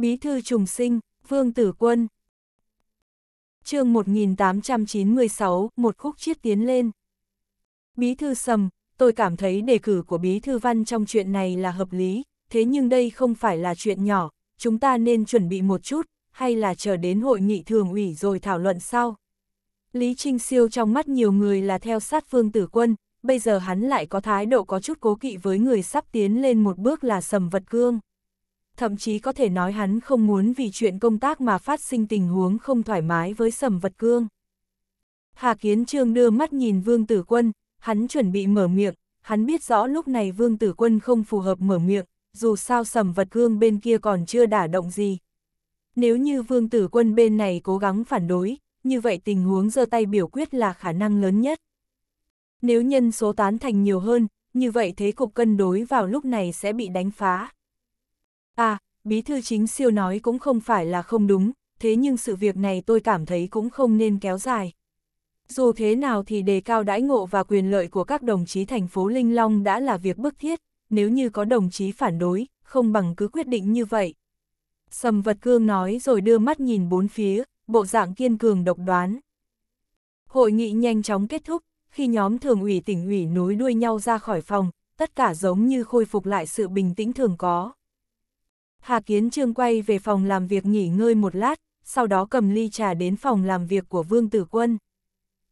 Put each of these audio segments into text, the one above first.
Bí thư trùng sinh, Vương Tử Quân. chương 1896, một khúc chiết tiến lên. Bí thư sầm, tôi cảm thấy đề cử của bí thư văn trong chuyện này là hợp lý, thế nhưng đây không phải là chuyện nhỏ, chúng ta nên chuẩn bị một chút, hay là chờ đến hội nghị thường ủy rồi thảo luận sau. Lý Trinh Siêu trong mắt nhiều người là theo sát Vương Tử Quân, bây giờ hắn lại có thái độ có chút cố kỵ với người sắp tiến lên một bước là Sầm Vật Cương thậm chí có thể nói hắn không muốn vì chuyện công tác mà phát sinh tình huống không thoải mái với Sầm Vật Cương. Hà Kiến Trương đưa mắt nhìn Vương Tử Quân, hắn chuẩn bị mở miệng, hắn biết rõ lúc này Vương Tử Quân không phù hợp mở miệng, dù sao Sầm Vật Cương bên kia còn chưa đả động gì. Nếu như Vương Tử Quân bên này cố gắng phản đối, như vậy tình huống giơ tay biểu quyết là khả năng lớn nhất. Nếu nhân số tán thành nhiều hơn, như vậy thế cục cân đối vào lúc này sẽ bị đánh phá. À, bí thư chính siêu nói cũng không phải là không đúng, thế nhưng sự việc này tôi cảm thấy cũng không nên kéo dài. Dù thế nào thì đề cao đãi ngộ và quyền lợi của các đồng chí thành phố Linh Long đã là việc bức thiết, nếu như có đồng chí phản đối, không bằng cứ quyết định như vậy. Sầm vật cương nói rồi đưa mắt nhìn bốn phía, bộ dạng kiên cường độc đoán. Hội nghị nhanh chóng kết thúc, khi nhóm thường ủy tỉnh ủy nối đuôi nhau ra khỏi phòng, tất cả giống như khôi phục lại sự bình tĩnh thường có. Hà Kiến Trương quay về phòng làm việc nghỉ ngơi một lát, sau đó cầm ly trà đến phòng làm việc của Vương Tử Quân.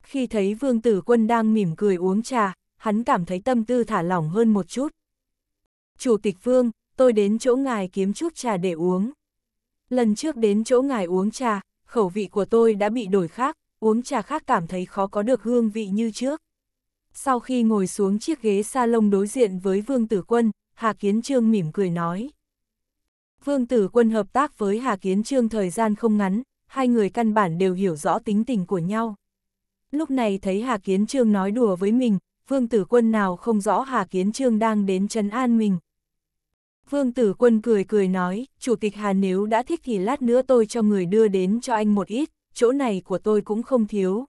Khi thấy Vương Tử Quân đang mỉm cười uống trà, hắn cảm thấy tâm tư thả lỏng hơn một chút. Chủ tịch Vương, tôi đến chỗ ngài kiếm chút trà để uống. Lần trước đến chỗ ngài uống trà, khẩu vị của tôi đã bị đổi khác, uống trà khác cảm thấy khó có được hương vị như trước. Sau khi ngồi xuống chiếc ghế salon đối diện với Vương Tử Quân, Hà Kiến Trương mỉm cười nói. Vương Tử Quân hợp tác với Hà Kiến Trương thời gian không ngắn, hai người căn bản đều hiểu rõ tính tình của nhau. Lúc này thấy Hà Kiến Trương nói đùa với mình, Vương Tử Quân nào không rõ Hà Kiến Trương đang đến trấn an mình. Vương Tử Quân cười cười nói, Chủ tịch Hà nếu đã thích thì lát nữa tôi cho người đưa đến cho anh một ít, chỗ này của tôi cũng không thiếu.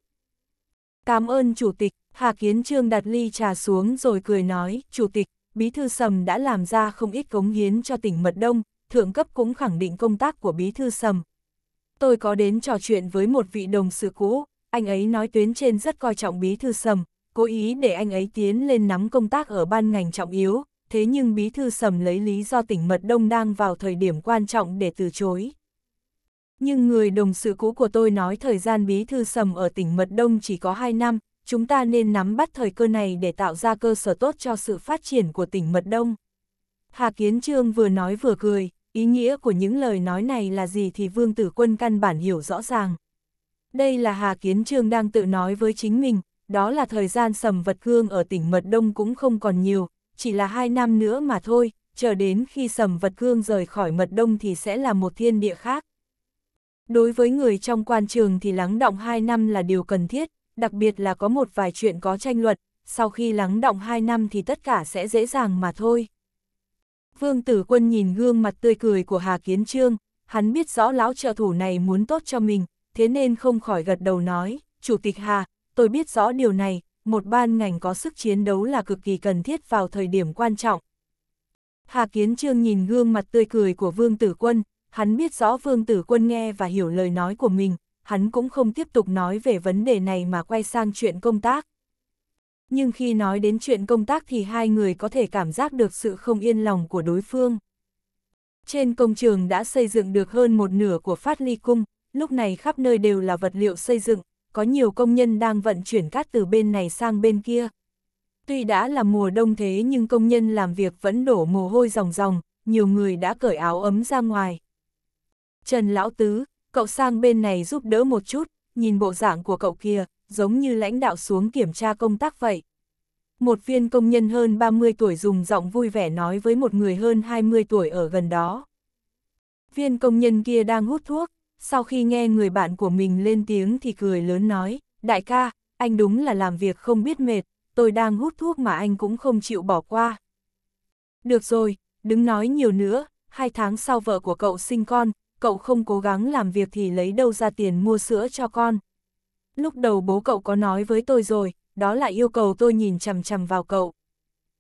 Cảm ơn Chủ tịch, Hà Kiến Trương đặt ly trà xuống rồi cười nói, Chủ tịch, Bí Thư Sầm đã làm ra không ít cống hiến cho tỉnh Mật Đông, thượng cấp cũng khẳng định công tác của bí thư sầm. Tôi có đến trò chuyện với một vị đồng sự cũ, anh ấy nói tuyến trên rất coi trọng bí thư sầm, cố ý để anh ấy tiến lên nắm công tác ở ban ngành trọng yếu, thế nhưng bí thư sầm lấy lý do tỉnh Mật Đông đang vào thời điểm quan trọng để từ chối. Nhưng người đồng sự cũ của tôi nói thời gian bí thư sầm ở tỉnh Mật Đông chỉ có 2 năm, chúng ta nên nắm bắt thời cơ này để tạo ra cơ sở tốt cho sự phát triển của tỉnh Mật Đông. Hà Kiến Trương vừa nói vừa cười ý nghĩa của những lời nói này là gì thì vương tử quân căn bản hiểu rõ ràng. Đây là Hà Kiến Trương đang tự nói với chính mình, đó là thời gian sầm vật cương ở tỉnh Mật Đông cũng không còn nhiều, chỉ là hai năm nữa mà thôi, chờ đến khi sầm vật cương rời khỏi Mật Đông thì sẽ là một thiên địa khác. Đối với người trong quan trường thì lắng động hai năm là điều cần thiết, đặc biệt là có một vài chuyện có tranh luận, sau khi lắng động hai năm thì tất cả sẽ dễ dàng mà thôi. Vương Tử Quân nhìn gương mặt tươi cười của Hà Kiến Trương, hắn biết rõ lão trợ thủ này muốn tốt cho mình, thế nên không khỏi gật đầu nói, Chủ tịch Hà, tôi biết rõ điều này, một ban ngành có sức chiến đấu là cực kỳ cần thiết vào thời điểm quan trọng. Hà Kiến Trương nhìn gương mặt tươi cười của Vương Tử Quân, hắn biết rõ Vương Tử Quân nghe và hiểu lời nói của mình, hắn cũng không tiếp tục nói về vấn đề này mà quay sang chuyện công tác nhưng khi nói đến chuyện công tác thì hai người có thể cảm giác được sự không yên lòng của đối phương. Trên công trường đã xây dựng được hơn một nửa của phát ly cung, lúc này khắp nơi đều là vật liệu xây dựng, có nhiều công nhân đang vận chuyển cát từ bên này sang bên kia. Tuy đã là mùa đông thế nhưng công nhân làm việc vẫn đổ mồ hôi ròng ròng, nhiều người đã cởi áo ấm ra ngoài. Trần Lão Tứ, cậu sang bên này giúp đỡ một chút, nhìn bộ dạng của cậu kia, giống như lãnh đạo xuống kiểm tra công tác vậy. Một viên công nhân hơn 30 tuổi dùng giọng vui vẻ nói với một người hơn 20 tuổi ở gần đó. Viên công nhân kia đang hút thuốc, sau khi nghe người bạn của mình lên tiếng thì cười lớn nói, đại ca, anh đúng là làm việc không biết mệt, tôi đang hút thuốc mà anh cũng không chịu bỏ qua. Được rồi, đứng nói nhiều nữa, hai tháng sau vợ của cậu sinh con, cậu không cố gắng làm việc thì lấy đâu ra tiền mua sữa cho con lúc đầu bố cậu có nói với tôi rồi, đó là yêu cầu tôi nhìn chằm chằm vào cậu.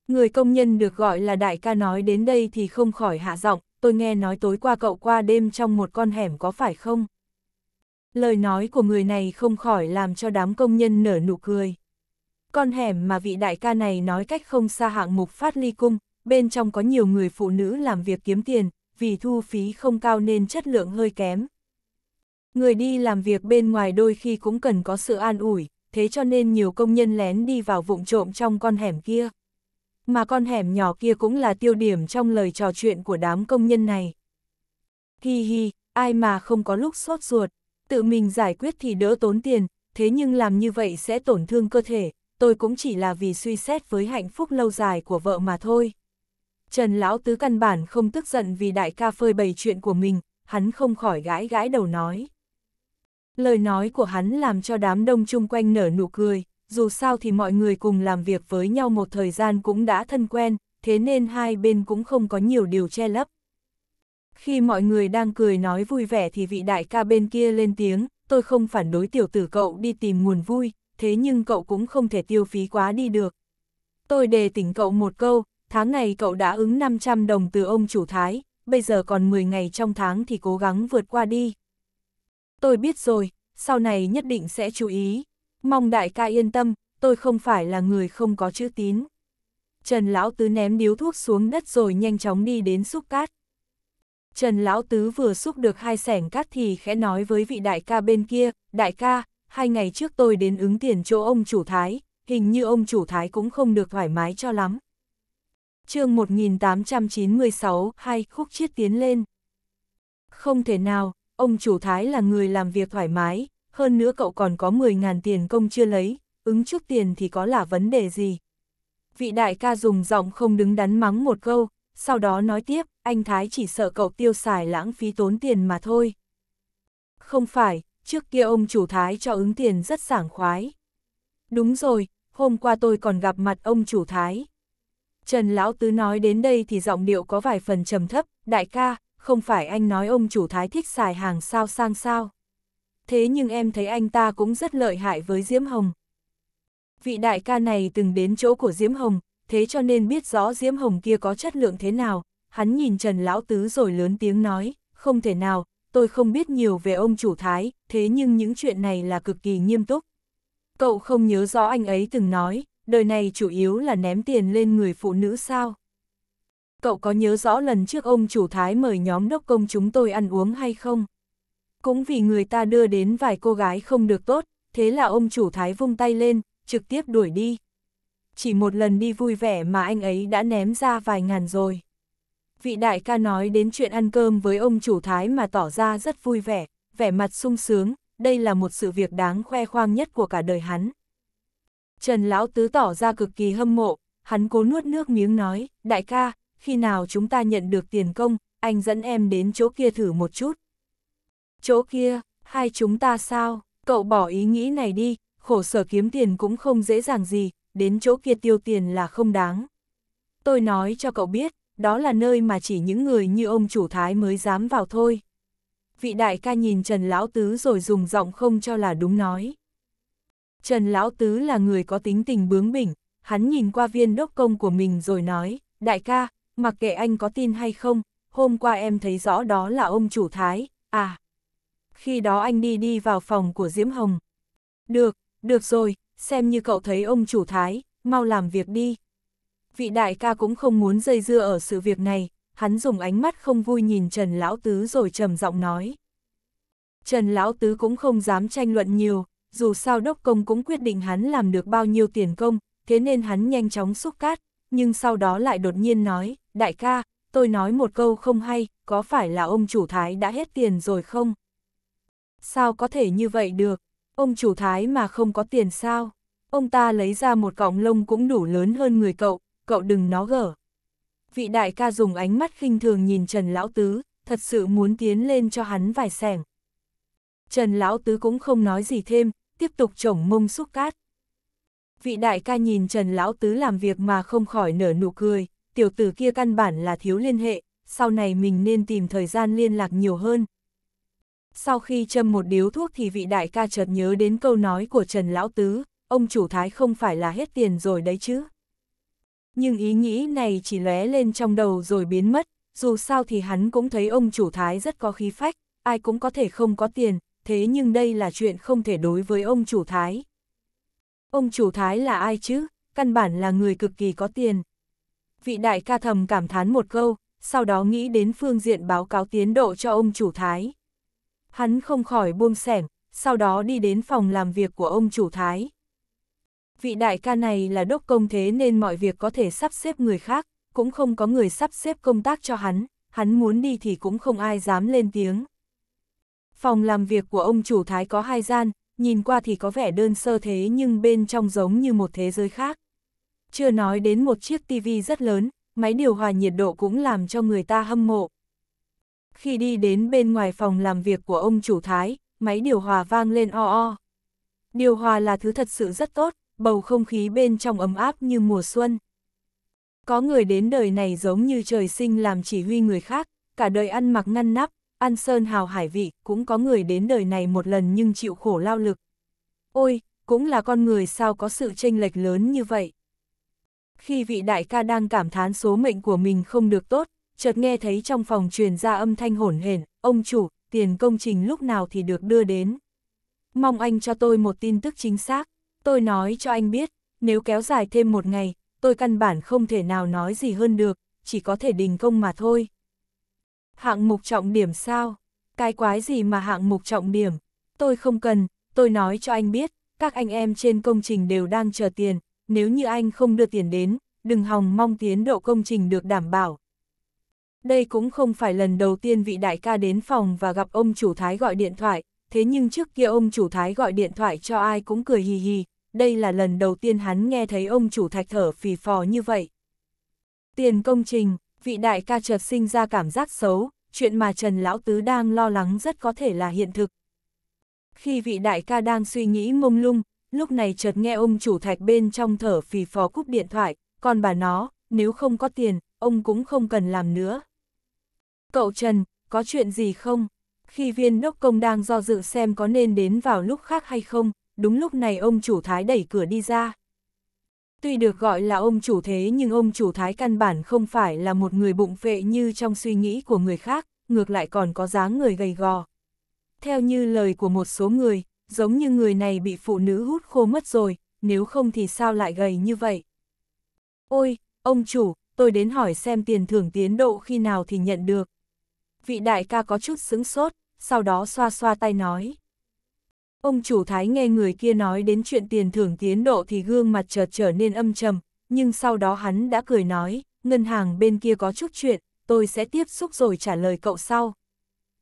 Người công nhân được gọi là đại ca nói đến đây thì không khỏi hạ giọng, tôi nghe nói tối qua cậu qua đêm trong một con hẻm có phải không? Lời nói của người này không khỏi làm cho đám công nhân nở nụ cười. Con hẻm mà vị đại ca này nói cách không xa hạng mục phát ly cung, bên trong có nhiều người phụ nữ làm việc kiếm tiền, vì thu phí không cao nên chất lượng hơi kém, người đi làm việc bên ngoài đôi khi cũng cần có sự an ủi, thế cho nên nhiều công nhân lén đi vào vụng trộm trong con hẻm kia. Mà con hẻm nhỏ kia cũng là tiêu điểm trong lời trò chuyện của đám công nhân này. Hi hi, ai mà không có lúc sốt ruột, tự mình giải quyết thì đỡ tốn tiền, thế nhưng làm như vậy sẽ tổn thương cơ thể, tôi cũng chỉ là vì suy xét với hạnh phúc lâu dài của vợ mà thôi. Trần Lão Tứ căn bản không tức giận vì đại ca phơi bày chuyện của mình, hắn không khỏi gãi gãi đầu nói. Lời nói của hắn làm cho đám đông chung quanh nở nụ cười, dù sao thì mọi người cùng làm việc với nhau một thời gian cũng đã thân quen, thế nên hai bên cũng không có nhiều điều che lấp. Khi mọi người đang cười nói vui vẻ thì vị đại ca bên kia lên tiếng, tôi không phản đối tiểu tử cậu đi tìm nguồn vui, thế nhưng cậu cũng không thể tiêu phí quá đi được. Tôi đề tỉnh cậu một câu, tháng này cậu đã ứng 500 đồng từ ông chủ thái, bây giờ còn 10 ngày trong tháng thì cố gắng vượt qua đi tôi biết rồi, sau này nhất định sẽ chú ý. Mong đại ca yên tâm, tôi không phải là người không có chữ tín. Trần Lão Tứ ném điếu thuốc xuống đất rồi nhanh chóng đi đến xúc cát. Trần Lão Tứ vừa xúc được hai sẻng cát thì khẽ nói với vị đại ca bên kia, đại ca, hai ngày trước tôi đến ứng tiền chỗ ông chủ thái, hình như ông chủ thái cũng không được thoải mái cho lắm. chương 1896, hai khúc chiết tiến lên. Không thể nào, ông chủ thái là người làm việc thoải mái, hơn nữa cậu còn có 10.000 tiền công chưa lấy, ứng trước tiền thì có là vấn đề gì. Vị đại ca dùng giọng không đứng đắn mắng một câu, sau đó nói tiếp, anh Thái chỉ sợ cậu tiêu xài lãng phí tốn tiền mà thôi. Không phải, trước kia ông chủ Thái cho ứng tiền rất sảng khoái. Đúng rồi, hôm qua tôi còn gặp mặt ông chủ Thái. Trần Lão Tứ nói đến đây thì giọng điệu có vài phần trầm thấp, đại ca, không phải anh nói ông chủ thái thích xài hàng sao sang sao. Thế nhưng em thấy anh ta cũng rất lợi hại với Diễm Hồng. Vị đại ca này từng đến chỗ của Diễm Hồng, thế cho nên biết rõ Diễm Hồng kia có chất lượng thế nào, hắn nhìn Trần Lão Tứ rồi lớn tiếng nói, không thể nào, tôi không biết nhiều về ông chủ thái, thế nhưng những chuyện này là cực kỳ nghiêm túc. Cậu không nhớ rõ anh ấy từng nói, đời này chủ yếu là ném tiền lên người phụ nữ sao? cậu có nhớ rõ lần trước ông chủ thái mời nhóm đốc công chúng tôi ăn uống hay không? Cũng vì người ta đưa đến vài cô gái không được tốt, thế là ông chủ thái vung tay lên, trực tiếp đuổi đi. Chỉ một lần đi vui vẻ mà anh ấy đã ném ra vài ngàn rồi. Vị đại ca nói đến chuyện ăn cơm với ông chủ thái mà tỏ ra rất vui vẻ, vẻ mặt sung sướng, đây là một sự việc đáng khoe khoang nhất của cả đời hắn. Trần Lão Tứ tỏ ra cực kỳ hâm mộ, hắn cố nuốt nước miếng nói, đại ca, khi nào chúng ta nhận được tiền công, anh dẫn em đến chỗ kia thử một chút. Chỗ kia, hai chúng ta sao, cậu bỏ ý nghĩ này đi, khổ sở kiếm tiền cũng không dễ dàng gì, đến chỗ kia tiêu tiền là không đáng. Tôi nói cho cậu biết, đó là nơi mà chỉ những người như ông chủ thái mới dám vào thôi. Vị đại ca nhìn Trần Lão Tứ rồi dùng giọng không cho là đúng nói. Trần Lão Tứ là người có tính tình bướng bỉnh, hắn nhìn qua viên đốc công của mình rồi nói, đại ca, mặc kệ anh có tin hay không, hôm qua em thấy rõ đó là ông chủ Thái, à. Khi đó anh đi đi vào phòng của Diễm Hồng. Được, được rồi, xem như cậu thấy ông chủ Thái, mau làm việc đi. Vị đại ca cũng không muốn dây dưa ở sự việc này, hắn dùng ánh mắt không vui nhìn Trần Lão Tứ rồi trầm giọng nói. Trần Lão Tứ cũng không dám tranh luận nhiều, dù sao đốc công cũng quyết định hắn làm được bao nhiêu tiền công, thế nên hắn nhanh chóng xúc cát, nhưng sau đó lại đột nhiên nói, đại ca, tôi nói một câu không hay, có phải là ông chủ thái đã hết tiền rồi không? Sao có thể như vậy được? Ông chủ thái mà không có tiền sao? Ông ta lấy ra một cọng lông cũng đủ lớn hơn người cậu, cậu đừng nó gở. Vị đại ca dùng ánh mắt khinh thường nhìn Trần Lão Tứ, thật sự muốn tiến lên cho hắn vài sẻng. Trần Lão Tứ cũng không nói gì thêm, tiếp tục chổng mông xúc cát vị đại ca nhìn Trần Lão Tứ làm việc mà không khỏi nở nụ cười, tiểu tử kia căn bản là thiếu liên hệ, sau này mình nên tìm thời gian liên lạc nhiều hơn. Sau khi châm một điếu thuốc thì vị đại ca chợt nhớ đến câu nói của Trần Lão Tứ, ông chủ thái không phải là hết tiền rồi đấy chứ. Nhưng ý nghĩ này chỉ lóe lên trong đầu rồi biến mất, dù sao thì hắn cũng thấy ông chủ thái rất có khí phách, ai cũng có thể không có tiền, thế nhưng đây là chuyện không thể đối với ông chủ thái. Ông chủ Thái là ai chứ, căn bản là người cực kỳ có tiền. Vị đại ca thầm cảm thán một câu, sau đó nghĩ đến phương diện báo cáo tiến độ cho ông chủ Thái. Hắn không khỏi buông sẻng, sau đó đi đến phòng làm việc của ông chủ Thái. Vị đại ca này là đốc công thế nên mọi việc có thể sắp xếp người khác, cũng không có người sắp xếp công tác cho hắn, hắn muốn đi thì cũng không ai dám lên tiếng. Phòng làm việc của ông chủ Thái có hai gian, nhìn qua thì có vẻ đơn sơ thế nhưng bên trong giống như một thế giới khác. Chưa nói đến một chiếc tivi rất lớn, máy điều hòa nhiệt độ cũng làm cho người ta hâm mộ. Khi đi đến bên ngoài phòng làm việc của ông chủ Thái, máy điều hòa vang lên o o. Điều hòa là thứ thật sự rất tốt, bầu không khí bên trong ấm áp như mùa xuân. Có người đến đời này giống như trời sinh làm chỉ huy người khác, cả đời ăn mặc ngăn nắp, ăn sơn hào hải vị, cũng có người đến đời này một lần nhưng chịu khổ lao lực. Ôi, cũng là con người sao có sự chênh lệch lớn như vậy. Khi vị đại ca đang cảm thán số mệnh của mình không được tốt, chợt nghe thấy trong phòng truyền ra âm thanh hổn hển, ông chủ, tiền công trình lúc nào thì được đưa đến. Mong anh cho tôi một tin tức chính xác, tôi nói cho anh biết, nếu kéo dài thêm một ngày, tôi căn bản không thể nào nói gì hơn được, chỉ có thể đình công mà thôi. Hạng mục trọng điểm sao? Cái quái gì mà hạng mục trọng điểm? Tôi không cần, tôi nói cho anh biết, các anh em trên công trình đều đang chờ tiền, nếu như anh không đưa tiền đến, đừng hòng mong tiến độ công trình được đảm bảo. Đây cũng không phải lần đầu tiên vị đại ca đến phòng và gặp ông chủ thái gọi điện thoại, thế nhưng trước kia ông chủ thái gọi điện thoại cho ai cũng cười hì hì, đây là lần đầu tiên hắn nghe thấy ông chủ thạch thở phì phò như vậy. Tiền công trình, vị đại ca chợt sinh ra cảm giác xấu, chuyện mà Trần Lão Tứ đang lo lắng rất có thể là hiện thực. Khi vị đại ca đang suy nghĩ mông lung, lúc này chợt nghe ông chủ thạch bên trong thở phì phò cúp điện thoại, còn bà nó, nếu không có tiền, ông cũng không cần làm nữa. Cậu Trần, có chuyện gì không? Khi viên đốc công đang do dự xem có nên đến vào lúc khác hay không, đúng lúc này ông chủ thái đẩy cửa đi ra. Tuy được gọi là ông chủ thế nhưng ông chủ thái căn bản không phải là một người bụng phệ như trong suy nghĩ của người khác, ngược lại còn có dáng người gầy gò. Theo như lời của một số người, giống như người này bị phụ nữ hút khô mất rồi, nếu không thì sao lại gầy như vậy? Ôi, ông chủ, tôi đến hỏi xem tiền thưởng tiến độ khi nào thì nhận được. Vị đại ca có chút sững sốt, sau đó xoa xoa tay nói. Ông chủ thái nghe người kia nói đến chuyện tiền thưởng tiến độ thì gương mặt chợt trở nên âm trầm, nhưng sau đó hắn đã cười nói, ngân hàng bên kia có chút chuyện, tôi sẽ tiếp xúc rồi trả lời cậu sau.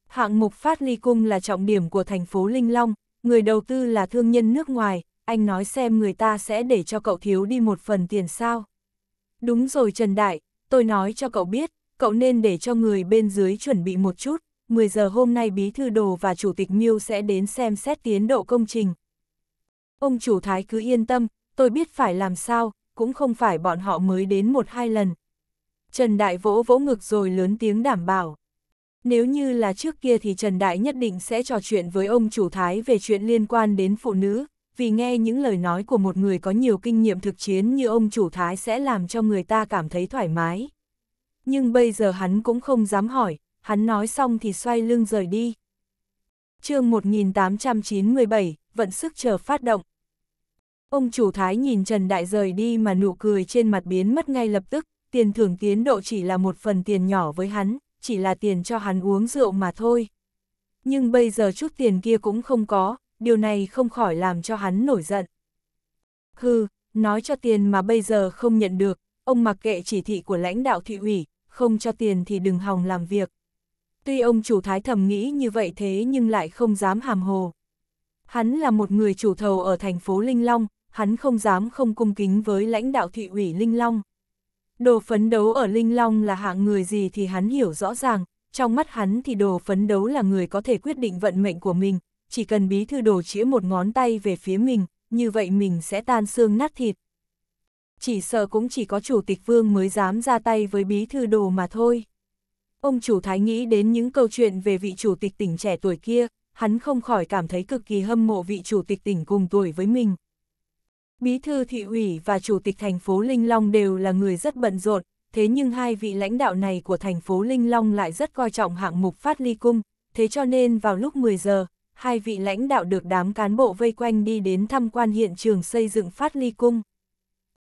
Hạng mục phát ly cung là trọng điểm của thành phố Linh Long, người đầu tư là thương nhân nước ngoài, anh nói xem người ta sẽ để cho cậu thiếu đi một phần tiền sao. Đúng rồi Trần Đại, tôi nói cho cậu biết, cậu nên để cho người bên dưới chuẩn bị một chút, 10 giờ hôm nay Bí Thư Đồ và Chủ tịch Miu sẽ đến xem xét tiến độ công trình. Ông chủ thái cứ yên tâm, tôi biết phải làm sao, cũng không phải bọn họ mới đến một hai lần. Trần Đại vỗ vỗ ngực rồi lớn tiếng đảm bảo. Nếu như là trước kia thì Trần Đại nhất định sẽ trò chuyện với ông chủ thái về chuyện liên quan đến phụ nữ, vì nghe những lời nói của một người có nhiều kinh nghiệm thực chiến như ông chủ thái sẽ làm cho người ta cảm thấy thoải mái. Nhưng bây giờ hắn cũng không dám hỏi, hắn nói xong thì xoay lưng rời đi. chương 1897, vận sức chờ phát động. Ông chủ thái nhìn Trần Đại rời đi mà nụ cười trên mặt biến mất ngay lập tức, tiền thưởng tiến độ chỉ là một phần tiền nhỏ với hắn, chỉ là tiền cho hắn uống rượu mà thôi. Nhưng bây giờ chút tiền kia cũng không có, điều này không khỏi làm cho hắn nổi giận. Hừ, nói cho tiền mà bây giờ không nhận được, ông mặc kệ chỉ thị của lãnh đạo thị ủy, không cho tiền thì đừng hòng làm việc. Tuy ông chủ thái thầm nghĩ như vậy thế nhưng lại không dám hàm hồ. Hắn là một người chủ thầu ở thành phố Linh Long, hắn không dám không cung kính với lãnh đạo thị ủy Linh Long. Đồ phấn đấu ở Linh Long là hạng người gì thì hắn hiểu rõ ràng, trong mắt hắn thì đồ phấn đấu là người có thể quyết định vận mệnh của mình, chỉ cần bí thư đồ chĩa một ngón tay về phía mình, như vậy mình sẽ tan xương nát thịt. Chỉ sợ cũng chỉ có chủ tịch vương mới dám ra tay với bí thư đồ mà thôi. Ông chủ thái nghĩ đến những câu chuyện về vị chủ tịch tỉnh trẻ tuổi kia, hắn không khỏi cảm thấy cực kỳ hâm mộ vị chủ tịch tỉnh cùng tuổi với mình. Bí thư thị ủy và chủ tịch thành phố Linh Long đều là người rất bận rộn, thế nhưng hai vị lãnh đạo này của thành phố Linh Long lại rất coi trọng hạng mục phát ly cung, thế cho nên vào lúc 10 giờ, hai vị lãnh đạo được đám cán bộ vây quanh đi đến thăm quan hiện trường xây dựng phát ly cung.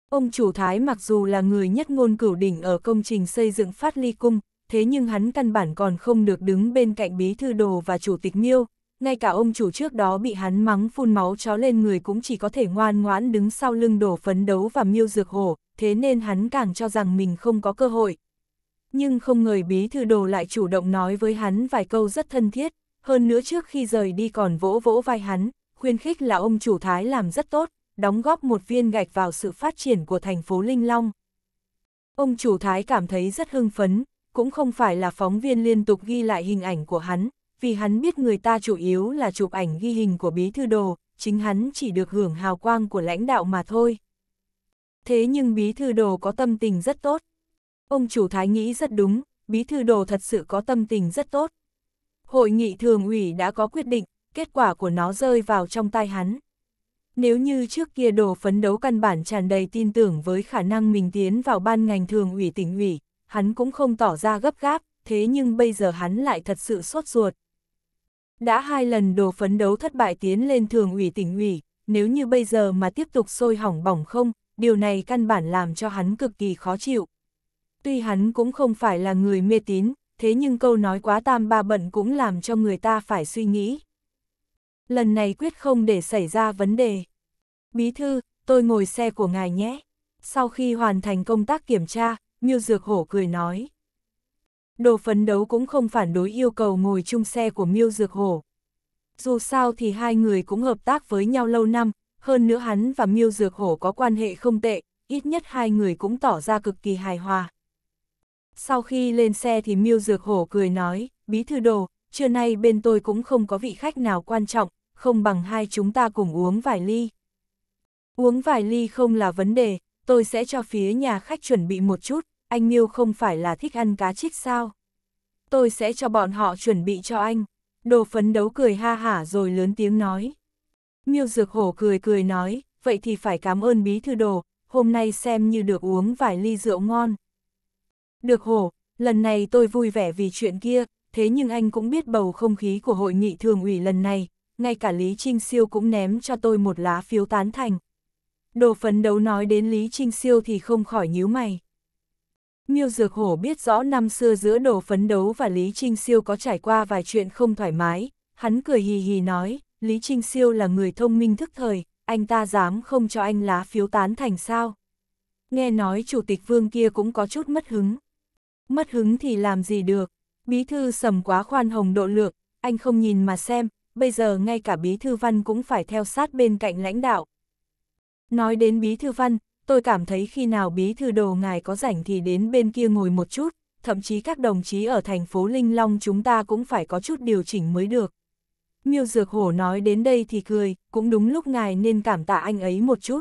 Ông chủ Thái mặc dù là người nhất ngôn cửu đỉnh ở công trình xây dựng phát ly cung, thế nhưng hắn căn bản còn không được đứng bên cạnh bí thư đồ và chủ tịch miêu, ngay cả ông chủ trước đó bị hắn mắng phun máu chó lên người cũng chỉ có thể ngoan ngoãn đứng sau lưng đổ phấn đấu và miêu dược hổ, thế nên hắn càng cho rằng mình không có cơ hội. Nhưng không ngờ bí thư đồ lại chủ động nói với hắn vài câu rất thân thiết, hơn nữa trước khi rời đi còn vỗ vỗ vai hắn, khuyên khích là ông chủ Thái làm rất tốt, đóng góp một viên gạch vào sự phát triển của thành phố Linh Long. Ông chủ Thái cảm thấy rất hưng phấn, cũng không phải là phóng viên liên tục ghi lại hình ảnh của hắn, vì hắn biết người ta chủ yếu là chụp ảnh ghi hình của bí thư đồ, chính hắn chỉ được hưởng hào quang của lãnh đạo mà thôi. Thế nhưng bí thư đồ có tâm tình rất tốt. Ông chủ thái nghĩ rất đúng, bí thư đồ thật sự có tâm tình rất tốt. Hội nghị thường ủy đã có quyết định, kết quả của nó rơi vào trong tay hắn. Nếu như trước kia đồ phấn đấu căn bản tràn đầy tin tưởng với khả năng mình tiến vào ban ngành thường ủy tỉnh ủy, hắn cũng không tỏ ra gấp gáp, thế nhưng bây giờ hắn lại thật sự sốt ruột. Đã hai lần đồ phấn đấu thất bại tiến lên thường ủy tỉnh ủy, nếu như bây giờ mà tiếp tục sôi hỏng bỏng không, điều này căn bản làm cho hắn cực kỳ khó chịu. Tuy hắn cũng không phải là người mê tín, thế nhưng câu nói quá tam ba bận cũng làm cho người ta phải suy nghĩ. Lần này quyết không để xảy ra vấn đề. Bí thư, tôi ngồi xe của ngài nhé. Sau khi hoàn thành công tác kiểm tra, Miêu Dược Hổ cười nói. Đồ phấn đấu cũng không phản đối yêu cầu ngồi chung xe của Miêu Dược Hổ. Dù sao thì hai người cũng hợp tác với nhau lâu năm, hơn nữa hắn và Miêu Dược Hổ có quan hệ không tệ, ít nhất hai người cũng tỏ ra cực kỳ hài hòa. Sau khi lên xe thì Miêu Dược Hổ cười nói, bí thư đồ, trưa nay bên tôi cũng không có vị khách nào quan trọng, không bằng hai chúng ta cùng uống vài ly. Uống vài ly không là vấn đề, tôi sẽ cho phía nhà khách chuẩn bị một chút, anh Miêu không phải là thích ăn cá chích sao? Tôi sẽ cho bọn họ chuẩn bị cho anh. Đồ phấn đấu cười ha hả rồi lớn tiếng nói. Miêu dược hổ cười cười nói, vậy thì phải cảm ơn bí thư đồ, hôm nay xem như được uống vài ly rượu ngon. Được hổ, lần này tôi vui vẻ vì chuyện kia, thế nhưng anh cũng biết bầu không khí của hội nghị thường ủy lần này, ngay cả Lý Trinh Siêu cũng ném cho tôi một lá phiếu tán thành. Đồ phấn đấu nói đến Lý Trinh Siêu thì không khỏi nhíu mày. Miêu Dược Hổ biết rõ năm xưa giữa đồ phấn đấu và Lý Trinh Siêu có trải qua vài chuyện không thoải mái, hắn cười hì hì nói, Lý Trinh Siêu là người thông minh thức thời, anh ta dám không cho anh lá phiếu tán thành sao. Nghe nói chủ tịch vương kia cũng có chút mất hứng. Mất hứng thì làm gì được, bí thư sầm quá khoan hồng độ lượng, anh không nhìn mà xem, bây giờ ngay cả bí thư văn cũng phải theo sát bên cạnh lãnh đạo. Nói đến bí thư văn, tôi cảm thấy khi nào bí thư đồ ngài có rảnh thì đến bên kia ngồi một chút, thậm chí các đồng chí ở thành phố Linh Long chúng ta cũng phải có chút điều chỉnh mới được. Miêu Dược Hổ nói đến đây thì cười, cũng đúng lúc ngài nên cảm tạ anh ấy một chút.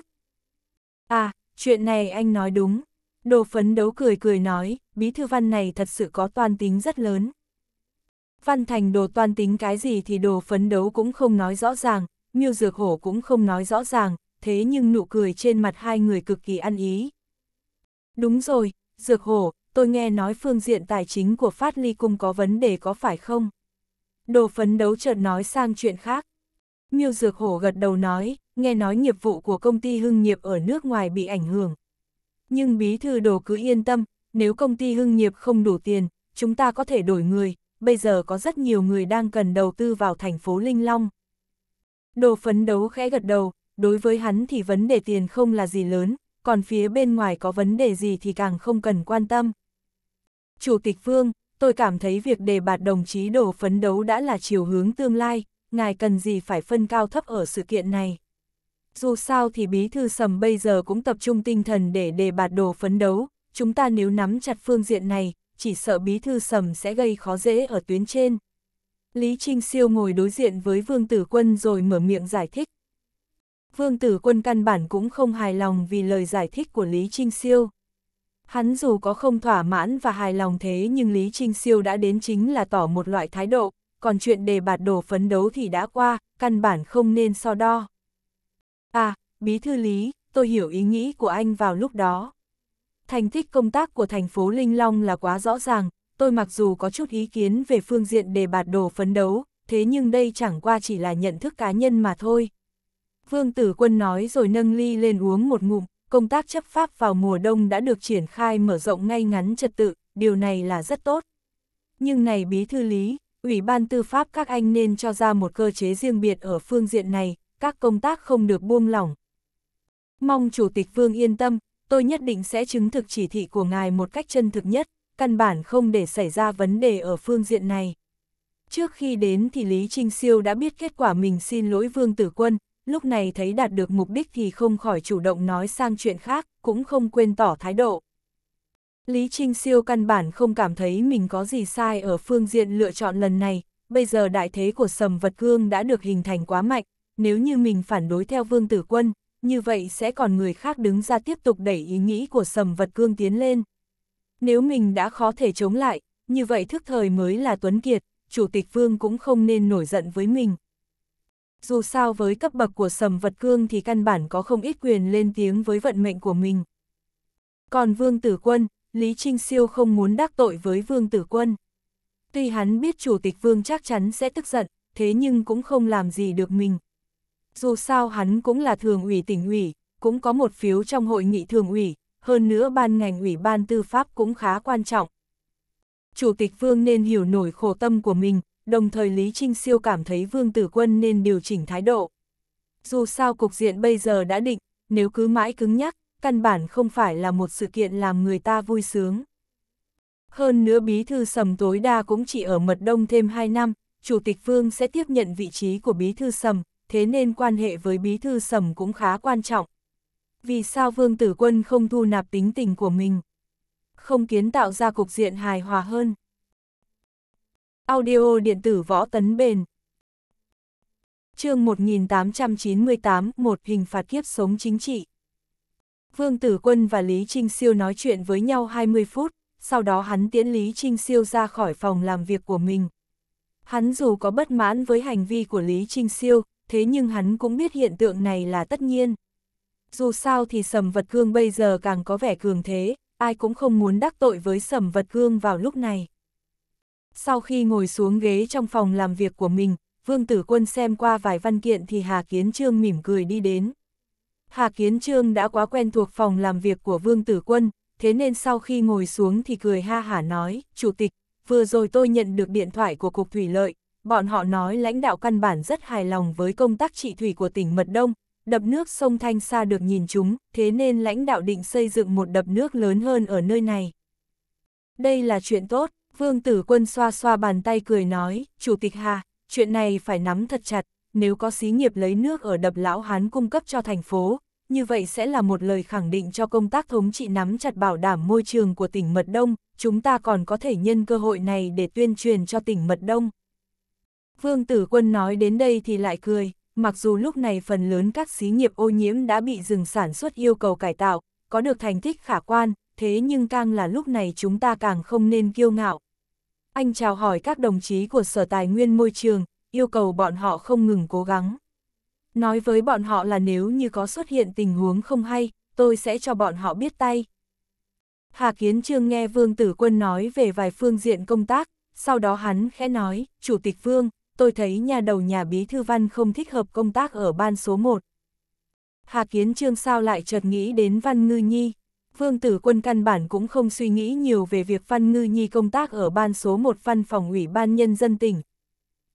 À, chuyện này anh nói đúng. Đồ phấn đấu cười cười nói, bí thư văn này thật sự có toan tính rất lớn. Văn thành đồ toan tính cái gì thì đồ phấn đấu cũng không nói rõ ràng, miêu dược hổ cũng không nói rõ ràng, thế nhưng nụ cười trên mặt hai người cực kỳ ăn ý. Đúng rồi, Dược Hổ, tôi nghe nói phương diện tài chính của Phát Ly Cung có vấn đề có phải không? Đồ phấn đấu chợt nói sang chuyện khác. Miêu Dược Hổ gật đầu nói, nghe nói nghiệp vụ của công ty hưng nghiệp ở nước ngoài bị ảnh hưởng. Nhưng bí thư đồ cứ yên tâm, nếu công ty hưng nghiệp không đủ tiền, chúng ta có thể đổi người, bây giờ có rất nhiều người đang cần đầu tư vào thành phố Linh Long. Đồ phấn đấu khẽ gật đầu, đối với hắn thì vấn đề tiền không là gì lớn, còn phía bên ngoài có vấn đề gì thì càng không cần quan tâm. Chủ tịch Vương, tôi cảm thấy việc đề bạt đồng chí đồ phấn đấu đã là chiều hướng tương lai, ngài cần gì phải phân cao thấp ở sự kiện này. Dù sao thì bí thư sầm bây giờ cũng tập trung tinh thần để đề bạt đồ phấn đấu, chúng ta nếu nắm chặt phương diện này, chỉ sợ bí thư sầm sẽ gây khó dễ ở tuyến trên. Lý Trinh Siêu ngồi đối diện với Vương Tử Quân rồi mở miệng giải thích. Vương Tử Quân căn bản cũng không hài lòng vì lời giải thích của Lý Trinh Siêu. Hắn dù có không thỏa mãn và hài lòng thế nhưng Lý Trinh Siêu đã đến chính là tỏ một loại thái độ, còn chuyện đề bạt đổ phấn đấu thì đã qua, căn bản không nên so đo. À, Bí Thư Lý, tôi hiểu ý nghĩ của anh vào lúc đó. Thành tích công tác của thành phố Linh Long là quá rõ ràng, tôi mặc dù có chút ý kiến về phương diện đề bạt đổ phấn đấu, thế nhưng đây chẳng qua chỉ là nhận thức cá nhân mà thôi. Vương Tử Quân nói rồi nâng ly lên uống một ngụm, công tác chấp pháp vào mùa đông đã được triển khai mở rộng ngay ngắn trật tự, điều này là rất tốt. Nhưng này bí thư lý, Ủy ban tư pháp các anh nên cho ra một cơ chế riêng biệt ở phương diện này, các công tác không được buông lỏng. Mong Chủ tịch Vương yên tâm, tôi nhất định sẽ chứng thực chỉ thị của ngài một cách chân thực nhất, căn bản không để xảy ra vấn đề ở phương diện này. Trước khi đến thì Lý Trinh Siêu đã biết kết quả mình xin lỗi Vương Tử Quân, lúc này thấy đạt được mục đích thì không khỏi chủ động nói sang chuyện khác, cũng không quên tỏ thái độ. Lý Trinh Siêu căn bản không cảm thấy mình có gì sai ở phương diện lựa chọn lần này, bây giờ đại thế của sầm vật cương đã được hình thành quá mạnh, nếu như mình phản đối theo vương tử quân, như vậy sẽ còn người khác đứng ra tiếp tục đẩy ý nghĩ của sầm vật cương tiến lên. Nếu mình đã khó thể chống lại, như vậy thức thời mới là Tuấn Kiệt, Chủ tịch Vương cũng không nên nổi giận với mình, dù sao với cấp bậc của sầm vật cương thì căn bản có không ít quyền lên tiếng với vận mệnh của mình. Còn Vương Tử Quân, Lý Trinh Siêu không muốn đắc tội với Vương Tử Quân. Tuy hắn biết Chủ tịch Vương chắc chắn sẽ tức giận, thế nhưng cũng không làm gì được mình. Dù sao hắn cũng là thường ủy tỉnh ủy, cũng có một phiếu trong hội nghị thường ủy, hơn nữa ban ngành ủy ban tư pháp cũng khá quan trọng. Chủ tịch Vương nên hiểu nổi khổ tâm của mình, đồng thời Lý Trinh Siêu cảm thấy Vương Tử Quân nên điều chỉnh thái độ. Dù sao cục diện bây giờ đã định, nếu cứ mãi cứng nhắc, căn bản không phải là một sự kiện làm người ta vui sướng. Hơn nữa bí thư sầm tối đa cũng chỉ ở mật đông thêm 2 năm, Chủ tịch Vương sẽ tiếp nhận vị trí của bí thư sầm, thế nên quan hệ với bí thư sầm cũng khá quan trọng. Vì sao Vương Tử Quân không thu nạp tính tình của mình? Không kiến tạo ra cục diện hài hòa hơn. Audio điện tử võ tấn bền. Chương 1898, một hình phạt kiếp sống chính trị. Vương Tử Quân và Lý Trinh Siêu nói chuyện với nhau 20 phút, sau đó hắn tiễn Lý Trinh Siêu ra khỏi phòng làm việc của mình. Hắn dù có bất mãn với hành vi của Lý Trinh Siêu, thế nhưng hắn cũng biết hiện tượng này là tất nhiên. Dù sao thì sầm vật cương bây giờ càng có vẻ cường thế, ai cũng không muốn đắc tội với sầm vật cương vào lúc này. Sau khi ngồi xuống ghế trong phòng làm việc của mình, Vương Tử Quân xem qua vài văn kiện thì Hà Kiến Trương mỉm cười đi đến. Hà Kiến Trương đã quá quen thuộc phòng làm việc của Vương Tử Quân, thế nên sau khi ngồi xuống thì cười ha hả nói, Chủ tịch, vừa rồi tôi nhận được điện thoại của Cục Thủy Lợi, bọn họ nói lãnh đạo căn bản rất hài lòng với công tác trị thủy của tỉnh Mật Đông, đập nước sông Thanh Sa được nhìn chúng, thế nên lãnh đạo định xây dựng một đập nước lớn hơn ở nơi này. Đây là chuyện tốt, Vương tử quân xoa xoa bàn tay cười nói, Chủ tịch Hà, chuyện này phải nắm thật chặt, nếu có xí nghiệp lấy nước ở đập lão Hán cung cấp cho thành phố, như vậy sẽ là một lời khẳng định cho công tác thống trị nắm chặt bảo đảm môi trường của tỉnh Mật Đông, chúng ta còn có thể nhân cơ hội này để tuyên truyền cho tỉnh Mật Đông. Vương Tử Quân nói đến đây thì lại cười, mặc dù lúc này phần lớn các xí nghiệp ô nhiễm đã bị dừng sản xuất yêu cầu cải tạo, có được thành tích khả quan, thế nhưng càng là lúc này chúng ta càng không nên kiêu ngạo, anh chào hỏi các đồng chí của Sở Tài nguyên Môi trường, yêu cầu bọn họ không ngừng cố gắng. Nói với bọn họ là nếu như có xuất hiện tình huống không hay, tôi sẽ cho bọn họ biết tay. Hà Kiến Trương nghe Vương Tử Quân nói về vài phương diện công tác, sau đó hắn khẽ nói, Chủ tịch Vương, tôi thấy nhà đầu nhà bí thư văn không thích hợp công tác ở ban số 1. Hà Kiến Trương sao lại chợt nghĩ đến Văn Ngư Nhi. Vương Tử Quân căn bản cũng không suy nghĩ nhiều về việc Phan Ngư Nhi công tác ở ban số 1 văn phòng ủy ban nhân dân tỉnh.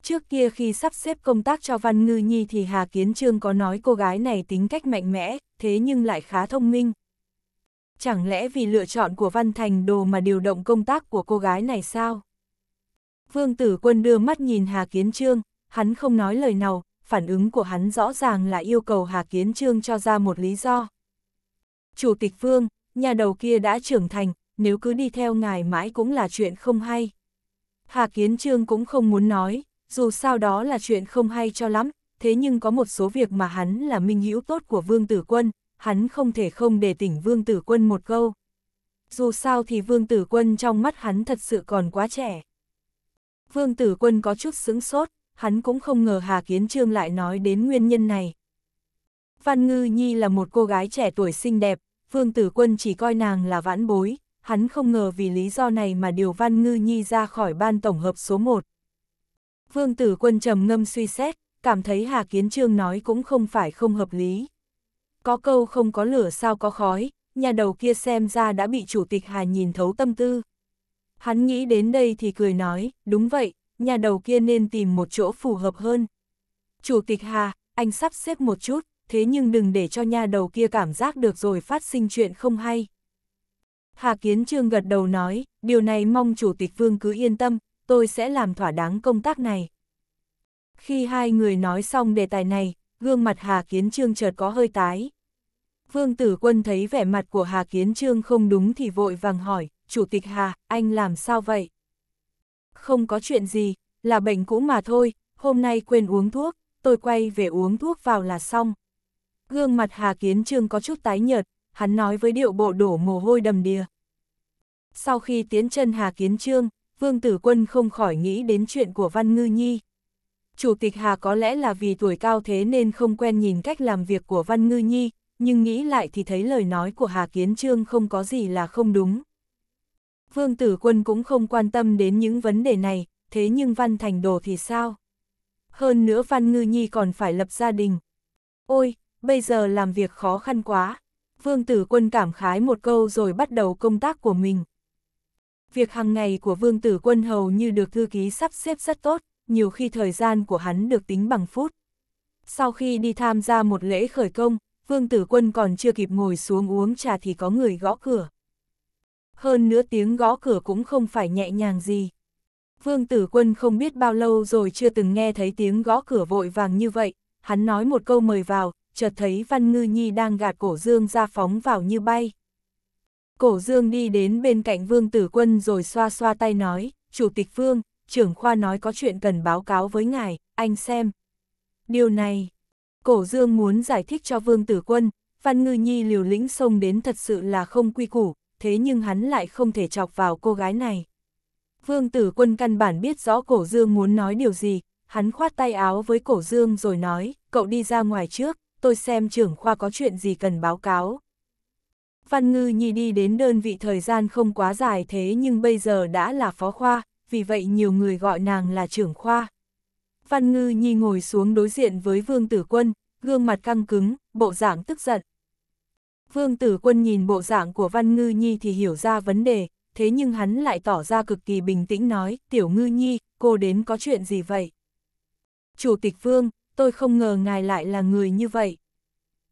Trước kia khi sắp xếp công tác cho Văn Ngư Nhi thì Hà Kiến Trương có nói cô gái này tính cách mạnh mẽ, thế nhưng lại khá thông minh. Chẳng lẽ vì lựa chọn của Văn Thành Đồ mà điều động công tác của cô gái này sao? Vương Tử Quân đưa mắt nhìn Hà Kiến Trương, hắn không nói lời nào, phản ứng của hắn rõ ràng là yêu cầu Hà Kiến Trương cho ra một lý do. Chủ tịch Vương, nhà đầu kia đã trưởng thành, nếu cứ đi theo ngài mãi cũng là chuyện không hay. Hà Kiến Trương cũng không muốn nói, dù sao đó là chuyện không hay cho lắm, thế nhưng có một số việc mà hắn là minh hữu tốt của Vương Tử Quân, hắn không thể không để tỉnh Vương Tử Quân một câu. Dù sao thì Vương Tử Quân trong mắt hắn thật sự còn quá trẻ. Vương Tử Quân có chút sững sốt, hắn cũng không ngờ Hà Kiến Trương lại nói đến nguyên nhân này. Văn Ngư Nhi là một cô gái trẻ tuổi xinh đẹp, Vương Tử Quân chỉ coi nàng là vãn bối, hắn không ngờ vì lý do này mà điều Văn Ngư Nhi ra khỏi ban tổng hợp số 1. Vương Tử Quân trầm ngâm suy xét, cảm thấy Hà Kiến Trương nói cũng không phải không hợp lý. Có câu không có lửa sao có khói, nhà đầu kia xem ra đã bị Chủ tịch Hà nhìn thấu tâm tư. Hắn nghĩ đến đây thì cười nói, đúng vậy, nhà đầu kia nên tìm một chỗ phù hợp hơn. Chủ tịch Hà, anh sắp xếp một chút, thế nhưng đừng để cho nha đầu kia cảm giác được rồi phát sinh chuyện không hay. Hà Kiến Trương gật đầu nói, điều này mong Chủ tịch Vương cứ yên tâm, tôi sẽ làm thỏa đáng công tác này. Khi hai người nói xong đề tài này, gương mặt Hà Kiến Trương chợt có hơi tái. Vương Tử Quân thấy vẻ mặt của Hà Kiến Trương không đúng thì vội vàng hỏi, Chủ tịch Hà, anh làm sao vậy? Không có chuyện gì, là bệnh cũ mà thôi, hôm nay quên uống thuốc, tôi quay về uống thuốc vào là xong. Gương mặt Hà Kiến Trương có chút tái nhợt, hắn nói với điệu bộ đổ mồ hôi đầm đìa. Sau khi tiến chân Hà Kiến Trương, Vương Tử Quân không khỏi nghĩ đến chuyện của Văn Ngư Nhi. Chủ tịch Hà có lẽ là vì tuổi cao thế nên không quen nhìn cách làm việc của Văn Ngư Nhi, nhưng nghĩ lại thì thấy lời nói của Hà Kiến Trương không có gì là không đúng. Vương Tử Quân cũng không quan tâm đến những vấn đề này, thế nhưng Văn Thành Đồ thì sao? Hơn nữa Văn Ngư Nhi còn phải lập gia đình. Ôi, bây giờ làm việc khó khăn quá. Vương Tử Quân cảm khái một câu rồi bắt đầu công tác của mình. Việc hàng ngày của Vương Tử Quân hầu như được thư ký sắp xếp rất tốt, nhiều khi thời gian của hắn được tính bằng phút. Sau khi đi tham gia một lễ khởi công, Vương Tử Quân còn chưa kịp ngồi xuống uống trà thì có người gõ cửa. Hơn nữa tiếng gõ cửa cũng không phải nhẹ nhàng gì. Vương Tử Quân không biết bao lâu rồi chưa từng nghe thấy tiếng gõ cửa vội vàng như vậy, hắn nói một câu mời vào, chợt thấy Văn Ngư Nhi đang gạt cổ dương ra phóng vào như bay. Cổ dương đi đến bên cạnh Vương Tử Quân rồi xoa xoa tay nói, Chủ tịch Vương, trưởng khoa nói có chuyện cần báo cáo với ngài, anh xem. Điều này, cổ dương muốn giải thích cho Vương Tử Quân, Văn Ngư Nhi liều lĩnh xông đến thật sự là không quy củ, thế nhưng hắn lại không thể chọc vào cô gái này. Vương Tử Quân căn bản biết rõ cổ dương muốn nói điều gì, hắn khoát tay áo với cổ dương rồi nói, cậu đi ra ngoài trước tôi xem trưởng khoa có chuyện gì cần báo cáo. Văn Ngư Nhi đi đến đơn vị thời gian không quá dài thế nhưng bây giờ đã là phó khoa, vì vậy nhiều người gọi nàng là trưởng khoa. Văn Ngư Nhi ngồi xuống đối diện với Vương Tử Quân, gương mặt căng cứng, bộ dạng tức giận. Vương Tử Quân nhìn bộ dạng của Văn Ngư Nhi thì hiểu ra vấn đề, thế nhưng hắn lại tỏ ra cực kỳ bình tĩnh nói, Tiểu Ngư Nhi, cô đến có chuyện gì vậy? Chủ tịch Vương, tôi không ngờ ngài lại là người như vậy.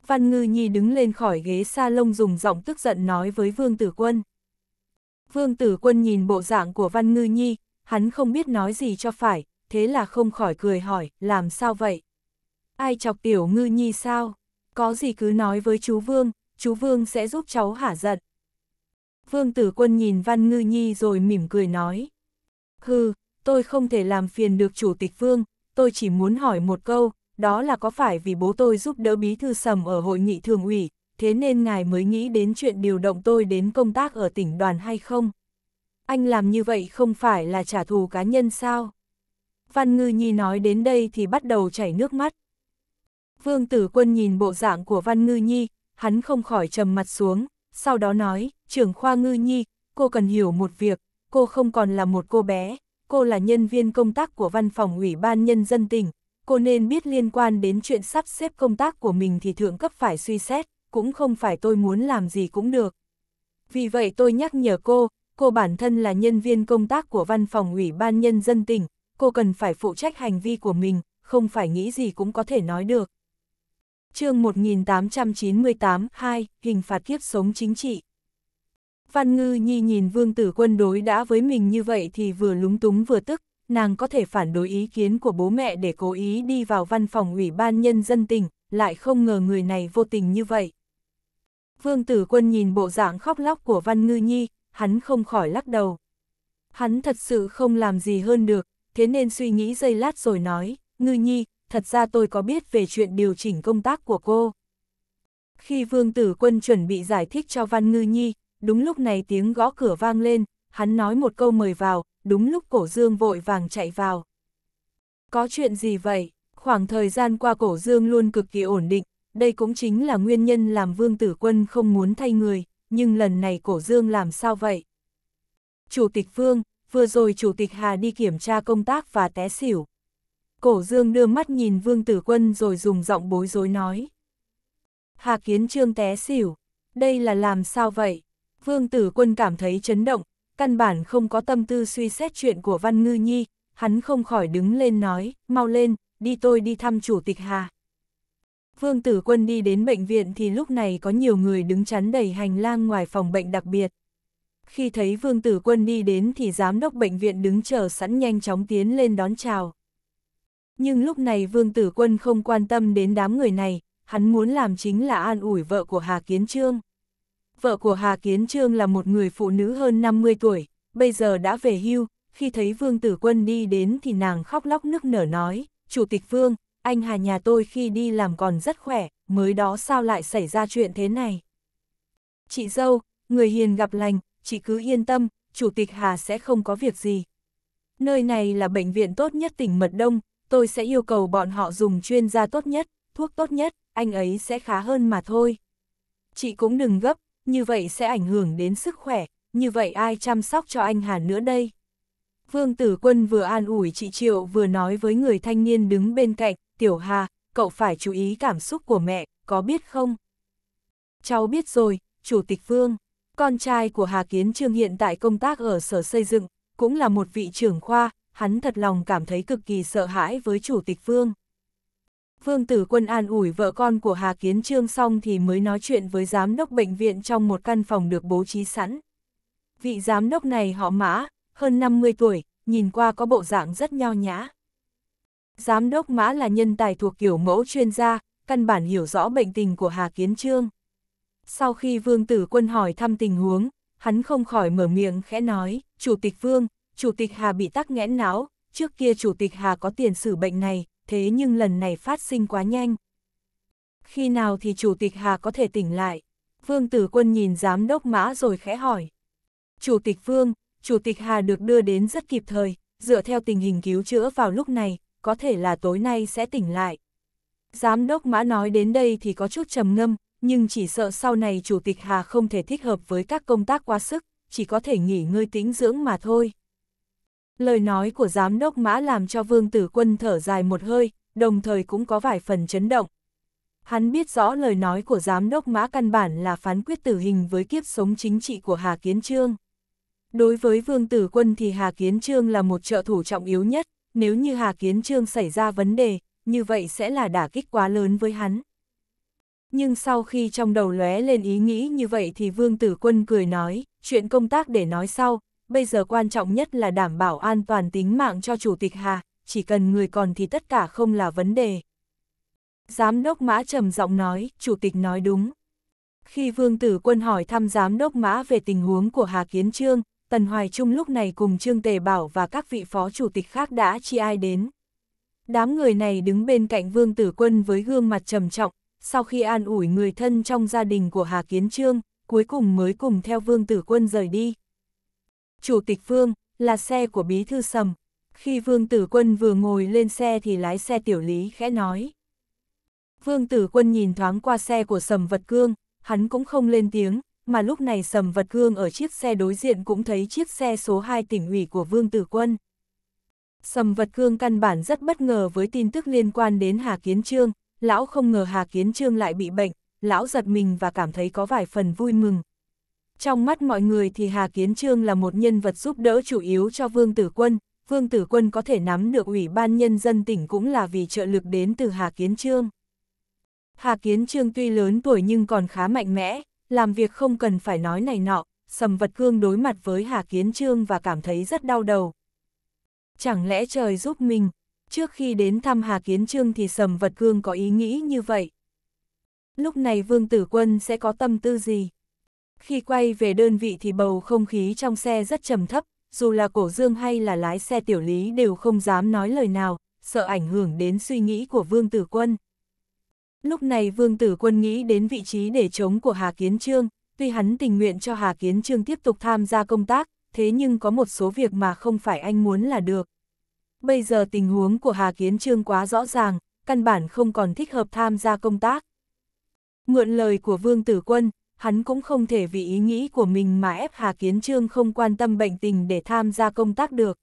Văn Ngư Nhi đứng lên khỏi ghế sa lông dùng giọng tức giận nói với Vương Tử Quân. Vương Tử Quân nhìn bộ dạng của Văn Ngư Nhi, hắn không biết nói gì cho phải, thế là không khỏi cười hỏi, làm sao vậy? Ai chọc tiểu Ngư Nhi sao? Có gì cứ nói với chú Vương, chú Vương sẽ giúp cháu hả giận. Vương Tử Quân nhìn Văn Ngư Nhi rồi mỉm cười nói. Hừ, tôi không thể làm phiền được Chủ tịch Vương, tôi chỉ muốn hỏi một câu, đó là có phải vì bố tôi giúp đỡ bí thư sầm ở hội nghị thường ủy, thế nên ngài mới nghĩ đến chuyện điều động tôi đến công tác ở tỉnh đoàn hay không? Anh làm như vậy không phải là trả thù cá nhân sao? Văn Ngư Nhi nói đến đây thì bắt đầu chảy nước mắt. Vương Tử Quân nhìn bộ dạng của Văn Ngư Nhi, hắn không khỏi trầm mặt xuống, sau đó nói, trưởng khoa Ngư Nhi, cô cần hiểu một việc, cô không còn là một cô bé, cô là nhân viên công tác của văn phòng ủy ban nhân dân tỉnh, cô nên biết liên quan đến chuyện sắp xếp công tác của mình thì thượng cấp phải suy xét, cũng không phải tôi muốn làm gì cũng được. Vì vậy tôi nhắc nhở cô, cô bản thân là nhân viên công tác của văn phòng ủy ban nhân dân tỉnh, cô cần phải phụ trách hành vi của mình, không phải nghĩ gì cũng có thể nói được. chương 1898-2, Hình phạt kiếp sống chính trị Văn Ngư Nhi nhìn Vương Tử Quân đối đã với mình như vậy thì vừa lúng túng vừa tức, nàng có thể phản đối ý kiến của bố mẹ để cố ý đi vào văn phòng ủy ban nhân dân tỉnh, lại không ngờ người này vô tình như vậy. Vương Tử Quân nhìn bộ dạng khóc lóc của Văn Ngư Nhi, hắn không khỏi lắc đầu. Hắn thật sự không làm gì hơn được, thế nên suy nghĩ giây lát rồi nói, Ngư Nhi, thật ra tôi có biết về chuyện điều chỉnh công tác của cô. Khi Vương Tử Quân chuẩn bị giải thích cho Văn Ngư Nhi, đúng lúc này tiếng gõ cửa vang lên, hắn nói một câu mời vào, đúng lúc cổ dương vội vàng chạy vào. Có chuyện gì vậy? Khoảng thời gian qua cổ dương luôn cực kỳ ổn định, đây cũng chính là nguyên nhân làm vương tử quân không muốn thay người, nhưng lần này cổ dương làm sao vậy? Chủ tịch Vương, vừa rồi Chủ tịch Hà đi kiểm tra công tác và té xỉu. Cổ dương đưa mắt nhìn vương tử quân rồi dùng giọng bối rối nói. Hà kiến trương té xỉu, đây là làm sao vậy? Vương Tử Quân cảm thấy chấn động, căn bản không có tâm tư suy xét chuyện của Văn Ngư Nhi, hắn không khỏi đứng lên nói, mau lên, đi tôi đi thăm chủ tịch Hà. Vương Tử Quân đi đến bệnh viện thì lúc này có nhiều người đứng chắn đầy hành lang ngoài phòng bệnh đặc biệt. Khi thấy Vương Tử Quân đi đến thì giám đốc bệnh viện đứng chờ sẵn nhanh chóng tiến lên đón chào. Nhưng lúc này Vương Tử Quân không quan tâm đến đám người này, hắn muốn làm chính là an ủi vợ của Hà Kiến Trương vợ của Hà Kiến Trương là một người phụ nữ hơn 50 tuổi, bây giờ đã về hưu, khi thấy Vương Tử Quân đi đến thì nàng khóc lóc nức nở nói, Chủ tịch Vương, anh Hà nhà tôi khi đi làm còn rất khỏe, mới đó sao lại xảy ra chuyện thế này. Chị dâu, người hiền gặp lành, chị cứ yên tâm, Chủ tịch Hà sẽ không có việc gì. Nơi này là bệnh viện tốt nhất tỉnh Mật Đông, tôi sẽ yêu cầu bọn họ dùng chuyên gia tốt nhất, thuốc tốt nhất, anh ấy sẽ khá hơn mà thôi. Chị cũng đừng gấp, như vậy sẽ ảnh hưởng đến sức khỏe, như vậy ai chăm sóc cho anh Hà nữa đây? Vương Tử Quân vừa an ủi chị Triệu vừa nói với người thanh niên đứng bên cạnh, Tiểu Hà, cậu phải chú ý cảm xúc của mẹ, có biết không? Cháu biết rồi, Chủ tịch Vương, con trai của Hà Kiến Trương hiện tại công tác ở Sở Xây dựng, cũng là một vị trưởng khoa, hắn thật lòng cảm thấy cực kỳ sợ hãi với Chủ tịch Vương. Vương Tử Quân an ủi vợ con của Hà Kiến Trương xong thì mới nói chuyện với giám đốc bệnh viện trong một căn phòng được bố trí sẵn. Vị giám đốc này họ Mã, hơn 50 tuổi, nhìn qua có bộ dạng rất nho nhã. Giám đốc Mã là nhân tài thuộc kiểu mẫu chuyên gia, căn bản hiểu rõ bệnh tình của Hà Kiến Trương. Sau khi Vương Tử Quân hỏi thăm tình huống, hắn không khỏi mở miệng khẽ nói, Chủ tịch Vương, Chủ tịch Hà bị tắc nghẽn não, trước kia Chủ tịch Hà có tiền sử bệnh này, thế nhưng lần này phát sinh quá nhanh. Khi nào thì Chủ tịch Hà có thể tỉnh lại? Vương Tử Quân nhìn giám đốc mã rồi khẽ hỏi. Chủ tịch Vương, Chủ tịch Hà được đưa đến rất kịp thời, dựa theo tình hình cứu chữa vào lúc này, có thể là tối nay sẽ tỉnh lại. Giám đốc mã nói đến đây thì có chút trầm ngâm, nhưng chỉ sợ sau này Chủ tịch Hà không thể thích hợp với các công tác quá sức, chỉ có thể nghỉ ngơi tĩnh dưỡng mà thôi. Lời nói của giám đốc mã làm cho vương tử quân thở dài một hơi, đồng thời cũng có vài phần chấn động. Hắn biết rõ lời nói của giám đốc mã căn bản là phán quyết tử hình với kiếp sống chính trị của Hà Kiến Trương. Đối với vương tử quân thì Hà Kiến Trương là một trợ thủ trọng yếu nhất, nếu như Hà Kiến Trương xảy ra vấn đề, như vậy sẽ là đả kích quá lớn với hắn. Nhưng sau khi trong đầu lóe lên ý nghĩ như vậy thì Vương Tử Quân cười nói, chuyện công tác để nói sau, bây giờ quan trọng nhất là đảm bảo an toàn tính mạng cho Chủ tịch Hà, chỉ cần người còn thì tất cả không là vấn đề. Giám đốc Mã trầm giọng nói, Chủ tịch nói đúng. Khi Vương Tử Quân hỏi thăm Giám đốc Mã về tình huống của Hà Kiến Trương, Tần Hoài Trung lúc này cùng Trương Tề Bảo và các vị phó chủ tịch khác đã chi ai đến. Đám người này đứng bên cạnh Vương Tử Quân với gương mặt trầm trọng, sau khi an ủi người thân trong gia đình của Hà Kiến Trương, cuối cùng mới cùng theo Vương Tử Quân rời đi. Chủ tịch Vương, là xe của Bí Thư Sầm. Khi Vương Tử Quân vừa ngồi lên xe thì lái xe tiểu lý khẽ nói. Vương Tử Quân nhìn thoáng qua xe của Sầm Vật Cương, hắn cũng không lên tiếng, mà lúc này Sầm Vật Cương ở chiếc xe đối diện cũng thấy chiếc xe số 2 tỉnh ủy của Vương Tử Quân. Sầm Vật Cương căn bản rất bất ngờ với tin tức liên quan đến Hà Kiến Trương, lão không ngờ Hà Kiến Trương lại bị bệnh, lão giật mình và cảm thấy có vài phần vui mừng, trong mắt mọi người thì Hà Kiến Trương là một nhân vật giúp đỡ chủ yếu cho Vương Tử Quân, Vương Tử Quân có thể nắm được Ủy ban Nhân dân tỉnh cũng là vì trợ lực đến từ Hà Kiến Trương. Hà Kiến Trương tuy lớn tuổi nhưng còn khá mạnh mẽ, làm việc không cần phải nói này nọ, Sầm Vật Cương đối mặt với Hà Kiến Trương và cảm thấy rất đau đầu. Chẳng lẽ trời giúp mình, trước khi đến thăm Hà Kiến Trương thì Sầm Vật Cương có ý nghĩ như vậy. Lúc này Vương Tử Quân sẽ có tâm tư gì? Khi quay về đơn vị thì bầu không khí trong xe rất trầm thấp, dù là cổ dương hay là lái xe tiểu lý đều không dám nói lời nào, sợ ảnh hưởng đến suy nghĩ của Vương Tử Quân. Lúc này Vương Tử Quân nghĩ đến vị trí để chống của Hà Kiến Trương, tuy hắn tình nguyện cho Hà Kiến Trương tiếp tục tham gia công tác, thế nhưng có một số việc mà không phải anh muốn là được. Bây giờ tình huống của Hà Kiến Trương quá rõ ràng, căn bản không còn thích hợp tham gia công tác. Mượn lời của Vương Tử Quân, hắn cũng không thể vì ý nghĩ của mình mà ép Hà Kiến Trương không quan tâm bệnh tình để tham gia công tác được.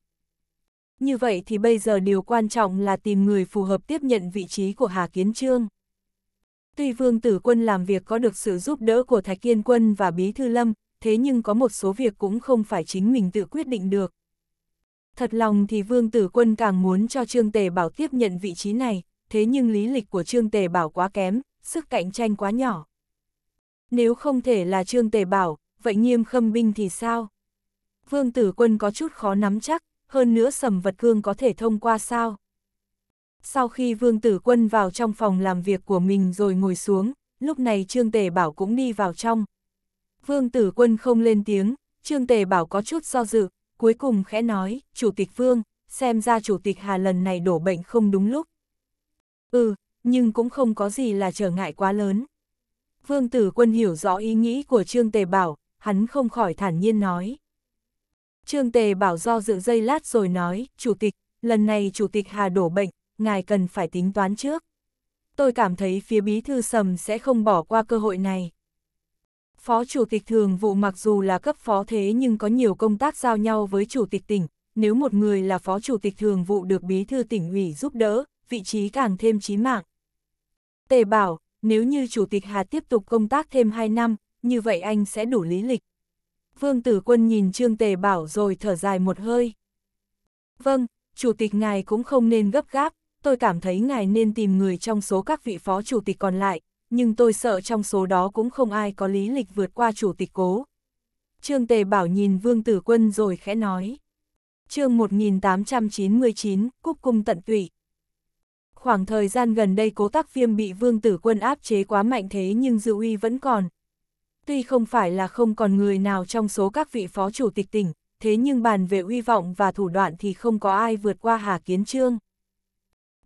Như vậy thì bây giờ điều quan trọng là tìm người phù hợp tiếp nhận vị trí của Hà Kiến Trương. Tuy Vương Tử Quân làm việc có được sự giúp đỡ của Thạch Kiên Quân và Bí Thư Lâm, thế nhưng có một số việc cũng không phải chính mình tự quyết định được. Thật lòng thì Vương Tử Quân càng muốn cho Trương Tề Bảo tiếp nhận vị trí này, thế nhưng lý lịch của Trương Tề Bảo quá kém, sức cạnh tranh quá nhỏ. Nếu không thể là Trương Tề Bảo, vậy nghiêm khâm binh thì sao? Vương Tử Quân có chút khó nắm chắc, hơn nữa sầm vật cương có thể thông qua sao? Sau khi Vương Tử Quân vào trong phòng làm việc của mình rồi ngồi xuống, lúc này Trương Tề Bảo cũng đi vào trong. Vương Tử Quân không lên tiếng, Trương Tề Bảo có chút do dự, cuối cùng khẽ nói, Chủ tịch Vương, xem ra Chủ tịch Hà lần này đổ bệnh không đúng lúc. Ừ, nhưng cũng không có gì là trở ngại quá lớn. Vương Tử Quân hiểu rõ ý nghĩ của Trương Tề Bảo, hắn không khỏi thản nhiên nói. Trương Tề Bảo do dự dây lát rồi nói, Chủ tịch, lần này Chủ tịch Hà đổ bệnh, ngài cần phải tính toán trước. Tôi cảm thấy phía bí thư sầm sẽ không bỏ qua cơ hội này. Phó Chủ tịch thường vụ mặc dù là cấp phó thế nhưng có nhiều công tác giao nhau với Chủ tịch tỉnh, nếu một người là Phó Chủ tịch thường vụ được bí thư tỉnh ủy giúp đỡ, vị trí càng thêm chí mạng. Tề Bảo, nếu như Chủ tịch Hà tiếp tục công tác thêm 2 năm, như vậy anh sẽ đủ lý lịch. Vương Tử Quân nhìn Trương Tề Bảo rồi thở dài một hơi. Vâng, Chủ tịch ngài cũng không nên gấp gáp, tôi cảm thấy ngài nên tìm người trong số các vị phó chủ tịch còn lại, nhưng tôi sợ trong số đó cũng không ai có lý lịch vượt qua chủ tịch cố. Trương Tề Bảo nhìn Vương Tử Quân rồi khẽ nói. chương 1899, Cúc Cung Tận Tụy khoảng thời gian gần đây cố tác viêm bị vương tử quân áp chế quá mạnh thế nhưng dư uy vẫn còn. Tuy không phải là không còn người nào trong số các vị phó chủ tịch tỉnh, thế nhưng bàn về uy vọng và thủ đoạn thì không có ai vượt qua Hà Kiến Trương.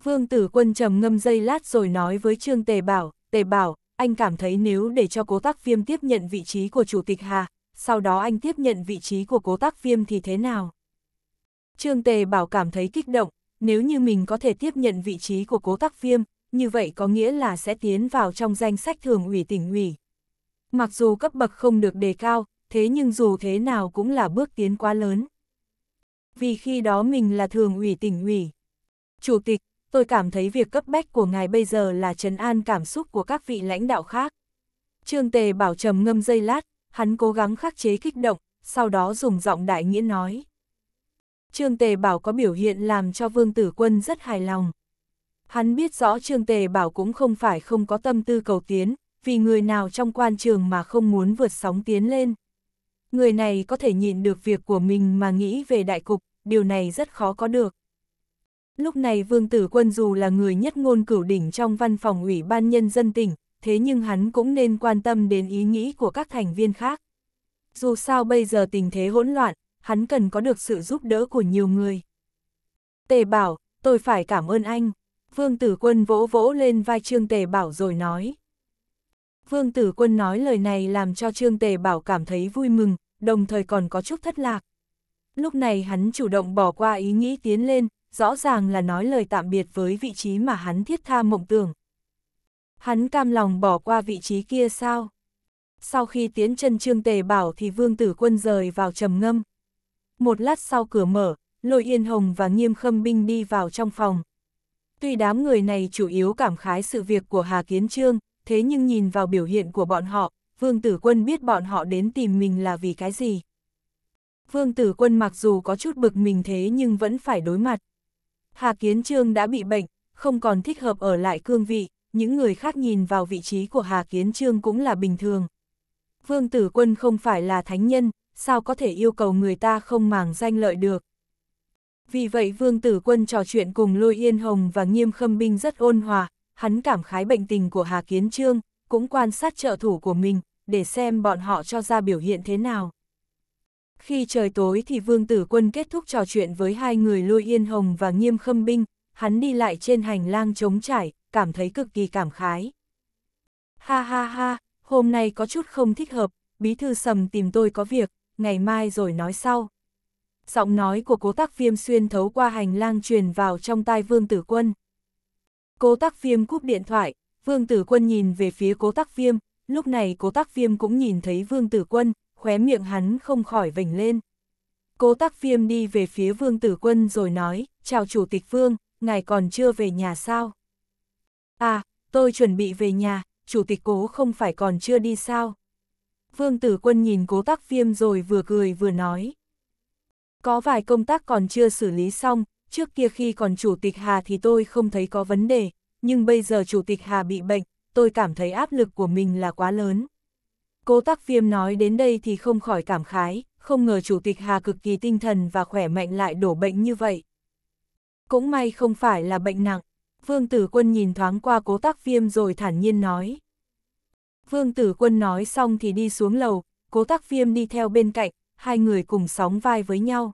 Vương tử quân trầm ngâm dây lát rồi nói với Trương Tề Bảo, Tề Bảo, anh cảm thấy nếu để cho cố tác viêm tiếp nhận vị trí của chủ tịch Hà, sau đó anh tiếp nhận vị trí của cố tác viêm thì thế nào? Trương Tề Bảo cảm thấy kích động, nếu như mình có thể tiếp nhận vị trí của cố tắc viêm, như vậy có nghĩa là sẽ tiến vào trong danh sách thường ủy tỉnh ủy. Mặc dù cấp bậc không được đề cao, thế nhưng dù thế nào cũng là bước tiến quá lớn. Vì khi đó mình là thường ủy tỉnh ủy. Chủ tịch, tôi cảm thấy việc cấp bách của ngài bây giờ là trấn an cảm xúc của các vị lãnh đạo khác. Trương Tề bảo trầm ngâm dây lát, hắn cố gắng khắc chế kích động, sau đó dùng giọng đại nghĩa nói. Trương Tề Bảo có biểu hiện làm cho Vương Tử Quân rất hài lòng. Hắn biết rõ Trương Tề Bảo cũng không phải không có tâm tư cầu tiến, vì người nào trong quan trường mà không muốn vượt sóng tiến lên. Người này có thể nhìn được việc của mình mà nghĩ về đại cục, điều này rất khó có được. Lúc này Vương Tử Quân dù là người nhất ngôn cửu đỉnh trong văn phòng ủy ban nhân dân tỉnh, thế nhưng hắn cũng nên quan tâm đến ý nghĩ của các thành viên khác. Dù sao bây giờ tình thế hỗn loạn, hắn cần có được sự giúp đỡ của nhiều người. Tề bảo, tôi phải cảm ơn anh. Vương Tử Quân vỗ vỗ lên vai Trương Tề Bảo rồi nói. Vương Tử Quân nói lời này làm cho Trương Tề Bảo cảm thấy vui mừng, đồng thời còn có chút thất lạc. Lúc này hắn chủ động bỏ qua ý nghĩ tiến lên, rõ ràng là nói lời tạm biệt với vị trí mà hắn thiết tha mộng tưởng. Hắn cam lòng bỏ qua vị trí kia sao? Sau khi tiến chân Trương Tề Bảo thì Vương Tử Quân rời vào trầm ngâm một lát sau cửa mở, lôi yên hồng và nghiêm khâm binh đi vào trong phòng. Tuy đám người này chủ yếu cảm khái sự việc của Hà Kiến Trương, thế nhưng nhìn vào biểu hiện của bọn họ, Vương Tử Quân biết bọn họ đến tìm mình là vì cái gì. Vương Tử Quân mặc dù có chút bực mình thế nhưng vẫn phải đối mặt. Hà Kiến Trương đã bị bệnh, không còn thích hợp ở lại cương vị, những người khác nhìn vào vị trí của Hà Kiến Trương cũng là bình thường. Vương Tử Quân không phải là thánh nhân, sao có thể yêu cầu người ta không màng danh lợi được. Vì vậy Vương Tử Quân trò chuyện cùng Lôi Yên Hồng và Nghiêm Khâm Binh rất ôn hòa, hắn cảm khái bệnh tình của Hà Kiến Trương, cũng quan sát trợ thủ của mình, để xem bọn họ cho ra biểu hiện thế nào. Khi trời tối thì Vương Tử Quân kết thúc trò chuyện với hai người Lôi Yên Hồng và Nghiêm Khâm Binh, hắn đi lại trên hành lang trống trải, cảm thấy cực kỳ cảm khái. Ha ha ha, hôm nay có chút không thích hợp, bí thư sầm tìm tôi có việc, ngày mai rồi nói sau. Giọng nói của cố tắc viêm xuyên thấu qua hành lang truyền vào trong tai vương tử quân. Cố tắc viêm cúp điện thoại, vương tử quân nhìn về phía cố tắc viêm, lúc này cố tắc viêm cũng nhìn thấy vương tử quân, khóe miệng hắn không khỏi vểnh lên. Cố tắc viêm đi về phía vương tử quân rồi nói, chào chủ tịch vương, ngài còn chưa về nhà sao? À, tôi chuẩn bị về nhà, chủ tịch cố không phải còn chưa đi sao? Vương Tử Quân nhìn cố tác viêm rồi vừa cười vừa nói. Có vài công tác còn chưa xử lý xong, trước kia khi còn Chủ tịch Hà thì tôi không thấy có vấn đề, nhưng bây giờ Chủ tịch Hà bị bệnh, tôi cảm thấy áp lực của mình là quá lớn. Cố tác viêm nói đến đây thì không khỏi cảm khái, không ngờ Chủ tịch Hà cực kỳ tinh thần và khỏe mạnh lại đổ bệnh như vậy. Cũng may không phải là bệnh nặng, Vương Tử Quân nhìn thoáng qua cố tác viêm rồi thản nhiên nói. Vương Tử Quân nói xong thì đi xuống lầu, cố tắc viêm đi theo bên cạnh, hai người cùng sóng vai với nhau.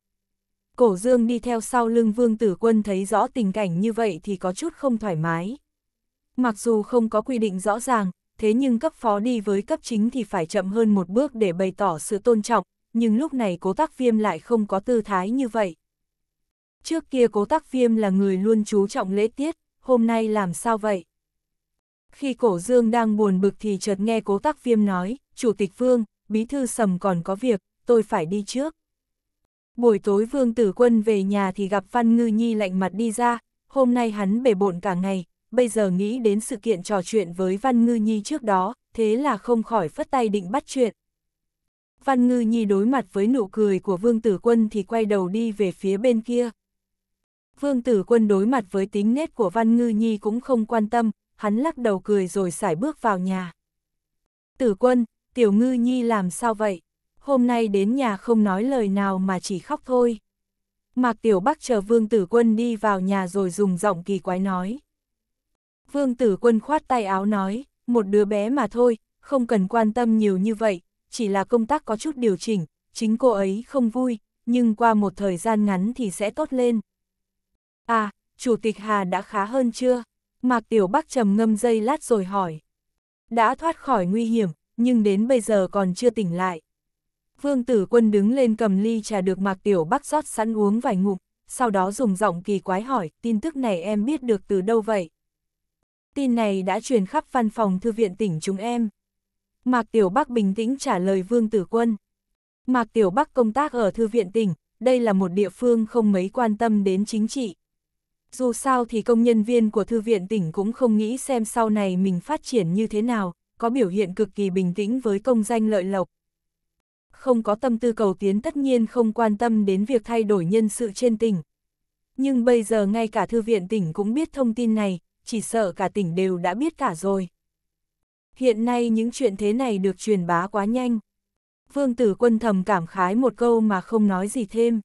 Cổ dương đi theo sau lưng Vương Tử Quân thấy rõ tình cảnh như vậy thì có chút không thoải mái. Mặc dù không có quy định rõ ràng, thế nhưng cấp phó đi với cấp chính thì phải chậm hơn một bước để bày tỏ sự tôn trọng, nhưng lúc này cố tắc viêm lại không có tư thái như vậy. Trước kia cố tắc viêm là người luôn chú trọng lễ tiết, hôm nay làm sao vậy? Khi cổ dương đang buồn bực thì chợt nghe cố tắc viêm nói, Chủ tịch Vương, Bí Thư Sầm còn có việc, tôi phải đi trước. Buổi tối Vương Tử Quân về nhà thì gặp Văn Ngư Nhi lạnh mặt đi ra, hôm nay hắn bể bộn cả ngày, bây giờ nghĩ đến sự kiện trò chuyện với Văn Ngư Nhi trước đó, thế là không khỏi phất tay định bắt chuyện. Văn Ngư Nhi đối mặt với nụ cười của Vương Tử Quân thì quay đầu đi về phía bên kia. Vương Tử Quân đối mặt với tính nét của Văn Ngư Nhi cũng không quan tâm, hắn lắc đầu cười rồi sải bước vào nhà. Tử quân, tiểu ngư nhi làm sao vậy? Hôm nay đến nhà không nói lời nào mà chỉ khóc thôi. Mạc Tiểu Bắc chờ Vương Tử Quân đi vào nhà rồi dùng giọng kỳ quái nói. Vương Tử Quân khoát tay áo nói, một đứa bé mà thôi, không cần quan tâm nhiều như vậy, chỉ là công tác có chút điều chỉnh, chính cô ấy không vui, nhưng qua một thời gian ngắn thì sẽ tốt lên. À, Chủ tịch Hà đã khá hơn chưa? Mạc Tiểu Bắc trầm ngâm dây lát rồi hỏi. Đã thoát khỏi nguy hiểm, nhưng đến bây giờ còn chưa tỉnh lại. Vương Tử Quân đứng lên cầm ly trà được Mạc Tiểu Bắc rót sẵn uống vài ngụm, sau đó dùng giọng kỳ quái hỏi, tin tức này em biết được từ đâu vậy? Tin này đã truyền khắp văn phòng thư viện tỉnh chúng em. Mạc Tiểu Bắc bình tĩnh trả lời Vương Tử Quân. Mạc Tiểu Bắc công tác ở thư viện tỉnh, đây là một địa phương không mấy quan tâm đến chính trị dù sao thì công nhân viên của thư viện tỉnh cũng không nghĩ xem sau này mình phát triển như thế nào, có biểu hiện cực kỳ bình tĩnh với công danh lợi lộc. Không có tâm tư cầu tiến tất nhiên không quan tâm đến việc thay đổi nhân sự trên tỉnh. Nhưng bây giờ ngay cả thư viện tỉnh cũng biết thông tin này, chỉ sợ cả tỉnh đều đã biết cả rồi. Hiện nay những chuyện thế này được truyền bá quá nhanh. Vương tử quân thầm cảm khái một câu mà không nói gì thêm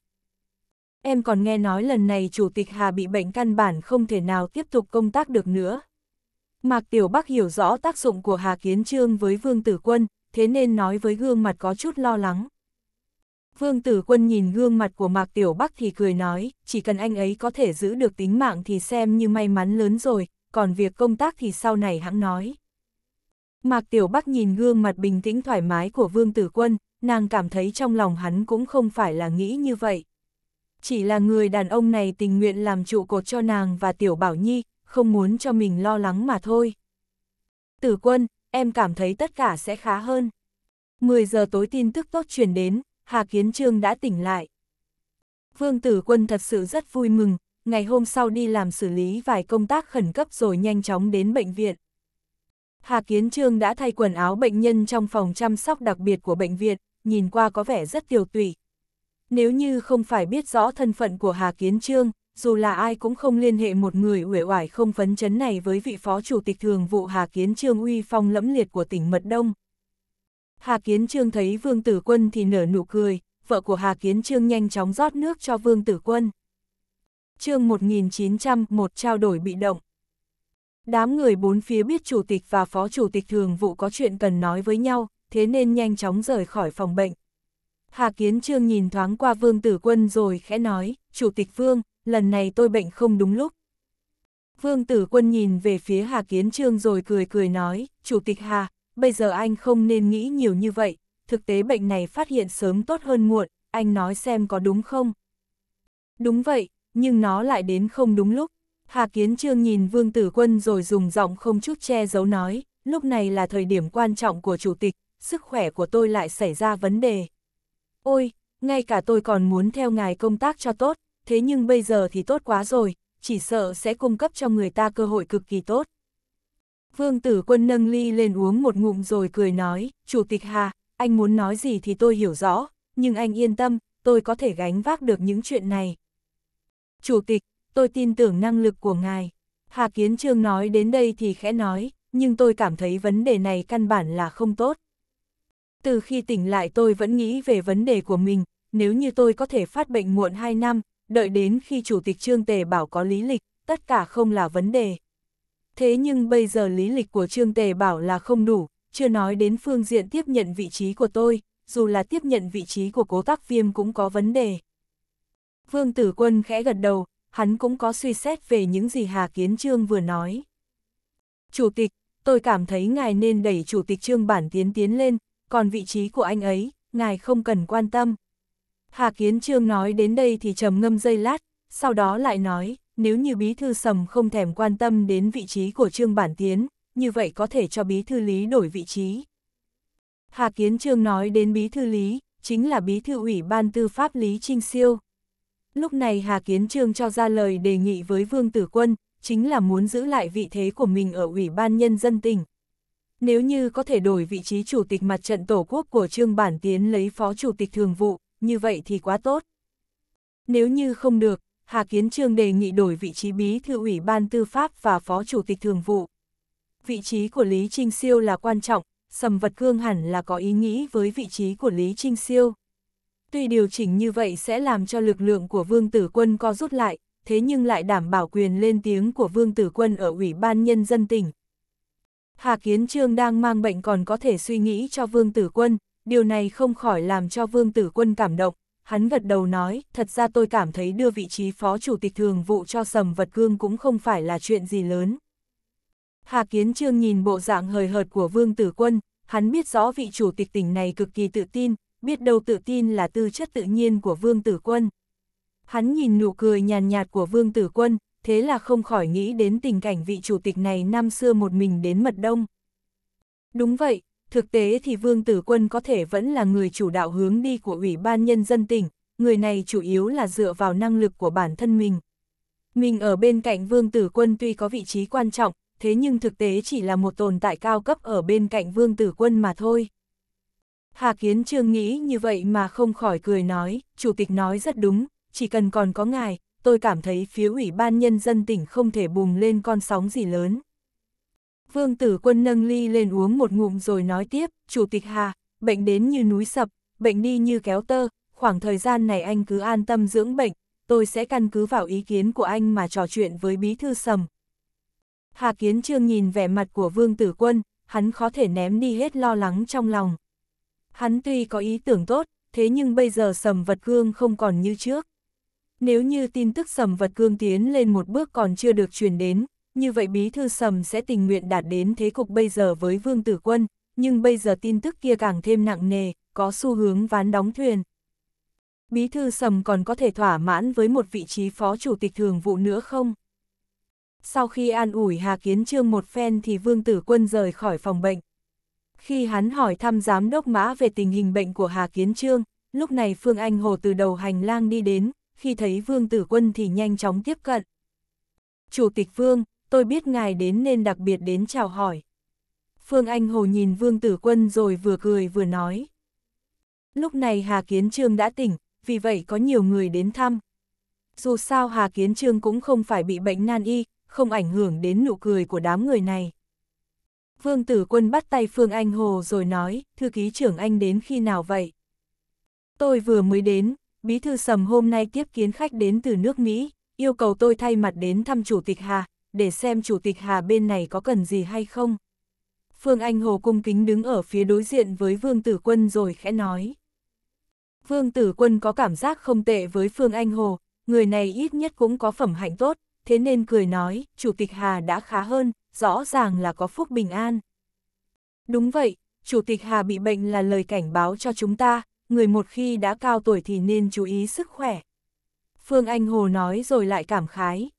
em còn nghe nói lần này Chủ tịch Hà bị bệnh căn bản không thể nào tiếp tục công tác được nữa. Mạc Tiểu Bắc hiểu rõ tác dụng của Hà Kiến Trương với Vương Tử Quân, thế nên nói với gương mặt có chút lo lắng. Vương Tử Quân nhìn gương mặt của Mạc Tiểu Bắc thì cười nói, chỉ cần anh ấy có thể giữ được tính mạng thì xem như may mắn lớn rồi, còn việc công tác thì sau này hãng nói. Mạc Tiểu Bắc nhìn gương mặt bình tĩnh thoải mái của Vương Tử Quân, nàng cảm thấy trong lòng hắn cũng không phải là nghĩ như vậy chỉ là người đàn ông này tình nguyện làm trụ cột cho nàng và Tiểu Bảo Nhi, không muốn cho mình lo lắng mà thôi. Tử quân, em cảm thấy tất cả sẽ khá hơn. 10 giờ tối tin tức tốt truyền đến, Hà Kiến Trương đã tỉnh lại. Vương Tử Quân thật sự rất vui mừng, ngày hôm sau đi làm xử lý vài công tác khẩn cấp rồi nhanh chóng đến bệnh viện. Hà Kiến Trương đã thay quần áo bệnh nhân trong phòng chăm sóc đặc biệt của bệnh viện, nhìn qua có vẻ rất tiều tụy, nếu như không phải biết rõ thân phận của Hà Kiến Trương, dù là ai cũng không liên hệ một người uể oải không phấn chấn này với vị phó chủ tịch thường vụ Hà Kiến Trương uy phong lẫm liệt của tỉnh Mật Đông. Hà Kiến Trương thấy Vương Tử Quân thì nở nụ cười, vợ của Hà Kiến Trương nhanh chóng rót nước cho Vương Tử Quân. chương một trao đổi bị động. Đám người bốn phía biết chủ tịch và phó chủ tịch thường vụ có chuyện cần nói với nhau, thế nên nhanh chóng rời khỏi phòng bệnh. Hà Kiến Trương nhìn thoáng qua Vương Tử Quân rồi khẽ nói, Chủ tịch Vương, lần này tôi bệnh không đúng lúc. Vương Tử Quân nhìn về phía Hà Kiến Trương rồi cười cười nói, Chủ tịch Hà, bây giờ anh không nên nghĩ nhiều như vậy, thực tế bệnh này phát hiện sớm tốt hơn muộn, anh nói xem có đúng không? Đúng vậy, nhưng nó lại đến không đúng lúc. Hà Kiến Trương nhìn Vương Tử Quân rồi dùng giọng không chút che giấu nói, lúc này là thời điểm quan trọng của Chủ tịch, sức khỏe của tôi lại xảy ra vấn đề. Ôi, ngay cả tôi còn muốn theo ngài công tác cho tốt, thế nhưng bây giờ thì tốt quá rồi, chỉ sợ sẽ cung cấp cho người ta cơ hội cực kỳ tốt. Vương tử quân nâng ly lên uống một ngụm rồi cười nói, Chủ tịch Hà, anh muốn nói gì thì tôi hiểu rõ, nhưng anh yên tâm, tôi có thể gánh vác được những chuyện này. Chủ tịch, tôi tin tưởng năng lực của ngài. Hà Kiến Trương nói đến đây thì khẽ nói, nhưng tôi cảm thấy vấn đề này căn bản là không tốt. Từ khi tỉnh lại tôi vẫn nghĩ về vấn đề của mình, nếu như tôi có thể phát bệnh muộn 2 năm, đợi đến khi Chủ tịch Trương Tề Bảo có lý lịch, tất cả không là vấn đề. Thế nhưng bây giờ lý lịch của Trương Tề Bảo là không đủ, chưa nói đến phương diện tiếp nhận vị trí của tôi, dù là tiếp nhận vị trí của cố tác viêm cũng có vấn đề. Vương Tử Quân khẽ gật đầu, hắn cũng có suy xét về những gì Hà Kiến Trương vừa nói. Chủ tịch, tôi cảm thấy ngài nên đẩy Chủ tịch Trương Bản Tiến tiến lên, còn vị trí của anh ấy, ngài không cần quan tâm. Hà Kiến Trương nói đến đây thì trầm ngâm dây lát, sau đó lại nói, nếu như bí thư sầm không thèm quan tâm đến vị trí của Trương Bản Tiến, như vậy có thể cho bí thư lý đổi vị trí. Hà Kiến Trương nói đến bí thư lý, chính là bí thư ủy ban tư pháp lý Trinh Siêu. Lúc này Hà Kiến Trương cho ra lời đề nghị với Vương Tử Quân, chính là muốn giữ lại vị thế của mình ở Ủy ban Nhân dân tỉnh, nếu như có thể đổi vị trí chủ tịch mặt trận tổ quốc của Trương Bản Tiến lấy phó chủ tịch thường vụ, như vậy thì quá tốt. Nếu như không được, Hà Kiến Trương đề nghị đổi vị trí bí thư ủy ban tư pháp và phó chủ tịch thường vụ. Vị trí của Lý Trinh Siêu là quan trọng, Sầm Vật Cương hẳn là có ý nghĩ với vị trí của Lý Trinh Siêu. Tuy điều chỉnh như vậy sẽ làm cho lực lượng của Vương Tử Quân co rút lại, thế nhưng lại đảm bảo quyền lên tiếng của Vương Tử Quân ở Ủy ban Nhân dân tỉnh, Hà Kiến Trương đang mang bệnh còn có thể suy nghĩ cho Vương Tử Quân, điều này không khỏi làm cho Vương Tử Quân cảm động. Hắn gật đầu nói, thật ra tôi cảm thấy đưa vị trí phó chủ tịch thường vụ cho sầm vật cương cũng không phải là chuyện gì lớn. Hà Kiến Trương nhìn bộ dạng hời hợt của Vương Tử Quân, hắn biết rõ vị chủ tịch tỉnh này cực kỳ tự tin, biết đâu tự tin là tư chất tự nhiên của Vương Tử Quân. Hắn nhìn nụ cười nhàn nhạt của Vương Tử Quân, thế là không khỏi nghĩ đến tình cảnh vị chủ tịch này năm xưa một mình đến mật đông. Đúng vậy, thực tế thì Vương Tử Quân có thể vẫn là người chủ đạo hướng đi của Ủy ban Nhân dân tỉnh, người này chủ yếu là dựa vào năng lực của bản thân mình. Mình ở bên cạnh Vương Tử Quân tuy có vị trí quan trọng, thế nhưng thực tế chỉ là một tồn tại cao cấp ở bên cạnh Vương Tử Quân mà thôi. Hà Kiến Trương nghĩ như vậy mà không khỏi cười nói, Chủ tịch nói rất đúng, chỉ cần còn có ngài, tôi cảm thấy phía ủy ban nhân dân tỉnh không thể bùng lên con sóng gì lớn. Vương tử quân nâng ly lên uống một ngụm rồi nói tiếp, Chủ tịch Hà, bệnh đến như núi sập, bệnh đi như kéo tơ, khoảng thời gian này anh cứ an tâm dưỡng bệnh, tôi sẽ căn cứ vào ý kiến của anh mà trò chuyện với bí thư sầm. Hà Kiến Trương nhìn vẻ mặt của Vương Tử Quân, hắn khó thể ném đi hết lo lắng trong lòng. Hắn tuy có ý tưởng tốt, thế nhưng bây giờ sầm vật gương không còn như trước. Nếu như tin tức sầm vật cương tiến lên một bước còn chưa được truyền đến, như vậy bí thư sầm sẽ tình nguyện đạt đến thế cục bây giờ với vương tử quân, nhưng bây giờ tin tức kia càng thêm nặng nề, có xu hướng ván đóng thuyền. Bí thư sầm còn có thể thỏa mãn với một vị trí phó chủ tịch thường vụ nữa không? Sau khi an ủi Hà Kiến Trương một phen thì Vương Tử Quân rời khỏi phòng bệnh. Khi hắn hỏi thăm giám đốc mã về tình hình bệnh của Hà Kiến Trương, lúc này Phương Anh Hồ từ đầu hành lang đi đến, khi thấy vương tử quân thì nhanh chóng tiếp cận. Chủ tịch vương, tôi biết ngài đến nên đặc biệt đến chào hỏi. Phương Anh Hồ nhìn vương tử quân rồi vừa cười vừa nói. Lúc này Hà Kiến Trương đã tỉnh, vì vậy có nhiều người đến thăm. Dù sao Hà Kiến Trương cũng không phải bị bệnh nan y, không ảnh hưởng đến nụ cười của đám người này. Vương Tử Quân bắt tay Phương Anh Hồ rồi nói, thư ký trưởng anh đến khi nào vậy? Tôi vừa mới đến, Bí thư Sầm hôm nay tiếp kiến khách đến từ nước Mỹ, yêu cầu tôi thay mặt đến thăm Chủ tịch Hà, để xem Chủ tịch Hà bên này có cần gì hay không. Phương Anh Hồ cung kính đứng ở phía đối diện với Vương Tử Quân rồi khẽ nói. Vương Tử Quân có cảm giác không tệ với Phương Anh Hồ, người này ít nhất cũng có phẩm hạnh tốt, thế nên cười nói, Chủ tịch Hà đã khá hơn, rõ ràng là có phúc bình an. Đúng vậy, Chủ tịch Hà bị bệnh là lời cảnh báo cho chúng ta, người một khi đã cao tuổi thì nên chú ý sức khỏe. Phương Anh Hồ nói rồi lại cảm khái.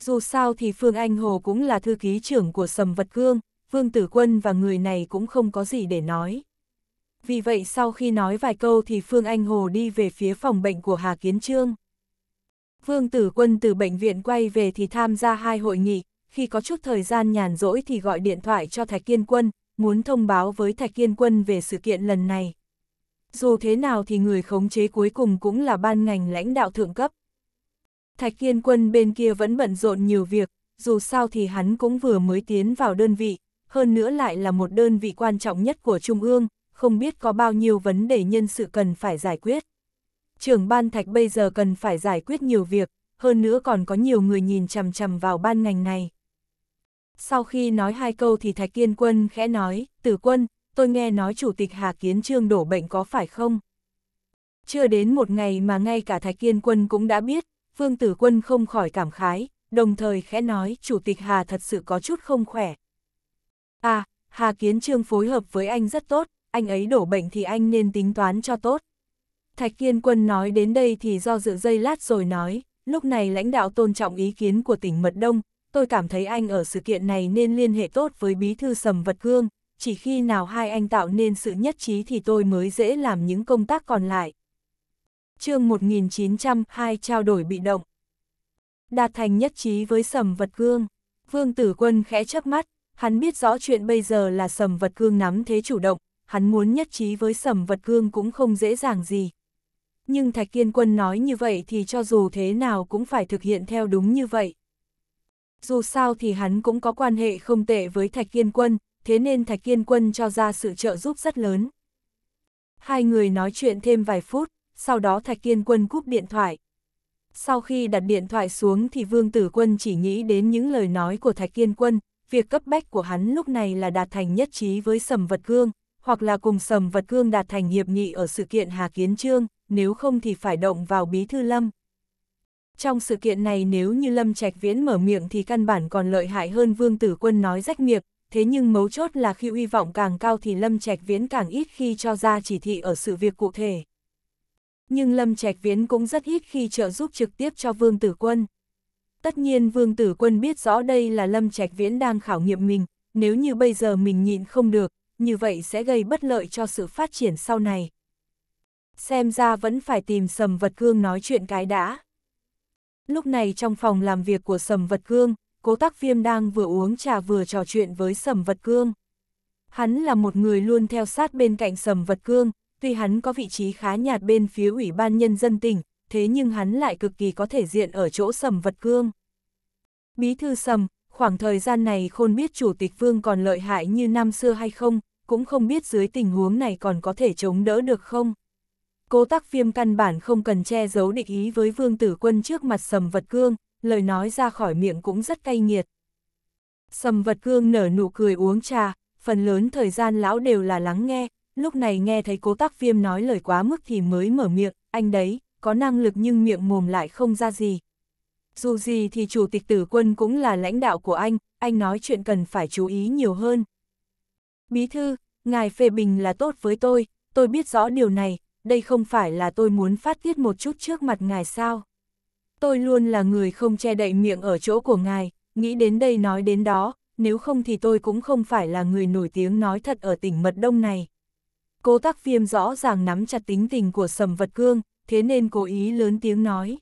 Dù sao thì Phương Anh Hồ cũng là thư ký trưởng của Sầm Vật Cương, Vương Tử Quân và người này cũng không có gì để nói. Vì vậy sau khi nói vài câu thì Phương Anh Hồ đi về phía phòng bệnh của Hà Kiến Trương. Vương Tử Quân từ bệnh viện quay về thì tham gia hai hội nghị, khi có chút thời gian nhàn rỗi thì gọi điện thoại cho Thạch Kiên Quân, muốn thông báo với Thạch Kiên Quân về sự kiện lần này dù thế nào thì người khống chế cuối cùng cũng là ban ngành lãnh đạo thượng cấp. Thạch Kiên Quân bên kia vẫn bận rộn nhiều việc, dù sao thì hắn cũng vừa mới tiến vào đơn vị, hơn nữa lại là một đơn vị quan trọng nhất của Trung ương, không biết có bao nhiêu vấn đề nhân sự cần phải giải quyết. Trưởng ban Thạch bây giờ cần phải giải quyết nhiều việc, hơn nữa còn có nhiều người nhìn chằm chằm vào ban ngành này. Sau khi nói hai câu thì Thạch Kiên Quân khẽ nói, tử quân, tôi nghe nói chủ tịch Hà Kiến Trương đổ bệnh có phải không? Chưa đến một ngày mà ngay cả thạch Kiên Quân cũng đã biết, Phương Tử Quân không khỏi cảm khái, đồng thời khẽ nói chủ tịch Hà thật sự có chút không khỏe. À, Hà Kiến Trương phối hợp với anh rất tốt, anh ấy đổ bệnh thì anh nên tính toán cho tốt. Thạch Kiên Quân nói đến đây thì do dự dây lát rồi nói, lúc này lãnh đạo tôn trọng ý kiến của tỉnh Mật Đông, tôi cảm thấy anh ở sự kiện này nên liên hệ tốt với bí thư sầm vật cương, chỉ khi nào hai anh tạo nên sự nhất trí thì tôi mới dễ làm những công tác còn lại. chương 1902 trao đổi bị động. Đạt thành nhất trí với sầm vật cương. Vương tử quân khẽ chớp mắt, hắn biết rõ chuyện bây giờ là sầm vật cương nắm thế chủ động, hắn muốn nhất trí với sầm vật cương cũng không dễ dàng gì. Nhưng Thạch Kiên Quân nói như vậy thì cho dù thế nào cũng phải thực hiện theo đúng như vậy. Dù sao thì hắn cũng có quan hệ không tệ với Thạch Kiên Quân, thế nên Thạch Kiên Quân cho ra sự trợ giúp rất lớn. Hai người nói chuyện thêm vài phút, sau đó Thạch Kiên Quân cúp điện thoại. Sau khi đặt điện thoại xuống thì Vương Tử Quân chỉ nghĩ đến những lời nói của Thạch Kiên Quân, việc cấp bách của hắn lúc này là đạt thành nhất trí với Sầm Vật Cương, hoặc là cùng Sầm Vật Cương đạt thành hiệp nghị ở sự kiện Hà Kiến Trương, nếu không thì phải động vào Bí Thư Lâm. Trong sự kiện này nếu như Lâm Trạch Viễn mở miệng thì căn bản còn lợi hại hơn Vương Tử Quân nói rách miệng, thế nhưng mấu chốt là khi uy vọng càng cao thì Lâm Trạch Viễn càng ít khi cho ra chỉ thị ở sự việc cụ thể. Nhưng Lâm Trạch Viễn cũng rất ít khi trợ giúp trực tiếp cho Vương Tử Quân. Tất nhiên Vương Tử Quân biết rõ đây là Lâm Trạch Viễn đang khảo nghiệm mình, nếu như bây giờ mình nhịn không được, như vậy sẽ gây bất lợi cho sự phát triển sau này. Xem ra vẫn phải tìm Sầm Vật Cương nói chuyện cái đã. Lúc này trong phòng làm việc của Sầm Vật Cương, cố Tác viêm đang vừa uống trà vừa trò chuyện với sầm vật cương. Hắn là một người luôn theo sát bên cạnh sầm vật cương, tuy hắn có vị trí khá nhạt bên phía ủy ban nhân dân tỉnh, thế nhưng hắn lại cực kỳ có thể diện ở chỗ sầm vật cương. Bí thư sầm, khoảng thời gian này khôn biết chủ tịch vương còn lợi hại như năm xưa hay không, cũng không biết dưới tình huống này còn có thể chống đỡ được không. Cố Tác viêm căn bản không cần che giấu định ý với vương tử quân trước mặt sầm vật cương, lời nói ra khỏi miệng cũng rất cay nghiệt. Sầm vật cương nở nụ cười uống trà, phần lớn thời gian lão đều là lắng nghe, lúc này nghe thấy cố tác viêm nói lời quá mức thì mới mở miệng, anh đấy, có năng lực nhưng miệng mồm lại không ra gì. Dù gì thì chủ tịch tử quân cũng là lãnh đạo của anh, anh nói chuyện cần phải chú ý nhiều hơn. Bí thư, ngài phê bình là tốt với tôi, tôi biết rõ điều này, đây không phải là tôi muốn phát tiết một chút trước mặt ngài sao tôi luôn là người không che đậy miệng ở chỗ của ngài, nghĩ đến đây nói đến đó, nếu không thì tôi cũng không phải là người nổi tiếng nói thật ở tỉnh Mật Đông này. Cố tắc viêm rõ ràng nắm chặt tính tình của Sầm Vật Cương, thế nên cố ý lớn tiếng nói.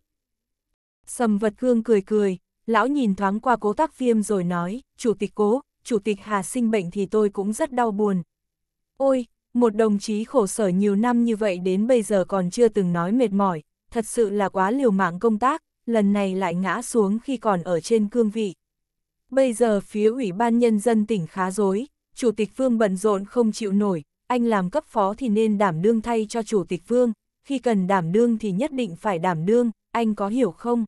Sầm Vật Cương cười cười, lão nhìn thoáng qua cố tắc viêm rồi nói, Chủ tịch cố, Chủ tịch Hà sinh bệnh thì tôi cũng rất đau buồn. Ôi, một đồng chí khổ sở nhiều năm như vậy đến bây giờ còn chưa từng nói mệt mỏi, thật sự là quá liều mạng công tác, lần này lại ngã xuống khi còn ở trên cương vị. Bây giờ phía Ủy ban Nhân dân tỉnh khá dối, Chủ tịch Vương bận rộn không chịu nổi, anh làm cấp phó thì nên đảm đương thay cho Chủ tịch Vương, khi cần đảm đương thì nhất định phải đảm đương, anh có hiểu không?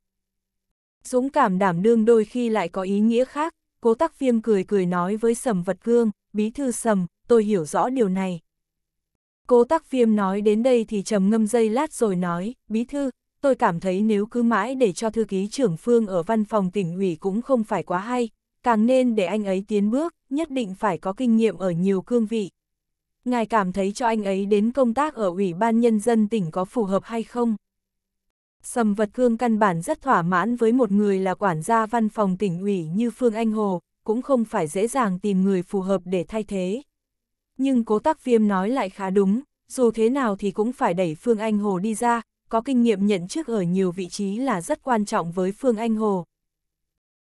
Dũng cảm đảm đương đôi khi lại có ý nghĩa khác, cố tắc viêm cười cười nói với Sầm Vật Cương, Bí Thư Sầm, tôi hiểu rõ điều này. Cố tắc viêm nói đến đây thì trầm ngâm dây lát rồi nói, Bí Thư, tôi cảm thấy nếu cứ mãi để cho thư ký trưởng Phương ở văn phòng tỉnh ủy cũng không phải quá hay, càng nên để anh ấy tiến bước, nhất định phải có kinh nghiệm ở nhiều cương vị. Ngài cảm thấy cho anh ấy đến công tác ở Ủy ban Nhân dân tỉnh có phù hợp hay không? Sầm Vật Cương căn bản rất thỏa mãn với một người là quản gia văn phòng tỉnh ủy như Phương Anh Hồ, cũng không phải dễ dàng tìm người phù hợp để thay thế. Nhưng cố tắc viêm nói lại khá đúng, dù thế nào thì cũng phải đẩy Phương Anh Hồ đi ra, có kinh nghiệm nhận chức ở nhiều vị trí là rất quan trọng với Phương Anh Hồ.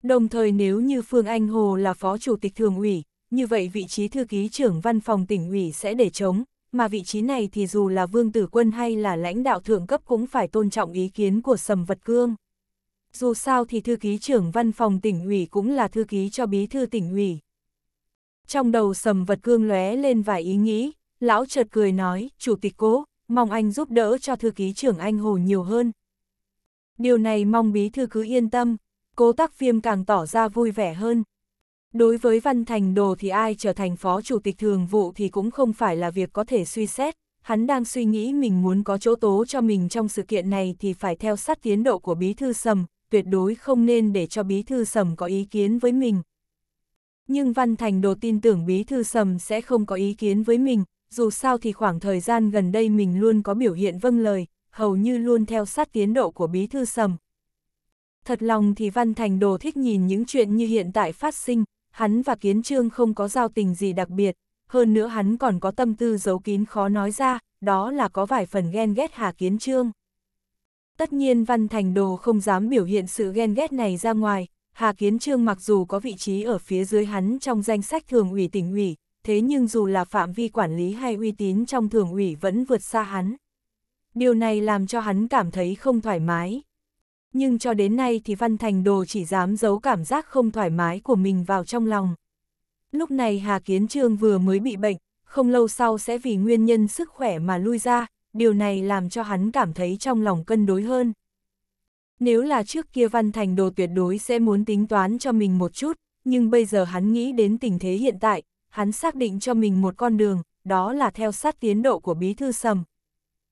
Đồng thời nếu như Phương Anh Hồ là phó chủ tịch thường ủy, như vậy vị trí thư ký trưởng văn phòng tỉnh ủy sẽ để chống, mà vị trí này thì dù là Vương Tử Quân hay là lãnh đạo thượng cấp cũng phải tôn trọng ý kiến của Sầm Vật Cương. Dù sao thì thư ký trưởng văn phòng tỉnh ủy cũng là thư ký cho bí thư tỉnh ủy. Trong đầu Sầm Vật Cương lóe lên vài ý nghĩ, lão chợt cười nói, chủ tịch cố, mong anh giúp đỡ cho thư ký trưởng anh Hồ nhiều hơn. Điều này mong bí thư cứ yên tâm, cố tác phim càng tỏ ra vui vẻ hơn. Đối với Văn Thành Đồ thì ai trở thành phó chủ tịch thường vụ thì cũng không phải là việc có thể suy xét, hắn đang suy nghĩ mình muốn có chỗ tố cho mình trong sự kiện này thì phải theo sát tiến độ của bí thư sầm, tuyệt đối không nên để cho bí thư sầm có ý kiến với mình. Nhưng Văn Thành Đồ tin tưởng bí thư sầm sẽ không có ý kiến với mình, dù sao thì khoảng thời gian gần đây mình luôn có biểu hiện vâng lời, hầu như luôn theo sát tiến độ của bí thư sầm. Thật lòng thì Văn Thành Đồ thích nhìn những chuyện như hiện tại phát sinh, hắn và Kiến Trương không có giao tình gì đặc biệt, hơn nữa hắn còn có tâm tư giấu kín khó nói ra, đó là có vài phần ghen ghét Hà Kiến Trương. Tất nhiên Văn Thành Đồ không dám biểu hiện sự ghen ghét này ra ngoài, Hà Kiến Trương mặc dù có vị trí ở phía dưới hắn trong danh sách thường ủy tỉnh ủy, thế nhưng dù là phạm vi quản lý hay uy tín trong thường ủy vẫn vượt xa hắn. Điều này làm cho hắn cảm thấy không thoải mái. Nhưng cho đến nay thì Văn Thành Đồ chỉ dám giấu cảm giác không thoải mái của mình vào trong lòng. Lúc này Hà Kiến Trương vừa mới bị bệnh, không lâu sau sẽ vì nguyên nhân sức khỏe mà lui ra, điều này làm cho hắn cảm thấy trong lòng cân đối hơn. Nếu là trước kia Văn Thành Đồ tuyệt đối sẽ muốn tính toán cho mình một chút, nhưng bây giờ hắn nghĩ đến tình thế hiện tại, hắn xác định cho mình một con đường, đó là theo sát tiến độ của bí thư sầm.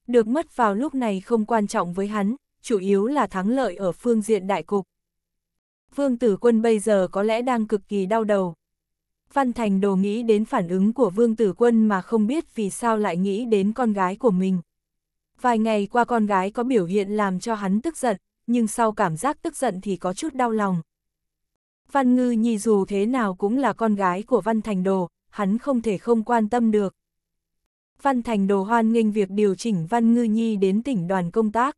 Được mất vào lúc này không quan trọng với hắn, chủ yếu là thắng lợi ở phương diện đại cục. Vương tử quân bây giờ có lẽ đang cực kỳ đau đầu. Văn Thành đồ nghĩ đến phản ứng của Vương Tử Quân mà không biết vì sao lại nghĩ đến con gái của mình. Vài ngày qua con gái có biểu hiện làm cho hắn tức giận, nhưng sau cảm giác tức giận thì có chút đau lòng. Văn Ngư Nhi dù thế nào cũng là con gái của Văn Thành Đồ, hắn không thể không quan tâm được. Văn Thành Đồ hoan nghênh việc điều chỉnh Văn Ngư Nhi đến tỉnh đoàn công tác.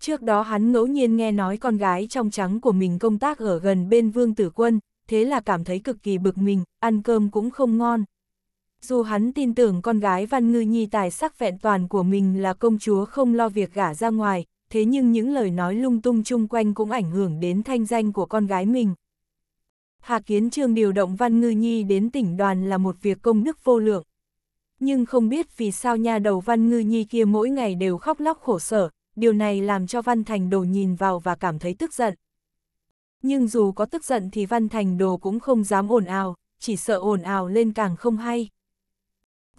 Trước đó hắn ngẫu nhiên nghe nói con gái trong trắng của mình công tác ở gần bên Vương Tử Quân, thế là cảm thấy cực kỳ bực mình, ăn cơm cũng không ngon. Dù hắn tin tưởng con gái Văn Ngư Nhi tài sắc vẹn toàn của mình là công chúa không lo việc gả ra ngoài, thế nhưng những lời nói lung tung chung quanh cũng ảnh hưởng đến thanh danh của con gái mình. Hà Kiến Trương điều động Văn Ngư Nhi đến tỉnh đoàn là một việc công đức vô lượng. Nhưng không biết vì sao nhà đầu Văn Ngư Nhi kia mỗi ngày đều khóc lóc khổ sở, điều này làm cho Văn Thành Đồ nhìn vào và cảm thấy tức giận. Nhưng dù có tức giận thì Văn Thành Đồ cũng không dám ồn ào, chỉ sợ ồn ào lên càng không hay.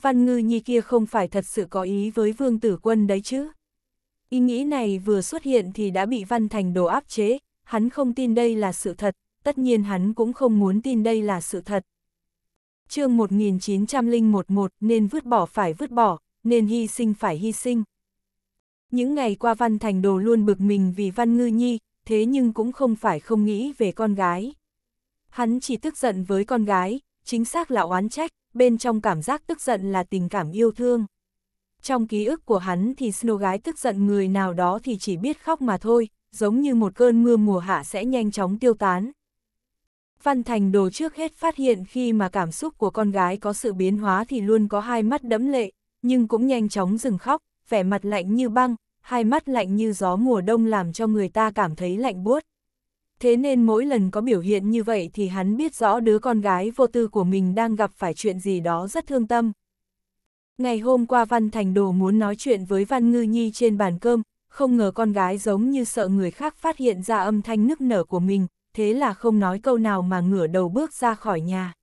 Văn Ngư Nhi kia không phải thật sự có ý với Vương Tử Quân đấy chứ. Ý nghĩ này vừa xuất hiện thì đã bị Văn Thành Đồ áp chế, hắn không tin đây là sự thật, tất nhiên hắn cũng không muốn tin đây là sự thật. chương 1911 nên vứt bỏ phải vứt bỏ, nên hy sinh phải hy sinh. Những ngày qua Văn Thành Đồ luôn bực mình vì Văn Ngư Nhi, thế nhưng cũng không phải không nghĩ về con gái. Hắn chỉ tức giận với con gái, chính xác là oán trách, bên trong cảm giác tức giận là tình cảm yêu thương. Trong ký ức của hắn thì Snow gái tức giận người nào đó thì chỉ biết khóc mà thôi, giống như một cơn mưa mùa hạ sẽ nhanh chóng tiêu tán, Văn Thành Đồ trước hết phát hiện khi mà cảm xúc của con gái có sự biến hóa thì luôn có hai mắt đẫm lệ, nhưng cũng nhanh chóng dừng khóc, vẻ mặt lạnh như băng, hai mắt lạnh như gió mùa đông làm cho người ta cảm thấy lạnh buốt. Thế nên mỗi lần có biểu hiện như vậy thì hắn biết rõ đứa con gái vô tư của mình đang gặp phải chuyện gì đó rất thương tâm. Ngày hôm qua Văn Thành Đồ muốn nói chuyện với Văn Ngư Nhi trên bàn cơm, không ngờ con gái giống như sợ người khác phát hiện ra âm thanh nức nở của mình, thế là không nói câu nào mà ngửa đầu bước ra khỏi nhà.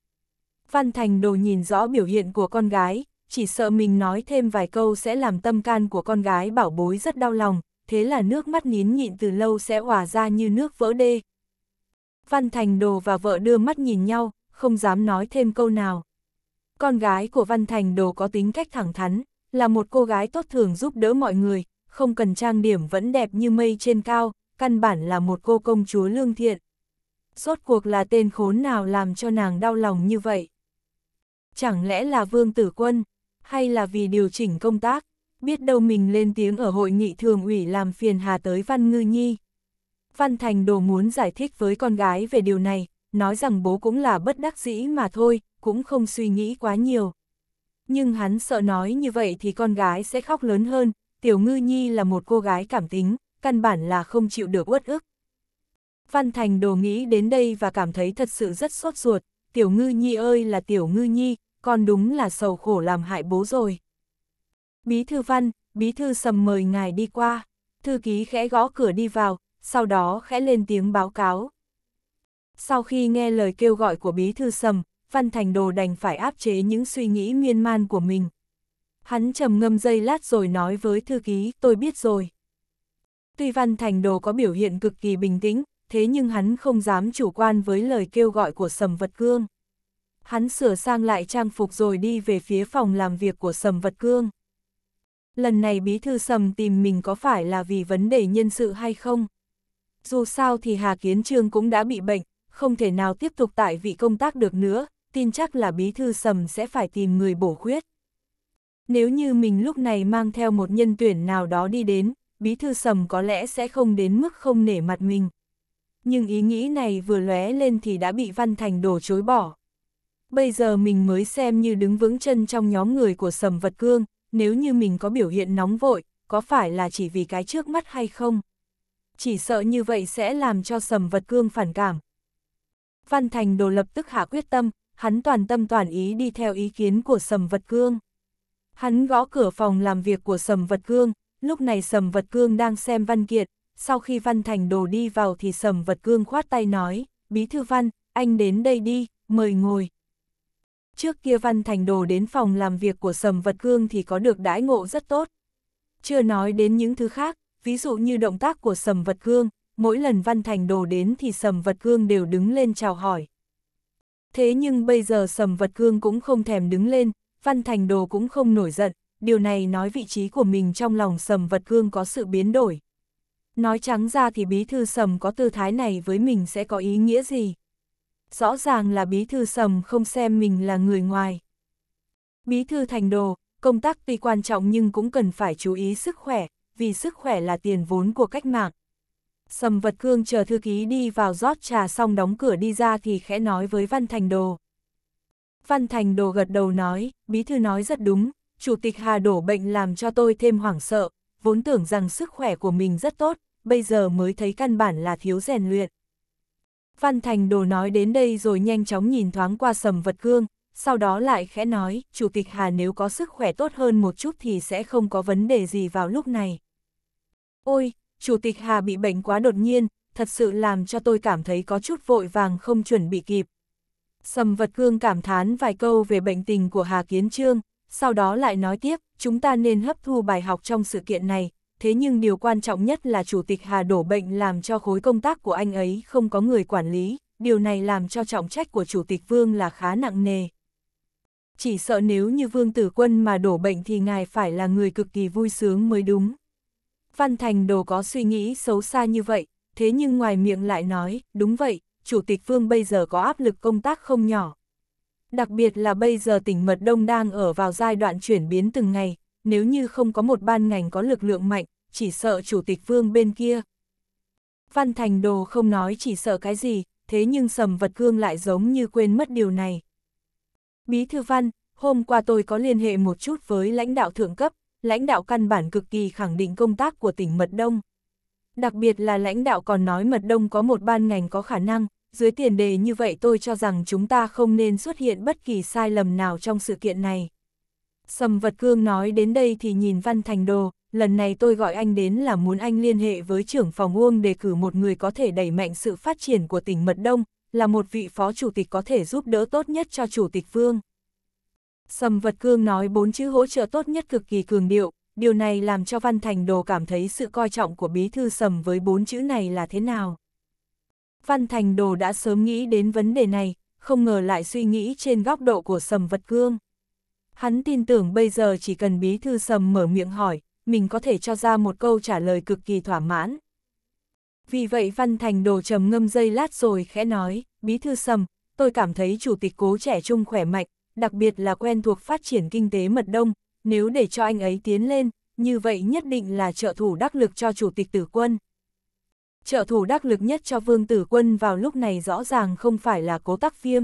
Văn Thành đồ nhìn rõ biểu hiện của con gái, chỉ sợ mình nói thêm vài câu sẽ làm tâm can của con gái bảo bối rất đau lòng, thế là nước mắt nín nhịn từ lâu sẽ hòa ra như nước vỡ đê. Văn Thành đồ và vợ đưa mắt nhìn nhau, không dám nói thêm câu nào. Con gái của Văn Thành đồ có tính cách thẳng thắn, là một cô gái tốt thường giúp đỡ mọi người, không cần trang điểm vẫn đẹp như mây trên cao, căn bản là một cô công chúa lương thiện rốt cuộc là tên khốn nào làm cho nàng đau lòng như vậy. Chẳng lẽ là vương tử quân, hay là vì điều chỉnh công tác, biết đâu mình lên tiếng ở hội nghị thường ủy làm phiền hà tới Văn Ngư Nhi. Văn Thành đồ muốn giải thích với con gái về điều này, nói rằng bố cũng là bất đắc dĩ mà thôi, cũng không suy nghĩ quá nhiều. Nhưng hắn sợ nói như vậy thì con gái sẽ khóc lớn hơn, Tiểu Ngư Nhi là một cô gái cảm tính, căn bản là không chịu được uất ức. Văn Thành đồ nghĩ đến đây và cảm thấy thật sự rất sốt ruột, tiểu ngư nhi ơi là tiểu ngư nhi, con đúng là sầu khổ làm hại bố rồi. Bí thư văn, bí thư sầm mời ngài đi qua, thư ký khẽ gõ cửa đi vào, sau đó khẽ lên tiếng báo cáo. Sau khi nghe lời kêu gọi của bí thư sầm, Văn Thành Đồ đành phải áp chế những suy nghĩ miên man của mình. Hắn trầm ngâm giây lát rồi nói với thư ký, tôi biết rồi. Tuy Văn Thành Đồ có biểu hiện cực kỳ bình tĩnh, thế nhưng hắn không dám chủ quan với lời kêu gọi của Sầm Vật Cương. Hắn sửa sang lại trang phục rồi đi về phía phòng làm việc của Sầm Vật Cương. Lần này bí thư Sầm tìm mình có phải là vì vấn đề nhân sự hay không? Dù sao thì Hà Kiến Trương cũng đã bị bệnh, không thể nào tiếp tục tại vị công tác được nữa, tin chắc là bí thư Sầm sẽ phải tìm người bổ khuyết. Nếu như mình lúc này mang theo một nhân tuyển nào đó đi đến, bí thư Sầm có lẽ sẽ không đến mức không nể mặt mình nhưng ý nghĩ này vừa lóe lên thì đã bị Văn Thành đổ chối bỏ. Bây giờ mình mới xem như đứng vững chân trong nhóm người của Sầm Vật Cương, nếu như mình có biểu hiện nóng vội, có phải là chỉ vì cái trước mắt hay không? Chỉ sợ như vậy sẽ làm cho Sầm Vật Cương phản cảm. Văn Thành đồ lập tức hạ quyết tâm, hắn toàn tâm toàn ý đi theo ý kiến của Sầm Vật Cương. Hắn gõ cửa phòng làm việc của Sầm Vật Cương, lúc này Sầm Vật Cương đang xem văn kiện, sau khi Văn Thành Đồ đi vào thì sầm vật cương khoát tay nói, Bí Thư Văn, anh đến đây đi, mời ngồi. Trước kia Văn Thành Đồ đến phòng làm việc của sầm vật cương thì có được đãi ngộ rất tốt. Chưa nói đến những thứ khác, ví dụ như động tác của sầm vật cương, mỗi lần Văn Thành Đồ đến thì sầm vật cương đều đứng lên chào hỏi. Thế nhưng bây giờ sầm vật cương cũng không thèm đứng lên, Văn Thành Đồ cũng không nổi giận, điều này nói vị trí của mình trong lòng sầm vật cương có sự biến đổi. Nói trắng ra thì bí thư sầm có tư thái này với mình sẽ có ý nghĩa gì? Rõ ràng là bí thư sầm không xem mình là người ngoài. Bí thư thành đồ, công tác tuy quan trọng nhưng cũng cần phải chú ý sức khỏe, vì sức khỏe là tiền vốn của cách mạng. Sầm vật cương chờ thư ký đi vào rót trà xong đóng cửa đi ra thì khẽ nói với Văn Thành Đồ. Văn Thành Đồ gật đầu nói, bí thư nói rất đúng, chủ tịch Hà đổ bệnh làm cho tôi thêm hoảng sợ, vốn tưởng rằng sức khỏe của mình rất tốt, bây giờ mới thấy căn bản là thiếu rèn luyện. Văn Thành Đồ nói đến đây rồi nhanh chóng nhìn thoáng qua sầm vật cương, sau đó lại khẽ nói, Chủ tịch Hà nếu có sức khỏe tốt hơn một chút thì sẽ không có vấn đề gì vào lúc này. Ôi, Chủ tịch Hà bị bệnh quá đột nhiên, thật sự làm cho tôi cảm thấy có chút vội vàng không chuẩn bị kịp. Sầm vật cương cảm thán vài câu về bệnh tình của Hà Kiến Trương, sau đó lại nói tiếp, chúng ta nên hấp thu bài học trong sự kiện này, thế nhưng điều quan trọng nhất là Chủ tịch Hà đổ bệnh làm cho khối công tác của anh ấy không có người quản lý, điều này làm cho trọng trách của Chủ tịch Vương là khá nặng nề. Chỉ sợ nếu như Vương Tử Quân mà đổ bệnh thì ngài phải là người cực kỳ vui sướng mới đúng. Văn Thành đồ có suy nghĩ xấu xa như vậy, thế nhưng ngoài miệng lại nói, đúng vậy, Chủ tịch Vương bây giờ có áp lực công tác không nhỏ, đặc biệt là bây giờ tỉnh Mật Đông đang ở vào giai đoạn chuyển biến từng ngày, nếu như không có một ban ngành có lực lượng mạnh, chỉ sợ Chủ tịch Vương bên kia. Văn Thành Đồ không nói chỉ sợ cái gì, thế nhưng Sầm Vật Cương lại giống như quên mất điều này. Bí thư Văn, hôm qua tôi có liên hệ một chút với lãnh đạo thượng cấp, lãnh đạo căn bản cực kỳ khẳng định công tác của tỉnh Mật Đông. Đặc biệt là lãnh đạo còn nói Mật Đông có một ban ngành có khả năng, dưới tiền đề như vậy tôi cho rằng chúng ta không nên xuất hiện bất kỳ sai lầm nào trong sự kiện này. Sầm vật cương nói đến đây thì nhìn Văn Thành Đồ, lần này tôi gọi anh đến là muốn anh liên hệ với trưởng phòng Uông đề cử một người có thể đẩy mạnh sự phát triển của tỉnh Mật Đông, là một vị phó chủ tịch có thể giúp đỡ tốt nhất cho chủ tịch Vương. Sầm vật cương nói bốn chữ hỗ trợ tốt nhất cực kỳ cường điệu, điều này làm cho Văn Thành Đồ cảm thấy sự coi trọng của bí thư sầm với bốn chữ này là thế nào. Văn Thành Đồ đã sớm nghĩ đến vấn đề này, không ngờ lại suy nghĩ trên góc độ của Sầm Vật Cương. Hắn tin tưởng bây giờ chỉ cần bí thư Sầm mở miệng hỏi, mình có thể cho ra một câu trả lời cực kỳ thỏa mãn. Vì vậy Văn Thành Đồ trầm ngâm dây lát rồi khẽ nói, bí thư Sầm, tôi cảm thấy chủ tịch cố trẻ trung khỏe mạnh, đặc biệt là quen thuộc phát triển kinh tế mật đông, nếu để cho anh ấy tiến lên, như vậy nhất định là trợ thủ đắc lực cho chủ tịch tử quân. Trợ thủ đắc lực nhất cho vương tử quân vào lúc này rõ ràng không phải là cố tắc viêm.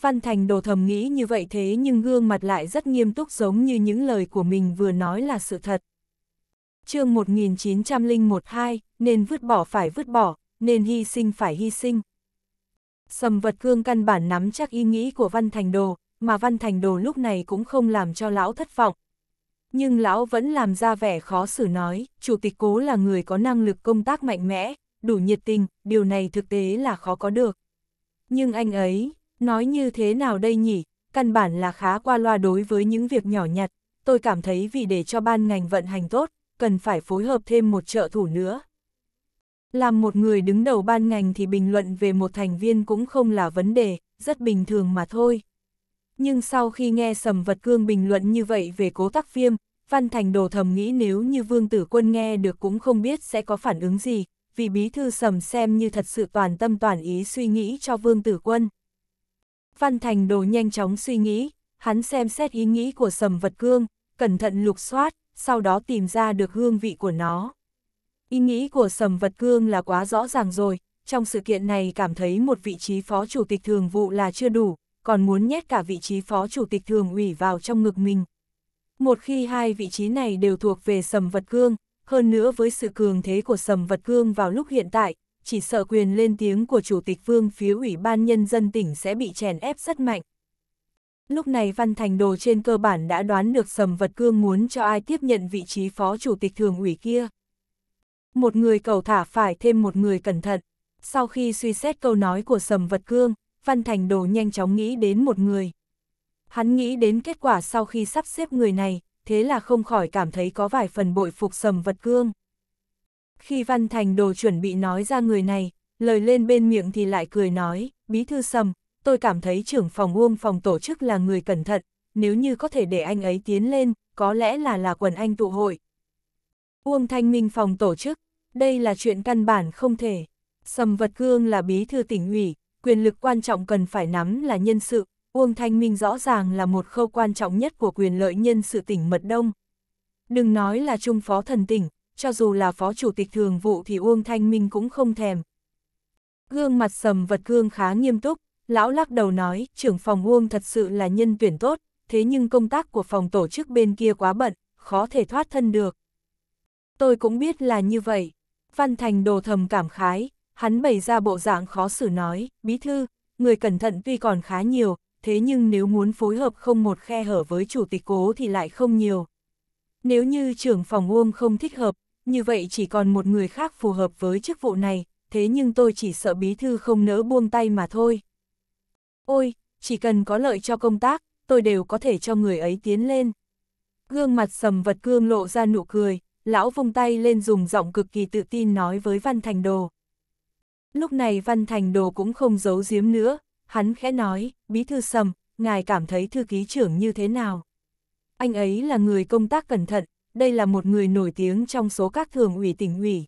Văn Thành đồ thầm nghĩ như vậy thế nhưng gương mặt lại rất nghiêm túc giống như những lời của mình vừa nói là sự thật. chương 1912, nên vứt bỏ phải vứt bỏ, nên hy sinh phải hy sinh. Sầm vật cương căn bản nắm chắc ý nghĩ của Văn Thành Đồ, mà Văn Thành Đồ lúc này cũng không làm cho lão thất vọng, nhưng lão vẫn làm ra vẻ khó xử nói, chủ tịch cố là người có năng lực công tác mạnh mẽ, đủ nhiệt tình, điều này thực tế là khó có được. Nhưng anh ấy, nói như thế nào đây nhỉ, căn bản là khá qua loa đối với những việc nhỏ nhặt, tôi cảm thấy vì để cho ban ngành vận hành tốt, cần phải phối hợp thêm một trợ thủ nữa. Làm một người đứng đầu ban ngành thì bình luận về một thành viên cũng không là vấn đề, rất bình thường mà thôi nhưng sau khi nghe Sầm Vật Cương bình luận như vậy về cố tắc viêm, Văn Thành đồ thầm nghĩ nếu như Vương Tử Quân nghe được cũng không biết sẽ có phản ứng gì, vì bí thư Sầm xem như thật sự toàn tâm toàn ý suy nghĩ cho Vương Tử Quân. Văn Thành đồ nhanh chóng suy nghĩ, hắn xem xét ý nghĩ của Sầm Vật Cương, cẩn thận lục soát, sau đó tìm ra được hương vị của nó. Ý nghĩ của Sầm Vật Cương là quá rõ ràng rồi, trong sự kiện này cảm thấy một vị trí phó chủ tịch thường vụ là chưa đủ, còn muốn nhét cả vị trí phó chủ tịch thường ủy vào trong ngực mình. Một khi hai vị trí này đều thuộc về sầm vật cương, hơn nữa với sự cường thế của sầm vật cương vào lúc hiện tại, chỉ sợ quyền lên tiếng của chủ tịch vương phía ủy ban nhân dân tỉnh sẽ bị chèn ép rất mạnh. Lúc này Văn Thành Đồ trên cơ bản đã đoán được Sầm Vật Cương muốn cho ai tiếp nhận vị trí phó chủ tịch thường ủy kia. Một người cầu thả phải thêm một người cẩn thận. Sau khi suy xét câu nói của Sầm Vật Cương, Văn Thành Đồ nhanh chóng nghĩ đến một người. Hắn nghĩ đến kết quả sau khi sắp xếp người này, thế là không khỏi cảm thấy có vài phần bội phục sầm vật cương. Khi Văn Thành Đồ chuẩn bị nói ra người này, lời lên bên miệng thì lại cười nói, bí thư sầm, tôi cảm thấy trưởng phòng uông phòng tổ chức là người cẩn thận, nếu như có thể để anh ấy tiến lên, có lẽ là là quần anh tụ hội. Uông Thanh Minh phòng tổ chức, đây là chuyện căn bản không thể. Sầm Vật Cương là bí thư tỉnh ủy, quyền lực quan trọng cần phải nắm là nhân sự, Uông Thanh Minh rõ ràng là một khâu quan trọng nhất của quyền lợi nhân sự tỉnh Mật Đông. Đừng nói là trung phó thần tỉnh, cho dù là phó chủ tịch thường vụ thì Uông Thanh Minh cũng không thèm. Gương mặt sầm vật gương khá nghiêm túc, lão lắc đầu nói trưởng phòng Uông thật sự là nhân tuyển tốt, thế nhưng công tác của phòng tổ chức bên kia quá bận, khó thể thoát thân được. Tôi cũng biết là như vậy. Văn Thành đồ thầm cảm khái, Hắn bày ra bộ dạng khó xử nói, bí thư, người cẩn thận tuy còn khá nhiều, thế nhưng nếu muốn phối hợp không một khe hở với chủ tịch cố thì lại không nhiều. Nếu như trưởng phòng uông không thích hợp, như vậy chỉ còn một người khác phù hợp với chức vụ này, thế nhưng tôi chỉ sợ bí thư không nỡ buông tay mà thôi. Ôi, chỉ cần có lợi cho công tác, tôi đều có thể cho người ấy tiến lên. Gương mặt sầm vật cương lộ ra nụ cười, lão vung tay lên dùng giọng cực kỳ tự tin nói với Văn Thành Đồ. Lúc này Văn Thành Đồ cũng không giấu giếm nữa, hắn khẽ nói, bí thư sầm, ngài cảm thấy thư ký trưởng như thế nào? Anh ấy là người công tác cẩn thận, đây là một người nổi tiếng trong số các thường ủy tỉnh ủy.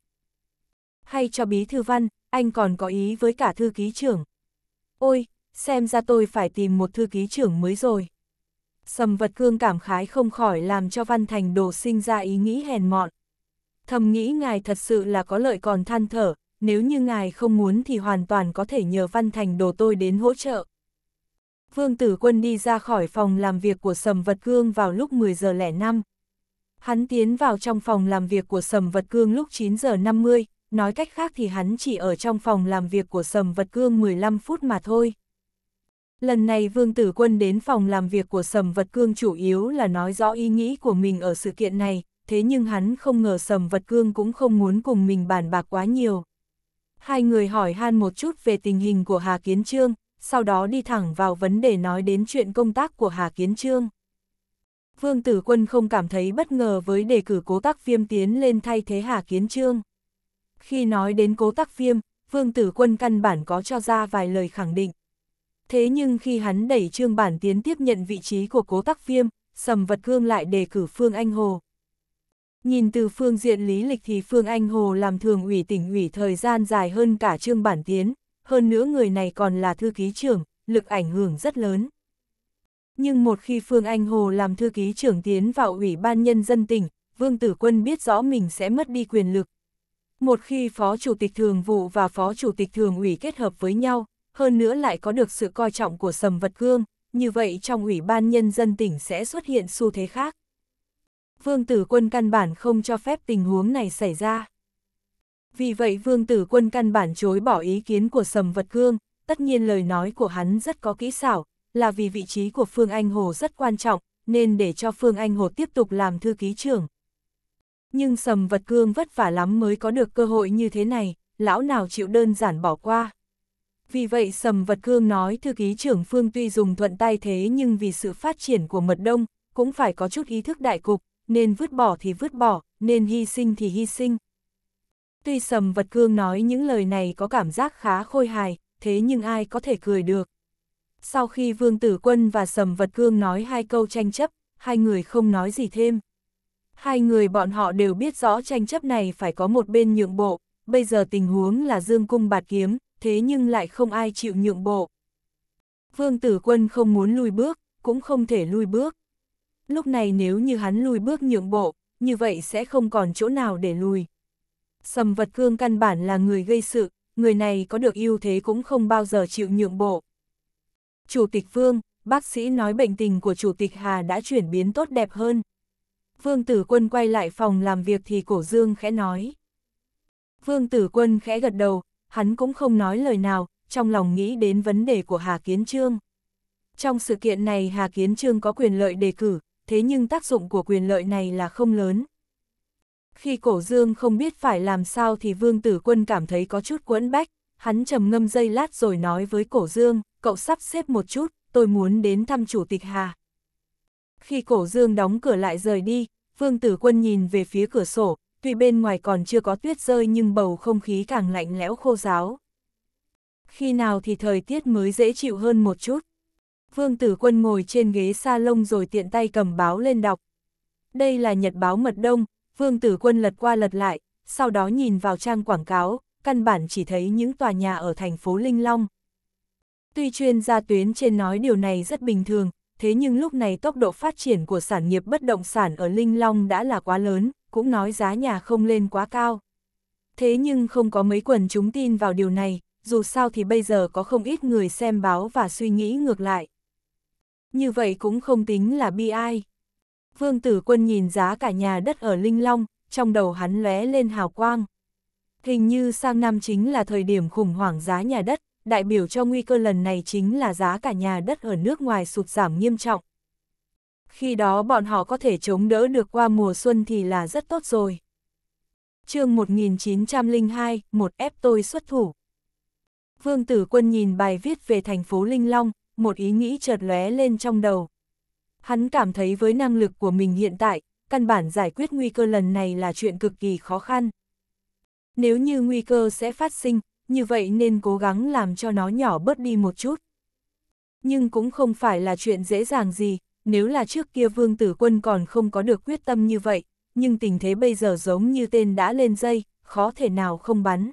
Hay cho bí thư văn, anh còn có ý với cả thư ký trưởng. Ôi, xem ra tôi phải tìm một thư ký trưởng mới rồi. Sầm vật cương cảm khái không khỏi làm cho Văn Thành Đồ sinh ra ý nghĩ hèn mọn. Thầm nghĩ ngài thật sự là có lợi còn than thở, nếu như ngài không muốn thì hoàn toàn có thể nhờ Văn Thành đồ tôi đến hỗ trợ. Vương Tử Quân đi ra khỏi phòng làm việc của Sầm Vật Cương vào lúc 10 giờ lẻ năm. Hắn tiến vào trong phòng làm việc của Sầm Vật Cương lúc 9 giờ 50, nói cách khác thì hắn chỉ ở trong phòng làm việc của Sầm Vật Cương 15 phút mà thôi. Lần này Vương Tử Quân đến phòng làm việc của Sầm Vật Cương chủ yếu là nói rõ ý nghĩ của mình ở sự kiện này, thế nhưng hắn không ngờ Sầm Vật Cương cũng không muốn cùng mình bàn bạc quá nhiều hai người hỏi han một chút về tình hình của Hà Kiến Trương, sau đó đi thẳng vào vấn đề nói đến chuyện công tác của Hà Kiến Trương. Vương Tử Quân không cảm thấy bất ngờ với đề cử cố tác viêm tiến lên thay thế Hà Kiến Trương. Khi nói đến cố tác viêm, Vương Tử Quân căn bản có cho ra vài lời khẳng định. Thế nhưng khi hắn đẩy trương bản tiến tiếp nhận vị trí của cố tác viêm, sầm vật cương lại đề cử Phương Anh Hồ, Nhìn từ phương diện lý lịch thì Phương Anh Hồ làm thường ủy tỉnh ủy thời gian dài hơn cả Trương Bản Tiến, hơn nữa người này còn là thư ký trưởng, lực ảnh hưởng rất lớn. Nhưng một khi Phương Anh Hồ làm thư ký trưởng tiến vào Ủy ban Nhân dân tỉnh, Vương Tử Quân biết rõ mình sẽ mất đi quyền lực. Một khi Phó Chủ tịch Thường vụ và Phó Chủ tịch Thường ủy kết hợp với nhau, hơn nữa lại có được sự coi trọng của Sầm Vật Cương, như vậy trong Ủy ban Nhân dân tỉnh sẽ xuất hiện xu thế khác vương tử quân căn bản không cho phép tình huống này xảy ra. Vì vậy vương tử quân căn bản chối bỏ ý kiến của sầm vật cương, tất nhiên lời nói của hắn rất có kỹ xảo, là vì vị trí của Phương Anh Hồ rất quan trọng, nên để cho Phương Anh Hồ tiếp tục làm thư ký trưởng. Nhưng sầm vật cương vất vả lắm mới có được cơ hội như thế này, lão nào chịu đơn giản bỏ qua. Vì vậy sầm vật cương nói thư ký trưởng Phương tuy dùng thuận tay thế nhưng vì sự phát triển của mật đông, cũng phải có chút ý thức đại cục, nên vứt bỏ thì vứt bỏ, nên hy sinh thì hy sinh. Tuy Sầm Vật Cương nói những lời này có cảm giác khá khôi hài, thế nhưng ai có thể cười được. Sau khi Vương Tử Quân và Sầm Vật Cương nói hai câu tranh chấp, hai người không nói gì thêm. Hai người bọn họ đều biết rõ tranh chấp này phải có một bên nhượng bộ, bây giờ tình huống là dương cung bạt kiếm, thế nhưng lại không ai chịu nhượng bộ. Vương Tử Quân không muốn lui bước, cũng không thể lui bước lúc này nếu như hắn lùi bước nhượng bộ, như vậy sẽ không còn chỗ nào để lùi. Sầm vật cương căn bản là người gây sự, người này có được ưu thế cũng không bao giờ chịu nhượng bộ. Chủ tịch Vương, bác sĩ nói bệnh tình của Chủ tịch Hà đã chuyển biến tốt đẹp hơn. Vương Tử Quân quay lại phòng làm việc thì cổ dương khẽ nói. Vương Tử Quân khẽ gật đầu, hắn cũng không nói lời nào, trong lòng nghĩ đến vấn đề của Hà Kiến Trương. Trong sự kiện này Hà Kiến Trương có quyền lợi đề cử, thế nhưng tác dụng của quyền lợi này là không lớn. Khi cổ dương không biết phải làm sao thì vương tử quân cảm thấy có chút quẫn bách, hắn trầm ngâm dây lát rồi nói với cổ dương, cậu sắp xếp một chút, tôi muốn đến thăm chủ tịch Hà. Khi cổ dương đóng cửa lại rời đi, vương tử quân nhìn về phía cửa sổ, tuy bên ngoài còn chưa có tuyết rơi nhưng bầu không khí càng lạnh lẽo khô giáo. Khi nào thì thời tiết mới dễ chịu hơn một chút. Vương Tử Quân ngồi trên ghế sa lông rồi tiện tay cầm báo lên đọc. Đây là nhật báo mật đông, Vương Tử Quân lật qua lật lại, sau đó nhìn vào trang quảng cáo, căn bản chỉ thấy những tòa nhà ở thành phố Linh Long. Tuy chuyên gia tuyến trên nói điều này rất bình thường, thế nhưng lúc này tốc độ phát triển của sản nghiệp bất động sản ở Linh Long đã là quá lớn, cũng nói giá nhà không lên quá cao. Thế nhưng không có mấy quần chúng tin vào điều này, dù sao thì bây giờ có không ít người xem báo và suy nghĩ ngược lại như vậy cũng không tính là bi ai. Vương tử quân nhìn giá cả nhà đất ở Linh Long, trong đầu hắn lóe lên hào quang. Hình như sang năm chính là thời điểm khủng hoảng giá nhà đất, đại biểu cho nguy cơ lần này chính là giá cả nhà đất ở nước ngoài sụt giảm nghiêm trọng. Khi đó bọn họ có thể chống đỡ được qua mùa xuân thì là rất tốt rồi. chương 1902, một ép tôi xuất thủ. Vương Tử Quân nhìn bài viết về thành phố Linh Long, một ý nghĩ chợt lóe lên trong đầu. Hắn cảm thấy với năng lực của mình hiện tại, căn bản giải quyết nguy cơ lần này là chuyện cực kỳ khó khăn. Nếu như nguy cơ sẽ phát sinh, như vậy nên cố gắng làm cho nó nhỏ bớt đi một chút. Nhưng cũng không phải là chuyện dễ dàng gì, nếu là trước kia vương tử quân còn không có được quyết tâm như vậy, nhưng tình thế bây giờ giống như tên đã lên dây, khó thể nào không bắn.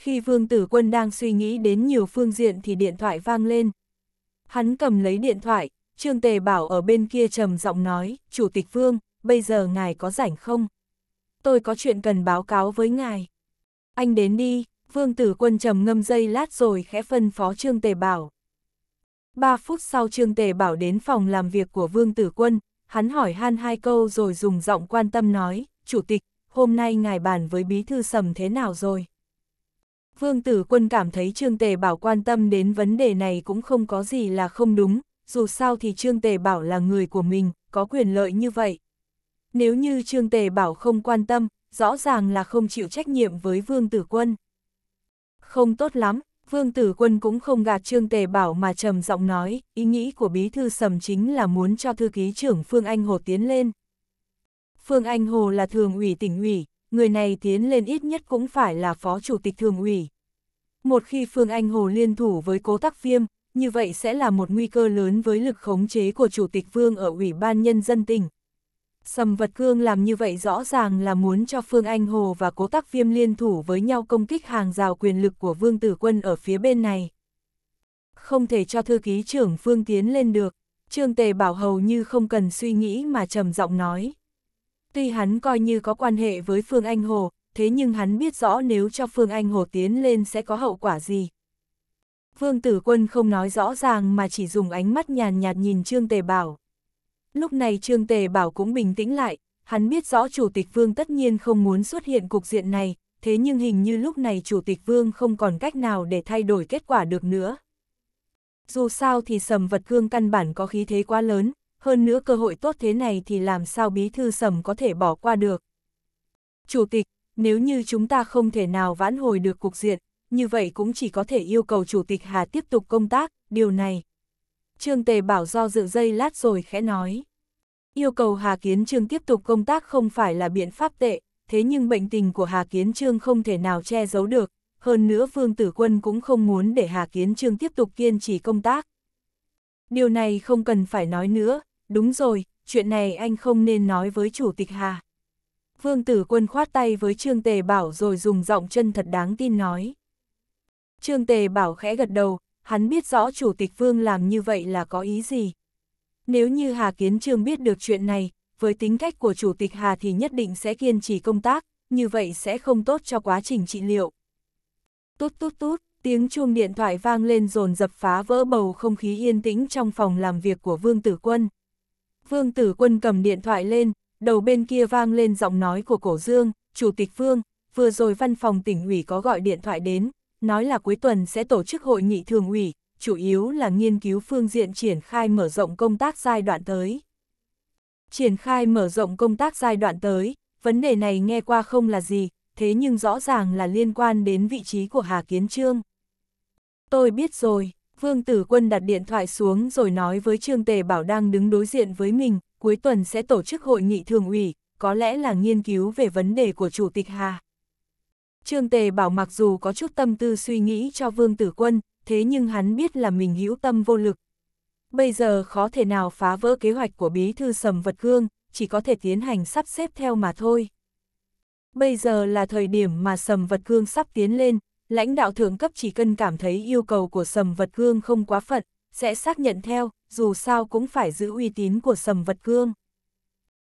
Khi Vương Tử Quân đang suy nghĩ đến nhiều phương diện thì điện thoại vang lên. Hắn cầm lấy điện thoại, Trương Tề Bảo ở bên kia trầm giọng nói, Chủ tịch Vương, bây giờ ngài có rảnh không? Tôi có chuyện cần báo cáo với ngài. Anh đến đi, Vương Tử Quân trầm ngâm dây lát rồi khẽ phân phó Trương Tề Bảo. Ba phút sau Trương Tề Bảo đến phòng làm việc của Vương Tử Quân, hắn hỏi han hai câu rồi dùng giọng quan tâm nói, Chủ tịch, hôm nay ngài bàn với bí thư sầm thế nào rồi? Vương Tử Quân cảm thấy Trương Tề Bảo quan tâm đến vấn đề này cũng không có gì là không đúng, dù sao thì Trương Tề Bảo là người của mình, có quyền lợi như vậy. Nếu như Trương Tề Bảo không quan tâm, rõ ràng là không chịu trách nhiệm với Vương Tử Quân. Không tốt lắm, Vương Tử Quân cũng không gạt Trương Tề Bảo mà trầm giọng nói, ý nghĩ của Bí Thư Sầm chính là muốn cho Thư ký trưởng Phương Anh Hồ tiến lên. Phương Anh Hồ là thường ủy tỉnh ủy, người này tiến lên ít nhất cũng phải là phó chủ tịch thường ủy. Một khi Phương Anh Hồ liên thủ với cố tắc viêm, như vậy sẽ là một nguy cơ lớn với lực khống chế của Chủ tịch Vương ở Ủy ban Nhân dân tỉnh. Sầm Vật Cương làm như vậy rõ ràng là muốn cho Phương Anh Hồ và Cố Tắc Viêm liên thủ với nhau công kích hàng rào quyền lực của Vương Tử Quân ở phía bên này. Không thể cho thư ký trưởng Phương tiến lên được, Trương Tề bảo hầu như không cần suy nghĩ mà trầm giọng nói. Tuy hắn coi như có quan hệ với Phương Anh Hồ, thế nhưng hắn biết rõ nếu cho Phương Anh Hồ tiến lên sẽ có hậu quả gì. Vương Tử Quân không nói rõ ràng mà chỉ dùng ánh mắt nhàn nhạt nhìn Trương Tề Bảo. Lúc này Trương Tề Bảo cũng bình tĩnh lại, hắn biết rõ Chủ tịch Vương tất nhiên không muốn xuất hiện cục diện này, thế nhưng hình như lúc này Chủ tịch Vương không còn cách nào để thay đổi kết quả được nữa. Dù sao thì sầm vật cương căn bản có khí thế quá lớn, hơn nữa cơ hội tốt thế này thì làm sao bí thư sầm có thể bỏ qua được. Chủ tịch, nếu như chúng ta không thể nào vãn hồi được cục diện, như vậy cũng chỉ có thể yêu cầu Chủ tịch Hà tiếp tục công tác, điều này. Trương Tề bảo do dự dây lát rồi khẽ nói. Yêu cầu Hà Kiến Trương tiếp tục công tác không phải là biện pháp tệ, thế nhưng bệnh tình của Hà Kiến Trương không thể nào che giấu được, hơn nữa phương Tử Quân cũng không muốn để Hà Kiến Trương tiếp tục kiên trì công tác. Điều này không cần phải nói nữa, đúng rồi, chuyện này anh không nên nói với chủ tịch Hà. Vương tử quân khoát tay với Trương Tề Bảo rồi dùng giọng chân thật đáng tin nói. Trương Tề Bảo khẽ gật đầu, hắn biết rõ chủ tịch Vương làm như vậy là có ý gì. Nếu như Hà Kiến Trương biết được chuyện này, với tính cách của chủ tịch Hà thì nhất định sẽ kiên trì công tác, như vậy sẽ không tốt cho quá trình trị liệu. Tút tút tút, tiếng chuông điện thoại vang lên dồn dập phá vỡ bầu không khí yên tĩnh trong phòng làm việc của Vương Tử Quân. Vương Tử Quân cầm điện thoại lên, đầu bên kia vang lên giọng nói của Cổ Dương, Chủ tịch Vương, vừa rồi văn phòng tỉnh ủy có gọi điện thoại đến, nói là cuối tuần sẽ tổ chức hội nghị thường ủy, chủ yếu là nghiên cứu phương diện triển khai mở rộng công tác giai đoạn tới. Triển khai mở rộng công tác giai đoạn tới, vấn đề này nghe qua không là gì, thế nhưng rõ ràng là liên quan đến vị trí của Hà Kiến Trương. Tôi biết rồi. Vương Tử Quân đặt điện thoại xuống rồi nói với Trương Tề Bảo đang đứng đối diện với mình, cuối tuần sẽ tổ chức hội nghị thường ủy, có lẽ là nghiên cứu về vấn đề của Chủ tịch Hà. Trương Tề Bảo mặc dù có chút tâm tư suy nghĩ cho Vương Tử Quân, thế nhưng hắn biết là mình hữu tâm vô lực. Bây giờ khó thể nào phá vỡ kế hoạch của bí thư sầm vật gương, chỉ có thể tiến hành sắp xếp theo mà thôi. Bây giờ là thời điểm mà sầm vật gương sắp tiến lên, lãnh đạo thượng cấp chỉ cần cảm thấy yêu cầu của sầm vật gương không quá phận, sẽ xác nhận theo, dù sao cũng phải giữ uy tín của sầm vật gương.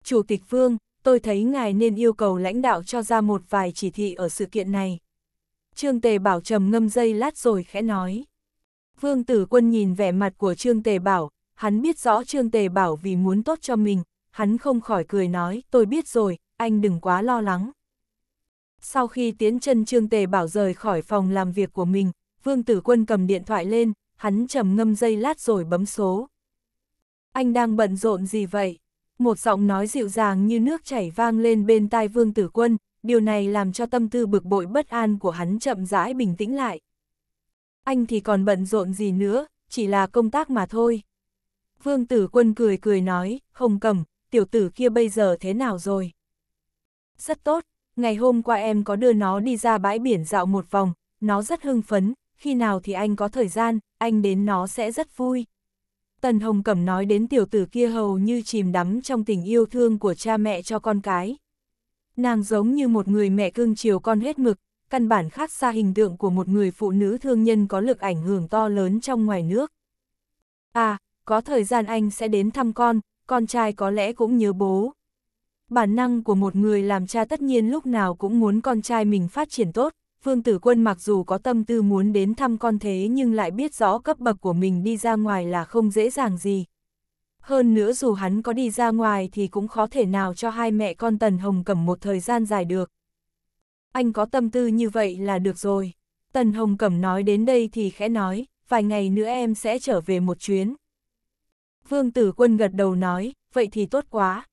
Chủ tịch Vương, tôi thấy ngài nên yêu cầu lãnh đạo cho ra một vài chỉ thị ở sự kiện này. Trương Tề Bảo trầm ngâm dây lát rồi khẽ nói. Vương Tử Quân nhìn vẻ mặt của Trương Tề Bảo, hắn biết rõ Trương Tề Bảo vì muốn tốt cho mình, hắn không khỏi cười nói, tôi biết rồi, anh đừng quá lo lắng sau khi tiến chân Trương Tề Bảo rời khỏi phòng làm việc của mình, Vương Tử Quân cầm điện thoại lên, hắn trầm ngâm dây lát rồi bấm số. Anh đang bận rộn gì vậy? Một giọng nói dịu dàng như nước chảy vang lên bên tai Vương Tử Quân, điều này làm cho tâm tư bực bội bất an của hắn chậm rãi bình tĩnh lại. Anh thì còn bận rộn gì nữa, chỉ là công tác mà thôi. Vương Tử Quân cười cười nói, không cầm, tiểu tử kia bây giờ thế nào rồi? Rất tốt, ngày hôm qua em có đưa nó đi ra bãi biển dạo một vòng, nó rất hưng phấn, khi nào thì anh có thời gian, anh đến nó sẽ rất vui. Tần Hồng Cẩm nói đến tiểu tử kia hầu như chìm đắm trong tình yêu thương của cha mẹ cho con cái. Nàng giống như một người mẹ cưng chiều con hết mực, căn bản khác xa hình tượng của một người phụ nữ thương nhân có lực ảnh hưởng to lớn trong ngoài nước. À, có thời gian anh sẽ đến thăm con, con trai có lẽ cũng nhớ bố bản năng của một người làm cha tất nhiên lúc nào cũng muốn con trai mình phát triển tốt, Phương Tử Quân mặc dù có tâm tư muốn đến thăm con thế nhưng lại biết rõ cấp bậc của mình đi ra ngoài là không dễ dàng gì. Hơn nữa dù hắn có đi ra ngoài thì cũng khó thể nào cho hai mẹ con Tần Hồng Cẩm một thời gian dài được. Anh có tâm tư như vậy là được rồi. Tần Hồng Cẩm nói đến đây thì khẽ nói, vài ngày nữa em sẽ trở về một chuyến. Vương Tử Quân gật đầu nói, vậy thì tốt quá.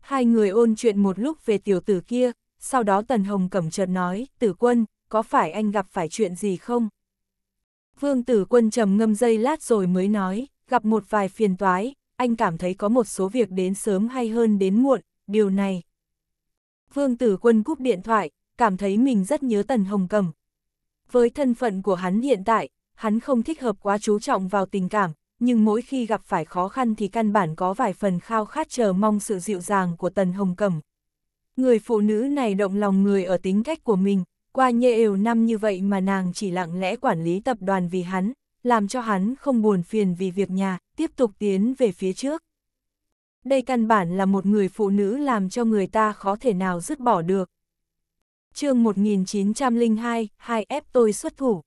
Hai người ôn chuyện một lúc về tiểu tử kia, sau đó Tần Hồng cẩm chợt nói, tử quân, có phải anh gặp phải chuyện gì không? Vương tử quân trầm ngâm dây lát rồi mới nói, gặp một vài phiền toái, anh cảm thấy có một số việc đến sớm hay hơn đến muộn, điều này. Vương tử quân cúp điện thoại, cảm thấy mình rất nhớ Tần Hồng Cầm. Với thân phận của hắn hiện tại, hắn không thích hợp quá chú trọng vào tình cảm, nhưng mỗi khi gặp phải khó khăn thì căn bản có vài phần khao khát chờ mong sự dịu dàng của Tần Hồng Cẩm. Người phụ nữ này động lòng người ở tính cách của mình, qua nhê ều năm như vậy mà nàng chỉ lặng lẽ quản lý tập đoàn vì hắn, làm cho hắn không buồn phiền vì việc nhà, tiếp tục tiến về phía trước. Đây căn bản là một người phụ nữ làm cho người ta khó thể nào dứt bỏ được. chương 1902, hai ép tôi xuất thủ.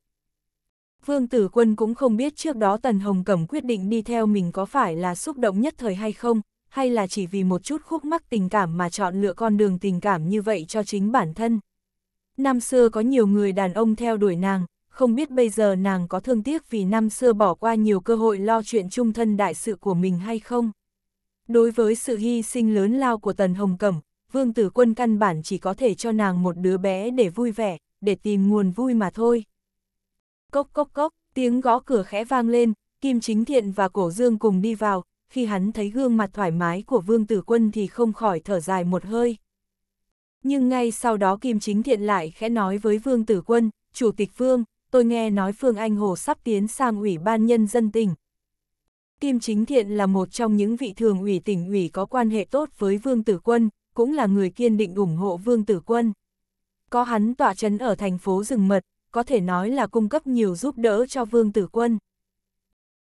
Vương Tử Quân cũng không biết trước đó Tần Hồng Cẩm quyết định đi theo mình có phải là xúc động nhất thời hay không, hay là chỉ vì một chút khúc mắc tình cảm mà chọn lựa con đường tình cảm như vậy cho chính bản thân. Năm xưa có nhiều người đàn ông theo đuổi nàng, không biết bây giờ nàng có thương tiếc vì năm xưa bỏ qua nhiều cơ hội lo chuyện chung thân đại sự của mình hay không. Đối với sự hy sinh lớn lao của Tần Hồng Cẩm, Vương Tử Quân căn bản chỉ có thể cho nàng một đứa bé để vui vẻ, để tìm nguồn vui mà thôi. Cốc cốc cốc, tiếng gõ cửa khẽ vang lên, Kim Chính Thiện và Cổ Dương cùng đi vào, khi hắn thấy gương mặt thoải mái của Vương Tử Quân thì không khỏi thở dài một hơi. Nhưng ngay sau đó Kim Chính Thiện lại khẽ nói với Vương Tử Quân, Chủ tịch Vương, tôi nghe nói Phương Anh Hồ sắp tiến sang Ủy ban Nhân dân tỉnh. Kim Chính Thiện là một trong những vị thường ủy tỉnh ủy có quan hệ tốt với Vương Tử Quân, cũng là người kiên định ủng hộ Vương Tử Quân. Có hắn tỏa chấn ở thành phố rừng mật, có thể nói là cung cấp nhiều giúp đỡ cho Vương Tử Quân.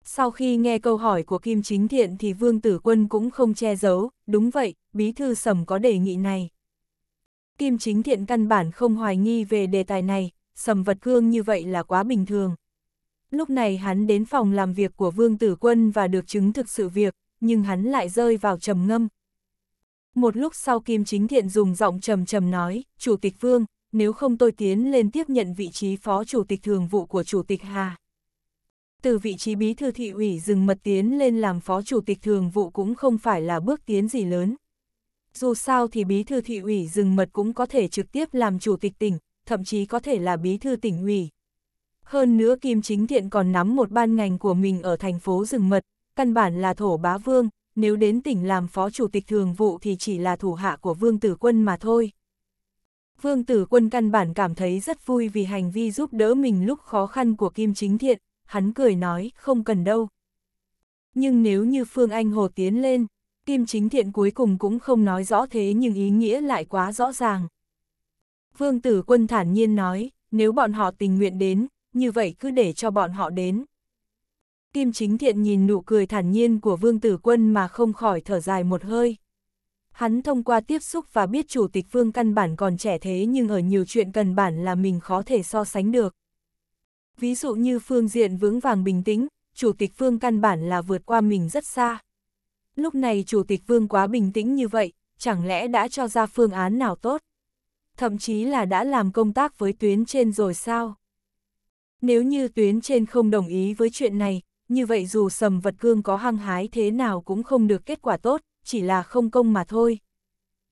Sau khi nghe câu hỏi của Kim Chính Thiện thì Vương Tử Quân cũng không che giấu, đúng vậy, Bí Thư Sầm có đề nghị này. Kim Chính Thiện căn bản không hoài nghi về đề tài này, Sầm Vật Cương như vậy là quá bình thường. Lúc này hắn đến phòng làm việc của Vương Tử Quân và được chứng thực sự việc, nhưng hắn lại rơi vào trầm ngâm. Một lúc sau Kim Chính Thiện dùng giọng trầm trầm nói, Chủ tịch Vương, nếu không tôi tiến lên tiếp nhận vị trí phó chủ tịch thường vụ của chủ tịch Hà. Từ vị trí bí thư thị ủy rừng mật tiến lên làm phó chủ tịch thường vụ cũng không phải là bước tiến gì lớn. Dù sao thì bí thư thị ủy rừng mật cũng có thể trực tiếp làm chủ tịch tỉnh, thậm chí có thể là bí thư tỉnh ủy. Hơn nữa Kim Chính Thiện còn nắm một ban ngành của mình ở thành phố rừng mật, căn bản là thổ bá vương, nếu đến tỉnh làm phó chủ tịch thường vụ thì chỉ là thủ hạ của vương tử quân mà thôi. Vương Tử Quân căn bản cảm thấy rất vui vì hành vi giúp đỡ mình lúc khó khăn của Kim Chính Thiện, hắn cười nói, không cần đâu. Nhưng nếu như Phương Anh Hồ tiến lên, Kim Chính Thiện cuối cùng cũng không nói rõ thế nhưng ý nghĩa lại quá rõ ràng. Vương Tử Quân thản nhiên nói, nếu bọn họ tình nguyện đến, như vậy cứ để cho bọn họ đến. Kim Chính Thiện nhìn nụ cười thản nhiên của Vương Tử Quân mà không khỏi thở dài một hơi. Hắn thông qua tiếp xúc và biết chủ tịch Phương căn bản còn trẻ thế nhưng ở nhiều chuyện cần bản là mình khó thể so sánh được. Ví dụ như phương diện vững vàng bình tĩnh, chủ tịch Phương căn bản là vượt qua mình rất xa. Lúc này chủ tịch Vương quá bình tĩnh như vậy, chẳng lẽ đã cho ra phương án nào tốt? Thậm chí là đã làm công tác với tuyến trên rồi sao? Nếu như tuyến trên không đồng ý với chuyện này, như vậy dù sầm vật cương có hăng hái thế nào cũng không được kết quả tốt, chỉ là không công mà thôi.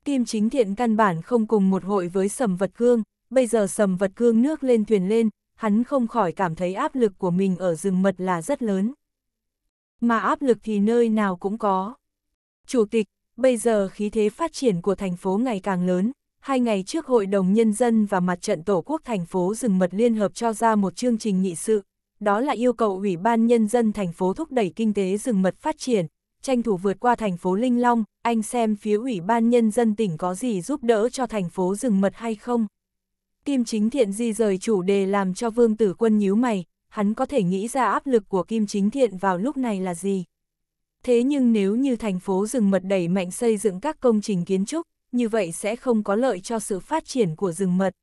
Kim chính thiện căn bản không cùng một hội với sầm vật cương, bây giờ sầm vật cương nước lên thuyền lên, hắn không khỏi cảm thấy áp lực của mình ở rừng mật là rất lớn. Mà áp lực thì nơi nào cũng có. Chủ tịch, bây giờ khí thế phát triển của thành phố ngày càng lớn, hai ngày trước Hội đồng Nhân dân và Mặt trận Tổ quốc thành phố rừng mật liên hợp cho ra một chương trình nghị sự, đó là yêu cầu Ủy ban Nhân dân thành phố thúc đẩy kinh tế rừng mật phát triển, tranh thủ vượt qua thành phố Linh Long, anh xem phía ủy ban nhân dân tỉnh có gì giúp đỡ cho thành phố rừng mật hay không. Kim Chính Thiện di rời chủ đề làm cho Vương Tử Quân nhíu mày, hắn có thể nghĩ ra áp lực của Kim Chính Thiện vào lúc này là gì. Thế nhưng nếu như thành phố rừng mật đẩy mạnh xây dựng các công trình kiến trúc, như vậy sẽ không có lợi cho sự phát triển của rừng mật.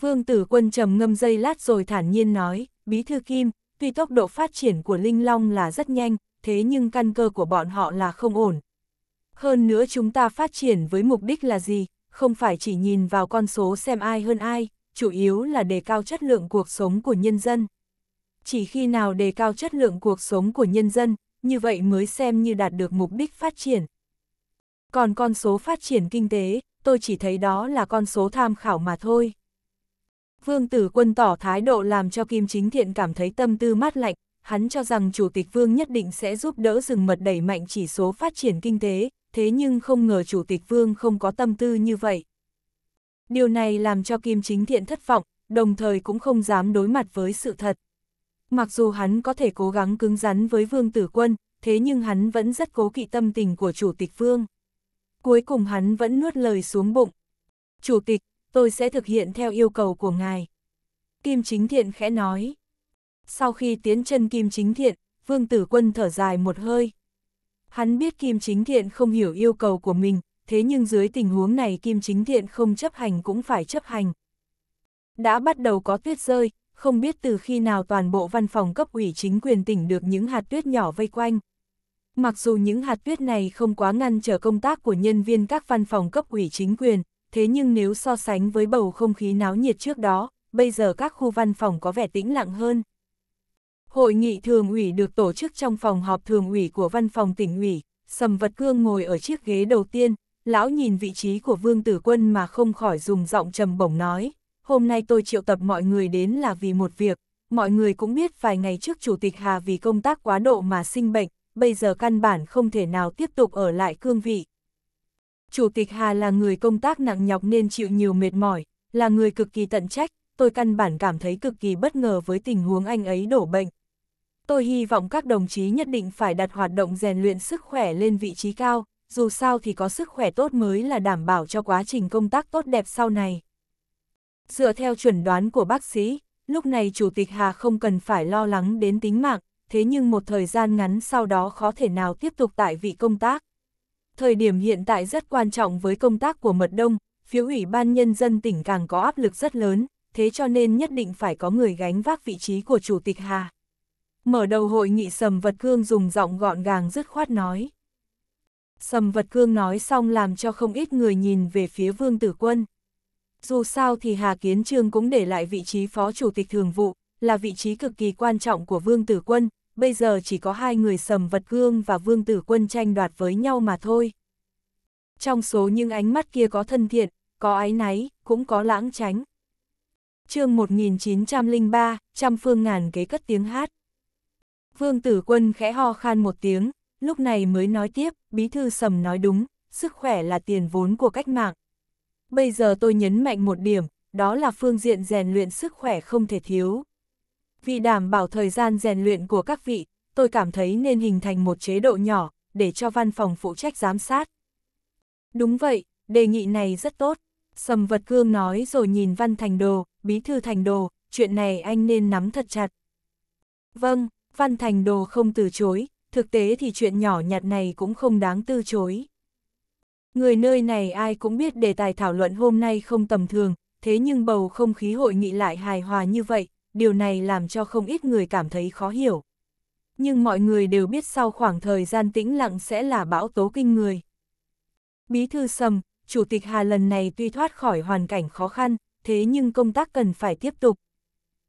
Vương Tử Quân trầm ngâm dây lát rồi thản nhiên nói, Bí Thư Kim, tuy tốc độ phát triển của Linh Long là rất nhanh, thế nhưng căn cơ của bọn họ là không ổn. Hơn nữa chúng ta phát triển với mục đích là gì, không phải chỉ nhìn vào con số xem ai hơn ai, chủ yếu là đề cao chất lượng cuộc sống của nhân dân. Chỉ khi nào đề cao chất lượng cuộc sống của nhân dân, như vậy mới xem như đạt được mục đích phát triển. Còn con số phát triển kinh tế, tôi chỉ thấy đó là con số tham khảo mà thôi. Vương Tử Quân tỏ thái độ làm cho Kim Chính Thiện cảm thấy tâm tư mát lạnh, hắn cho rằng Chủ tịch Vương nhất định sẽ giúp đỡ rừng mật đẩy mạnh chỉ số phát triển kinh tế, thế nhưng không ngờ Chủ tịch Vương không có tâm tư như vậy. Điều này làm cho Kim Chính Thiện thất vọng, đồng thời cũng không dám đối mặt với sự thật. Mặc dù hắn có thể cố gắng cứng rắn với Vương Tử Quân, thế nhưng hắn vẫn rất cố kỵ tâm tình của Chủ tịch Vương. Cuối cùng hắn vẫn nuốt lời xuống bụng. Chủ tịch, tôi sẽ thực hiện theo yêu cầu của ngài. Kim Chính Thiện khẽ nói. Sau khi tiến chân Kim Chính Thiện, Vương Tử Quân thở dài một hơi. Hắn biết Kim Chính Thiện không hiểu yêu cầu của mình, thế nhưng dưới tình huống này Kim Chính Thiện không chấp hành cũng phải chấp hành. Đã bắt đầu có tuyết rơi, không biết từ khi nào toàn bộ văn phòng cấp ủy chính quyền tỉnh được những hạt tuyết nhỏ vây quanh. Mặc dù những hạt tuyết này không quá ngăn trở công tác của nhân viên các văn phòng cấp ủy chính quyền, thế nhưng nếu so sánh với bầu không khí náo nhiệt trước đó, bây giờ các khu văn phòng có vẻ tĩnh lặng hơn. Hội nghị thường ủy được tổ chức trong phòng họp thường ủy của văn phòng tỉnh ủy, Sầm Vật Cương ngồi ở chiếc ghế đầu tiên, lão nhìn vị trí của Vương Tử Quân mà không khỏi dùng giọng trầm bổng nói, hôm nay tôi triệu tập mọi người đến là vì một việc, mọi người cũng biết vài ngày trước Chủ tịch Hà vì công tác quá độ mà sinh bệnh, bây giờ căn bản không thể nào tiếp tục ở lại cương vị. Chủ tịch Hà là người công tác nặng nhọc nên chịu nhiều mệt mỏi, là người cực kỳ tận trách, tôi căn bản cảm thấy cực kỳ bất ngờ với tình huống anh ấy đổ bệnh, tôi hy vọng các đồng chí nhất định phải đặt hoạt động rèn luyện sức khỏe lên vị trí cao, dù sao thì có sức khỏe tốt mới là đảm bảo cho quá trình công tác tốt đẹp sau này. Dựa theo chuẩn đoán của bác sĩ, lúc này Chủ tịch Hà không cần phải lo lắng đến tính mạng, thế nhưng một thời gian ngắn sau đó khó thể nào tiếp tục tại vị công tác. Thời điểm hiện tại rất quan trọng với công tác của Mật Đông, phía ủy ban nhân dân tỉnh càng có áp lực rất lớn, thế cho nên nhất định phải có người gánh vác vị trí của Chủ tịch Hà. Mở đầu hội nghị Sầm Vật Cương dùng giọng gọn gàng dứt khoát nói. Sầm Vật Cương nói xong làm cho không ít người nhìn về phía Vương Tử Quân. Dù sao thì Hà Kiến Trương cũng để lại vị trí Phó Chủ tịch Thường vụ, là vị trí cực kỳ quan trọng của Vương Tử Quân, bây giờ chỉ có hai người Sầm Vật Cương và Vương Tử Quân tranh đoạt với nhau mà thôi. Trong số những ánh mắt kia có thân thiện, có ái náy, cũng có lãng tránh. chương 1903, trăm phương ngàn kế cất tiếng hát. Vương Tử Quân khẽ ho khan một tiếng, lúc này mới nói tiếp, Bí Thư Sầm nói đúng, sức khỏe là tiền vốn của cách mạng. Bây giờ tôi nhấn mạnh một điểm, đó là phương diện rèn luyện sức khỏe không thể thiếu. Vì đảm bảo thời gian rèn luyện của các vị, tôi cảm thấy nên hình thành một chế độ nhỏ, để cho văn phòng phụ trách giám sát. Đúng vậy, đề nghị này rất tốt. Sầm vật cương nói rồi nhìn văn thành đồ, bí thư thành đồ, chuyện này anh nên nắm thật chặt. Vâng, Văn Thành Đồ không từ chối, thực tế thì chuyện nhỏ nhặt này cũng không đáng từ chối. Người nơi này ai cũng biết đề tài thảo luận hôm nay không tầm thường, thế nhưng bầu không khí hội nghị lại hài hòa như vậy, điều này làm cho không ít người cảm thấy khó hiểu. Nhưng mọi người đều biết sau khoảng thời gian tĩnh lặng sẽ là bão tố kinh người. Bí thư sầm, Chủ tịch Hà lần này tuy thoát khỏi hoàn cảnh khó khăn, thế nhưng công tác cần phải tiếp tục,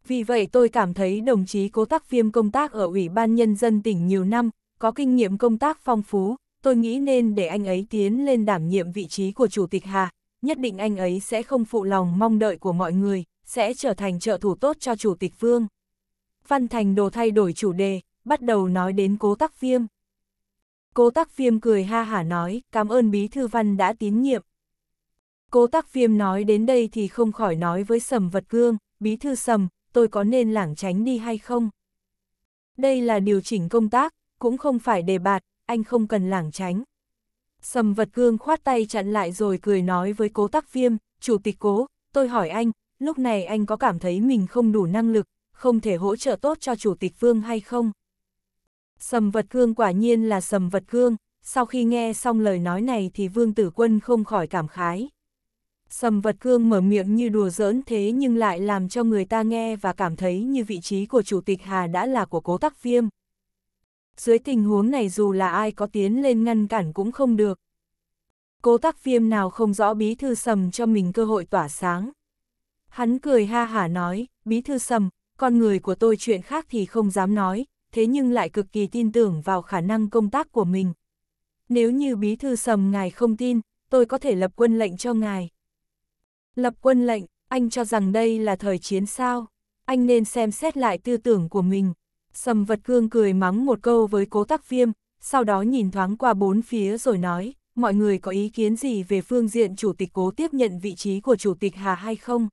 vì vậy tôi cảm thấy đồng chí Cố Tắc Viêm công tác ở Ủy ban Nhân dân tỉnh nhiều năm, có kinh nghiệm công tác phong phú, tôi nghĩ nên để anh ấy tiến lên đảm nhiệm vị trí của Chủ tịch Hà, nhất định anh ấy sẽ không phụ lòng mong đợi của mọi người, sẽ trở thành trợ thủ tốt cho Chủ tịch Vương. Văn Thành đồ thay đổi chủ đề, bắt đầu nói đến Cố Tắc Viêm. Cố Tắc Viêm cười ha hả nói, cảm ơn Bí Thư Văn đã tín nhiệm. Cố Tắc Viêm nói đến đây thì không khỏi nói với Sầm Vật gương Bí Thư Sầm, tôi có nên lảng tránh đi hay không? Đây là điều chỉnh công tác, cũng không phải đề bạt, anh không cần lảng tránh. Sầm vật gương khoát tay chặn lại rồi cười nói với cố tắc viêm, chủ tịch cố, tôi hỏi anh, lúc này anh có cảm thấy mình không đủ năng lực, không thể hỗ trợ tốt cho chủ tịch vương hay không? Sầm vật cương quả nhiên là sầm vật cương, sau khi nghe xong lời nói này thì vương tử quân không khỏi cảm khái. Sầm vật cương mở miệng như đùa giỡn thế nhưng lại làm cho người ta nghe và cảm thấy như vị trí của Chủ tịch Hà đã là của cố tắc viêm. Dưới tình huống này dù là ai có tiến lên ngăn cản cũng không được. Cố tắc viêm nào không rõ bí thư sầm cho mình cơ hội tỏa sáng. Hắn cười ha hả nói, bí thư sầm, con người của tôi chuyện khác thì không dám nói, thế nhưng lại cực kỳ tin tưởng vào khả năng công tác của mình. Nếu như bí thư sầm ngài không tin, tôi có thể lập quân lệnh cho ngài. Lập quân lệnh, anh cho rằng đây là thời chiến sao, anh nên xem xét lại tư tưởng của mình. Sầm vật cương cười mắng một câu với cố tắc viêm, sau đó nhìn thoáng qua bốn phía rồi nói, mọi người có ý kiến gì về phương diện chủ tịch cố tiếp nhận vị trí của chủ tịch Hà hay không?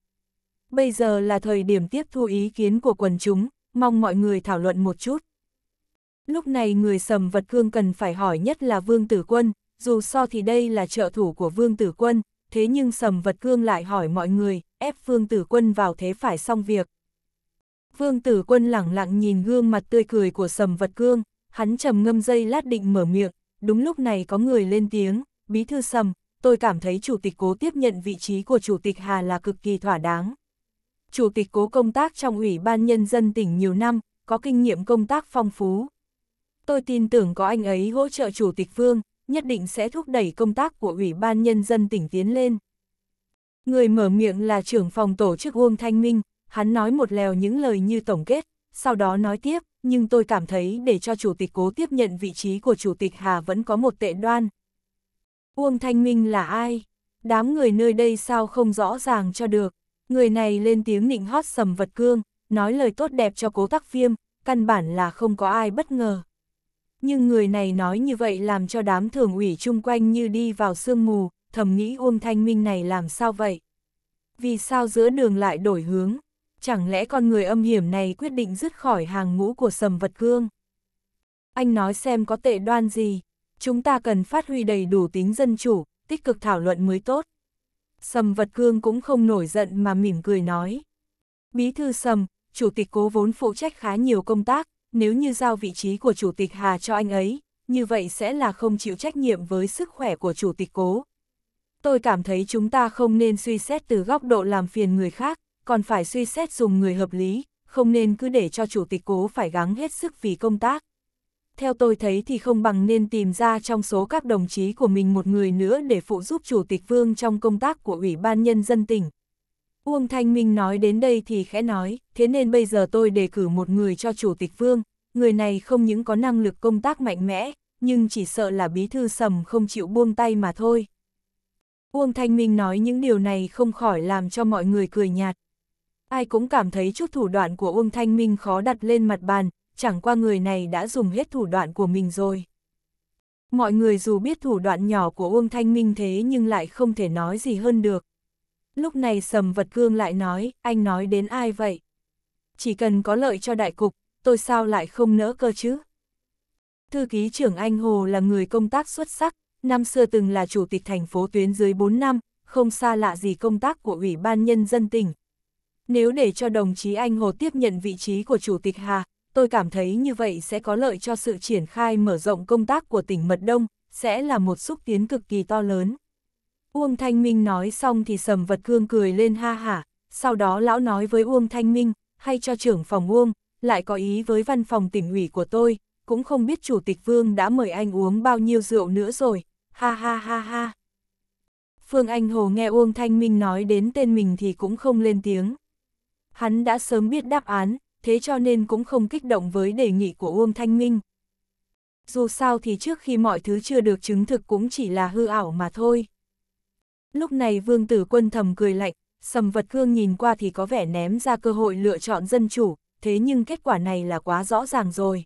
Bây giờ là thời điểm tiếp thu ý kiến của quần chúng, mong mọi người thảo luận một chút. Lúc này người sầm vật cương cần phải hỏi nhất là Vương Tử Quân, dù so thì đây là trợ thủ của Vương Tử Quân, thế nhưng sầm vật cương lại hỏi mọi người, ép Vương Tử Quân vào thế phải xong việc. Vương Tử Quân lẳng lặng nhìn gương mặt tươi cười của sầm vật cương, hắn trầm ngâm dây lát định mở miệng, đúng lúc này có người lên tiếng, bí thư sầm, tôi cảm thấy chủ tịch cố tiếp nhận vị trí của chủ tịch Hà là cực kỳ thỏa đáng. Chủ tịch cố công tác trong Ủy ban Nhân dân tỉnh nhiều năm, có kinh nghiệm công tác phong phú. Tôi tin tưởng có anh ấy hỗ trợ chủ tịch Vương, nhất định sẽ thúc đẩy công tác của Ủy ban Nhân dân tỉnh tiến lên. Người mở miệng là trưởng phòng tổ chức Uông Thanh Minh, hắn nói một lèo những lời như tổng kết, sau đó nói tiếp, nhưng tôi cảm thấy để cho Chủ tịch cố tiếp nhận vị trí của Chủ tịch Hà vẫn có một tệ đoan. Uông Thanh Minh là ai? Đám người nơi đây sao không rõ ràng cho được? Người này lên tiếng nịnh hót sầm vật cương, nói lời tốt đẹp cho cố tắc viêm, căn bản là không có ai bất ngờ nhưng người này nói như vậy làm cho đám thường ủy chung quanh như đi vào sương mù, thầm nghĩ Uông Thanh Minh này làm sao vậy? Vì sao giữa đường lại đổi hướng? Chẳng lẽ con người âm hiểm này quyết định dứt khỏi hàng ngũ của sầm vật cương? Anh nói xem có tệ đoan gì? Chúng ta cần phát huy đầy đủ tính dân chủ, tích cực thảo luận mới tốt. Sầm vật cương cũng không nổi giận mà mỉm cười nói. Bí thư sầm, chủ tịch cố vốn phụ trách khá nhiều công tác, nếu như giao vị trí của chủ tịch Hà cho anh ấy, như vậy sẽ là không chịu trách nhiệm với sức khỏe của chủ tịch cố. Tôi cảm thấy chúng ta không nên suy xét từ góc độ làm phiền người khác, còn phải suy xét dùng người hợp lý, không nên cứ để cho chủ tịch cố phải gắng hết sức vì công tác. Theo tôi thấy thì không bằng nên tìm ra trong số các đồng chí của mình một người nữa để phụ giúp chủ tịch vương trong công tác của Ủy ban Nhân dân tỉnh, Uông Thanh Minh nói đến đây thì khẽ nói, thế nên bây giờ tôi đề cử một người cho Chủ tịch Vương, người này không những có năng lực công tác mạnh mẽ, nhưng chỉ sợ là bí thư sầm không chịu buông tay mà thôi. Uông Thanh Minh nói những điều này không khỏi làm cho mọi người cười nhạt. Ai cũng cảm thấy chút thủ đoạn của Uông Thanh Minh khó đặt lên mặt bàn, chẳng qua người này đã dùng hết thủ đoạn của mình rồi. Mọi người dù biết thủ đoạn nhỏ của Uông Thanh Minh thế nhưng lại không thể nói gì hơn được. Lúc này sầm vật cương lại nói, anh nói đến ai vậy? Chỉ cần có lợi cho đại cục, tôi sao lại không nỡ cơ chứ? Thư ký trưởng Anh Hồ là người công tác xuất sắc, năm xưa từng là chủ tịch thành phố tuyến dưới 4 năm, không xa lạ gì công tác của Ủy ban Nhân dân tỉnh. Nếu để cho đồng chí Anh Hồ tiếp nhận vị trí của Chủ tịch Hà, tôi cảm thấy như vậy sẽ có lợi cho sự triển khai mở rộng công tác của tỉnh Mật Đông, sẽ là một xúc tiến cực kỳ to lớn. Uông Thanh Minh nói xong thì sầm vật cương cười lên ha hả, sau đó lão nói với Uông Thanh Minh, hay cho trưởng phòng Uông, lại có ý với văn phòng tỉnh ủy của tôi, cũng không biết chủ tịch Vương đã mời anh uống bao nhiêu rượu nữa rồi, ha ha ha ha. Phương Anh Hồ nghe Uông Thanh Minh nói đến tên mình thì cũng không lên tiếng. Hắn đã sớm biết đáp án, thế cho nên cũng không kích động với đề nghị của Uông Thanh Minh. Dù sao thì trước khi mọi thứ chưa được chứng thực cũng chỉ là hư ảo mà thôi. Lúc này vương tử quân thầm cười lạnh, sầm vật cương nhìn qua thì có vẻ ném ra cơ hội lựa chọn dân chủ, thế nhưng kết quả này là quá rõ ràng rồi.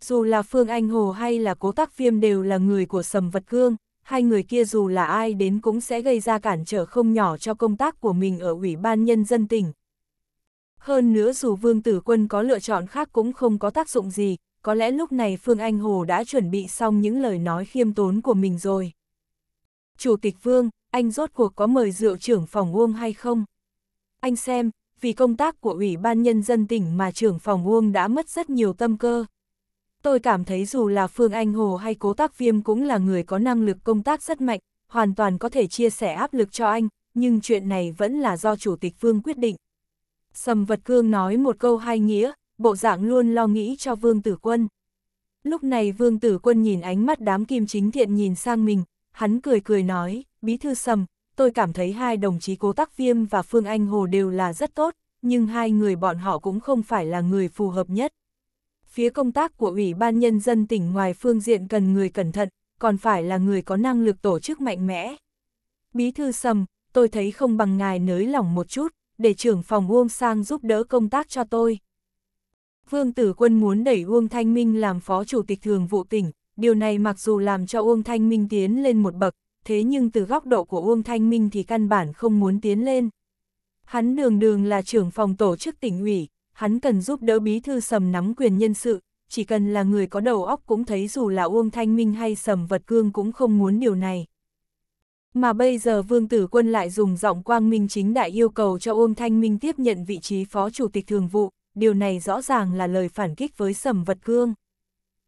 Dù là Phương Anh Hồ hay là Cố Tắc Viêm đều là người của sầm vật cương, hai người kia dù là ai đến cũng sẽ gây ra cản trở không nhỏ cho công tác của mình ở Ủy ban Nhân dân tỉnh. Hơn nữa dù Vương Tử Quân có lựa chọn khác cũng không có tác dụng gì, có lẽ lúc này Phương Anh Hồ đã chuẩn bị xong những lời nói khiêm tốn của mình rồi. Chủ tịch Vương, anh rốt cuộc có mời rượu trưởng phòng Uông hay không? Anh xem, vì công tác của Ủy ban Nhân dân tỉnh mà trưởng phòng Uông đã mất rất nhiều tâm cơ. Tôi cảm thấy dù là Phương Anh Hồ hay Cố Tác Viêm cũng là người có năng lực công tác rất mạnh, hoàn toàn có thể chia sẻ áp lực cho anh, nhưng chuyện này vẫn là do Chủ tịch Vương quyết định. Sầm Vật Cương nói một câu hai nghĩa, bộ dạng luôn lo nghĩ cho Vương Tử Quân. Lúc này Vương Tử Quân nhìn ánh mắt đám kim chính thiện nhìn sang mình, hắn cười cười nói, bí thư sầm, tôi cảm thấy hai đồng chí Cố Tắc Viêm và Phương Anh Hồ đều là rất tốt, nhưng hai người bọn họ cũng không phải là người phù hợp nhất. Phía công tác của Ủy ban Nhân dân tỉnh ngoài phương diện cần người cẩn thận, còn phải là người có năng lực tổ chức mạnh mẽ. Bí thư sầm, tôi thấy không bằng ngài nới lỏng một chút, để trưởng phòng Uông Sang giúp đỡ công tác cho tôi. Vương Tử Quân muốn đẩy Uông Thanh Minh làm phó chủ tịch thường vụ tỉnh, điều này mặc dù làm cho Uông Thanh Minh tiến lên một bậc, thế nhưng từ góc độ của Uông Thanh Minh thì căn bản không muốn tiến lên. Hắn đường đường là trưởng phòng tổ chức tỉnh ủy, hắn cần giúp đỡ bí thư sầm nắm quyền nhân sự, chỉ cần là người có đầu óc cũng thấy dù là Uông Thanh Minh hay sầm vật cương cũng không muốn điều này. Mà bây giờ Vương Tử Quân lại dùng giọng quang minh chính đại yêu cầu cho Uông Thanh Minh tiếp nhận vị trí phó chủ tịch thường vụ, điều này rõ ràng là lời phản kích với sầm vật cương.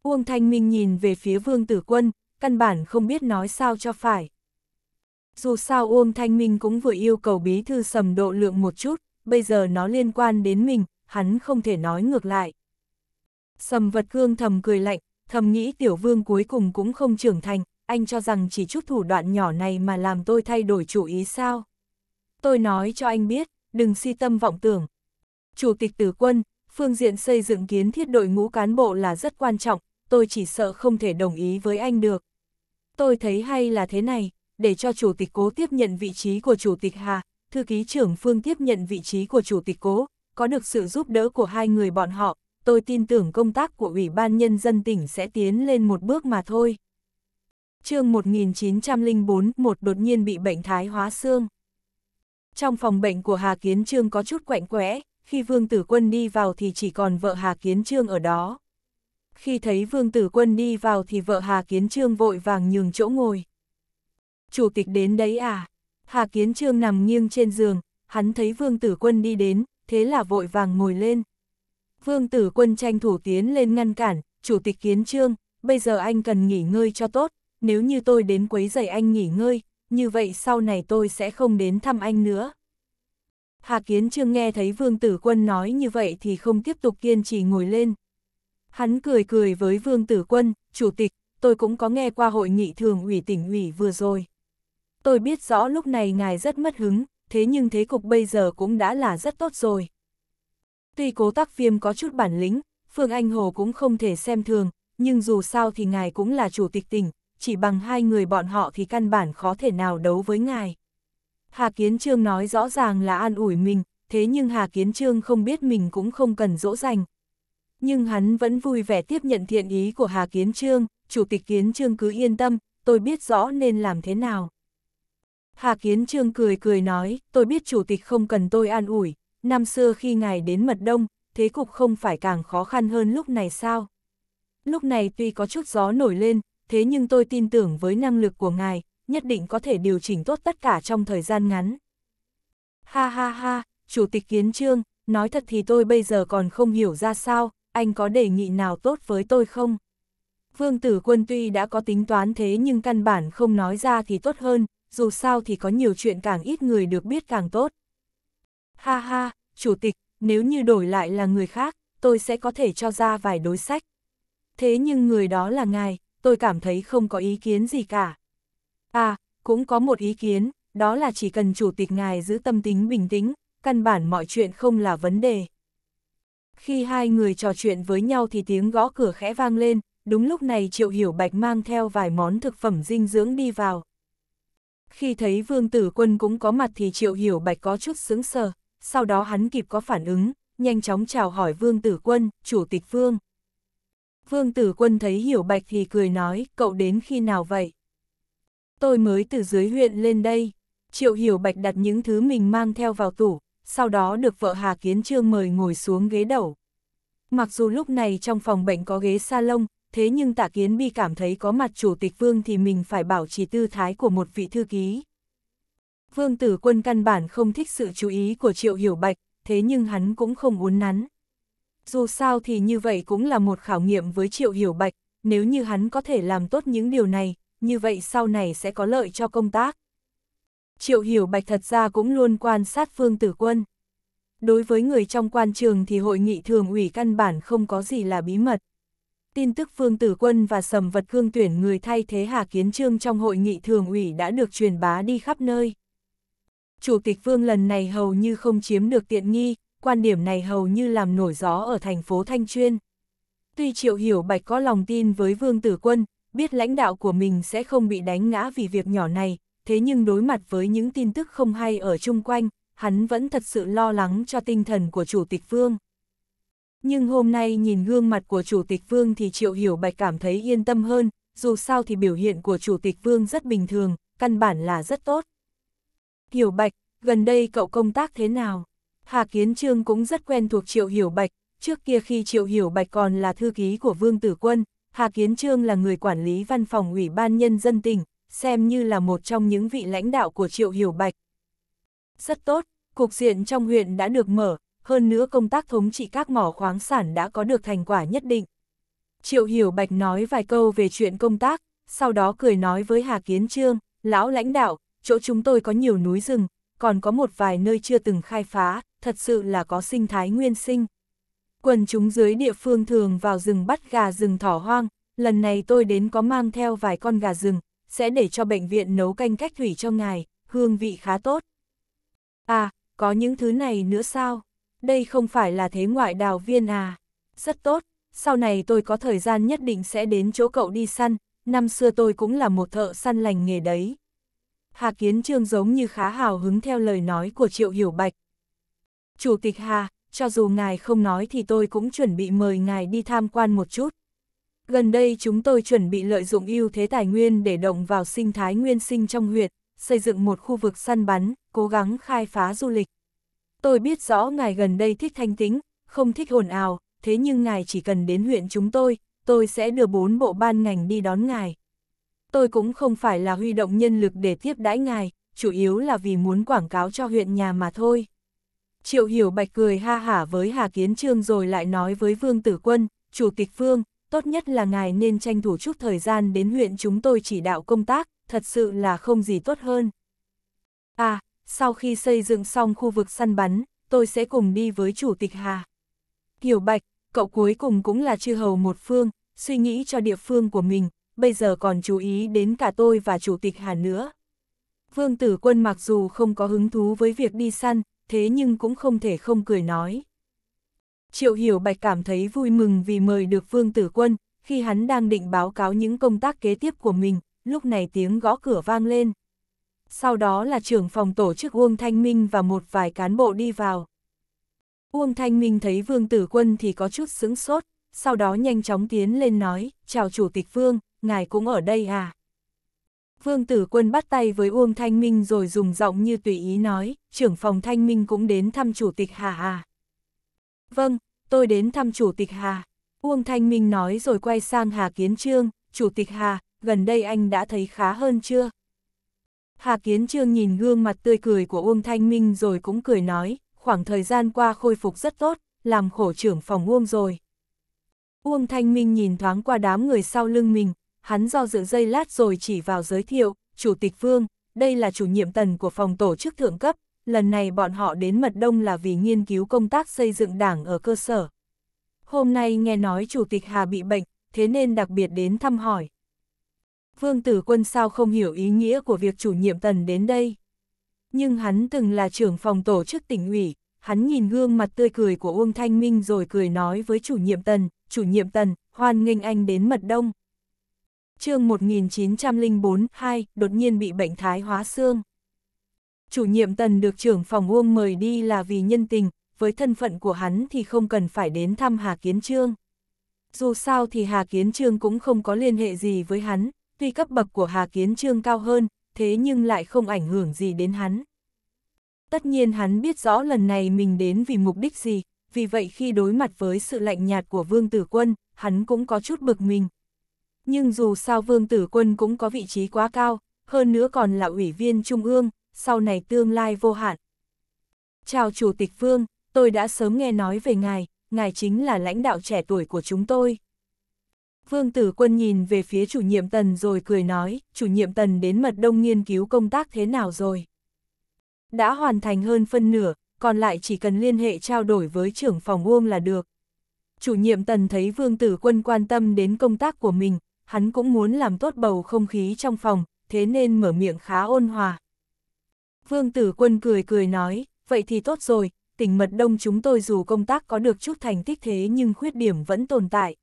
Uông Thanh Minh nhìn về phía Vương Tử Quân, căn bản không biết nói sao cho phải. Dù sao Uông Thanh Minh cũng vừa yêu cầu bí thư sầm độ lượng một chút, bây giờ nó liên quan đến mình, hắn không thể nói ngược lại. Sầm vật cương thầm cười lạnh, thầm nghĩ tiểu vương cuối cùng cũng không trưởng thành, anh cho rằng chỉ chút thủ đoạn nhỏ này mà làm tôi thay đổi chủ ý sao. Tôi nói cho anh biết, đừng si tâm vọng tưởng. Chủ tịch tử quân, phương diện xây dựng kiến thiết đội ngũ cán bộ là rất quan trọng, tôi chỉ sợ không thể đồng ý với anh được. Tôi thấy hay là thế này, để cho chủ tịch cố tiếp nhận vị trí của chủ tịch Hà, thư ký trưởng Phương tiếp nhận vị trí của chủ tịch cố, có được sự giúp đỡ của hai người bọn họ, tôi tin tưởng công tác của Ủy ban Nhân dân tỉnh sẽ tiến lên một bước mà thôi. chương 1904, một đột nhiên bị bệnh thái hóa xương. Trong phòng bệnh của Hà Kiến Trương có chút quạnh quẽ, khi Vương Tử Quân đi vào thì chỉ còn vợ Hà Kiến Trương ở đó khi thấy Vương Tử Quân đi vào thì vợ Hà Kiến Trương vội vàng nhường chỗ ngồi. Chủ tịch đến đấy à? Hà Kiến Trương nằm nghiêng trên giường, hắn thấy Vương Tử Quân đi đến, thế là vội vàng ngồi lên. Vương Tử Quân tranh thủ tiến lên ngăn cản, Chủ tịch Kiến Trương, bây giờ anh cần nghỉ ngơi cho tốt, nếu như tôi đến quấy giày anh nghỉ ngơi, như vậy sau này tôi sẽ không đến thăm anh nữa. Hà Kiến Trương nghe thấy Vương Tử Quân nói như vậy thì không tiếp tục kiên trì ngồi lên, Hắn cười cười với Vương Tử Quân, Chủ tịch, tôi cũng có nghe qua hội nghị thường ủy tỉnh ủy vừa rồi. Tôi biết rõ lúc này ngài rất mất hứng, thế nhưng thế cục bây giờ cũng đã là rất tốt rồi. Tuy cố tác viêm có chút bản lĩnh, Phương Anh Hồ cũng không thể xem thường, nhưng dù sao thì ngài cũng là chủ tịch tỉnh, chỉ bằng hai người bọn họ thì căn bản khó thể nào đấu với ngài. Hà Kiến Trương nói rõ ràng là an ủi mình, thế nhưng Hà Kiến Trương không biết mình cũng không cần dỗ dành, nhưng hắn vẫn vui vẻ tiếp nhận thiện ý của Hà Kiến Trương, Chủ tịch Kiến Trương cứ yên tâm, tôi biết rõ nên làm thế nào. Hà Kiến Trương cười cười nói, tôi biết Chủ tịch không cần tôi an ủi, năm xưa khi ngài đến Mật Đông, thế cục không phải càng khó khăn hơn lúc này sao? Lúc này tuy có chút gió nổi lên, thế nhưng tôi tin tưởng với năng lực của ngài, nhất định có thể điều chỉnh tốt tất cả trong thời gian ngắn. Ha ha ha, Chủ tịch Kiến Trương, nói thật thì tôi bây giờ còn không hiểu ra sao, anh có đề nghị nào tốt với tôi không? Vương tử quân tuy đã có tính toán thế nhưng căn bản không nói ra thì tốt hơn, dù sao thì có nhiều chuyện càng ít người được biết càng tốt. Ha ha, chủ tịch, nếu như đổi lại là người khác, tôi sẽ có thể cho ra vài đối sách. Thế nhưng người đó là ngài, tôi cảm thấy không có ý kiến gì cả. À, cũng có một ý kiến, đó là chỉ cần chủ tịch ngài giữ tâm tính bình tĩnh, căn bản mọi chuyện không là vấn đề. Khi hai người trò chuyện với nhau thì tiếng gõ cửa khẽ vang lên, đúng lúc này Triệu Hiểu Bạch mang theo vài món thực phẩm dinh dưỡng đi vào. Khi thấy Vương Tử Quân cũng có mặt thì Triệu Hiểu Bạch có chút sững sờ, sau đó hắn kịp có phản ứng, nhanh chóng chào hỏi Vương Tử Quân, Chủ tịch Vương. Vương Tử Quân thấy Hiểu Bạch thì cười nói, cậu đến khi nào vậy? Tôi mới từ dưới huyện lên đây. Triệu Hiểu Bạch đặt những thứ mình mang theo vào tủ, sau đó được vợ Hà Kiến Trương mời ngồi xuống ghế đầu. Mặc dù lúc này trong phòng bệnh có ghế salon, thế nhưng Tạ Kiến Bi cảm thấy có mặt chủ tịch Vương thì mình phải bảo trì tư thái của một vị thư ký. Vương Tử Quân căn bản không thích sự chú ý của Triệu Hiểu Bạch, thế nhưng hắn cũng không uốn nắn. Dù sao thì như vậy cũng là một khảo nghiệm với Triệu Hiểu Bạch, nếu như hắn có thể làm tốt những điều này, như vậy sau này sẽ có lợi cho công tác. Triệu Hiểu Bạch thật ra cũng luôn quan sát Phương Tử Quân. Đối với người trong quan trường thì hội nghị thường ủy căn bản không có gì là bí mật. Tin tức Phương Tử Quân và Sầm Vật Cương tuyển người thay thế Hà Kiến Trương trong hội nghị thường ủy đã được truyền bá đi khắp nơi. Chủ tịch Vương lần này hầu như không chiếm được tiện nghi, quan điểm này hầu như làm nổi gió ở thành phố Thanh Chuyên. Tuy Triệu Hiểu Bạch có lòng tin với Vương Tử Quân, biết lãnh đạo của mình sẽ không bị đánh ngã vì việc nhỏ này, thế nhưng đối mặt với những tin tức không hay ở chung quanh, hắn vẫn thật sự lo lắng cho tinh thần của Chủ tịch Vương. Nhưng hôm nay nhìn gương mặt của Chủ tịch Vương thì Triệu Hiểu Bạch cảm thấy yên tâm hơn, dù sao thì biểu hiện của Chủ tịch Vương rất bình thường, căn bản là rất tốt. Hiểu Bạch, gần đây cậu công tác thế nào? Hà Kiến Trương cũng rất quen thuộc Triệu Hiểu Bạch, trước kia khi Triệu Hiểu Bạch còn là thư ký của Vương Tử Quân, Hà Kiến Trương là người quản lý văn phòng Ủy ban Nhân dân tỉnh, xem như là một trong những vị lãnh đạo của Triệu Hiểu Bạch. Rất tốt, cục diện trong huyện đã được mở, hơn nữa công tác thống trị các mỏ khoáng sản đã có được thành quả nhất định. Triệu Hiểu Bạch nói vài câu về chuyện công tác, sau đó cười nói với Hà Kiến Trương, lão lãnh đạo, chỗ chúng tôi có nhiều núi rừng, còn có một vài nơi chưa từng khai phá, thật sự là có sinh thái nguyên sinh. Quần chúng dưới địa phương thường vào rừng bắt gà rừng thỏ hoang, lần này tôi đến có mang theo vài con gà rừng, sẽ để cho bệnh viện nấu canh cách thủy cho ngài, hương vị khá tốt. À, có những thứ này nữa sao? Đây không phải là thế ngoại đào viên à? Rất tốt, sau này tôi có thời gian nhất định sẽ đến chỗ cậu đi săn, năm xưa tôi cũng là một thợ săn lành nghề đấy. Hà Kiến Trương giống như khá hào hứng theo lời nói của Triệu Hiểu Bạch. Chủ tịch Hà, cho dù ngài không nói thì tôi cũng chuẩn bị mời ngài đi tham quan một chút. Gần đây chúng tôi chuẩn bị lợi dụng ưu thế tài nguyên để động vào sinh thái nguyên sinh trong huyện, xây dựng một khu vực săn bắn, cố gắng khai phá du lịch. Tôi biết rõ ngài gần đây thích thanh tĩnh, không thích ồn ào, thế nhưng ngài chỉ cần đến huyện chúng tôi, tôi sẽ đưa bốn bộ ban ngành đi đón ngài. Tôi cũng không phải là huy động nhân lực để tiếp đãi ngài, chủ yếu là vì muốn quảng cáo cho huyện nhà mà thôi. Triệu Hiểu Bạch cười ha hả với Hà Kiến Trương rồi lại nói với Vương Tử Quân, Chủ tịch Vương, tốt nhất là ngài nên tranh thủ chút thời gian đến huyện chúng tôi chỉ đạo công tác, thật sự là không gì tốt hơn. À, sau khi xây dựng xong khu vực săn bắn, tôi sẽ cùng đi với Chủ tịch Hà. Hiểu Bạch, cậu cuối cùng cũng là chư hầu một phương, suy nghĩ cho địa phương của mình, bây giờ còn chú ý đến cả tôi và Chủ tịch Hà nữa. Vương Tử Quân mặc dù không có hứng thú với việc đi săn, thế nhưng cũng không thể không cười nói. Triệu Hiểu Bạch cảm thấy vui mừng vì mời được Vương Tử Quân, khi hắn đang định báo cáo những công tác kế tiếp của mình, lúc này tiếng gõ cửa vang lên. Sau đó là trưởng phòng tổ chức Uông Thanh Minh và một vài cán bộ đi vào. Uông Thanh Minh thấy Vương Tử Quân thì có chút sững sốt, sau đó nhanh chóng tiến lên nói, chào Chủ tịch Vương, ngài cũng ở đây à? Vương Tử Quân bắt tay với Uông Thanh Minh rồi dùng giọng như tùy ý nói, trưởng phòng Thanh Minh cũng đến thăm Chủ tịch hà à? Vâng, tôi đến thăm Chủ tịch Hà. Uông Thanh Minh nói rồi quay sang Hà Kiến Trương, Chủ tịch Hà, gần đây anh đã thấy khá hơn chưa? Hà Kiến Trương nhìn gương mặt tươi cười của Uông Thanh Minh rồi cũng cười nói, khoảng thời gian qua khôi phục rất tốt, làm khổ trưởng phòng Uông rồi. Uông Thanh Minh nhìn thoáng qua đám người sau lưng mình, hắn do dự dây lát rồi chỉ vào giới thiệu, Chủ tịch Vương, đây là chủ nhiệm tần của phòng tổ chức thượng cấp, lần này bọn họ đến Mật Đông là vì nghiên cứu công tác xây dựng đảng ở cơ sở. Hôm nay nghe nói Chủ tịch Hà bị bệnh, thế nên đặc biệt đến thăm hỏi. Vương Tử Quân sao không hiểu ý nghĩa của việc chủ nhiệm tần đến đây. Nhưng hắn từng là trưởng phòng tổ chức tỉnh ủy, hắn nhìn gương mặt tươi cười của Uông Thanh Minh rồi cười nói với chủ nhiệm tần, chủ nhiệm tần, hoan nghênh anh đến Mật Đông. chương 1904-2, đột nhiên bị bệnh thái hóa xương. Chủ nhiệm tần được trưởng phòng Uông mời đi là vì nhân tình, với thân phận của hắn thì không cần phải đến thăm Hà Kiến Trương. Dù sao thì Hà Kiến Trương cũng không có liên hệ gì với hắn, tuy cấp bậc của Hà Kiến Trương cao hơn, thế nhưng lại không ảnh hưởng gì đến hắn. Tất nhiên hắn biết rõ lần này mình đến vì mục đích gì, vì vậy khi đối mặt với sự lạnh nhạt của Vương Tử Quân, hắn cũng có chút bực mình. Nhưng dù sao Vương Tử Quân cũng có vị trí quá cao, hơn nữa còn là ủy viên Trung ương, sau này tương lai vô hạn. Chào Chủ tịch Vương, tôi đã sớm nghe nói về ngài, ngài chính là lãnh đạo trẻ tuổi của chúng tôi. Vương Tử Quân nhìn về phía chủ nhiệm Tần rồi cười nói, chủ nhiệm Tần đến mật đông nghiên cứu công tác thế nào rồi? Đã hoàn thành hơn phân nửa, còn lại chỉ cần liên hệ trao đổi với trưởng phòng Uông là được. Chủ nhiệm Tần thấy Vương Tử Quân quan tâm đến công tác của mình, hắn cũng muốn làm tốt bầu không khí trong phòng, thế nên mở miệng khá ôn hòa. Vương Tử Quân cười cười nói, vậy thì tốt rồi, tỉnh Mật Đông chúng tôi dù công tác có được chút thành tích thế nhưng khuyết điểm vẫn tồn tại.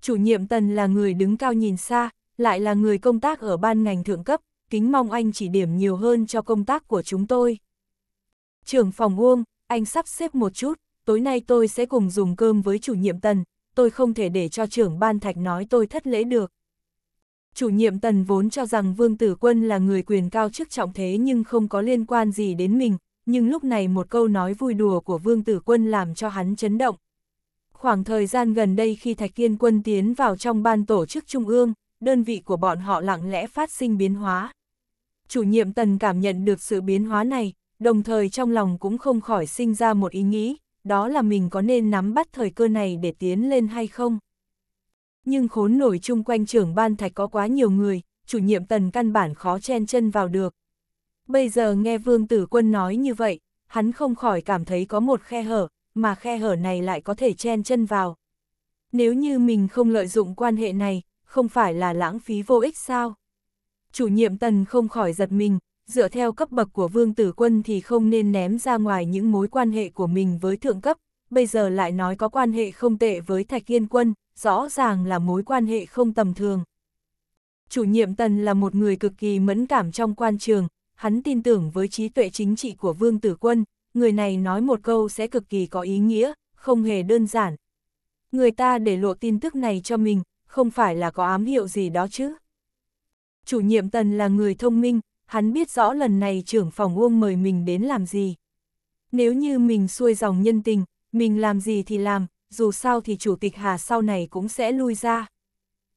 Chủ nhiệm Tần là người đứng cao nhìn xa, lại là người công tác ở ban ngành thượng cấp, kính mong anh chỉ điểm nhiều hơn cho công tác của chúng tôi. Trưởng phòng Uông, anh sắp xếp một chút, tối nay tôi sẽ cùng dùng cơm với chủ nhiệm Tần, tôi không thể để cho trưởng ban thạch nói tôi thất lễ được chủ nhiệm tần vốn cho rằng Vương Tử Quân là người quyền cao chức trọng thế nhưng không có liên quan gì đến mình, nhưng lúc này một câu nói vui đùa của Vương Tử Quân làm cho hắn chấn động. Khoảng thời gian gần đây khi Thạch Kiên Quân tiến vào trong ban tổ chức Trung ương, đơn vị của bọn họ lặng lẽ phát sinh biến hóa. Chủ nhiệm tần cảm nhận được sự biến hóa này, đồng thời trong lòng cũng không khỏi sinh ra một ý nghĩ, đó là mình có nên nắm bắt thời cơ này để tiến lên hay không nhưng khốn nổi chung quanh trưởng ban thạch có quá nhiều người, chủ nhiệm tần căn bản khó chen chân vào được. Bây giờ nghe Vương Tử Quân nói như vậy, hắn không khỏi cảm thấy có một khe hở, mà khe hở này lại có thể chen chân vào. Nếu như mình không lợi dụng quan hệ này, không phải là lãng phí vô ích sao? Chủ nhiệm tần không khỏi giật mình, dựa theo cấp bậc của Vương Tử Quân thì không nên ném ra ngoài những mối quan hệ của mình với thượng cấp, bây giờ lại nói có quan hệ không tệ với Thạch Yên Quân, rõ ràng là mối quan hệ không tầm thường. Chủ nhiệm Tần là một người cực kỳ mẫn cảm trong quan trường, hắn tin tưởng với trí tuệ chính trị của Vương Tử Quân, người này nói một câu sẽ cực kỳ có ý nghĩa, không hề đơn giản. Người ta để lộ tin tức này cho mình, không phải là có ám hiệu gì đó chứ. Chủ nhiệm Tần là người thông minh, hắn biết rõ lần này trưởng phòng Uông mời mình đến làm gì. Nếu như mình xuôi dòng nhân tình, mình làm gì thì làm, dù sao thì Chủ tịch Hà sau này cũng sẽ lui ra.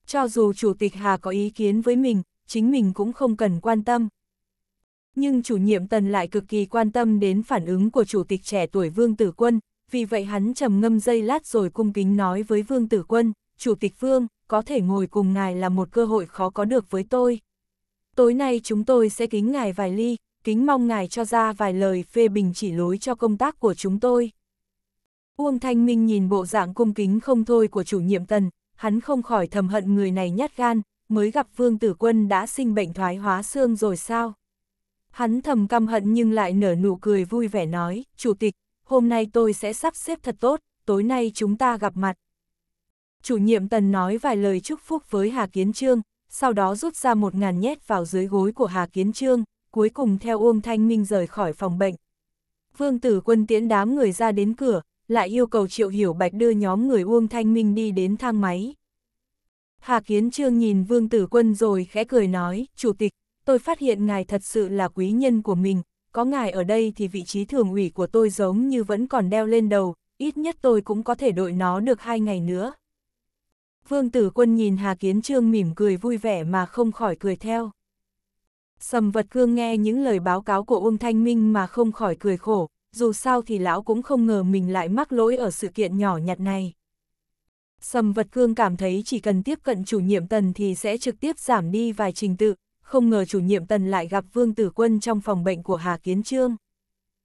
Cho dù Chủ tịch Hà có ý kiến với mình, chính mình cũng không cần quan tâm. Nhưng chủ nhiệm Tần lại cực kỳ quan tâm đến phản ứng của Chủ tịch trẻ tuổi Vương Tử Quân, vì vậy hắn trầm ngâm dây lát rồi cung kính nói với Vương Tử Quân, Chủ tịch Vương, có thể ngồi cùng ngài là một cơ hội khó có được với tôi. Tối nay chúng tôi sẽ kính ngài vài ly, kính mong ngài cho ra vài lời phê bình chỉ lối cho công tác của chúng tôi. Uông Thanh Minh nhìn bộ dạng cung kính không thôi của chủ nhiệm tần, hắn không khỏi thầm hận người này nhát gan, mới gặp Vương Tử Quân đã sinh bệnh thoái hóa xương rồi sao? Hắn thầm căm hận nhưng lại nở nụ cười vui vẻ nói, Chủ tịch, hôm nay tôi sẽ sắp xếp thật tốt, tối nay chúng ta gặp mặt. Chủ nhiệm tần nói vài lời chúc phúc với Hà Kiến Trương, sau đó rút ra một ngàn nhét vào dưới gối của Hà Kiến Trương, cuối cùng theo Uông Thanh Minh rời khỏi phòng bệnh. Vương Tử Quân tiễn đám người ra đến cửa, lại yêu cầu Triệu Hiểu Bạch đưa nhóm người Uông Thanh Minh đi đến thang máy. Hà Kiến Trương nhìn Vương Tử Quân rồi khẽ cười nói, Chủ tịch, tôi phát hiện ngài thật sự là quý nhân của mình, có ngài ở đây thì vị trí thường ủy của tôi giống như vẫn còn đeo lên đầu, ít nhất tôi cũng có thể đội nó được hai ngày nữa. Vương Tử Quân nhìn Hà Kiến Trương mỉm cười vui vẻ mà không khỏi cười theo. Sầm Vật Cương nghe những lời báo cáo của Uông Thanh Minh mà không khỏi cười khổ, dù sao thì lão cũng không ngờ mình lại mắc lỗi ở sự kiện nhỏ nhặt này. Sầm vật cương cảm thấy chỉ cần tiếp cận chủ nhiệm tần thì sẽ trực tiếp giảm đi vài trình tự, không ngờ chủ nhiệm tần lại gặp vương tử quân trong phòng bệnh của Hà Kiến Trương.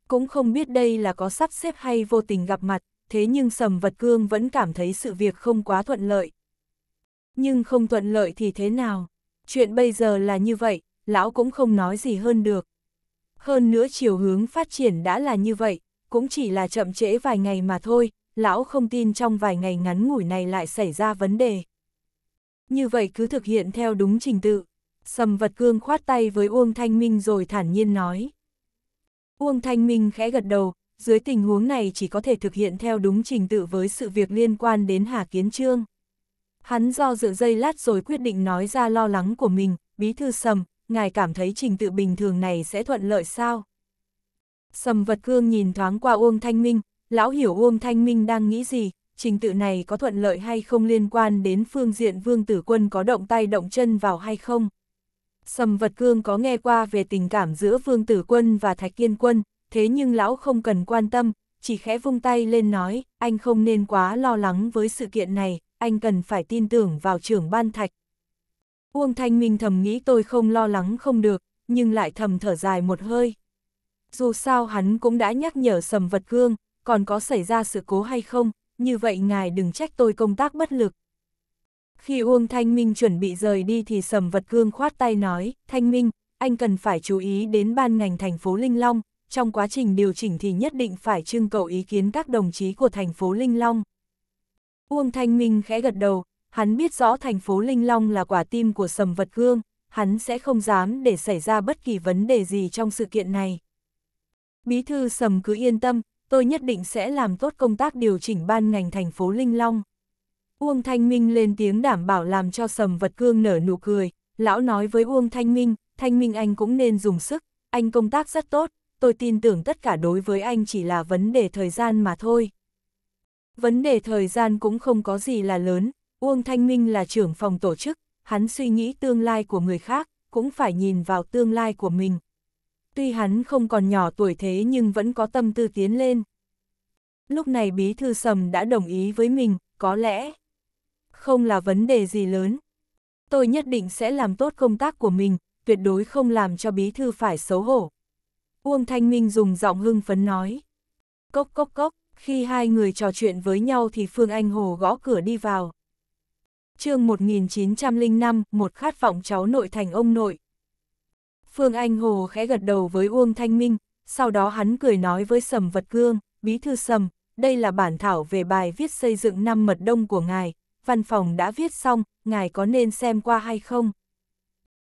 Cũng không biết đây là có sắp xếp hay vô tình gặp mặt, thế nhưng sầm vật cương vẫn cảm thấy sự việc không quá thuận lợi. Nhưng không thuận lợi thì thế nào? Chuyện bây giờ là như vậy, lão cũng không nói gì hơn được hơn nữa chiều hướng phát triển đã là như vậy, cũng chỉ là chậm trễ vài ngày mà thôi, lão không tin trong vài ngày ngắn ngủi này lại xảy ra vấn đề. Như vậy cứ thực hiện theo đúng trình tự. Sầm vật cương khoát tay với Uông Thanh Minh rồi thản nhiên nói. Uông Thanh Minh khẽ gật đầu, dưới tình huống này chỉ có thể thực hiện theo đúng trình tự với sự việc liên quan đến Hà Kiến Trương. Hắn do dự dây lát rồi quyết định nói ra lo lắng của mình, bí thư sầm, ngài cảm thấy trình tự bình thường này sẽ thuận lợi sao? Sầm vật cương nhìn thoáng qua Uông Thanh Minh, lão hiểu Uông Thanh Minh đang nghĩ gì, trình tự này có thuận lợi hay không liên quan đến phương diện vương tử quân có động tay động chân vào hay không? Sầm vật cương có nghe qua về tình cảm giữa vương tử quân và thạch kiên quân, thế nhưng lão không cần quan tâm, chỉ khẽ vung tay lên nói, anh không nên quá lo lắng với sự kiện này, anh cần phải tin tưởng vào trưởng ban thạch, Uông Thanh Minh thầm nghĩ tôi không lo lắng không được, nhưng lại thầm thở dài một hơi. Dù sao hắn cũng đã nhắc nhở sầm vật gương, còn có xảy ra sự cố hay không, như vậy ngài đừng trách tôi công tác bất lực. Khi Uông Thanh Minh chuẩn bị rời đi thì sầm vật gương khoát tay nói, Thanh Minh, anh cần phải chú ý đến ban ngành thành phố Linh Long, trong quá trình điều chỉnh thì nhất định phải trưng cầu ý kiến các đồng chí của thành phố Linh Long. Uông Thanh Minh khẽ gật đầu, hắn biết rõ thành phố Linh Long là quả tim của sầm vật gương, hắn sẽ không dám để xảy ra bất kỳ vấn đề gì trong sự kiện này. Bí thư sầm cứ yên tâm, tôi nhất định sẽ làm tốt công tác điều chỉnh ban ngành thành phố Linh Long. Uông Thanh Minh lên tiếng đảm bảo làm cho sầm vật gương nở nụ cười, lão nói với Uông Thanh Minh, Thanh Minh anh cũng nên dùng sức, anh công tác rất tốt, tôi tin tưởng tất cả đối với anh chỉ là vấn đề thời gian mà thôi. Vấn đề thời gian cũng không có gì là lớn, Uông Thanh Minh là trưởng phòng tổ chức, hắn suy nghĩ tương lai của người khác, cũng phải nhìn vào tương lai của mình. Tuy hắn không còn nhỏ tuổi thế nhưng vẫn có tâm tư tiến lên. Lúc này Bí Thư Sầm đã đồng ý với mình, có lẽ không là vấn đề gì lớn. Tôi nhất định sẽ làm tốt công tác của mình, tuyệt đối không làm cho Bí Thư phải xấu hổ. Uông Thanh Minh dùng giọng hưng phấn nói. Cốc cốc cốc, khi hai người trò chuyện với nhau thì Phương Anh Hồ gõ cửa đi vào chương 1905, một khát vọng cháu nội thành ông nội. Phương Anh Hồ khẽ gật đầu với Uông Thanh Minh, sau đó hắn cười nói với Sầm Vật Cương, Bí Thư Sầm, đây là bản thảo về bài viết xây dựng năm mật đông của ngài, văn phòng đã viết xong, ngài có nên xem qua hay không?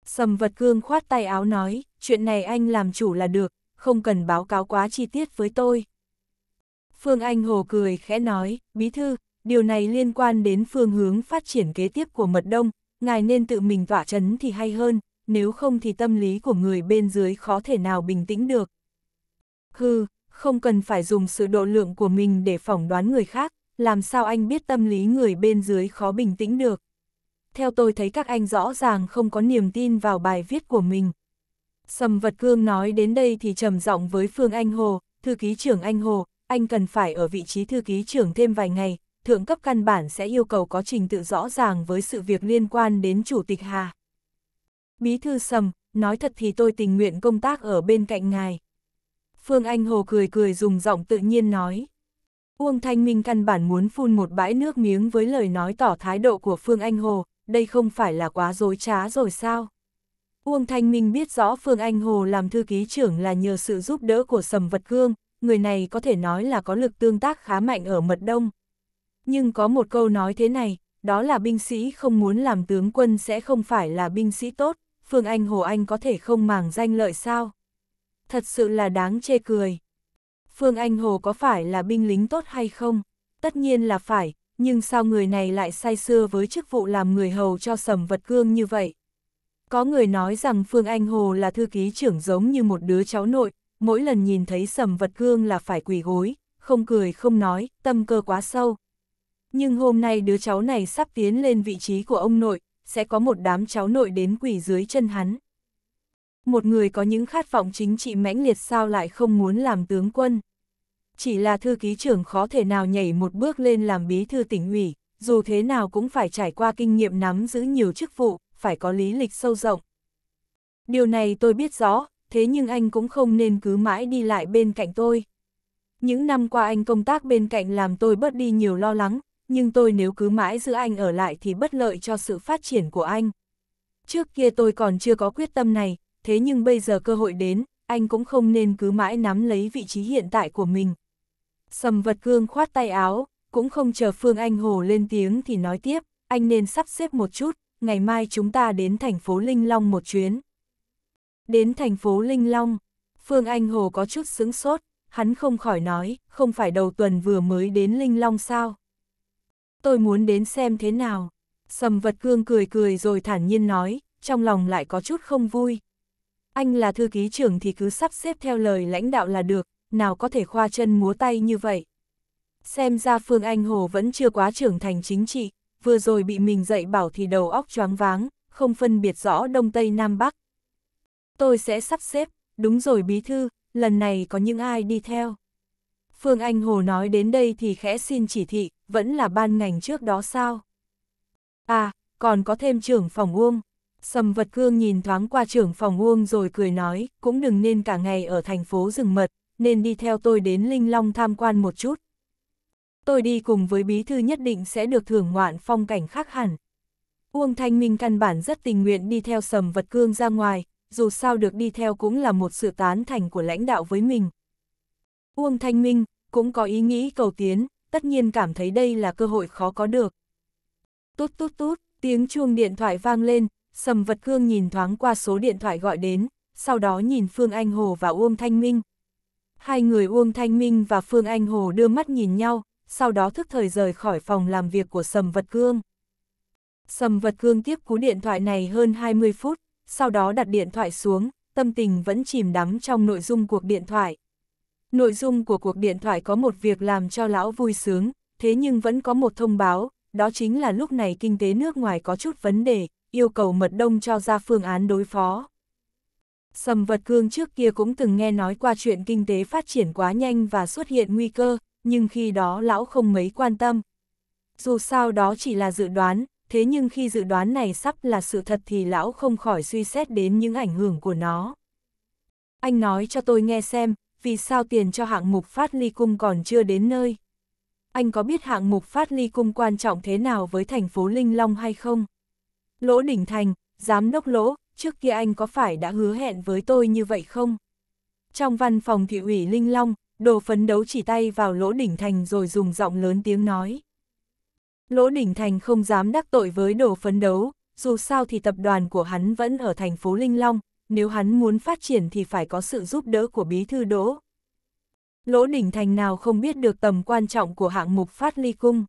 Sầm Vật Cương khoát tay áo nói, chuyện này anh làm chủ là được, không cần báo cáo quá chi tiết với tôi. Phương Anh Hồ cười khẽ nói, Bí Thư, điều này liên quan đến phương hướng phát triển kế tiếp của mật đông, ngài nên tự mình tỏa chấn thì hay hơn, nếu không thì tâm lý của người bên dưới khó thể nào bình tĩnh được. Hừ, không cần phải dùng sự độ lượng của mình để phỏng đoán người khác, làm sao anh biết tâm lý người bên dưới khó bình tĩnh được. Theo tôi thấy các anh rõ ràng không có niềm tin vào bài viết của mình. Sầm Vật Cương nói đến đây thì trầm giọng với Phương Anh Hồ, thư ký trưởng Anh Hồ, anh cần phải ở vị trí thư ký trưởng thêm vài ngày, thượng cấp căn bản sẽ yêu cầu có trình tự rõ ràng với sự việc liên quan đến Chủ tịch Hà. Bí thư sầm, nói thật thì tôi tình nguyện công tác ở bên cạnh ngài. Phương Anh Hồ cười cười dùng giọng tự nhiên nói. Uông Thanh Minh căn bản muốn phun một bãi nước miếng với lời nói tỏ thái độ của Phương Anh Hồ, đây không phải là quá dối trá rồi sao? Uông Thanh Minh biết rõ Phương Anh Hồ làm thư ký trưởng là nhờ sự giúp đỡ của Sầm Vật Cương, người này có thể nói là có lực tương tác khá mạnh ở Mật Đông, nhưng có một câu nói thế này, đó là binh sĩ không muốn làm tướng quân sẽ không phải là binh sĩ tốt, Phương Anh Hồ Anh có thể không màng danh lợi sao? Thật sự là đáng chê cười. Phương Anh Hồ có phải là binh lính tốt hay không? Tất nhiên là phải, nhưng sao người này lại say xưa với chức vụ làm người hầu cho sầm vật cương như vậy? Có người nói rằng Phương Anh Hồ là thư ký trưởng giống như một đứa cháu nội, mỗi lần nhìn thấy sầm vật cương là phải quỳ gối, không cười không nói, tâm cơ quá sâu, nhưng hôm nay đứa cháu này sắp tiến lên vị trí của ông nội, sẽ có một đám cháu nội đến quỷ dưới chân hắn. Một người có những khát vọng chính trị mãnh liệt sao lại không muốn làm tướng quân. Chỉ là thư ký trưởng khó thể nào nhảy một bước lên làm bí thư tỉnh ủy, dù thế nào cũng phải trải qua kinh nghiệm nắm giữ nhiều chức vụ, phải có lý lịch sâu rộng. Điều này tôi biết rõ, thế nhưng anh cũng không nên cứ mãi đi lại bên cạnh tôi. Những năm qua anh công tác bên cạnh làm tôi bớt đi nhiều lo lắng, nhưng tôi nếu cứ mãi giữ anh ở lại thì bất lợi cho sự phát triển của anh. Trước kia tôi còn chưa có quyết tâm này, thế nhưng bây giờ cơ hội đến, anh cũng không nên cứ mãi nắm lấy vị trí hiện tại của mình. Sầm vật cương khoát tay áo, cũng không chờ Phương Anh Hồ lên tiếng thì nói tiếp, anh nên sắp xếp một chút, ngày mai chúng ta đến thành phố Linh Long một chuyến. Đến thành phố Linh Long, Phương Anh Hồ có chút sững sốt, hắn không khỏi nói, không phải đầu tuần vừa mới đến Linh Long sao? tôi muốn đến xem thế nào. Sầm vật cương cười cười rồi thản nhiên nói, trong lòng lại có chút không vui. Anh là thư ký trưởng thì cứ sắp xếp theo lời lãnh đạo là được, nào có thể khoa chân múa tay như vậy. Xem ra Phương Anh Hồ vẫn chưa quá trưởng thành chính trị, vừa rồi bị mình dạy bảo thì đầu óc choáng váng, không phân biệt rõ Đông Tây Nam Bắc. Tôi sẽ sắp xếp, đúng rồi bí thư, lần này có những ai đi theo. Phương Anh Hồ nói đến đây thì khẽ xin chỉ thị, vẫn là ban ngành trước đó sao? À, còn có thêm trưởng phòng Uông. Sầm vật cương nhìn thoáng qua trưởng phòng Uông rồi cười nói, cũng đừng nên cả ngày ở thành phố rừng mật, nên đi theo tôi đến Linh Long tham quan một chút. Tôi đi cùng với bí thư nhất định sẽ được thưởng ngoạn phong cảnh khác hẳn. Uông Thanh Minh căn bản rất tình nguyện đi theo sầm vật cương ra ngoài, dù sao được đi theo cũng là một sự tán thành của lãnh đạo với mình. Uông Thanh Minh cũng có ý nghĩ cầu tiến, tất nhiên cảm thấy đây là cơ hội khó có được. Tút tút tút, tiếng chuông điện thoại vang lên, Sầm Vật Cương nhìn thoáng qua số điện thoại gọi đến, sau đó nhìn Phương Anh Hồ và Uông Thanh Minh. Hai người Uông Thanh Minh và Phương Anh Hồ đưa mắt nhìn nhau, sau đó thức thời rời khỏi phòng làm việc của Sầm Vật Cương. Sầm Vật Cương tiếp cú điện thoại này hơn 20 phút, sau đó đặt điện thoại xuống, tâm tình vẫn chìm đắm trong nội dung cuộc điện thoại. Nội dung của cuộc điện thoại có một việc làm cho lão vui sướng, thế nhưng vẫn có một thông báo, đó chính là lúc này kinh tế nước ngoài có chút vấn đề, yêu cầu mật đông cho ra phương án đối phó. Sầm vật cương trước kia cũng từng nghe nói qua chuyện kinh tế phát triển quá nhanh và xuất hiện nguy cơ, nhưng khi đó lão không mấy quan tâm. Dù sao đó chỉ là dự đoán, thế nhưng khi dự đoán này sắp là sự thật thì lão không khỏi suy xét đến những ảnh hưởng của nó. Anh nói cho tôi nghe xem, vì sao tiền cho hạng mục phát ly cung còn chưa đến nơi? Anh có biết hạng mục phát ly cung quan trọng thế nào với thành phố Linh Long hay không? Lỗ đỉnh Thành, giám đốc lỗ, trước kia anh có phải đã hứa hẹn với tôi như vậy không? Trong văn phòng thị ủy Linh Long, đồ phấn đấu chỉ tay vào Lỗ đỉnh Thành rồi dùng giọng lớn tiếng nói. Lỗ đỉnh Thành không dám đắc tội với đồ phấn đấu, dù sao thì tập đoàn của hắn vẫn ở thành phố Linh Long, nếu hắn muốn phát triển thì phải có sự giúp đỡ của bí thư đỗ. Lỗ Đình Thành nào không biết được tầm quan trọng của hạng mục Phát Ly Cung.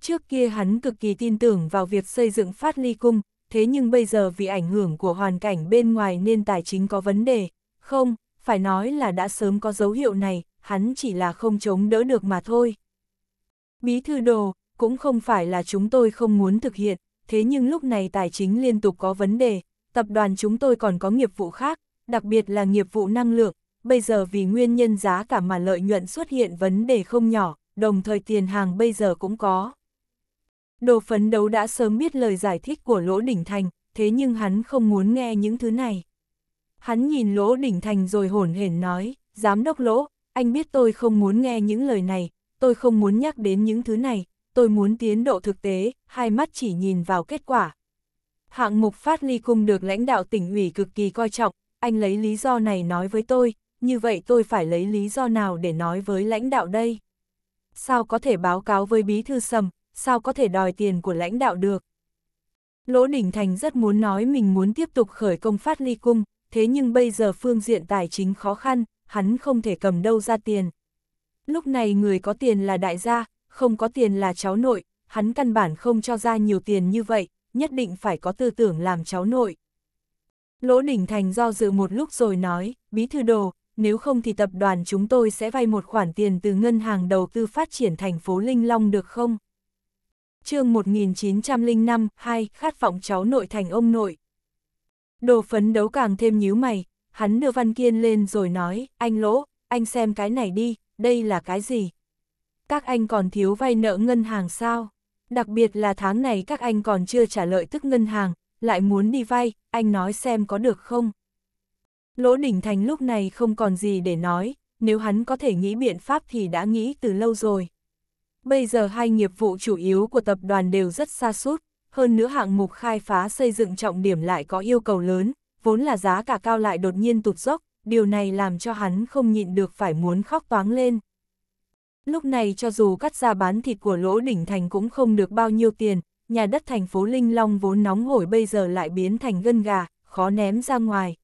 Trước kia hắn cực kỳ tin tưởng vào việc xây dựng Phát Ly Cung, thế nhưng bây giờ vì ảnh hưởng của hoàn cảnh bên ngoài nên tài chính có vấn đề. Không, phải nói là đã sớm có dấu hiệu này, hắn chỉ là không chống đỡ được mà thôi. Bí thư đồ, cũng không phải là chúng tôi không muốn thực hiện, thế nhưng lúc này tài chính liên tục có vấn đề, tập đoàn chúng tôi còn có nghiệp vụ khác, đặc biệt là nghiệp vụ năng lượng, bây giờ vì nguyên nhân giá cả mà lợi nhuận xuất hiện vấn đề không nhỏ, đồng thời tiền hàng bây giờ cũng có. Đồ phấn đấu đã sớm biết lời giải thích của Lỗ Đỉnh Thành, thế nhưng hắn không muốn nghe những thứ này. Hắn nhìn Lỗ Đỉnh Thành rồi hổn hển nói, Giám đốc Lỗ, anh biết tôi không muốn nghe những lời này, tôi không muốn nhắc đến những thứ này, tôi muốn tiến độ thực tế, hai mắt chỉ nhìn vào kết quả, hạng mục phát ly cung được lãnh đạo tỉnh ủy cực kỳ coi trọng, anh lấy lý do này nói với tôi, như vậy tôi phải lấy lý do nào để nói với lãnh đạo đây? Sao có thể báo cáo với bí thư sầm, sao có thể đòi tiền của lãnh đạo được? Lỗ Đình Thành rất muốn nói mình muốn tiếp tục khởi công phát ly cung, thế nhưng bây giờ phương diện tài chính khó khăn, hắn không thể cầm đâu ra tiền. Lúc này người có tiền là đại gia, không có tiền là cháu nội, hắn căn bản không cho ra nhiều tiền như vậy, nhất định phải có tư tưởng làm cháu nội. Lỗ Đình Thành do dự một lúc rồi nói, bí thư đồ, nếu không thì tập đoàn chúng tôi sẽ vay một khoản tiền từ ngân hàng đầu tư phát triển thành phố Linh Long được không? chương 1905, 2, khát vọng cháu nội thành ông nội. Đồ phấn đấu càng thêm nhíu mày, hắn đưa Văn Kiên lên rồi nói, anh Lỗ, anh xem cái này đi, đây là cái gì? Các anh còn thiếu vay nợ ngân hàng sao? đặc biệt là tháng này các anh còn chưa trả lợi tức ngân hàng, lại muốn đi vay, anh nói xem có được không? Lỗ Đình Thành lúc này không còn gì để nói, nếu hắn có thể nghĩ biện pháp thì đã nghĩ từ lâu rồi. Bây giờ hai nghiệp vụ chủ yếu của tập đoàn đều rất xa sút hơn nữa hạng mục khai phá xây dựng trọng điểm lại có yêu cầu lớn, vốn là giá cả cao lại đột nhiên tụt dốc, điều này làm cho hắn không nhịn được phải muốn khóc toáng lên. Lúc này cho dù cắt ra bán thịt của lỗ đỉnh thành cũng không được bao nhiêu tiền, nhà đất thành phố Linh Long vốn nóng hổi bây giờ lại biến thành gân gà, khó ném ra ngoài.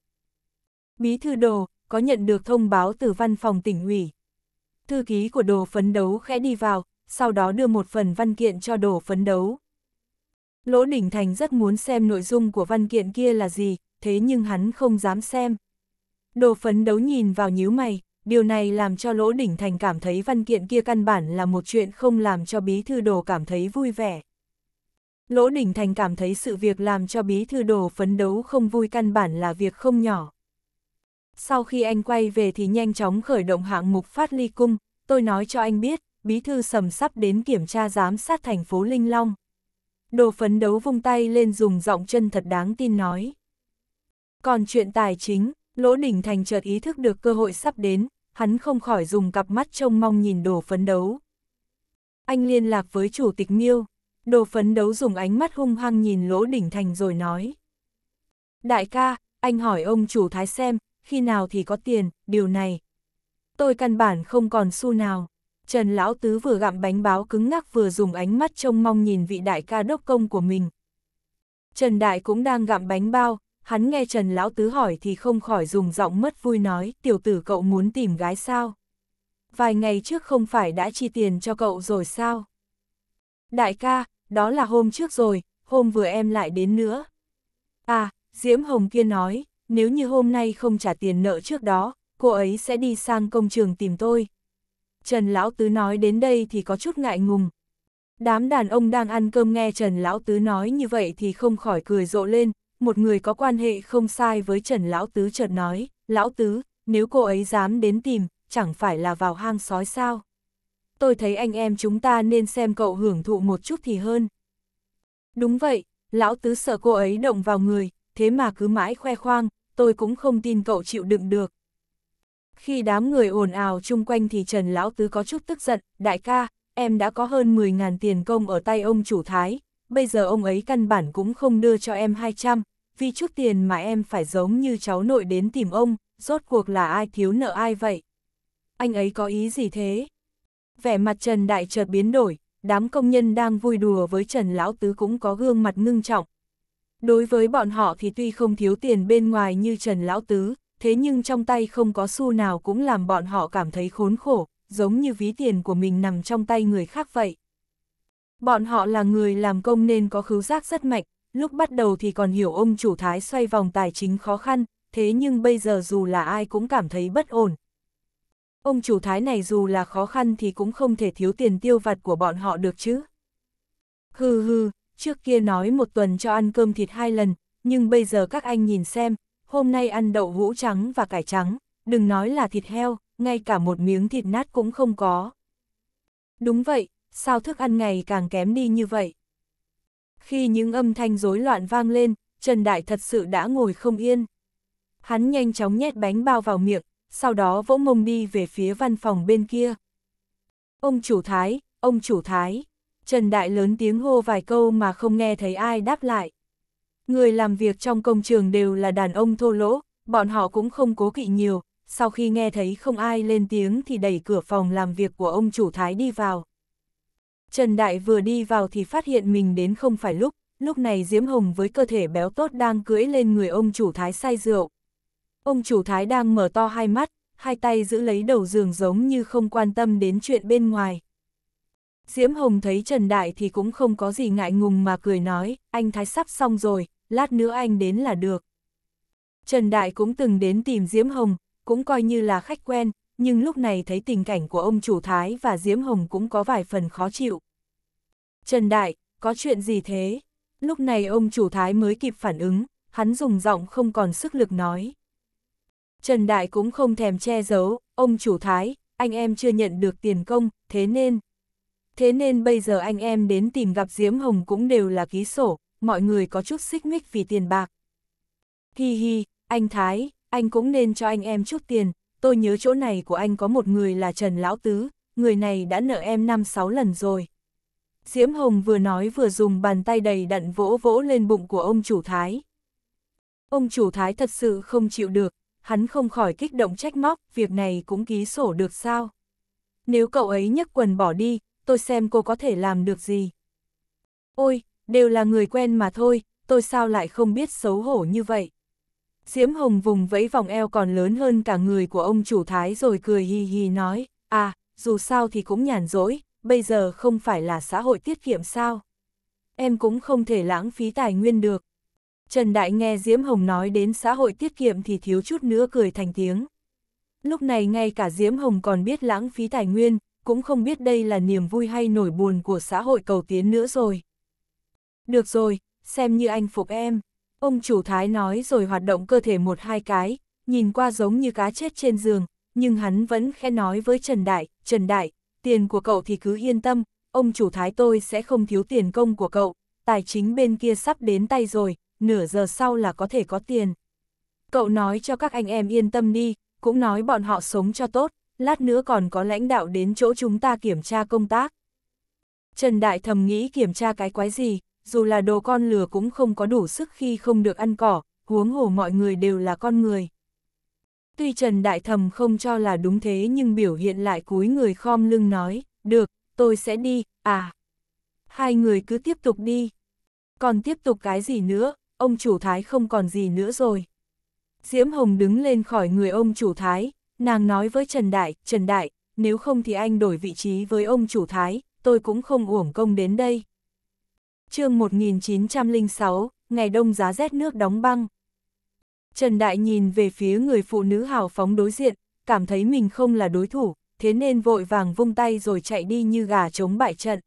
Bí thư đồ, có nhận được thông báo từ văn phòng tỉnh ủy. Thư ký của đồ phấn đấu khẽ đi vào, sau đó đưa một phần văn kiện cho đồ phấn đấu. Lỗ đỉnh Thành rất muốn xem nội dung của văn kiện kia là gì, thế nhưng hắn không dám xem. Đồ phấn đấu nhìn vào nhíu mày, điều này làm cho Lỗ Đỉnh Thành cảm thấy văn kiện kia căn bản là một chuyện không làm cho bí thư đồ cảm thấy vui vẻ. Lỗ Đỉnh Thành cảm thấy sự việc làm cho bí thư đồ phấn đấu không vui căn bản là việc không nhỏ. Sau khi anh quay về thì nhanh chóng khởi động hạng mục phát ly cung, tôi nói cho anh biết, bí thư sầm sắp đến kiểm tra giám sát thành phố Linh Long. Đồ phấn đấu vung tay lên dùng giọng chân thật đáng tin nói. Còn chuyện tài chính, Lỗ đỉnh Thành chợt ý thức được cơ hội sắp đến, hắn không khỏi dùng cặp mắt trông mong nhìn đồ phấn đấu. Anh liên lạc với chủ tịch Miêu, đồ phấn đấu dùng ánh mắt hung hăng nhìn lỗ đỉnh thành rồi nói. Đại ca, anh hỏi ông chủ thái xem, khi nào thì có tiền, điều này. Tôi căn bản không còn xu nào. Trần Lão Tứ vừa gặm bánh báo cứng ngắc vừa dùng ánh mắt trông mong nhìn vị đại ca đốc công của mình. Trần Đại cũng đang gặm bánh bao, hắn nghe Trần Lão Tứ hỏi thì không khỏi dùng giọng mất vui nói, tiểu tử cậu muốn tìm gái sao? Vài ngày trước không phải đã chi tiền cho cậu rồi sao? Đại ca, đó là hôm trước rồi, hôm vừa em lại đến nữa. À, Diễm Hồng kia nói, nếu như hôm nay không trả tiền nợ trước đó, cô ấy sẽ đi sang công trường tìm tôi. Trần Lão Tứ nói đến đây thì có chút ngại ngùng. Đám đàn ông đang ăn cơm nghe Trần Lão Tứ nói như vậy thì không khỏi cười rộ lên, một người có quan hệ không sai với Trần Lão Tứ chợt nói, Lão Tứ, nếu cô ấy dám đến tìm, chẳng phải là vào hang sói sao. Tôi thấy anh em chúng ta nên xem cậu hưởng thụ một chút thì hơn. Đúng vậy, Lão Tứ sợ cô ấy động vào người, thế mà cứ mãi khoe khoang, tôi cũng không tin cậu chịu đựng được. Khi đám người ồn ào chung quanh thì Trần Lão Tứ có chút tức giận, đại ca, em đã có hơn 10.000 tiền công ở tay ông chủ Thái, bây giờ ông ấy căn bản cũng không đưa cho em 200, vì chút tiền mà em phải giống như cháu nội đến tìm ông, rốt cuộc là ai thiếu nợ ai vậy? Anh ấy có ý gì thế? Vẻ mặt Trần Đại chợt biến đổi, đám công nhân đang vui đùa với Trần Lão Tứ cũng có gương mặt ngưng trọng. Đối với bọn họ thì tuy không thiếu tiền bên ngoài như Trần Lão Tứ, thế nhưng trong tay không có xu nào cũng làm bọn họ cảm thấy khốn khổ, giống như ví tiền của mình nằm trong tay người khác vậy. Bọn họ là người làm công nên có khứu giác rất mạnh, lúc bắt đầu thì còn hiểu ông chủ thái xoay vòng tài chính khó khăn, thế nhưng bây giờ dù là ai cũng cảm thấy bất ổn. Ông chủ thái này dù là khó khăn thì cũng không thể thiếu tiền tiêu vặt của bọn họ được chứ. Hừ hừ, trước kia nói một tuần cho ăn cơm thịt hai lần, nhưng bây giờ các anh nhìn xem, hôm nay ăn đậu hũ trắng và cải trắng, đừng nói là thịt heo, ngay cả một miếng thịt nát cũng không có. Đúng vậy, sao thức ăn ngày càng kém đi như vậy. Khi những âm thanh rối loạn vang lên, Trần Đại thật sự đã ngồi không yên. Hắn nhanh chóng nhét bánh bao vào miệng, sau đó vỗ mông đi về phía văn phòng bên kia. Ông chủ thái, ông chủ thái. Trần Đại lớn tiếng hô vài câu mà không nghe thấy ai đáp lại. Người làm việc trong công trường đều là đàn ông thô lỗ, bọn họ cũng không cố kỵ nhiều, sau khi nghe thấy không ai lên tiếng thì đẩy cửa phòng làm việc của ông chủ thái đi vào. Trần Đại vừa đi vào thì phát hiện mình đến không phải lúc, lúc này Diễm Hồng với cơ thể béo tốt đang cưỡi lên người ông chủ thái say rượu. Ông chủ thái đang mở to hai mắt, hai tay giữ lấy đầu giường giống như không quan tâm đến chuyện bên ngoài. Diễm Hồng thấy Trần Đại thì cũng không có gì ngại ngùng mà cười nói, anh thái sắp xong rồi, lát nữa anh đến là được. Trần Đại cũng từng đến tìm Diễm Hồng, cũng coi như là khách quen, nhưng lúc này thấy tình cảnh của ông chủ Thái và Diễm Hồng cũng có vài phần khó chịu. Trần Đại, có chuyện gì thế? Lúc này ông chủ Thái mới kịp phản ứng, hắn dùng giọng không còn sức lực nói. Trần Đại cũng không thèm che giấu, ông chủ Thái, anh em chưa nhận được tiền công, thế nên... Thế nên bây giờ anh em đến tìm gặp Diễm Hồng cũng đều là ký sổ, mọi người có chút xích mích vì tiền bạc. Hi hi, anh Thái, anh cũng nên cho anh em chút tiền, tôi nhớ chỗ này của anh có một người là Trần Lão Tứ, người này đã nợ em 5-6 lần rồi. Diễm Hồng vừa nói vừa dùng bàn tay đầy đặn vỗ vỗ lên bụng của ông chủ Thái. Ông chủ Thái thật sự không chịu được, hắn không khỏi kích động trách móc, việc này cũng ký sổ được sao? Nếu cậu ấy nhấc quần bỏ đi, tôi xem cô có thể làm được gì. Ôi, đều là người quen mà thôi, tôi sao lại không biết xấu hổ như vậy? Diễm Hồng vùng vẫy vòng eo còn lớn hơn cả người của ông chủ thái rồi cười hi hi nói, à, dù sao thì cũng nhàn rỗi, bây giờ không phải là xã hội tiết kiệm sao. Em cũng không thể lãng phí tài nguyên được. Trần Đại nghe Diễm Hồng nói đến xã hội tiết kiệm thì thiếu chút nữa cười thành tiếng. Lúc này ngay cả Diễm Hồng còn biết lãng phí tài nguyên, cũng không biết đây là niềm vui hay nổi buồn của xã hội cầu tiến nữa rồi. Được rồi, xem như anh phục em. Ông chủ thái nói rồi hoạt động cơ thể một hai cái, nhìn qua giống như cá chết trên giường, nhưng hắn vẫn khẽ nói với Trần Đại, Trần Đại, tiền của cậu thì cứ yên tâm, ông chủ thái tôi sẽ không thiếu tiền công của cậu, tài chính bên kia sắp đến tay rồi, nửa giờ sau là có thể có tiền. Cậu nói cho các anh em yên tâm đi, cũng nói bọn họ sống cho tốt, lát nữa còn có lãnh đạo đến chỗ chúng ta kiểm tra công tác. Trần Đại thầm nghĩ kiểm tra cái quái gì, dù là đồ con lừa cũng không có đủ sức khi không được ăn cỏ, huống hồ mọi người đều là con người. Tuy Trần Đại Thầm không cho là đúng thế nhưng biểu hiện lại cúi người khom lưng nói, được, tôi sẽ đi, à. Hai người cứ tiếp tục đi. Còn tiếp tục cái gì nữa, ông chủ thái không còn gì nữa rồi. Diễm Hồng đứng lên khỏi người ông chủ thái, nàng nói với Trần Đại, Trần Đại, nếu không thì anh đổi vị trí với ông chủ thái, tôi cũng không uổng công đến đây chương 1906, ngày đông giá rét nước đóng băng. Trần Đại nhìn về phía người phụ nữ hào phóng đối diện, cảm thấy mình không là đối thủ, thế nên vội vàng vung tay rồi chạy đi như gà chống bại trận.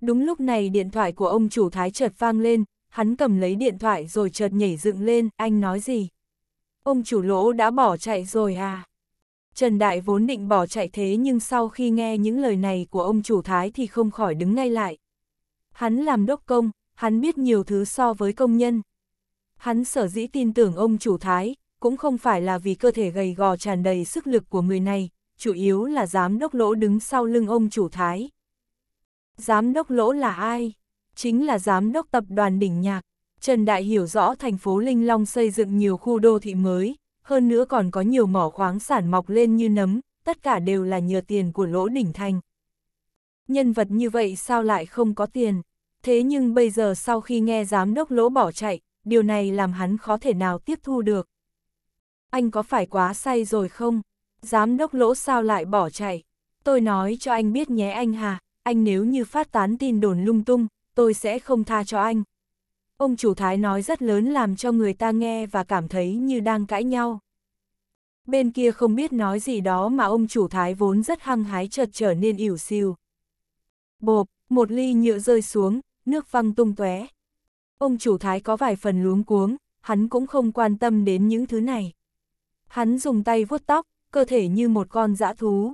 Đúng lúc này điện thoại của ông chủ thái chợt vang lên, hắn cầm lấy điện thoại rồi chợt nhảy dựng lên, anh nói gì? Ông chủ lỗ đã bỏ chạy rồi à? Trần Đại vốn định bỏ chạy thế nhưng sau khi nghe những lời này của ông chủ thái thì không khỏi đứng ngay lại. Hắn làm đốc công, hắn biết nhiều thứ so với công nhân. Hắn sở dĩ tin tưởng ông chủ thái, cũng không phải là vì cơ thể gầy gò tràn đầy sức lực của người này, chủ yếu là giám đốc lỗ đứng sau lưng ông chủ thái. Giám đốc lỗ là ai? Chính là giám đốc tập đoàn đỉnh nhạc. Trần Đại hiểu rõ thành phố Linh Long xây dựng nhiều khu đô thị mới, hơn nữa còn có nhiều mỏ khoáng sản mọc lên như nấm, tất cả đều là nhờ tiền của lỗ đỉnh thành, nhân vật như vậy sao lại không có tiền. Thế nhưng bây giờ sau khi nghe giám đốc lỗ bỏ chạy, điều này làm hắn khó thể nào tiếp thu được. Anh có phải quá say rồi không? Giám đốc lỗ sao lại bỏ chạy? Tôi nói cho anh biết nhé anh hà, anh nếu như phát tán tin đồn lung tung, tôi sẽ không tha cho anh. Ông chủ thái nói rất lớn làm cho người ta nghe và cảm thấy như đang cãi nhau. Bên kia không biết nói gì đó mà ông chủ thái vốn rất hăng hái chợt trở nên ỉu xìu. Bộp, một ly nhựa rơi xuống, nước văng tung tóe. Ông chủ thái có vài phần luống cuống, hắn cũng không quan tâm đến những thứ này. Hắn dùng tay vuốt tóc, cơ thể như một con dã thú.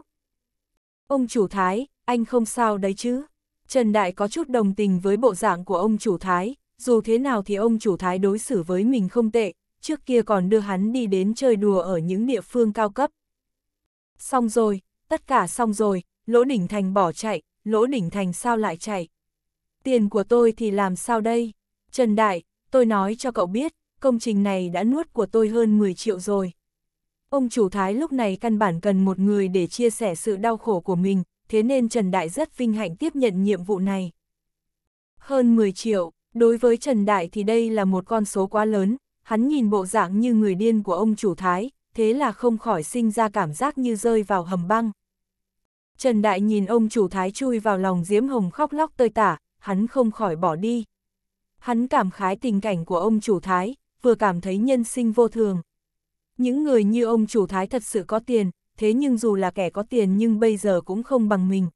Ông chủ thái, anh không sao đấy chứ. Trần Đại có chút đồng tình với bộ dạng của ông chủ thái, dù thế nào thì ông chủ thái đối xử với mình không tệ, trước kia còn đưa hắn đi đến chơi đùa ở những địa phương cao cấp. Xong rồi, tất cả xong rồi, Lỗ Đỉnh Thành bỏ chạy, Lỗ Đỉnh Thành sao lại chạy? Tiền của tôi thì làm sao đây? Trần Đại, tôi nói cho cậu biết, công trình này đã nuốt của tôi hơn 10 triệu rồi. Ông chủ Thái lúc này căn bản cần một người để chia sẻ sự đau khổ của mình, thế nên Trần Đại rất vinh hạnh tiếp nhận nhiệm vụ này. Hơn 10 triệu, đối với Trần Đại thì đây là một con số quá lớn, hắn nhìn bộ dạng như người điên của ông chủ Thái, thế là không khỏi sinh ra cảm giác như rơi vào hầm băng. Trần Đại nhìn ông chủ thái chui vào lòng Diễm Hồng khóc lóc tơi tả, hắn không khỏi bỏ đi. Hắn cảm khái tình cảnh của ông chủ thái, vừa cảm thấy nhân sinh vô thường. Những người như ông chủ thái thật sự có tiền, thế nhưng dù là kẻ có tiền nhưng bây giờ cũng không bằng mình.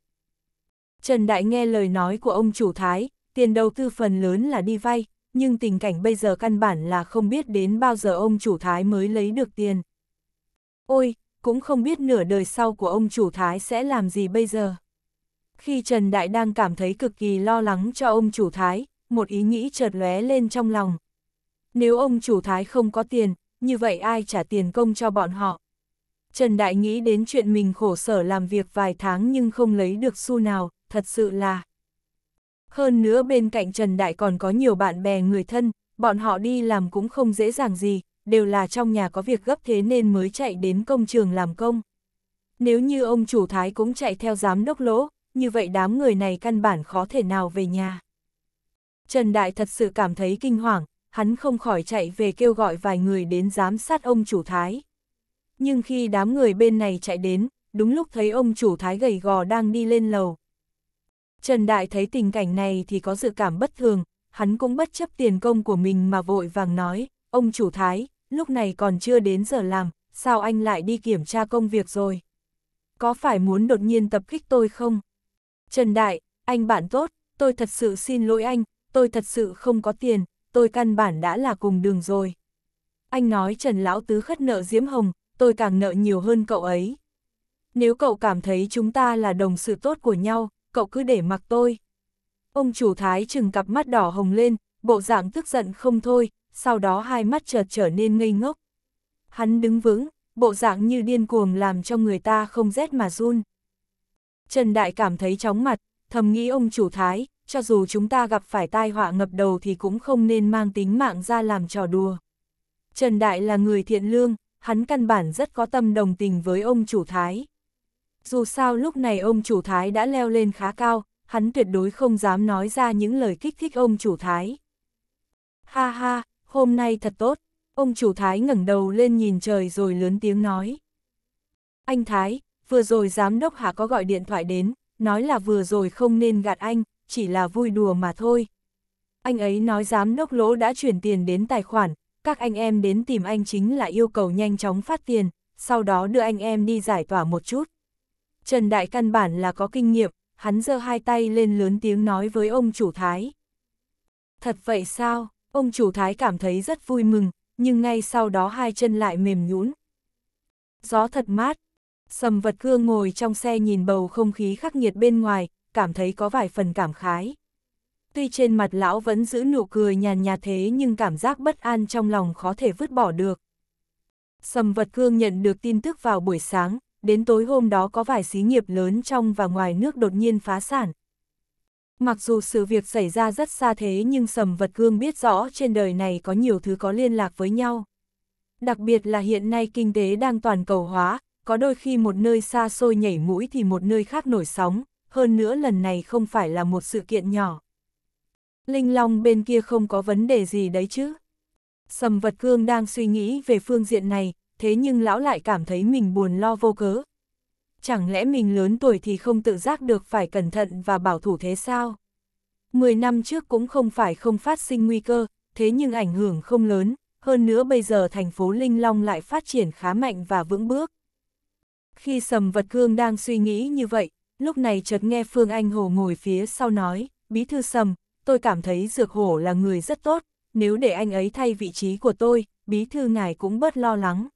Trần Đại nghe lời nói của ông chủ thái, tiền đầu tư phần lớn là đi vay, nhưng tình cảnh bây giờ căn bản là không biết đến bao giờ ông chủ thái mới lấy được tiền. Ôi, cũng không biết nửa đời sau của ông chủ Thái sẽ làm gì bây giờ. Khi Trần Đại đang cảm thấy cực kỳ lo lắng cho ông chủ Thái, một ý nghĩ chợt lóe lên trong lòng. Nếu ông chủ Thái không có tiền, như vậy ai trả tiền công cho bọn họ? Trần Đại nghĩ đến chuyện mình khổ sở làm việc vài tháng nhưng không lấy được xu nào, thật sự là... Hơn nữa bên cạnh Trần Đại còn có nhiều bạn bè người thân, bọn họ đi làm cũng không dễ dàng gì, đều là trong nhà có việc gấp thế nên mới chạy đến công trường làm công. Nếu như ông chủ thái cũng chạy theo giám đốc lỗ, như vậy đám người này căn bản khó thể nào về nhà. Trần Đại thật sự cảm thấy kinh hoàng, hắn không khỏi chạy về kêu gọi vài người đến giám sát ông chủ thái. Nhưng khi đám người bên này chạy đến, đúng lúc thấy ông chủ thái gầy gò đang đi lên lầu. Trần Đại thấy tình cảnh này thì có dự cảm bất thường, hắn cũng bất chấp tiền công của mình mà vội vàng nói, ông chủ thái, lúc này còn chưa đến giờ làm, sao anh lại đi kiểm tra công việc rồi? Có phải muốn đột nhiên tập kích tôi không? Trần Đại, anh bạn tốt, tôi thật sự xin lỗi anh, tôi thật sự không có tiền, tôi căn bản đã là cùng đường rồi. Anh nói Trần Lão Tứ khất nợ Diễm Hồng, tôi càng nợ nhiều hơn cậu ấy. Nếu cậu cảm thấy chúng ta là đồng sự tốt của nhau, cậu cứ để mặc tôi. Ông chủ thái trừng cặp mắt đỏ hồng lên, bộ dạng tức giận không thôi, sau đó hai mắt chợt trở nên ngây ngốc. Hắn đứng vững, bộ dạng như điên cuồng làm cho người ta không rét mà run. Trần Đại cảm thấy chóng mặt, thầm nghĩ ông chủ thái, cho dù chúng ta gặp phải tai họa ngập đầu thì cũng không nên mang tính mạng ra làm trò đùa. Trần Đại là người thiện lương, hắn căn bản rất có tâm đồng tình với ông chủ thái. Dù sao lúc này ông chủ thái đã leo lên khá cao, hắn tuyệt đối không dám nói ra những lời kích thích ông chủ thái. Ha ha, hôm nay thật tốt, ông chủ Thái ngẩng đầu lên nhìn trời rồi lớn tiếng nói. Anh Thái, vừa rồi giám đốc Hà có gọi điện thoại đến, nói là vừa rồi không nên gạt anh, chỉ là vui đùa mà thôi. Anh ấy nói giám đốc lỗ đã chuyển tiền đến tài khoản, các anh em đến tìm anh chính là yêu cầu nhanh chóng phát tiền, sau đó đưa anh em đi giải tỏa một chút. Trần Đại căn bản là có kinh nghiệm, hắn giơ hai tay lên lớn tiếng nói với ông chủ Thái. Thật vậy sao? Ông chủ thái cảm thấy rất vui mừng, nhưng ngay sau đó hai chân lại mềm nhũn. Gió thật mát. Sầm vật cương ngồi trong xe nhìn bầu không khí khắc nghiệt bên ngoài, cảm thấy có vài phần cảm khái. Tuy trên mặt lão vẫn giữ nụ cười nhàn nhạt thế nhưng cảm giác bất an trong lòng khó thể vứt bỏ được. Sầm vật cương nhận được tin tức vào buổi sáng, đến tối hôm đó có vài xí nghiệp lớn trong và ngoài nước đột nhiên phá sản. Mặc dù sự việc xảy ra rất xa thế nhưng Sầm Vật Cương biết rõ trên đời này có nhiều thứ có liên lạc với nhau. Đặc biệt là hiện nay kinh tế đang toàn cầu hóa, có đôi khi một nơi xa xôi nhảy mũi thì một nơi khác nổi sóng, hơn nữa lần này không phải là một sự kiện nhỏ. Linh Long bên kia không có vấn đề gì đấy chứ. Sầm Vật Cương đang suy nghĩ về phương diện này, thế nhưng lão lại cảm thấy mình buồn lo vô cớ, chẳng lẽ mình lớn tuổi thì không tự giác được phải cẩn thận và bảo thủ thế sao? Mười năm trước cũng không phải không phát sinh nguy cơ, thế nhưng ảnh hưởng không lớn, hơn nữa bây giờ thành phố Linh Long lại phát triển khá mạnh và vững bước. Khi Sầm Vật Cương đang suy nghĩ như vậy, lúc này chợt nghe Phương Anh Hồ ngồi phía sau nói, Bí thư Sầm, tôi cảm thấy Dược Hổ là người rất tốt, nếu để anh ấy thay vị trí của tôi, Bí thư ngài cũng bớt lo lắng.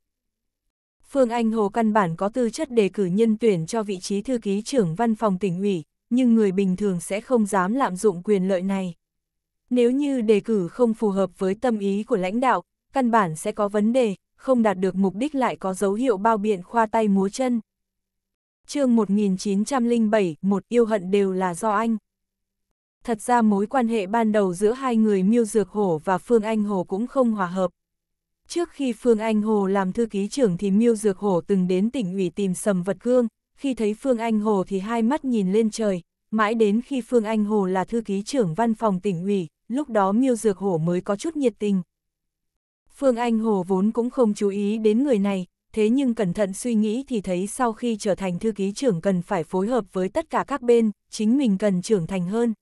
Phương Anh Hồ căn bản có tư chất đề cử nhân tuyển cho vị trí thư ký trưởng văn phòng tỉnh ủy, nhưng người bình thường sẽ không dám lạm dụng quyền lợi này. Nếu như đề cử không phù hợp với tâm ý của lãnh đạo, căn bản sẽ có vấn đề, không đạt được mục đích lại có dấu hiệu bao biện khoa tay múa chân. chương 1907, một yêu hận đều là do anh. Thật ra mối quan hệ ban đầu giữa hai người Miêu Dược Hổ và Phương Anh Hồ cũng không hòa hợp, Trước khi Phương Anh Hồ làm thư ký trưởng thì Miêu Dược Hổ từng đến tỉnh ủy tìm sầm vật gương, khi thấy Phương Anh Hồ thì hai mắt nhìn lên trời, mãi đến khi Phương Anh Hồ là thư ký trưởng văn phòng tỉnh ủy, lúc đó Miêu Dược Hổ mới có chút nhiệt tình. Phương Anh Hồ vốn cũng không chú ý đến người này, thế nhưng cẩn thận suy nghĩ thì thấy sau khi trở thành thư ký trưởng cần phải phối hợp với tất cả các bên, chính mình cần trưởng thành hơn.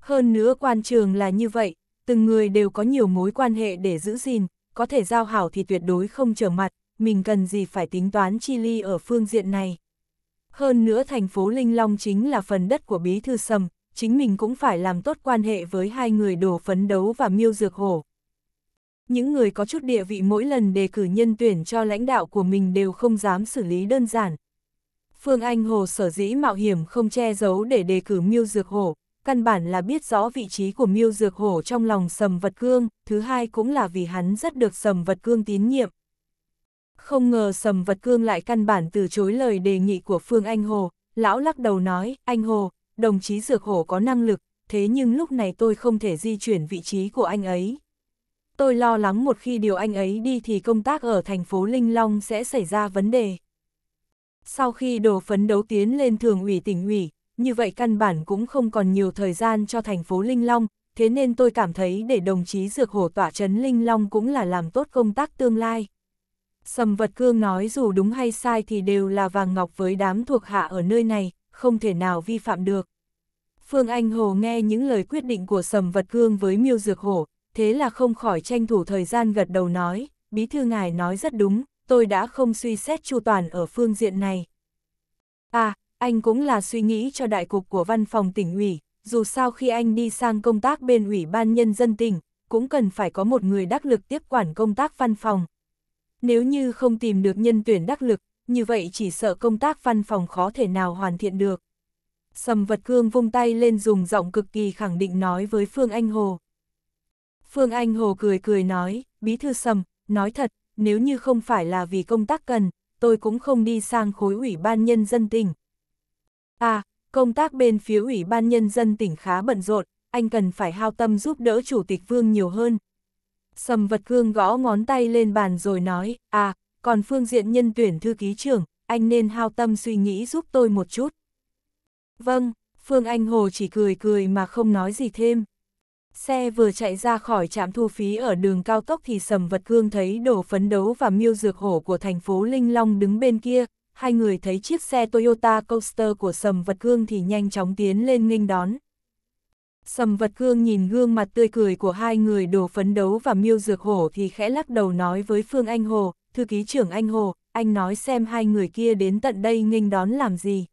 Hơn nữa quan trường là như vậy, từng người đều có nhiều mối quan hệ để giữ gìn, có thể giao hảo thì tuyệt đối không trở mặt, mình cần gì phải tính toán chi ly ở phương diện này. Hơn nữa thành phố Linh Long chính là phần đất của Bí Thư Sầm, chính mình cũng phải làm tốt quan hệ với hai người đồ phấn đấu và miêu dược hổ. Những người có chút địa vị mỗi lần đề cử nhân tuyển cho lãnh đạo của mình đều không dám xử lý đơn giản. Phương Anh Hồ sở dĩ mạo hiểm không che giấu để đề cử miêu dược hổ, căn bản là biết rõ vị trí của miêu dược hổ trong lòng sầm vật cương, thứ hai cũng là vì hắn rất được sầm vật cương tín nhiệm. Không ngờ sầm vật cương lại căn bản từ chối lời đề nghị của Phương Anh Hồ, lão lắc đầu nói, anh Hồ, đồng chí dược hổ có năng lực, thế nhưng lúc này tôi không thể di chuyển vị trí của anh ấy. Tôi lo lắng một khi điều anh ấy đi thì công tác ở thành phố Linh Long sẽ xảy ra vấn đề. Sau khi đồ phấn đấu tiến lên thường ủy tỉnh ủy, như vậy căn bản cũng không còn nhiều thời gian cho thành phố Linh Long, thế nên tôi cảm thấy để đồng chí dược hổ tỏa chấn Linh Long cũng là làm tốt công tác tương lai. Sầm vật cương nói dù đúng hay sai thì đều là vàng ngọc với đám thuộc hạ ở nơi này, không thể nào vi phạm được. Phương Anh Hồ nghe những lời quyết định của sầm vật cương với miêu dược hổ, thế là không khỏi tranh thủ thời gian gật đầu nói, bí thư ngài nói rất đúng, tôi đã không suy xét chu toàn ở phương diện này. À, anh cũng là suy nghĩ cho đại cục của văn phòng tỉnh ủy, dù sao khi anh đi sang công tác bên ủy ban nhân dân tỉnh, cũng cần phải có một người đắc lực tiếp quản công tác văn phòng. Nếu như không tìm được nhân tuyển đắc lực, như vậy chỉ sợ công tác văn phòng khó thể nào hoàn thiện được. Sầm vật cương vung tay lên dùng giọng cực kỳ khẳng định nói với Phương Anh Hồ. Phương Anh Hồ cười cười nói, bí thư sầm, nói thật, nếu như không phải là vì công tác cần, tôi cũng không đi sang khối ủy ban nhân dân tỉnh, À, công tác bên phía Ủy ban Nhân dân tỉnh khá bận rộn, anh cần phải hao tâm giúp đỡ Chủ tịch Vương nhiều hơn. Sầm vật cương gõ ngón tay lên bàn rồi nói, à, còn phương diện nhân tuyển thư ký trưởng, anh nên hao tâm suy nghĩ giúp tôi một chút. Vâng, Phương Anh Hồ chỉ cười cười mà không nói gì thêm. Xe vừa chạy ra khỏi trạm thu phí ở đường cao tốc thì Sầm Vật Cương thấy đồ phấn đấu và miêu dược hổ của thành phố Linh Long đứng bên kia, hai người thấy chiếc xe Toyota Coaster của Sầm Vật Cương thì nhanh chóng tiến lên nghênh đón. Sầm Vật Cương nhìn gương mặt tươi cười của hai người đồ phấn đấu và miêu dược hổ thì khẽ lắc đầu nói với Phương Anh Hồ, thư ký trưởng Anh Hồ, anh nói xem hai người kia đến tận đây nghênh đón làm gì.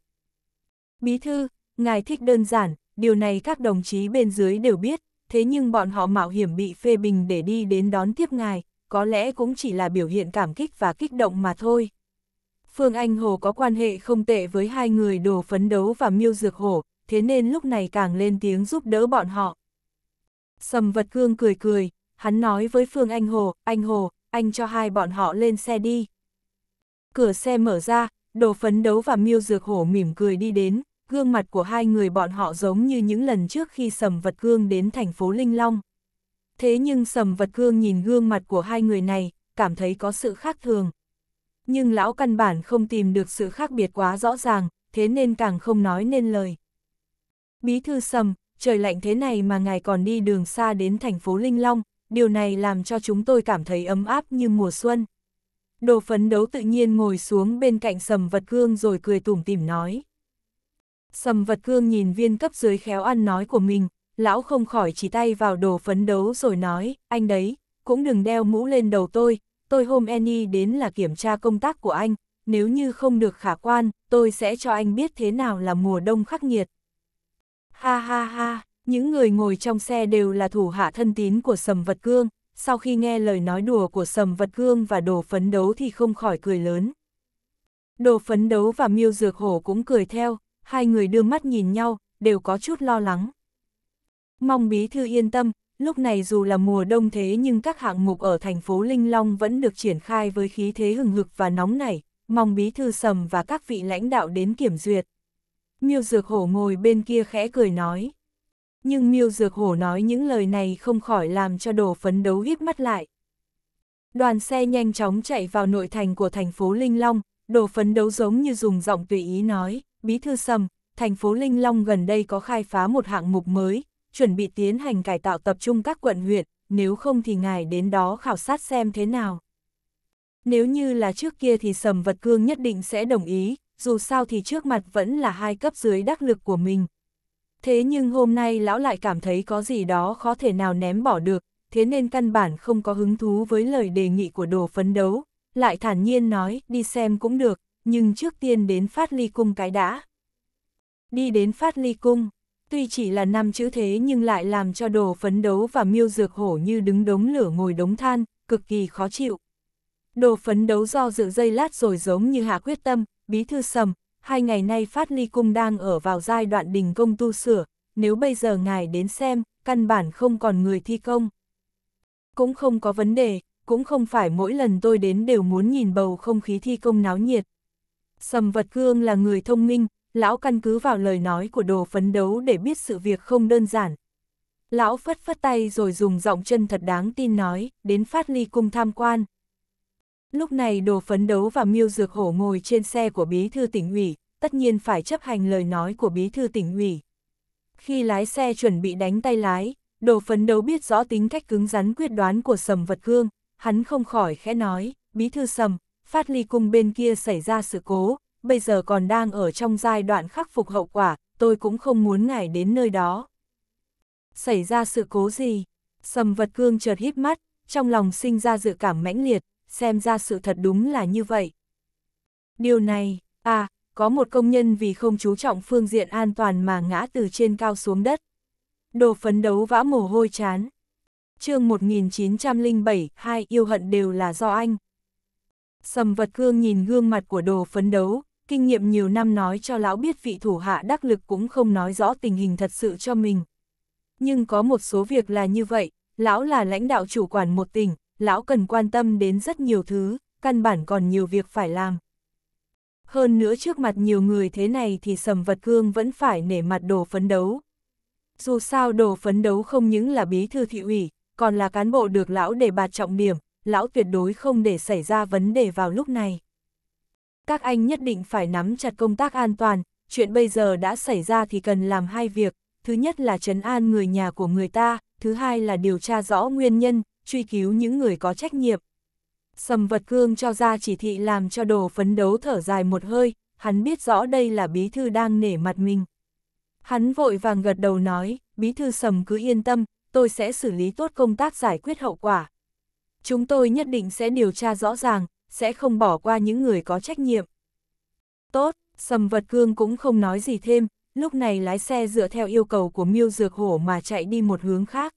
Bí thư, ngài thích đơn giản, điều này các đồng chí bên dưới đều biết, thế nhưng bọn họ mạo hiểm bị phê bình để đi đến đón tiếp ngài, có lẽ cũng chỉ là biểu hiện cảm kích và kích động mà thôi. Phương Anh Hồ có quan hệ không tệ với hai người đồ phấn đấu và miêu dược hổ, thế nên lúc này càng lên tiếng giúp đỡ bọn họ. Sầm vật cương cười cười, hắn nói với Phương Anh Hồ, anh Hồ, anh cho hai bọn họ lên xe đi. Cửa xe mở ra, đồ phấn đấu và miêu dược hổ mỉm cười đi đến, gương mặt của hai người bọn họ giống như những lần trước khi sầm vật cương đến thành phố Linh Long. Thế nhưng sầm vật cương nhìn gương mặt của hai người này, cảm thấy có sự khác thường nhưng lão căn bản không tìm được sự khác biệt quá rõ ràng, thế nên càng không nói nên lời. Bí thư sầm, trời lạnh thế này mà ngài còn đi đường xa đến thành phố Linh Long, điều này làm cho chúng tôi cảm thấy ấm áp như mùa xuân. Đồ phấn đấu tự nhiên ngồi xuống bên cạnh sầm vật cương rồi cười tủm tỉm nói. Sầm vật cương nhìn viên cấp dưới khéo ăn nói của mình, lão không khỏi chỉ tay vào đồ phấn đấu rồi nói, anh đấy, cũng đừng đeo mũ lên đầu tôi, tôi hôm Annie đến là kiểm tra công tác của anh, nếu như không được khả quan, tôi sẽ cho anh biết thế nào là mùa đông khắc nghiệt. Ha ha ha, những người ngồi trong xe đều là thủ hạ thân tín của Sầm Vật Cương, sau khi nghe lời nói đùa của Sầm Vật Cương và đồ phấn đấu thì không khỏi cười lớn. Đồ phấn đấu và miêu dược hổ cũng cười theo, hai người đưa mắt nhìn nhau, đều có chút lo lắng. Mong bí thư yên tâm, lúc này dù là mùa đông thế nhưng các hạng mục ở thành phố Linh Long vẫn được triển khai với khí thế hừng hực và nóng nảy, mong bí thư sầm và các vị lãnh đạo đến kiểm duyệt. Miêu Dược Hổ ngồi bên kia khẽ cười nói. Nhưng Miêu Dược Hổ nói những lời này không khỏi làm cho đồ phấn đấu híp mắt lại. Đoàn xe nhanh chóng chạy vào nội thành của thành phố Linh Long, đồ phấn đấu giống như dùng giọng tùy ý nói, bí thư sầm, thành phố Linh Long gần đây có khai phá một hạng mục mới, chuẩn bị tiến hành cải tạo tập trung các quận huyện, nếu không thì ngài đến đó khảo sát xem thế nào. Nếu như là trước kia thì sầm vật cương nhất định sẽ đồng ý, dù sao thì trước mặt vẫn là hai cấp dưới đắc lực của mình. Thế nhưng hôm nay lão lại cảm thấy có gì đó khó thể nào ném bỏ được, thế nên căn bản không có hứng thú với lời đề nghị của đồ phấn đấu, lại thản nhiên nói đi xem cũng được, nhưng trước tiên đến phát ly cung cái đã. Đi đến phát ly cung, Tuy chỉ là năm chữ thế nhưng lại làm cho đồ phấn đấu và miêu dược hổ như đứng đống lửa ngồi đống than, cực kỳ khó chịu. Đồ phấn đấu do dự dây lát rồi giống như hạ quyết tâm, bí thư sầm, hai ngày nay phát ly cung đang ở vào giai đoạn đình công tu sửa, nếu bây giờ ngài đến xem, căn bản không còn người thi công. Cũng không có vấn đề, cũng không phải mỗi lần tôi đến đều muốn nhìn bầu không khí thi công náo nhiệt. Sầm vật cương là người thông minh, lão căn cứ vào lời nói của đồ phấn đấu để biết sự việc không đơn giản. Lão phất phất tay rồi dùng giọng chân thật đáng tin nói, đến phát ly cung tham quan. Lúc này đồ phấn đấu và miêu dược hổ ngồi trên xe của bí thư tỉnh ủy, tất nhiên phải chấp hành lời nói của bí thư tỉnh ủy. Khi lái xe chuẩn bị đánh tay lái, đồ phấn đấu biết rõ tính cách cứng rắn quyết đoán của sầm vật gương, hắn không khỏi khẽ nói, bí thư sầm, phát ly cung bên kia xảy ra sự cố, bây giờ còn đang ở trong giai đoạn khắc phục hậu quả, tôi cũng không muốn ngài đến nơi đó. Xảy ra sự cố gì? Sầm vật cương chợt hít mắt, trong lòng sinh ra dự cảm mãnh liệt, xem ra sự thật đúng là như vậy. Điều này, à, có một công nhân vì không chú trọng phương diện an toàn mà ngã từ trên cao xuống đất. Đồ phấn đấu vã mồ hôi chán. chương 1907, hai yêu hận đều là do anh. Sầm vật cương nhìn gương mặt của đồ phấn đấu, kinh nghiệm nhiều năm nói cho lão biết vị thủ hạ đắc lực cũng không nói rõ tình hình thật sự cho mình. Nhưng có một số việc là như vậy, lão là lãnh đạo chủ quản một tỉnh, lão cần quan tâm đến rất nhiều thứ, căn bản còn nhiều việc phải làm. Hơn nữa trước mặt nhiều người thế này thì sầm vật cương vẫn phải nể mặt đồ phấn đấu. Dù sao đồ phấn đấu không những là bí thư thị ủy, còn là cán bộ được lão để bạt trọng điểm, lão tuyệt đối không để xảy ra vấn đề vào lúc này các anh nhất định phải nắm chặt công tác an toàn, chuyện bây giờ đã xảy ra thì cần làm hai việc, thứ nhất là trấn an người nhà của người ta, thứ hai là điều tra rõ nguyên nhân, truy cứu những người có trách nhiệm. Sầm vật cương cho ra chỉ thị làm cho đồ phấn đấu thở dài một hơi, hắn biết rõ đây là bí thư đang nể mặt mình. Hắn vội vàng gật đầu nói, bí thư sầm cứ yên tâm, tôi sẽ xử lý tốt công tác giải quyết hậu quả. Chúng tôi nhất định sẽ điều tra rõ ràng, sẽ không bỏ qua những người có trách nhiệm. Tốt, Sầm Vật Cương cũng không nói gì thêm, lúc này lái xe dựa theo yêu cầu của miêu dược hổ mà chạy đi một hướng khác.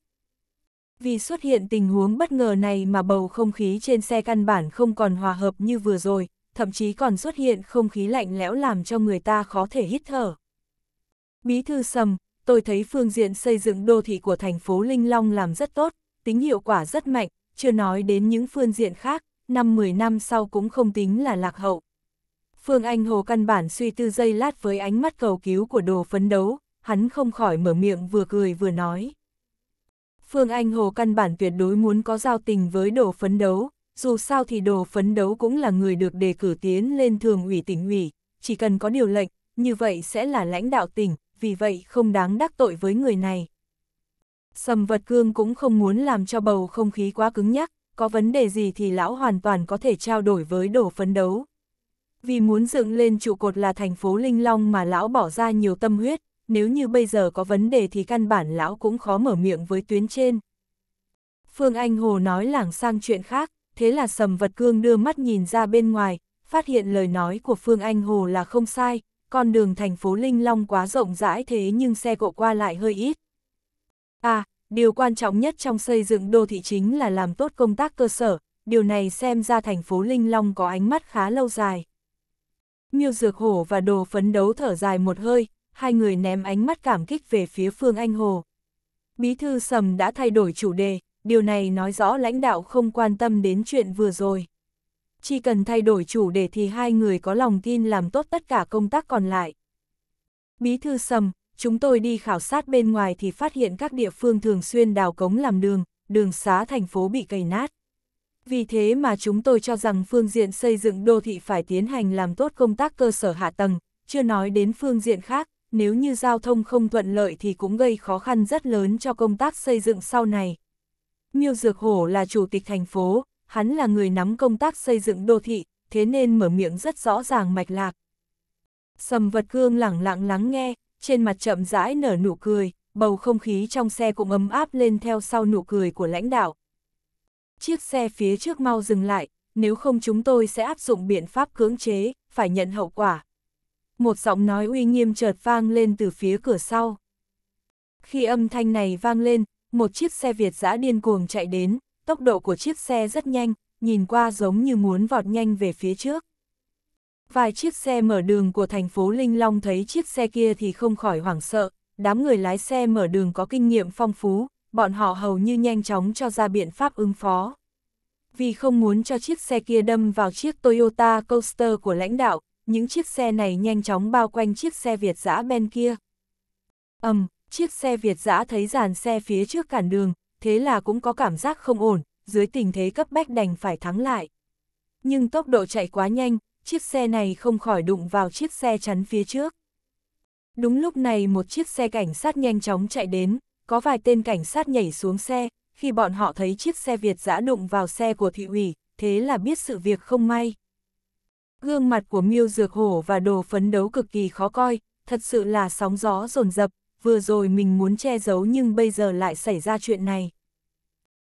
Vì xuất hiện tình huống bất ngờ này mà bầu không khí trên xe căn bản không còn hòa hợp như vừa rồi, thậm chí còn xuất hiện không khí lạnh lẽo làm cho người ta khó thể hít thở. Bí thư Sầm, tôi thấy phương diện xây dựng đô thị của thành phố Linh Long làm rất tốt, tính hiệu quả rất mạnh, chưa nói đến những phương diện khác, năm 10 năm sau cũng không tính là lạc hậu. Phương Anh Hồ căn bản suy tư giây lát với ánh mắt cầu cứu của đồ phấn đấu, hắn không khỏi mở miệng vừa cười vừa nói. Phương Anh Hồ căn bản tuyệt đối muốn có giao tình với đồ phấn đấu, dù sao thì đồ phấn đấu cũng là người được đề cử tiến lên thường ủy tỉnh ủy, chỉ cần có điều lệnh, như vậy sẽ là lãnh đạo tỉnh, vì vậy không đáng đắc tội với người này. Sầm vật cương cũng không muốn làm cho bầu không khí quá cứng nhắc, có vấn đề gì thì lão hoàn toàn có thể trao đổi với đổ phấn đấu. Vì muốn dựng lên trụ cột là thành phố Linh Long mà lão bỏ ra nhiều tâm huyết, nếu như bây giờ có vấn đề thì căn bản lão cũng khó mở miệng với tuyến trên. Phương Anh Hồ nói lảng sang chuyện khác, thế là sầm vật cương đưa mắt nhìn ra bên ngoài, phát hiện lời nói của Phương Anh Hồ là không sai, con đường thành phố Linh Long quá rộng rãi thế nhưng xe cộ qua lại hơi ít. À, điều quan trọng nhất trong xây dựng đô thị chính là làm tốt công tác cơ sở, điều này xem ra thành phố Linh Long có ánh mắt khá lâu dài. Miêu Dược Hổ và Đồ phấn đấu thở dài một hơi, hai người ném ánh mắt cảm kích về phía Phương Anh Hồ. Bí thư Sầm đã thay đổi chủ đề, điều này nói rõ lãnh đạo không quan tâm đến chuyện vừa rồi. Chỉ cần thay đổi chủ đề thì hai người có lòng tin làm tốt tất cả công tác còn lại. Bí thư Sầm, chúng tôi đi khảo sát bên ngoài thì phát hiện các địa phương thường xuyên đào cống làm đường, đường xá thành phố bị cày nát. Vì thế mà chúng tôi cho rằng phương diện xây dựng đô thị phải tiến hành làm tốt công tác cơ sở hạ tầng, chưa nói đến phương diện khác, nếu như giao thông không thuận lợi thì cũng gây khó khăn rất lớn cho công tác xây dựng sau này. Miêu Dược Hổ là chủ tịch thành phố, hắn là người nắm công tác xây dựng đô thị, thế nên mở miệng rất rõ ràng mạch lạc. Sầm vật cương lẳng lặng lắng nghe, trên mặt chậm rãi nở nụ cười, bầu không khí trong xe cũng ấm áp lên theo sau nụ cười của lãnh đạo. Chiếc xe phía trước mau dừng lại, nếu không chúng tôi sẽ áp dụng biện pháp cưỡng chế, phải nhận hậu quả. Một giọng nói uy nghiêm chợt vang lên từ phía cửa sau. Khi âm thanh này vang lên, một chiếc xe Việt giã điên cuồng chạy đến, tốc độ của chiếc xe rất nhanh, nhìn qua giống như muốn vọt nhanh về phía trước. Vài chiếc xe mở đường của thành phố Linh Long thấy chiếc xe kia thì không khỏi hoảng sợ, đám người lái xe mở đường có kinh nghiệm phong phú, bọn họ hầu như nhanh chóng cho ra biện pháp ứng phó. Vì không muốn cho chiếc xe kia đâm vào chiếc Toyota Coaster của lãnh đạo, những chiếc xe này nhanh chóng bao quanh chiếc xe Việt giã bên kia. ầm, um, chiếc xe Việt giã thấy dàn xe phía trước cản đường, thế là cũng có cảm giác không ổn, dưới tình thế cấp bách đành phải thắng lại. Nhưng tốc độ chạy quá nhanh, chiếc xe này không khỏi đụng vào chiếc xe chắn phía trước. Đúng lúc này một chiếc xe cảnh sát nhanh chóng chạy đến, có vài tên cảnh sát nhảy xuống xe, khi bọn họ thấy chiếc xe Việt giã đụng vào xe của thị ủy, thế là biết sự việc không may. Gương mặt của Miêu Dược Hổ và đồ phấn đấu cực kỳ khó coi, thật sự là sóng gió rồn rập. vừa rồi mình muốn che giấu nhưng bây giờ lại xảy ra chuyện này.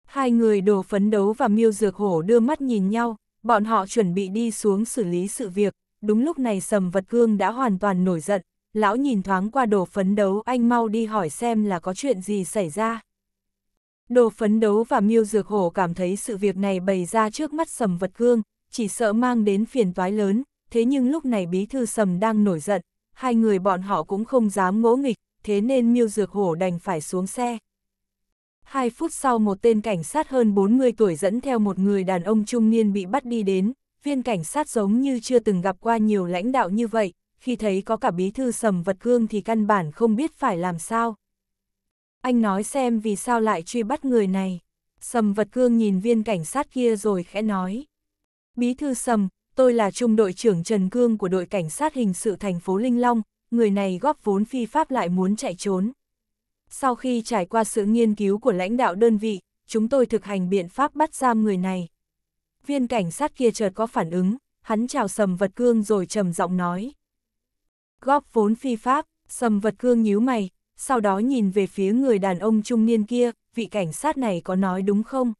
Hai người đồ phấn đấu và Miêu Dược Hổ đưa mắt nhìn nhau, bọn họ chuẩn bị đi xuống xử lý sự việc, đúng lúc này sầm vật cương đã hoàn toàn nổi giận, lão nhìn thoáng qua đồ phấn đấu anh mau đi hỏi xem là có chuyện gì xảy ra. Đồ phấn đấu và miêu dược hổ cảm thấy sự việc này bày ra trước mắt sầm vật cương, chỉ sợ mang đến phiền toái lớn, thế nhưng lúc này bí thư sầm đang nổi giận, hai người bọn họ cũng không dám ngỗ nghịch, thế nên miêu dược hổ đành phải xuống xe hai phút sau một tên cảnh sát hơn 40 tuổi dẫn theo một người đàn ông trung niên bị bắt đi đến, viên cảnh sát giống như chưa từng gặp qua nhiều lãnh đạo như vậy, khi thấy có cả bí thư sầm vật cương thì căn bản không biết phải làm sao. Anh nói xem vì sao lại truy bắt người này. Sầm vật cương nhìn viên cảnh sát kia rồi khẽ nói. Bí thư sầm, tôi là trung đội trưởng Trần Cương của đội cảnh sát hình sự thành phố Linh Long, người này góp vốn phi pháp lại muốn chạy trốn sau khi trải qua sự nghiên cứu của lãnh đạo đơn vị, chúng tôi thực hành biện pháp bắt giam người này. Viên cảnh sát kia chợt có phản ứng, hắn chào sầm vật cương rồi trầm giọng nói. Góp vốn phi pháp, sầm vật cương nhíu mày, sau đó nhìn về phía người đàn ông trung niên kia, vị cảnh sát này có nói đúng không?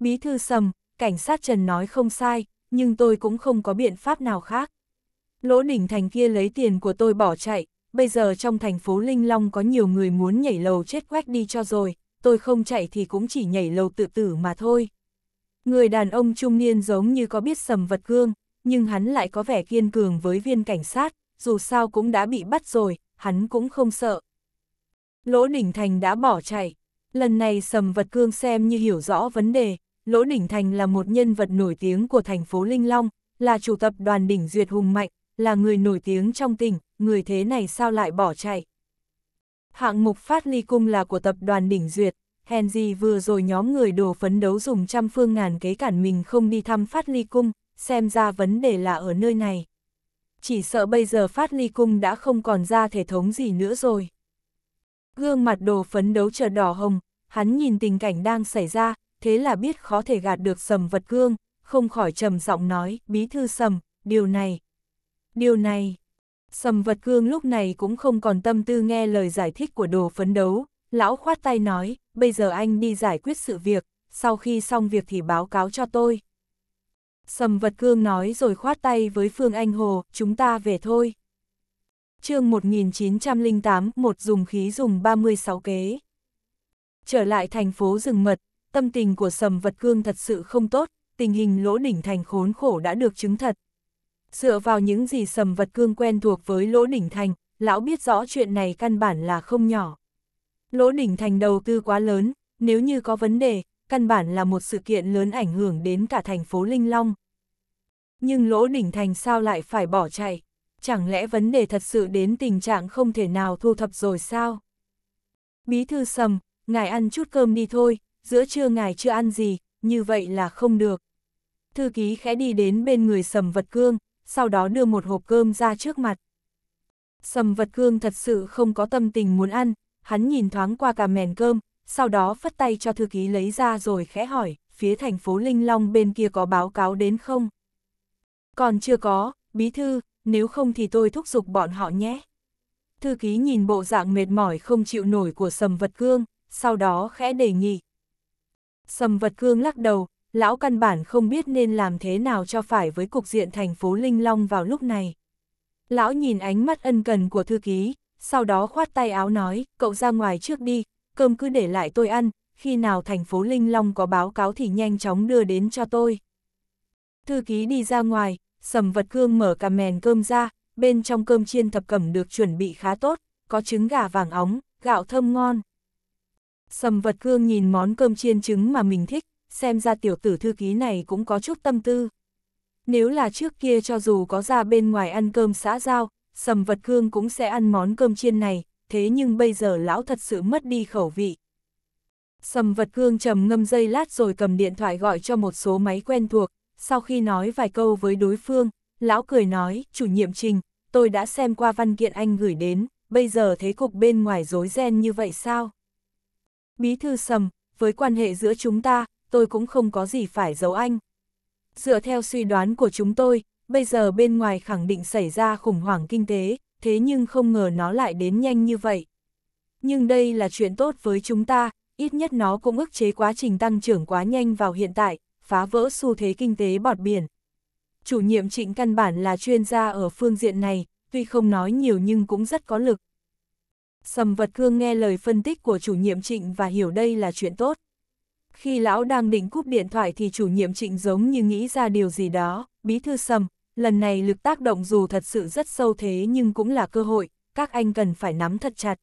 Bí thư sầm, cảnh sát Trần nói không sai, nhưng tôi cũng không có biện pháp nào khác. Lỗ đỉnh thành kia lấy tiền của tôi bỏ chạy, bây giờ trong thành phố Linh Long có nhiều người muốn nhảy lầu chết quách đi cho rồi, tôi không chạy thì cũng chỉ nhảy lầu tự tử mà thôi. Người đàn ông trung niên giống như có biết sầm vật gương, nhưng hắn lại có vẻ kiên cường với viên cảnh sát, dù sao cũng đã bị bắt rồi, hắn cũng không sợ. Lỗ Đỉnh Thành đã bỏ chạy, lần này sầm vật cương xem như hiểu rõ vấn đề, Lỗ Đỉnh Thành là một nhân vật nổi tiếng của thành phố Linh Long, là chủ tập đoàn đỉnh Duyệt Hùng Mạnh, là người nổi tiếng trong tỉnh, người thế này sao lại bỏ chạy. Hạng mục phát ly cung là của tập đoàn Đỉnh Duyệt, Henry vừa rồi nhóm người đồ phấn đấu dùng trăm phương ngàn kế cản mình không đi thăm phát ly cung, xem ra vấn đề là ở nơi này. Chỉ sợ bây giờ phát ly cung đã không còn ra thể thống gì nữa rồi. Gương mặt đồ phấn đấu chợt đỏ hồng, hắn nhìn tình cảnh đang xảy ra, thế là biết khó thể gạt được sầm vật gương, không khỏi trầm giọng nói, bí thư sầm, điều này, Điều này, Sầm vật cương lúc này cũng không còn tâm tư nghe lời giải thích của đồ phấn đấu, lão khoát tay nói, bây giờ anh đi giải quyết sự việc, sau khi xong việc thì báo cáo cho tôi. Sầm vật cương nói rồi khoát tay với Phương Anh Hồ, chúng ta về thôi. chương 1908, một dùng khí dùng 36 kế. Trở lại thành phố rừng mật, tâm tình của sầm vật cương thật sự không tốt, tình hình lỗ đỉnh thành khốn khổ đã được chứng thật, Dựa vào những gì sầm vật cương quen thuộc với lỗ đỉnh thành, lão biết rõ chuyện này căn bản là không nhỏ. Lỗ đỉnh thành đầu tư quá lớn, nếu như có vấn đề, căn bản là một sự kiện lớn ảnh hưởng đến cả thành phố Linh Long. Nhưng lỗ đỉnh thành sao lại phải bỏ chạy? Chẳng lẽ vấn đề thật sự đến tình trạng không thể nào thu thập rồi sao? Bí thư sầm, ngài ăn chút cơm đi thôi, giữa trưa ngài chưa ăn gì, như vậy là không được. Thư ký khẽ đi đến bên người sầm vật cương, sau đó đưa một hộp cơm ra trước mặt. Sầm vật cương thật sự không có tâm tình muốn ăn, hắn nhìn thoáng qua cả mèn cơm, sau đó phất tay cho thư ký lấy ra rồi khẽ hỏi, phía thành phố Linh Long bên kia có báo cáo đến không? Còn chưa có, bí thư, nếu không thì tôi thúc giục bọn họ nhé. Thư ký nhìn bộ dạng mệt mỏi không chịu nổi của sầm vật cương, sau đó khẽ đề nghị. Sầm vật cương lắc đầu, lão căn bản không biết nên làm thế nào cho phải với cục diện thành phố Linh Long vào lúc này. Lão nhìn ánh mắt ân cần của thư ký, sau đó khoát tay áo nói, cậu ra ngoài trước đi, cơm cứ để lại tôi ăn, khi nào thành phố Linh Long có báo cáo thì nhanh chóng đưa đến cho tôi. Thư ký đi ra ngoài, sầm vật cương mở cả mèn cơm ra, bên trong cơm chiên thập cẩm được chuẩn bị khá tốt, có trứng gà vàng óng, gạo thơm ngon. Sầm vật cương nhìn món cơm chiên trứng mà mình thích, xem ra tiểu tử thư ký này cũng có chút tâm tư. Nếu là trước kia cho dù có ra bên ngoài ăn cơm xã giao, sầm vật cương cũng sẽ ăn món cơm chiên này, thế nhưng bây giờ lão thật sự mất đi khẩu vị. Sầm vật cương trầm ngâm dây lát rồi cầm điện thoại gọi cho một số máy quen thuộc, sau khi nói vài câu với đối phương, lão cười nói, chủ nhiệm trình, tôi đã xem qua văn kiện anh gửi đến, bây giờ thế cục bên ngoài rối ren như vậy sao? Bí thư sầm, với quan hệ giữa chúng ta, tôi cũng không có gì phải giấu anh. Dựa theo suy đoán của chúng tôi, bây giờ bên ngoài khẳng định xảy ra khủng hoảng kinh tế, thế nhưng không ngờ nó lại đến nhanh như vậy. Nhưng đây là chuyện tốt với chúng ta, ít nhất nó cũng ức chế quá trình tăng trưởng quá nhanh vào hiện tại, phá vỡ xu thế kinh tế bọt biển. Chủ nhiệm trịnh căn bản là chuyên gia ở phương diện này, tuy không nói nhiều nhưng cũng rất có lực. Sầm vật cương nghe lời phân tích của chủ nhiệm trịnh và hiểu đây là chuyện tốt. Khi lão đang định cúp điện thoại thì chủ nhiệm trịnh giống như nghĩ ra điều gì đó, bí thư sầm, lần này lực tác động dù thật sự rất sâu thế nhưng cũng là cơ hội, các anh cần phải nắm thật chặt.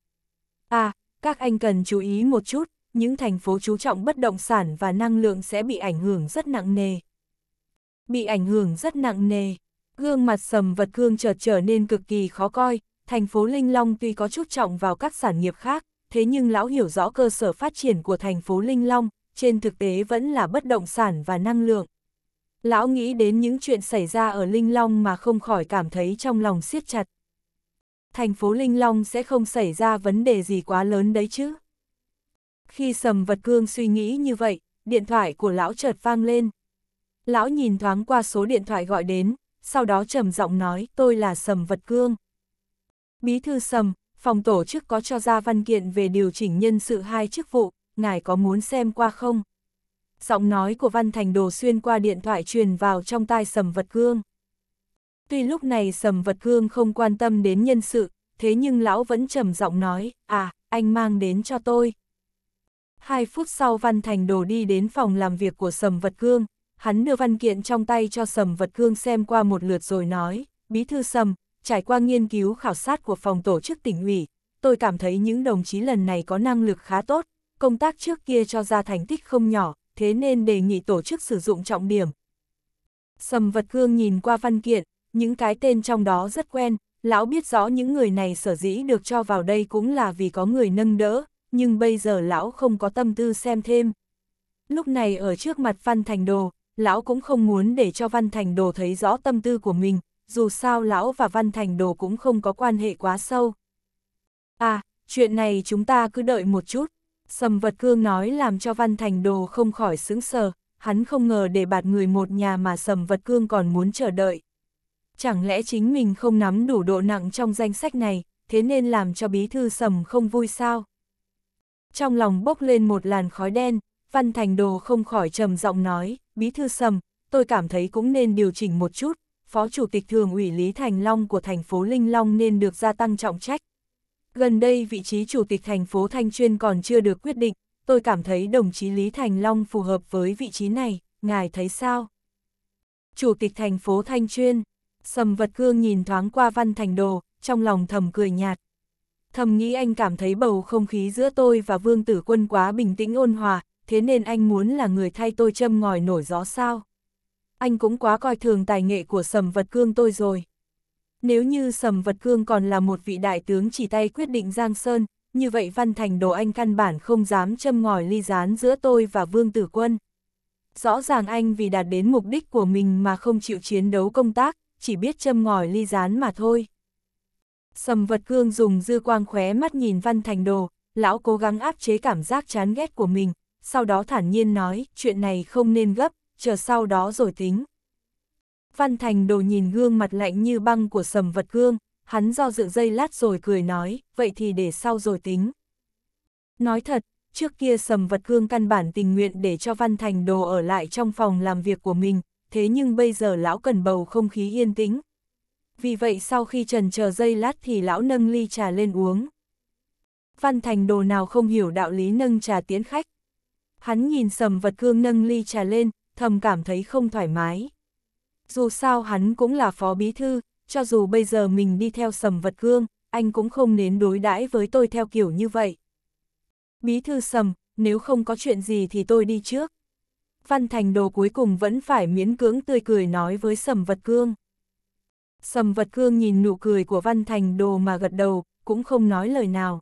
À, các anh cần chú ý một chút, những thành phố chú trọng bất động sản và năng lượng sẽ bị ảnh hưởng rất nặng nề. Bị ảnh hưởng rất nặng nề, gương mặt sầm vật cương chợt trở nên cực kỳ khó coi, thành phố Linh Long tuy có chút trọng vào các sản nghiệp khác, thế nhưng lão hiểu rõ cơ sở phát triển của thành phố Linh Long, trên thực tế vẫn là bất động sản và năng lượng. Lão nghĩ đến những chuyện xảy ra ở Linh Long mà không khỏi cảm thấy trong lòng siết chặt. Thành phố Linh Long sẽ không xảy ra vấn đề gì quá lớn đấy chứ. Khi sầm vật cương suy nghĩ như vậy, điện thoại của lão chợt vang lên. Lão nhìn thoáng qua số điện thoại gọi đến, sau đó trầm giọng nói tôi là sầm vật cương. Bí thư sầm, phòng tổ chức có cho ra văn kiện về điều chỉnh nhân sự hai chức vụ ngài có muốn xem qua không? Giọng nói của Văn Thành Đồ xuyên qua điện thoại truyền vào trong tai Sầm Vật Cương. Tuy lúc này Sầm Vật Cương không quan tâm đến nhân sự, thế nhưng lão vẫn trầm giọng nói, à, anh mang đến cho tôi. Hai phút sau Văn Thành Đồ đi đến phòng làm việc của Sầm Vật Cương, hắn đưa văn kiện trong tay cho Sầm Vật Cương xem qua một lượt rồi nói, Bí thư Sầm, trải qua nghiên cứu khảo sát của phòng tổ chức tỉnh ủy, tôi cảm thấy những đồng chí lần này có năng lực khá tốt, công tác trước kia cho ra thành tích không nhỏ, thế nên đề nghị tổ chức sử dụng trọng điểm. Sầm vật cương nhìn qua văn kiện, những cái tên trong đó rất quen, lão biết rõ những người này sở dĩ được cho vào đây cũng là vì có người nâng đỡ, nhưng bây giờ lão không có tâm tư xem thêm. Lúc này ở trước mặt Văn Thành Đồ, lão cũng không muốn để cho Văn Thành Đồ thấy rõ tâm tư của mình, dù sao lão và Văn Thành Đồ cũng không có quan hệ quá sâu. À, chuyện này chúng ta cứ đợi một chút. Sầm vật cương nói làm cho Văn Thành Đồ không khỏi sững sờ, hắn không ngờ để bạt người một nhà mà sầm vật cương còn muốn chờ đợi. Chẳng lẽ chính mình không nắm đủ độ nặng trong danh sách này, thế nên làm cho bí thư sầm không vui sao? Trong lòng bốc lên một làn khói đen, Văn Thành Đồ không khỏi trầm giọng nói, bí thư sầm, tôi cảm thấy cũng nên điều chỉnh một chút, Phó Chủ tịch Thường ủy Lý Thành Long của thành phố Linh Long nên được gia tăng trọng trách. Gần đây vị trí chủ tịch thành phố Thanh Chuyên còn chưa được quyết định, tôi cảm thấy đồng chí Lý Thành Long phù hợp với vị trí này, ngài thấy sao? Chủ tịch thành phố Thanh Chuyên, Sầm Vật Cương nhìn thoáng qua Văn Thành Đồ, trong lòng thầm cười nhạt. Thầm nghĩ anh cảm thấy bầu không khí giữa tôi và Vương Tử Quân quá bình tĩnh ôn hòa, thế nên anh muốn là người thay tôi châm ngòi nổi gió sao? Anh cũng quá coi thường tài nghệ của Sầm Vật Cương tôi rồi. Nếu như Sầm Vật Cương còn là một vị đại tướng chỉ tay quyết định Giang Sơn, như vậy Văn Thành Đồ Anh căn bản không dám châm ngòi ly gián giữa tôi và Vương Tử Quân. Rõ ràng anh vì đạt đến mục đích của mình mà không chịu chiến đấu công tác, chỉ biết châm ngòi ly gián mà thôi. Sầm Vật Cương dùng dư quang khóe mắt nhìn Văn Thành Đồ, lão cố gắng áp chế cảm giác chán ghét của mình, sau đó thản nhiên nói, chuyện này không nên gấp, chờ sau đó rồi tính. Văn Thành đồ nhìn gương mặt lạnh như băng của sầm vật gương, hắn do dự dây lát rồi cười nói, vậy thì để sau rồi tính. Nói thật, trước kia sầm vật gương căn bản tình nguyện để cho Văn Thành đồ ở lại trong phòng làm việc của mình, thế nhưng bây giờ lão cần bầu không khí yên tĩnh. Vì vậy sau khi trần chờ dây lát thì lão nâng ly trà lên uống. Văn Thành đồ nào không hiểu đạo lý nâng trà tiến khách. Hắn nhìn sầm vật gương nâng ly trà lên, thầm cảm thấy không thoải mái dù sao hắn cũng là phó bí thư, cho dù bây giờ mình đi theo sầm vật gương, anh cũng không nên đối đãi với tôi theo kiểu như vậy. Bí thư sầm, nếu không có chuyện gì thì tôi đi trước. Văn Thành Đồ cuối cùng vẫn phải miễn cưỡng tươi cười nói với Sầm Vật gương Sầm Vật gương nhìn nụ cười của Văn Thành Đồ mà gật đầu, cũng không nói lời nào.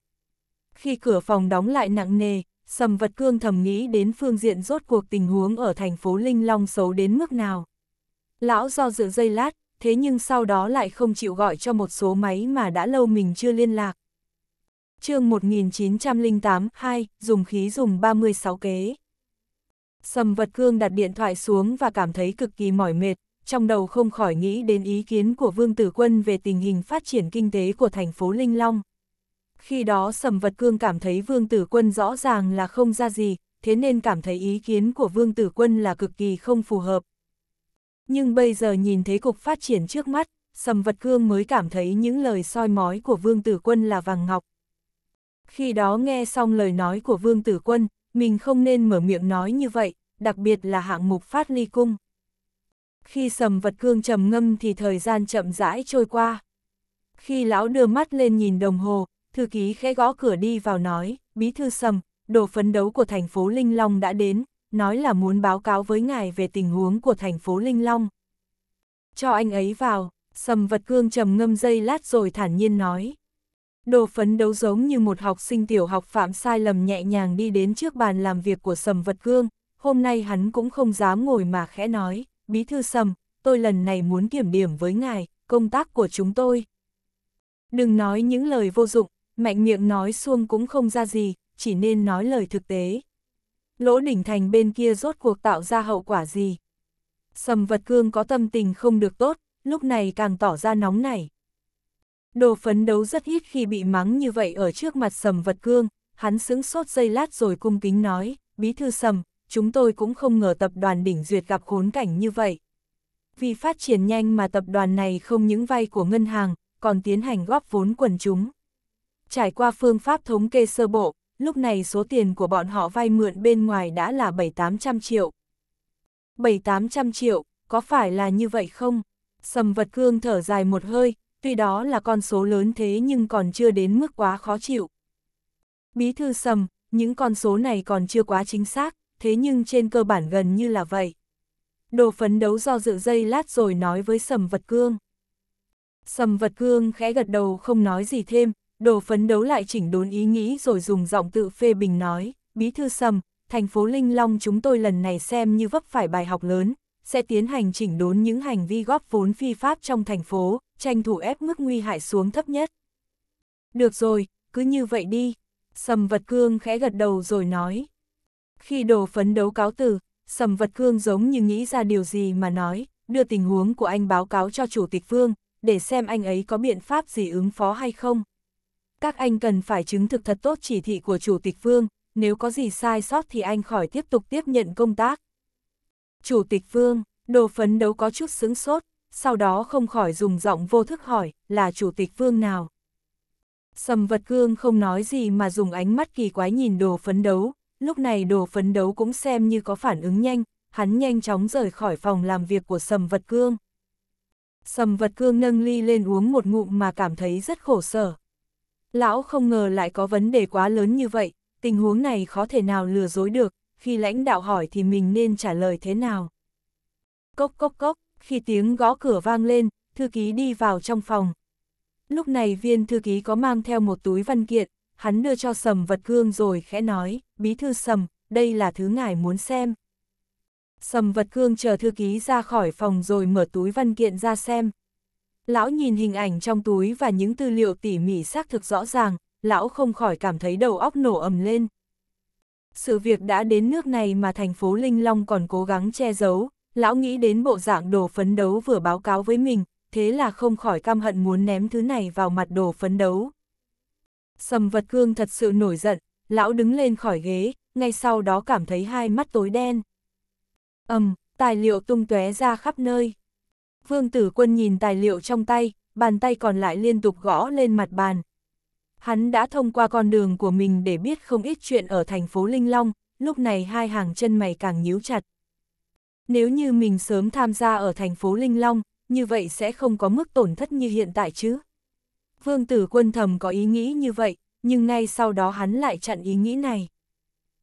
Khi cửa phòng đóng lại nặng nề, Sầm Vật Cương thầm nghĩ đến phương diện rốt cuộc tình huống ở thành phố Linh Long xấu đến mức nào. Lão do dự dây lát, thế nhưng sau đó lại không chịu gọi cho một số máy mà đã lâu mình chưa liên lạc. chương 1908-2, dùng khí dùng 36 kế. Sầm vật cương đặt điện thoại xuống và cảm thấy cực kỳ mỏi mệt, trong đầu không khỏi nghĩ đến ý kiến của Vương Tử Quân về tình hình phát triển kinh tế của thành phố Linh Long. Khi đó Sầm Vật Cương cảm thấy Vương Tử Quân rõ ràng là không ra gì, thế nên cảm thấy ý kiến của Vương Tử Quân là cực kỳ không phù hợp, nhưng bây giờ nhìn thấy cục phát triển trước mắt, Sầm Vật Cương mới cảm thấy những lời soi mói của Vương Tử Quân là vàng ngọc. Khi đó nghe xong lời nói của Vương Tử Quân, mình không nên mở miệng nói như vậy, đặc biệt là hạng mục phát ly cung. Khi Sầm Vật Cương trầm ngâm thì thời gian chậm rãi trôi qua. Khi lão đưa mắt lên nhìn đồng hồ, thư ký khẽ gõ cửa đi vào nói, bí thư Sầm, đồ phấn đấu của thành phố Linh Long đã đến, nói là muốn báo cáo với ngài về tình huống của thành phố Linh Long. Cho anh ấy vào, sầm vật cương trầm ngâm dây lát rồi thản nhiên nói. Đồ phấn đấu giống như một học sinh tiểu học phạm sai lầm nhẹ nhàng đi đến trước bàn làm việc của sầm vật cương, hôm nay hắn cũng không dám ngồi mà khẽ nói, bí thư sầm, tôi lần này muốn kiểm điểm với ngài, công tác của chúng tôi. Đừng nói những lời vô dụng, mạnh miệng nói xuông cũng không ra gì, chỉ nên nói lời thực tế. Lỗ đỉnh thành bên kia rốt cuộc tạo ra hậu quả gì? Sầm vật cương có tâm tình không được tốt, lúc này càng tỏ ra nóng nảy. Đồ phấn đấu rất ít khi bị mắng như vậy ở trước mặt sầm vật cương, hắn sững sốt dây lát rồi cung kính nói, bí thư sầm, chúng tôi cũng không ngờ tập đoàn đỉnh duyệt gặp khốn cảnh như vậy. Vì phát triển nhanh mà tập đoàn này không những vay của ngân hàng, còn tiến hành góp vốn quần chúng. Trải qua phương pháp thống kê sơ bộ, lúc này số tiền của bọn họ vay mượn bên ngoài đã là 7-800 triệu. 7-800 triệu, có phải là như vậy không? Sầm vật cương thở dài một hơi, tuy đó là con số lớn thế nhưng còn chưa đến mức quá khó chịu. Bí thư sầm, những con số này còn chưa quá chính xác, thế nhưng trên cơ bản gần như là vậy. Đồ phấn đấu do dự dây lát rồi nói với sầm vật cương. Sầm vật cương khẽ gật đầu không nói gì thêm, Đồ phấn đấu lại chỉnh đốn ý nghĩ rồi dùng giọng tự phê bình nói, Bí Thư Sầm, thành phố Linh Long chúng tôi lần này xem như vấp phải bài học lớn, sẽ tiến hành chỉnh đốn những hành vi góp vốn phi pháp trong thành phố, tranh thủ ép mức nguy hại xuống thấp nhất. Được rồi, cứ như vậy đi. Sầm vật cương khẽ gật đầu rồi nói. Khi đồ phấn đấu cáo từ, sầm vật cương giống như nghĩ ra điều gì mà nói, đưa tình huống của anh báo cáo cho chủ tịch vương, để xem anh ấy có biện pháp gì ứng phó hay không các anh cần phải chứng thực thật tốt chỉ thị của Chủ tịch phương nếu có gì sai sót thì anh khỏi tiếp tục tiếp nhận công tác. Chủ tịch phương đồ phấn đấu có chút sướng sốt, sau đó không khỏi dùng giọng vô thức hỏi, là Chủ tịch phương nào? Sầm vật cương không nói gì mà dùng ánh mắt kỳ quái nhìn đồ phấn đấu, lúc này đồ phấn đấu cũng xem như có phản ứng nhanh, hắn nhanh chóng rời khỏi phòng làm việc của sầm vật cương. Sầm vật cương nâng ly lên uống một ngụm mà cảm thấy rất khổ sở, Lão không ngờ lại có vấn đề quá lớn như vậy, tình huống này khó thể nào lừa dối được, khi lãnh đạo hỏi thì mình nên trả lời thế nào. Cốc cốc cốc, khi tiếng gõ cửa vang lên, thư ký đi vào trong phòng. Lúc này viên thư ký có mang theo một túi văn kiện, hắn đưa cho Sầm vật cương rồi khẽ nói, bí thư Sầm, đây là thứ ngài muốn xem. Sầm vật cương chờ thư ký ra khỏi phòng rồi mở túi văn kiện ra xem. Lão nhìn hình ảnh trong túi và những tư liệu tỉ mỉ xác thực rõ ràng, lão không khỏi cảm thấy đầu óc nổ ầm lên. Sự việc đã đến nước này mà thành phố Linh Long còn cố gắng che giấu, lão nghĩ đến bộ dạng đồ phấn đấu vừa báo cáo với mình, thế là không khỏi căm hận muốn ném thứ này vào mặt đồ phấn đấu. Sầm vật cương thật sự nổi giận, lão đứng lên khỏi ghế, ngay sau đó cảm thấy hai mắt tối đen. ầm, tài liệu tung tóe ra khắp nơi. Vương tử quân nhìn tài liệu trong tay, bàn tay còn lại liên tục gõ lên mặt bàn. Hắn đã thông qua con đường của mình để biết không ít chuyện ở thành phố Linh Long, lúc này hai hàng chân mày càng nhíu chặt. Nếu như mình sớm tham gia ở thành phố Linh Long, như vậy sẽ không có mức tổn thất như hiện tại chứ. Vương tử quân thầm có ý nghĩ như vậy, nhưng ngay sau đó hắn lại chặn ý nghĩ này.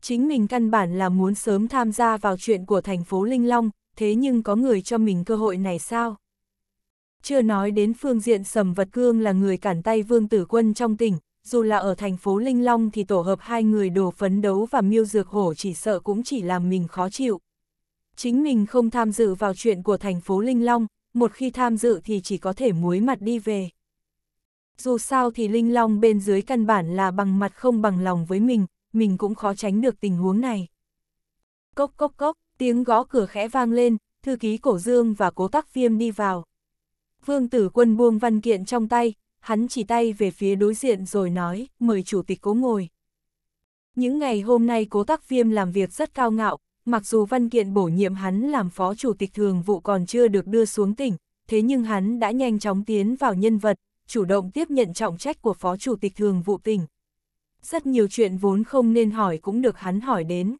Chính mình căn bản là muốn sớm tham gia vào chuyện của thành phố Linh Long, thế nhưng có người cho mình cơ hội này sao? Chưa nói đến phương diện Sầm Vật Cương là người cản tay Vương Tử Quân trong tỉnh, dù là ở thành phố Linh Long thì tổ hợp hai người đồ phấn đấu và miêu dược hổ chỉ sợ cũng chỉ làm mình khó chịu. Chính mình không tham dự vào chuyện của thành phố Linh Long, một khi tham dự thì chỉ có thể muối mặt đi về. Dù sao thì Linh Long bên dưới căn bản là bằng mặt không bằng lòng với mình, mình cũng khó tránh được tình huống này. Cốc cốc cốc, Tiếng gõ cửa khẽ vang lên, thư ký cổ dương và cố tắc viêm đi vào. Vương tử quân buông văn kiện trong tay, hắn chỉ tay về phía đối diện rồi nói, mời chủ tịch cố ngồi. Những ngày hôm nay cố tắc viêm làm việc rất cao ngạo, mặc dù văn kiện bổ nhiệm hắn làm phó chủ tịch thường vụ còn chưa được đưa xuống tỉnh, thế nhưng hắn đã nhanh chóng tiến vào nhân vật, chủ động tiếp nhận trọng trách của phó chủ tịch thường vụ tỉnh. Rất nhiều chuyện vốn không nên hỏi cũng được hắn hỏi đến.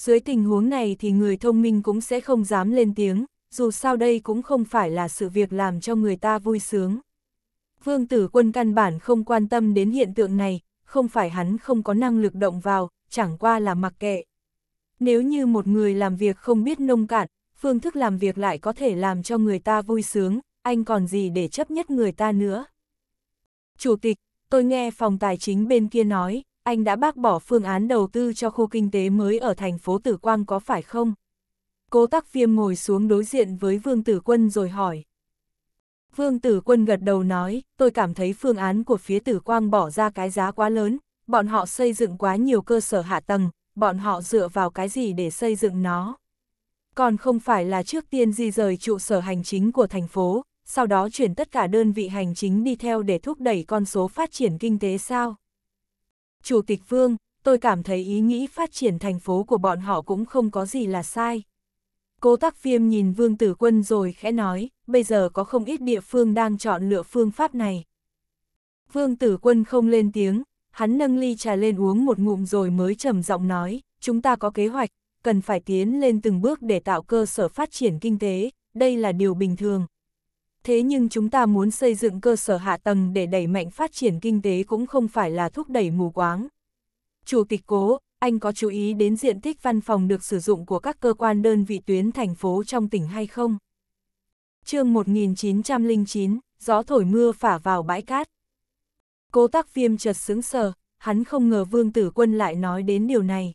Dưới tình huống này thì người thông minh cũng sẽ không dám lên tiếng, dù sao đây cũng không phải là sự việc làm cho người ta vui sướng. Vương tử quân căn bản không quan tâm đến hiện tượng này, không phải hắn không có năng lực động vào, chẳng qua là mặc kệ. Nếu như một người làm việc không biết nông cạn, phương thức làm việc lại có thể làm cho người ta vui sướng, anh còn gì để chấp nhất người ta nữa. Chủ tịch, tôi nghe phòng tài chính bên kia nói, anh đã bác bỏ phương án đầu tư cho khu kinh tế mới ở thành phố Tử Quang có phải không? Cố tắc viêm ngồi xuống đối diện với Vương Tử Quân rồi hỏi. Vương Tử Quân gật đầu nói, tôi cảm thấy phương án của phía Tử Quang bỏ ra cái giá quá lớn, bọn họ xây dựng quá nhiều cơ sở hạ tầng, bọn họ dựa vào cái gì để xây dựng nó. Còn không phải là trước tiên di rời trụ sở hành chính của thành phố, sau đó chuyển tất cả đơn vị hành chính đi theo để thúc đẩy con số phát triển kinh tế sao? Chủ tịch Vương, tôi cảm thấy ý nghĩ phát triển thành phố của bọn họ cũng không có gì là sai. Cố tắc viêm nhìn Vương Tử Quân rồi khẽ nói, bây giờ có không ít địa phương đang chọn lựa phương pháp này. Vương Tử Quân không lên tiếng, hắn nâng ly trà lên uống một ngụm rồi mới trầm giọng nói, chúng ta có kế hoạch, cần phải tiến lên từng bước để tạo cơ sở phát triển kinh tế, đây là điều bình thường, thế nhưng chúng ta muốn xây dựng cơ sở hạ tầng để đẩy mạnh phát triển kinh tế cũng không phải là thúc đẩy mù quáng. Chủ tịch cố, anh có chú ý đến diện tích văn phòng được sử dụng của các cơ quan đơn vị tuyến thành phố trong tỉnh hay không? chương 1909, gió thổi mưa phả vào bãi cát. Cố tác viêm chợt sướng sờ, hắn không ngờ vương tử quân lại nói đến điều này.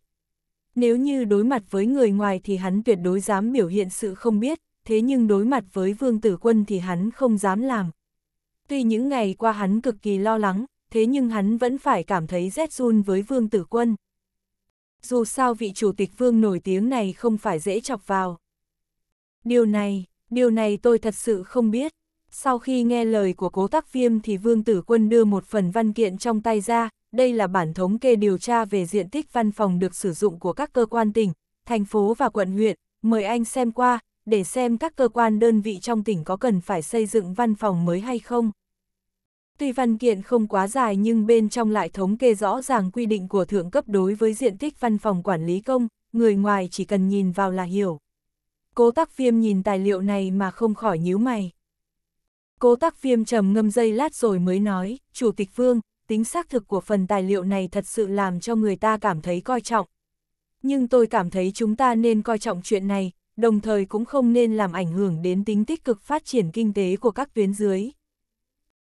Nếu như đối mặt với người ngoài thì hắn tuyệt đối dám biểu hiện sự không biết, thế nhưng đối mặt với Vương Tử Quân thì hắn không dám làm. Tuy những ngày qua hắn cực kỳ lo lắng, thế nhưng hắn vẫn phải cảm thấy rét run với Vương Tử Quân. Dù sao vị chủ tịch Vương nổi tiếng này không phải dễ chọc vào. Điều này, điều này tôi thật sự không biết. Sau khi nghe lời của cố tắc viêm thì Vương Tử Quân đưa một phần văn kiện trong tay ra, đây là bản thống kê điều tra về diện tích văn phòng được sử dụng của các cơ quan tỉnh, thành phố và quận huyện, mời anh xem qua, để xem các cơ quan đơn vị trong tỉnh có cần phải xây dựng văn phòng mới hay không. Tuy văn kiện không quá dài nhưng bên trong lại thống kê rõ ràng quy định của thượng cấp đối với diện tích văn phòng quản lý công, người ngoài chỉ cần nhìn vào là hiểu. Cố tắc viêm nhìn tài liệu này mà không khỏi nhíu mày. Cố tắc viêm trầm ngâm dây lát rồi mới nói, Chủ tịch Vương, tính xác thực của phần tài liệu này thật sự làm cho người ta cảm thấy coi trọng. Nhưng tôi cảm thấy chúng ta nên coi trọng chuyện này, đồng thời cũng không nên làm ảnh hưởng đến tính tích cực phát triển kinh tế của các tuyến dưới.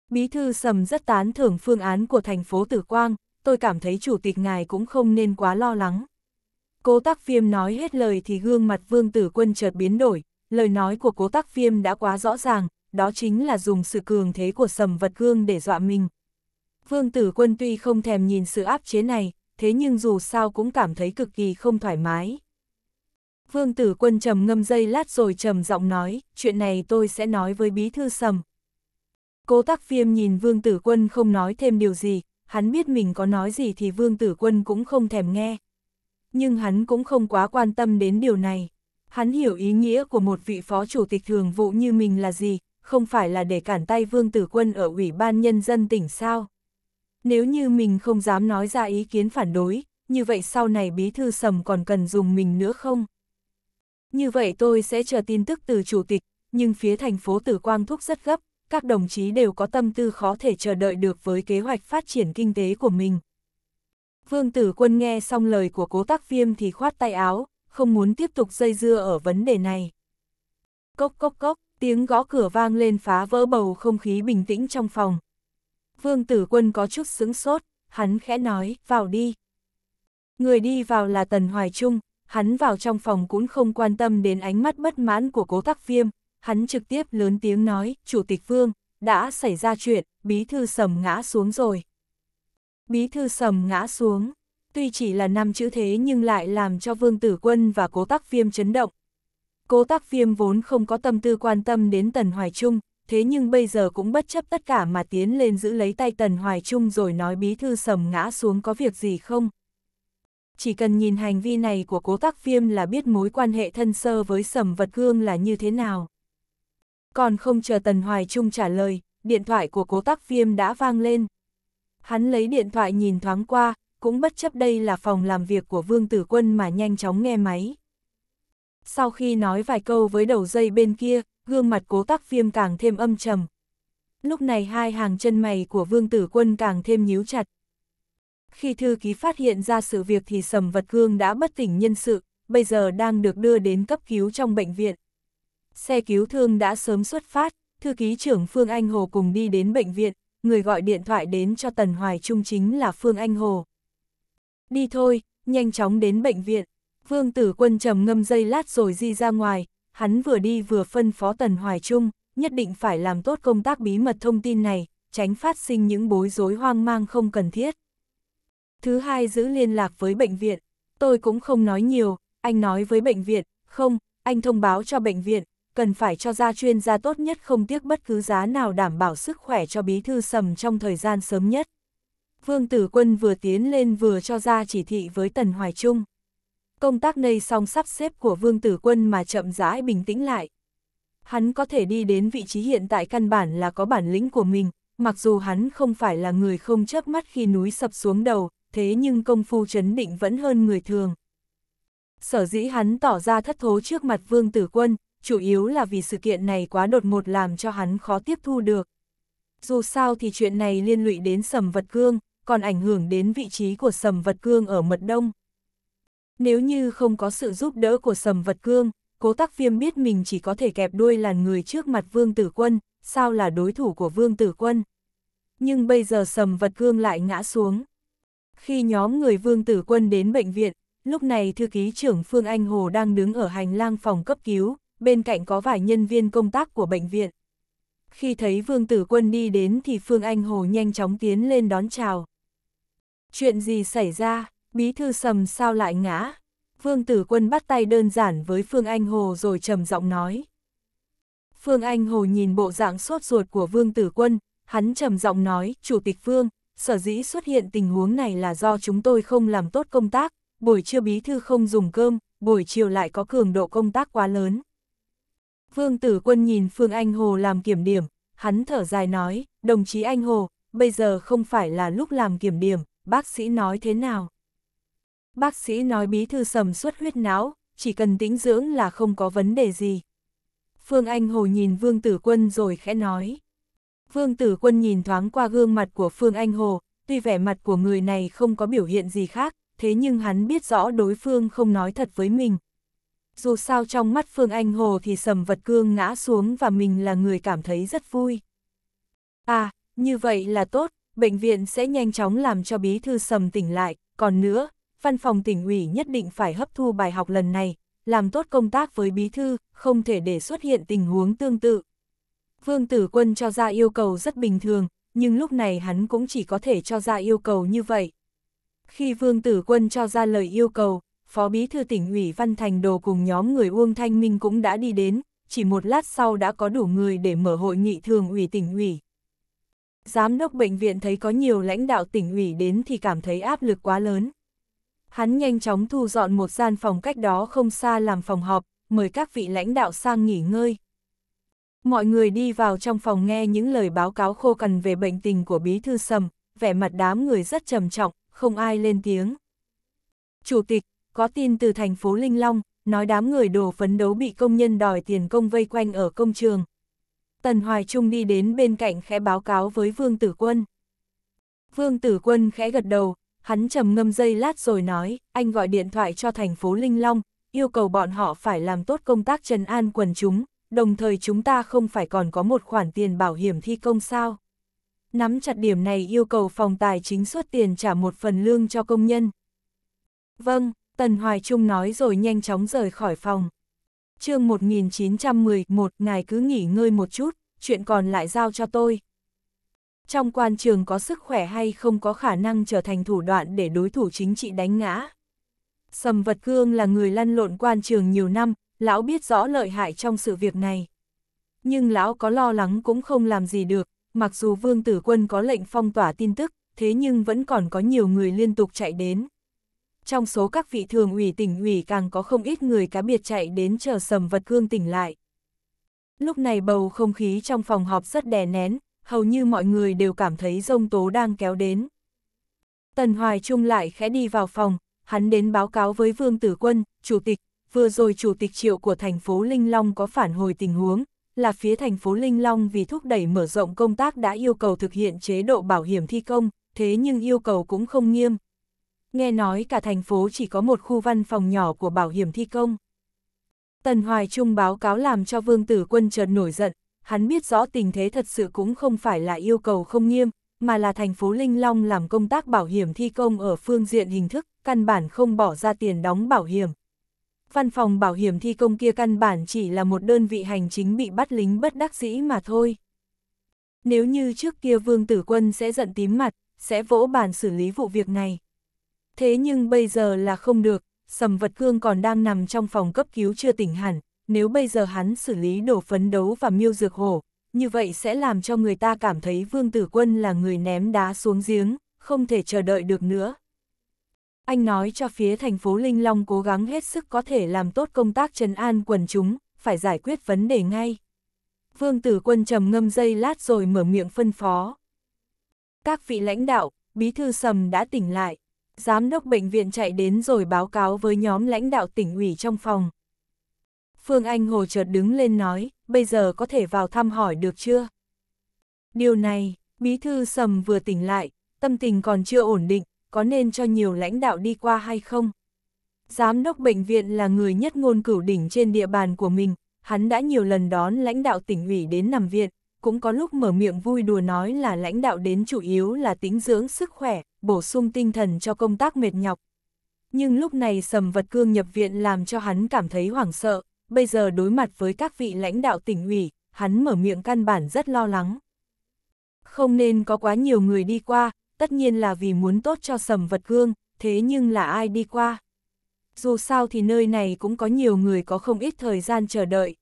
Bí thư Sầm rất tán thưởng phương án của thành phố Tử Quang, tôi cảm thấy chủ tịch ngài cũng không nên quá lo lắng. Cố Tắc Viêm nói hết lời thì gương mặt Vương Tử Quân chợt biến đổi, lời nói của Cố Tắc Viêm đã quá rõ ràng, đó chính là dùng sự cường thế của Sầm Vật Gương để dọa mình. Vương Tử Quân tuy không thèm nhìn sự áp chế này, thế nhưng dù sao cũng cảm thấy cực kỳ không thoải mái. Vương Tử Quân trầm ngâm dây lát rồi trầm giọng nói, chuyện này tôi sẽ nói với Bí Thư Sầm. Cố tắc viêm nhìn Vương Tử Quân không nói thêm điều gì, hắn biết mình có nói gì thì Vương Tử Quân cũng không thèm nghe. Nhưng hắn cũng không quá quan tâm đến điều này. Hắn hiểu ý nghĩa của một vị phó chủ tịch thường vụ như mình là gì, không phải là để cản tay Vương Tử Quân ở Ủy ban Nhân dân tỉnh sao. Nếu như mình không dám nói ra ý kiến phản đối, như vậy sau này Bí Thư Sầm còn cần dùng mình nữa không? Như vậy tôi sẽ chờ tin tức từ chủ tịch, nhưng phía thành phố Tử Quang Thúc rất gấp, các đồng chí đều có tâm tư khó thể chờ đợi được với kế hoạch phát triển kinh tế của mình. Vương Tử Quân nghe xong lời của cố tác viêm thì khoát tay áo, không muốn tiếp tục dây dưa ở vấn đề này. Cốc cốc cốc, tiếng gõ cửa vang lên phá vỡ bầu không khí bình tĩnh trong phòng. Vương Tử Quân có chút sững sốt, hắn khẽ nói, vào đi. Người đi vào là Tần Hoài Trung, hắn vào trong phòng cũng không quan tâm đến ánh mắt bất mãn của cố tắc viêm, hắn trực tiếp lớn tiếng nói, Chủ tịch Vương, đã xảy ra chuyện, bí thư sầm ngã xuống rồi. Bí thư sầm ngã xuống, tuy chỉ là năm chữ thế nhưng lại làm cho Vương Tử Quân và cố tắc viêm chấn động. Cố tắc viêm vốn không có tâm tư quan tâm đến Tần Hoài Trung, thế nhưng bây giờ cũng bất chấp tất cả mà tiến lên giữ lấy tay Tần Hoài Trung rồi nói bí thư sầm ngã xuống có việc gì không chỉ cần nhìn hành vi này của cố tắc viêm là biết mối quan hệ thân sơ với sầm vật gương là như thế nào. Còn không chờ Tần Hoài Trung trả lời, điện thoại của cố tắc viêm đã vang lên. Hắn lấy điện thoại nhìn thoáng qua, cũng bất chấp đây là phòng làm việc của Vương Tử Quân mà nhanh chóng nghe máy. Sau khi nói vài câu với đầu dây bên kia, gương mặt cố tắc viêm càng thêm âm trầm. Lúc này hai hàng chân mày của Vương Tử Quân càng thêm nhíu chặt, khi thư ký phát hiện ra sự việc thì Sầm Vật Cương đã bất tỉnh nhân sự, bây giờ đang được đưa đến cấp cứu trong bệnh viện. Xe cứu thương đã sớm xuất phát, thư ký trưởng Phương Anh Hồ cùng đi đến bệnh viện, người gọi điện thoại đến cho Tần Hoài Trung chính là Phương Anh Hồ. Đi thôi, nhanh chóng đến bệnh viện. Vương Tử Quân trầm ngâm dây lát rồi di ra ngoài, hắn vừa đi vừa phân phó Tần Hoài Trung, nhất định phải làm tốt công tác bí mật thông tin này, tránh phát sinh những bối rối hoang mang không cần thiết. Thứ hai giữ liên lạc với bệnh viện. Tôi cũng không nói nhiều, anh nói với bệnh viện, không, anh thông báo cho bệnh viện, cần phải cho ra chuyên gia tốt nhất không tiếc bất cứ giá nào đảm bảo sức khỏe cho bí thư sầm trong thời gian sớm nhất. Vương Tử Quân vừa tiến lên vừa cho ra chỉ thị với Tần Hoài Trung. Công tác nây xong sắp xếp của Vương Tử Quân mà chậm rãi bình tĩnh lại. Hắn có thể đi đến vị trí hiện tại căn bản là có bản lĩnh của mình, mặc dù hắn không phải là người không chớp mắt khi núi sập xuống đầu, thế nhưng công phu chấn định vẫn hơn người thường. Sở dĩ hắn tỏ ra thất thố trước mặt vương tử quân, chủ yếu là vì sự kiện này quá đột ngột làm cho hắn khó tiếp thu được. Dù sao thì chuyện này liên lụy đến sầm vật cương, còn ảnh hưởng đến vị trí của sầm vật cương ở mật đông. Nếu như không có sự giúp đỡ của sầm vật cương, cố tắc viêm biết mình chỉ có thể kẹp đuôi làn người trước mặt vương tử quân, sao là đối thủ của vương tử quân. Nhưng bây giờ sầm vật cương lại ngã xuống. Khi nhóm người Vương Tử Quân đến bệnh viện, lúc này thư ký trưởng Phương Anh Hồ đang đứng ở hành lang phòng cấp cứu, bên cạnh có vài nhân viên công tác của bệnh viện. Khi thấy Vương Tử Quân đi đến thì Phương Anh Hồ nhanh chóng tiến lên đón chào. Chuyện gì xảy ra, bí thư sầm sao lại ngã? Vương Tử Quân bắt tay đơn giản với Phương Anh Hồ rồi trầm giọng nói. Phương Anh Hồ nhìn bộ dạng sốt ruột của Vương Tử Quân, hắn trầm giọng nói, Chủ tịch Vương, sở dĩ xuất hiện tình huống này là do chúng tôi không làm tốt công tác, buổi trưa bí thư không dùng cơm, buổi chiều lại có cường độ công tác quá lớn. Vương Tử Quân nhìn Phương Anh Hồ làm kiểm điểm, hắn thở dài nói, đồng chí Anh Hồ, bây giờ không phải là lúc làm kiểm điểm, bác sĩ nói thế nào? Bác sĩ nói bí thư sầm suất huyết não, chỉ cần tĩnh dưỡng là không có vấn đề gì. Phương Anh Hồ nhìn Vương Tử Quân rồi khẽ nói. Vương Tử Quân nhìn thoáng qua gương mặt của Phương Anh Hồ, tuy vẻ mặt của người này không có biểu hiện gì khác, thế nhưng hắn biết rõ đối phương không nói thật với mình. Dù sao trong mắt Phương Anh Hồ thì sầm vật cương ngã xuống và mình là người cảm thấy rất vui. À, như vậy là tốt, bệnh viện sẽ nhanh chóng làm cho bí thư sầm tỉnh lại, còn nữa, văn phòng tỉnh ủy nhất định phải hấp thu bài học lần này, làm tốt công tác với bí thư, không thể để xuất hiện tình huống tương tự. Vương Tử Quân cho ra yêu cầu rất bình thường, nhưng lúc này hắn cũng chỉ có thể cho ra yêu cầu như vậy. Khi Vương Tử Quân cho ra lời yêu cầu, Phó Bí Thư tỉnh ủy Văn Thành Đồ cùng nhóm người Uông Thanh Minh cũng đã đi đến, chỉ một lát sau đã có đủ người để mở hội nghị thường ủy tỉnh ủy. Giám đốc bệnh viện thấy có nhiều lãnh đạo tỉnh ủy đến thì cảm thấy áp lực quá lớn. Hắn nhanh chóng thu dọn một gian phòng cách đó không xa làm phòng họp, mời các vị lãnh đạo sang nghỉ ngơi, Mọi người đi vào trong phòng nghe những lời báo cáo khô cằn về bệnh tình của bí thư sầm, vẻ mặt đám người rất trầm trọng, không ai lên tiếng. Chủ tịch, có tin từ thành phố Linh Long, nói đám người đồ phấn đấu bị công nhân đòi tiền công vây quanh ở công trường. Tần Hoài Trung đi đến bên cạnh khẽ báo cáo với Vương Tử Quân. Vương Tử Quân khẽ gật đầu, hắn trầm ngâm dây lát rồi nói, anh gọi điện thoại cho thành phố Linh Long, yêu cầu bọn họ phải làm tốt công tác trần an quần chúng, đồng thời chúng ta không phải còn có một khoản tiền bảo hiểm thi công sao. Nắm chặt điểm này yêu cầu phòng tài chính xuất tiền trả một phần lương cho công nhân. Vâng, Tần Hoài Trung nói rồi nhanh chóng rời khỏi phòng. chương 1911, ngài cứ nghỉ ngơi một chút, chuyện còn lại giao cho tôi. Trong quan trường có sức khỏe hay không có khả năng trở thành thủ đoạn để đối thủ chính trị đánh ngã. Sầm Vật Cương là người lăn lộn quan trường nhiều năm, lão biết rõ lợi hại trong sự việc này. Nhưng lão có lo lắng cũng không làm gì được, mặc dù vương tử quân có lệnh phong tỏa tin tức, thế nhưng vẫn còn có nhiều người liên tục chạy đến. Trong số các vị thường ủy tỉnh ủy càng có không ít người cá biệt chạy đến chờ sầm vật cương tỉnh lại. Lúc này bầu không khí trong phòng họp rất đè nén, hầu như mọi người đều cảm thấy rông tố đang kéo đến. Tần Hoài Trung lại khẽ đi vào phòng, hắn đến báo cáo với Vương Tử Quân, Chủ tịch, vừa rồi chủ tịch triệu của thành phố Linh Long có phản hồi tình huống, là phía thành phố Linh Long vì thúc đẩy mở rộng công tác đã yêu cầu thực hiện chế độ bảo hiểm thi công, thế nhưng yêu cầu cũng không nghiêm. Nghe nói cả thành phố chỉ có một khu văn phòng nhỏ của bảo hiểm thi công. Tần Hoài Trung báo cáo làm cho Vương Tử Quân chợt nổi giận, hắn biết rõ tình thế thật sự cũng không phải là yêu cầu không nghiêm, mà là thành phố Linh Long làm công tác bảo hiểm thi công ở phương diện hình thức, căn bản không bỏ ra tiền đóng bảo hiểm văn phòng bảo hiểm thi công kia căn bản chỉ là một đơn vị hành chính bị bắt lính bất đắc dĩ mà thôi. Nếu như trước kia Vương Tử Quân sẽ giận tím mặt, sẽ vỗ bàn xử lý vụ việc này. Thế nhưng bây giờ là không được, Sầm Vật Cương còn đang nằm trong phòng cấp cứu chưa tỉnh hẳn, nếu bây giờ hắn xử lý đổ phấn đấu và miêu dược hổ, như vậy sẽ làm cho người ta cảm thấy Vương Tử Quân là người ném đá xuống giếng, không thể chờ đợi được nữa. Anh nói cho phía thành phố Linh Long cố gắng hết sức có thể làm tốt công tác trấn an quần chúng, phải giải quyết vấn đề ngay. Vương Tử Quân trầm ngâm dây lát rồi mở miệng phân phó. Các vị lãnh đạo, bí thư sầm đã tỉnh lại. Giám đốc bệnh viện chạy đến rồi báo cáo với nhóm lãnh đạo tỉnh ủy trong phòng. Phương Anh Hồ chợt đứng lên nói, bây giờ có thể vào thăm hỏi được chưa? Điều này, bí thư sầm vừa tỉnh lại, tâm tình còn chưa ổn định, có nên cho nhiều lãnh đạo đi qua hay không? Giám đốc bệnh viện là người nhất ngôn cửu đỉnh trên địa bàn của mình, hắn đã nhiều lần đón lãnh đạo tỉnh ủy đến nằm viện, cũng có lúc mở miệng vui đùa nói là lãnh đạo đến chủ yếu là tính dưỡng sức khỏe, bổ sung tinh thần cho công tác mệt nhọc. Nhưng lúc này sầm vật cương nhập viện làm cho hắn cảm thấy hoảng sợ, bây giờ đối mặt với các vị lãnh đạo tỉnh ủy, hắn mở miệng căn bản rất lo lắng. Không nên có quá nhiều người đi qua, tất nhiên là vì muốn tốt cho sầm vật gương, thế nhưng là ai đi qua. Dù sao thì nơi này cũng có nhiều người có không ít thời gian chờ đợi.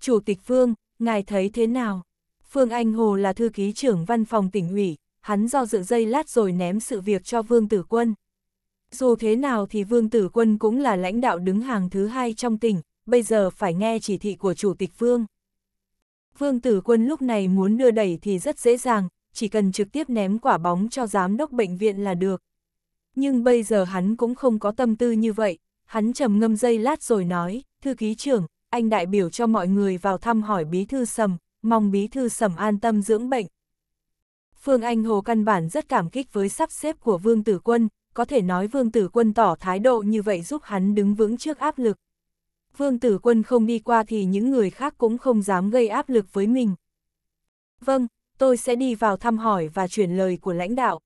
Chủ tịch Phương, ngài thấy thế nào? Phương Anh Hồ là thư ký trưởng văn phòng tỉnh ủy, hắn do dự dây lát rồi ném sự việc cho Vương Tử Quân. Dù thế nào thì Vương Tử Quân cũng là lãnh đạo đứng hàng thứ hai trong tỉnh, bây giờ phải nghe chỉ thị của Chủ tịch phương Vương Tử Quân lúc này muốn đưa đẩy thì rất dễ dàng, chỉ cần trực tiếp ném quả bóng cho giám đốc bệnh viện là được. Nhưng bây giờ hắn cũng không có tâm tư như vậy, hắn trầm ngâm dây lát rồi nói, thư ký trưởng, anh đại biểu cho mọi người vào thăm hỏi bí thư sầm, mong bí thư sầm an tâm dưỡng bệnh. Phương Anh Hồ căn bản rất cảm kích với sắp xếp của Vương Tử Quân, có thể nói Vương Tử Quân tỏ thái độ như vậy giúp hắn đứng vững trước áp lực. Vương Tử Quân không đi qua thì những người khác cũng không dám gây áp lực với mình. Vâng, tôi sẽ đi vào thăm hỏi và chuyển lời của lãnh đạo.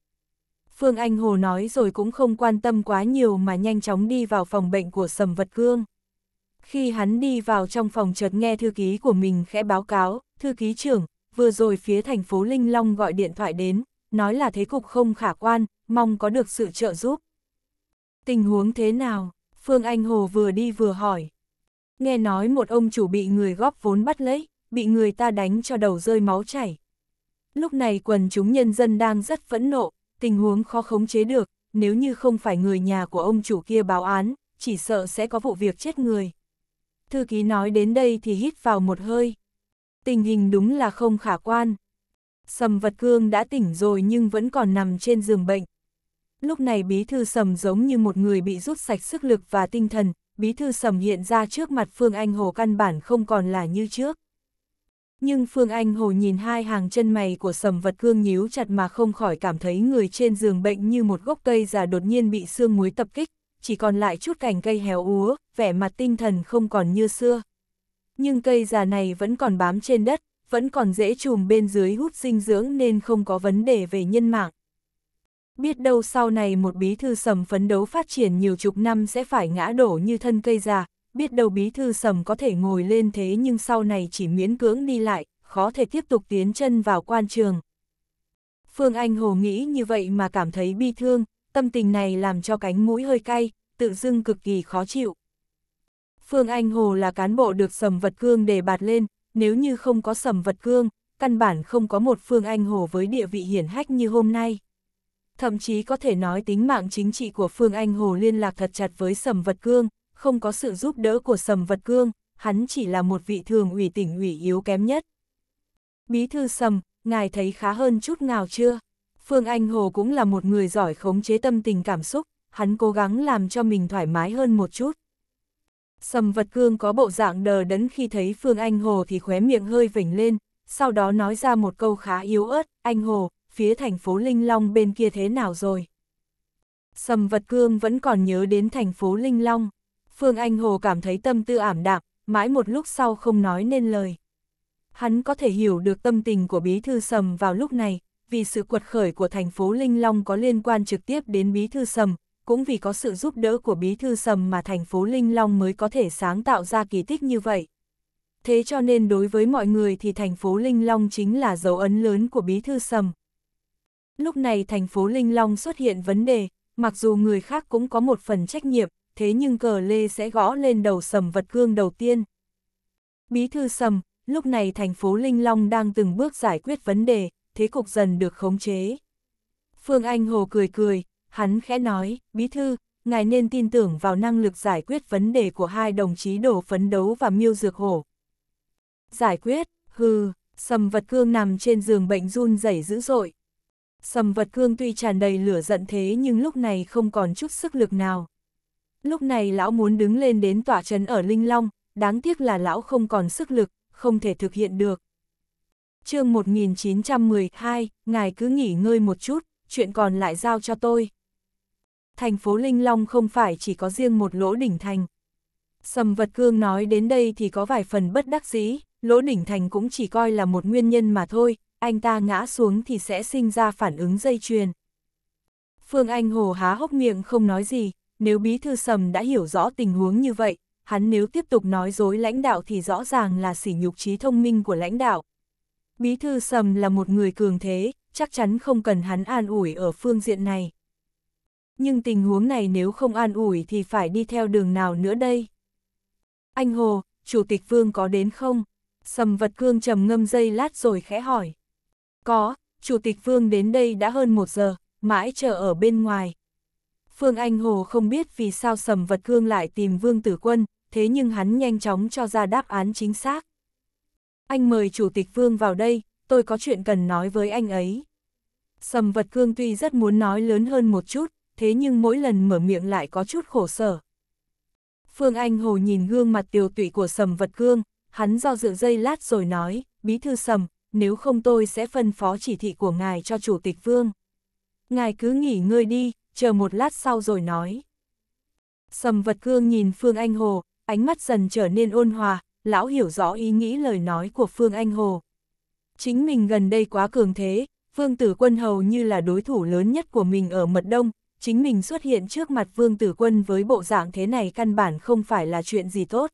Phương Anh Hồ nói rồi cũng không quan tâm quá nhiều mà nhanh chóng đi vào phòng bệnh của Sầm Vật Cương. Khi hắn đi vào trong phòng chợt nghe thư ký của mình khẽ báo cáo, thư ký trưởng, vừa rồi phía thành phố Linh Long gọi điện thoại đến, nói là thế cục không khả quan, mong có được sự trợ giúp. Tình huống thế nào? Phương Anh Hồ vừa đi vừa hỏi. Nghe nói một ông chủ bị người góp vốn bắt lấy, bị người ta đánh cho đầu rơi máu chảy, Lúc này quần chúng nhân dân đang rất phẫn nộ, tình huống khó khống chế được, nếu như không phải người nhà của ông chủ kia báo án, chỉ sợ sẽ có vụ việc chết người. Thư ký nói đến đây thì hít vào một hơi. Tình hình đúng là không khả quan. Sầm vật cương đã tỉnh rồi nhưng vẫn còn nằm trên giường bệnh. Lúc này bí thư sầm giống như một người bị rút sạch sức lực và tinh thần, bí thư sầm hiện ra trước mặt Phương Anh Hồ căn bản không còn là như trước nhưng Phương Anh Hồ nhìn hai hàng chân mày của sầm vật cương nhíu chặt mà không khỏi cảm thấy người trên giường bệnh như một gốc cây già đột nhiên bị xương muối tập kích, chỉ còn lại chút cành cây héo úa, vẻ mặt tinh thần không còn như xưa. Nhưng cây già này vẫn còn bám trên đất, vẫn còn dễ chùm bên dưới hút dinh dưỡng nên không có vấn đề về nhân mạng. Biết đâu sau này một bí thư sầm phấn đấu phát triển nhiều chục năm sẽ phải ngã đổ như thân cây già, biết đầu bí thư sầm có thể ngồi lên thế nhưng sau này chỉ miễn cưỡng đi lại, khó thể tiếp tục tiến chân vào quan trường. Phương Anh Hồ nghĩ như vậy mà cảm thấy bi thương, tâm tình này làm cho cánh mũi hơi cay, tự dưng cực kỳ khó chịu. Phương Anh Hồ là cán bộ được sầm vật cương đề bạt lên, nếu như không có sầm vật cương, căn bản không có một Phương Anh Hồ với địa vị hiển hách như hôm nay. Thậm chí có thể nói tính mạng chính trị của Phương Anh Hồ liên lạc thật chặt với sầm vật cương, không có sự giúp đỡ của Sầm Vật Cương, hắn chỉ là một vị thường ủy tỉnh ủy yếu kém nhất. Bí thư Sầm, ngài thấy khá hơn chút nào chưa? Phương Anh Hồ cũng là một người giỏi khống chế tâm tình cảm xúc, hắn cố gắng làm cho mình thoải mái hơn một chút. Sầm Vật Cương có bộ dạng đờ đẫn khi thấy Phương Anh Hồ thì khóe miệng hơi vểnh lên, sau đó nói ra một câu khá yếu ớt, anh Hồ, phía thành phố Linh Long bên kia thế nào rồi? Sầm Vật Cương vẫn còn nhớ đến thành phố Linh Long. Phương Anh Hồ cảm thấy tâm tư ảm đạm, mãi một lúc sau không nói nên lời. Hắn có thể hiểu được tâm tình của Bí Thư Sầm vào lúc này, vì sự quật khởi của thành phố Linh Long có liên quan trực tiếp đến Bí Thư Sầm, cũng vì có sự giúp đỡ của Bí Thư Sầm mà thành phố Linh Long mới có thể sáng tạo ra kỳ tích như vậy. Thế cho nên đối với mọi người thì thành phố Linh Long chính là dấu ấn lớn của Bí Thư Sầm. Lúc này thành phố Linh Long xuất hiện vấn đề, mặc dù người khác cũng có một phần trách nhiệm, thế nhưng cờ lê sẽ gõ lên đầu sầm vật cương đầu tiên. Bí thư sầm, lúc này thành phố Linh Long đang từng bước giải quyết vấn đề, thế cục dần được khống chế. Phương Anh Hồ cười cười, hắn khẽ nói, bí thư, ngài nên tin tưởng vào năng lực giải quyết vấn đề của hai đồng chí đổ phấn đấu và miêu dược hổ. Giải quyết, hừ, sầm vật cương nằm trên giường bệnh run rẩy dữ dội. Sầm vật cương tuy tràn đầy lửa giận thế nhưng lúc này không còn chút sức lực nào. Lúc này lão muốn đứng lên đến tỏa trấn ở Linh Long, đáng tiếc là lão không còn sức lực, không thể thực hiện được. chương 1912, ngài cứ nghỉ ngơi một chút, chuyện còn lại giao cho tôi. Thành phố Linh Long không phải chỉ có riêng một lỗ đỉnh thành. Sầm vật cương nói đến đây thì có vài phần bất đắc dĩ, lỗ đỉnh thành cũng chỉ coi là một nguyên nhân mà thôi, anh ta ngã xuống thì sẽ sinh ra phản ứng dây chuyền. Phương Anh Hồ há hốc miệng không nói gì, nếu bí thư sầm đã hiểu rõ tình huống như vậy, hắn nếu tiếp tục nói dối lãnh đạo thì rõ ràng là sỉ nhục trí thông minh của lãnh đạo. Bí thư sầm là một người cường thế, chắc chắn không cần hắn an ủi ở phương diện này. Nhưng tình huống này nếu không an ủi thì phải đi theo đường nào nữa đây? Anh Hồ, Chủ tịch Vương có đến không? Sầm vật cương trầm ngâm dây lát rồi khẽ hỏi. Có, Chủ tịch Vương đến đây đã hơn một giờ, mãi chờ ở bên ngoài, Phương Anh Hồ không biết vì sao sầm vật cương lại tìm Vương Tử Quân, thế nhưng hắn nhanh chóng cho ra đáp án chính xác. Anh mời Chủ tịch Vương vào đây, tôi có chuyện cần nói với anh ấy. Sầm vật cương tuy rất muốn nói lớn hơn một chút, thế nhưng mỗi lần mở miệng lại có chút khổ sở. Phương Anh Hồ nhìn gương mặt tiều tụy của sầm vật cương, hắn do dự dây lát rồi nói, bí thư sầm, nếu không tôi sẽ phân phó chỉ thị của ngài cho Chủ tịch Vương. Ngài cứ nghỉ ngơi đi, chờ một lát sau rồi nói. Sầm vật cương nhìn Phương Anh Hồ, ánh mắt dần trở nên ôn hòa, lão hiểu rõ ý nghĩ lời nói của Phương Anh Hồ. Chính mình gần đây quá cường thế, Vương Tử Quân hầu như là đối thủ lớn nhất của mình ở Mật Đông, chính mình xuất hiện trước mặt Vương Tử Quân với bộ dạng thế này căn bản không phải là chuyện gì tốt.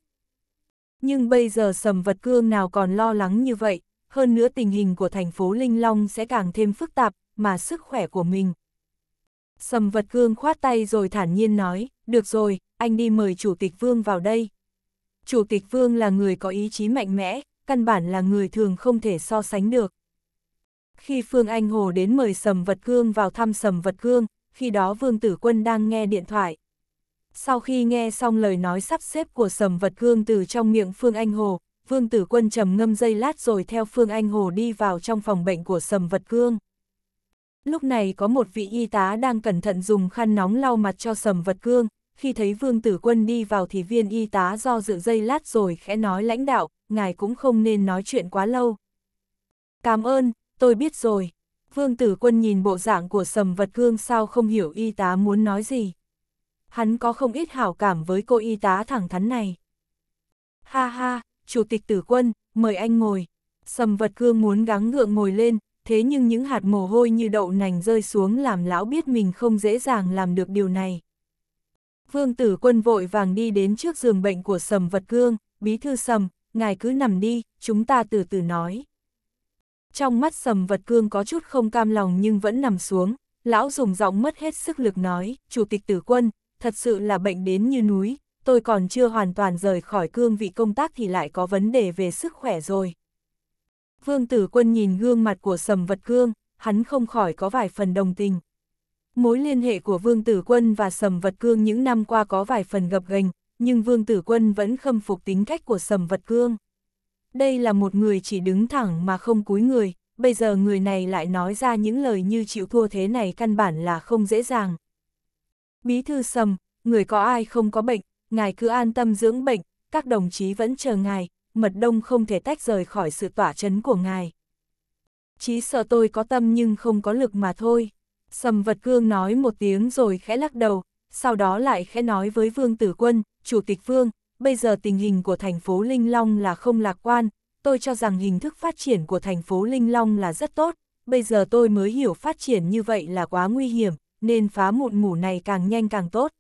Nhưng bây giờ sầm vật cương nào còn lo lắng như vậy, hơn nữa tình hình của thành phố Linh Long sẽ càng thêm phức tạp, mà sức khỏe của mình Sầm vật cương khoát tay rồi thản nhiên nói, được rồi, anh đi mời Chủ tịch Vương vào đây. Chủ tịch Vương là người có ý chí mạnh mẽ, căn bản là người thường không thể so sánh được. Khi Phương Anh Hồ đến mời Sầm Vật Cương vào thăm Sầm Vật Cương, khi đó Vương Tử Quân đang nghe điện thoại. Sau khi nghe xong lời nói sắp xếp của Sầm Vật Cương từ trong miệng Phương Anh Hồ, Vương Tử Quân trầm ngâm dây lát rồi theo Phương Anh Hồ đi vào trong phòng bệnh của Sầm Vật Cương. Lúc này có một vị y tá đang cẩn thận dùng khăn nóng lau mặt cho sầm vật cương, khi thấy vương tử quân đi vào thì viên y tá do dự dây lát rồi khẽ nói lãnh đạo, ngài cũng không nên nói chuyện quá lâu. Cảm ơn, tôi biết rồi. Vương tử quân nhìn bộ dạng của sầm vật cương sao không hiểu y tá muốn nói gì. Hắn có không ít hảo cảm với cô y tá thẳng thắn này. Ha ha, chủ tịch tử quân, mời anh ngồi. Sầm vật cương muốn gắng ngượng ngồi lên, thế nhưng những hạt mồ hôi như đậu nành rơi xuống làm lão biết mình không dễ dàng làm được điều này. Vương tử quân vội vàng đi đến trước giường bệnh của sầm vật cương, bí thư sầm, ngài cứ nằm đi, chúng ta từ từ nói. Trong mắt sầm vật cương có chút không cam lòng nhưng vẫn nằm xuống, lão dùng giọng mất hết sức lực nói, chủ tịch tử quân, thật sự là bệnh đến như núi, tôi còn chưa hoàn toàn rời khỏi cương vị công tác thì lại có vấn đề về sức khỏe rồi, Vương tử quân nhìn gương mặt của sầm vật cương, hắn không khỏi có vài phần đồng tình. Mối liên hệ của Vương Tử Quân và Sầm Vật Cương những năm qua có vài phần gập ghềnh, nhưng Vương Tử Quân vẫn khâm phục tính cách của Sầm Vật Cương. Đây là một người chỉ đứng thẳng mà không cúi người, bây giờ người này lại nói ra những lời như chịu thua thế này căn bản là không dễ dàng. Bí thư Sầm, người có ai không có bệnh, ngài cứ an tâm dưỡng bệnh, các đồng chí vẫn chờ ngài, mật đông không thể tách rời khỏi sự tỏa chấn của ngài. Chí sợ tôi có tâm nhưng không có lực mà thôi. Sầm vật cương nói một tiếng rồi khẽ lắc đầu, sau đó lại khẽ nói với Vương Tử Quân, Chủ tịch Vương, bây giờ tình hình của thành phố Linh Long là không lạc quan, tôi cho rằng hình thức phát triển của thành phố Linh Long là rất tốt, bây giờ tôi mới hiểu phát triển như vậy là quá nguy hiểm, nên phá mụn mủ này càng nhanh càng tốt.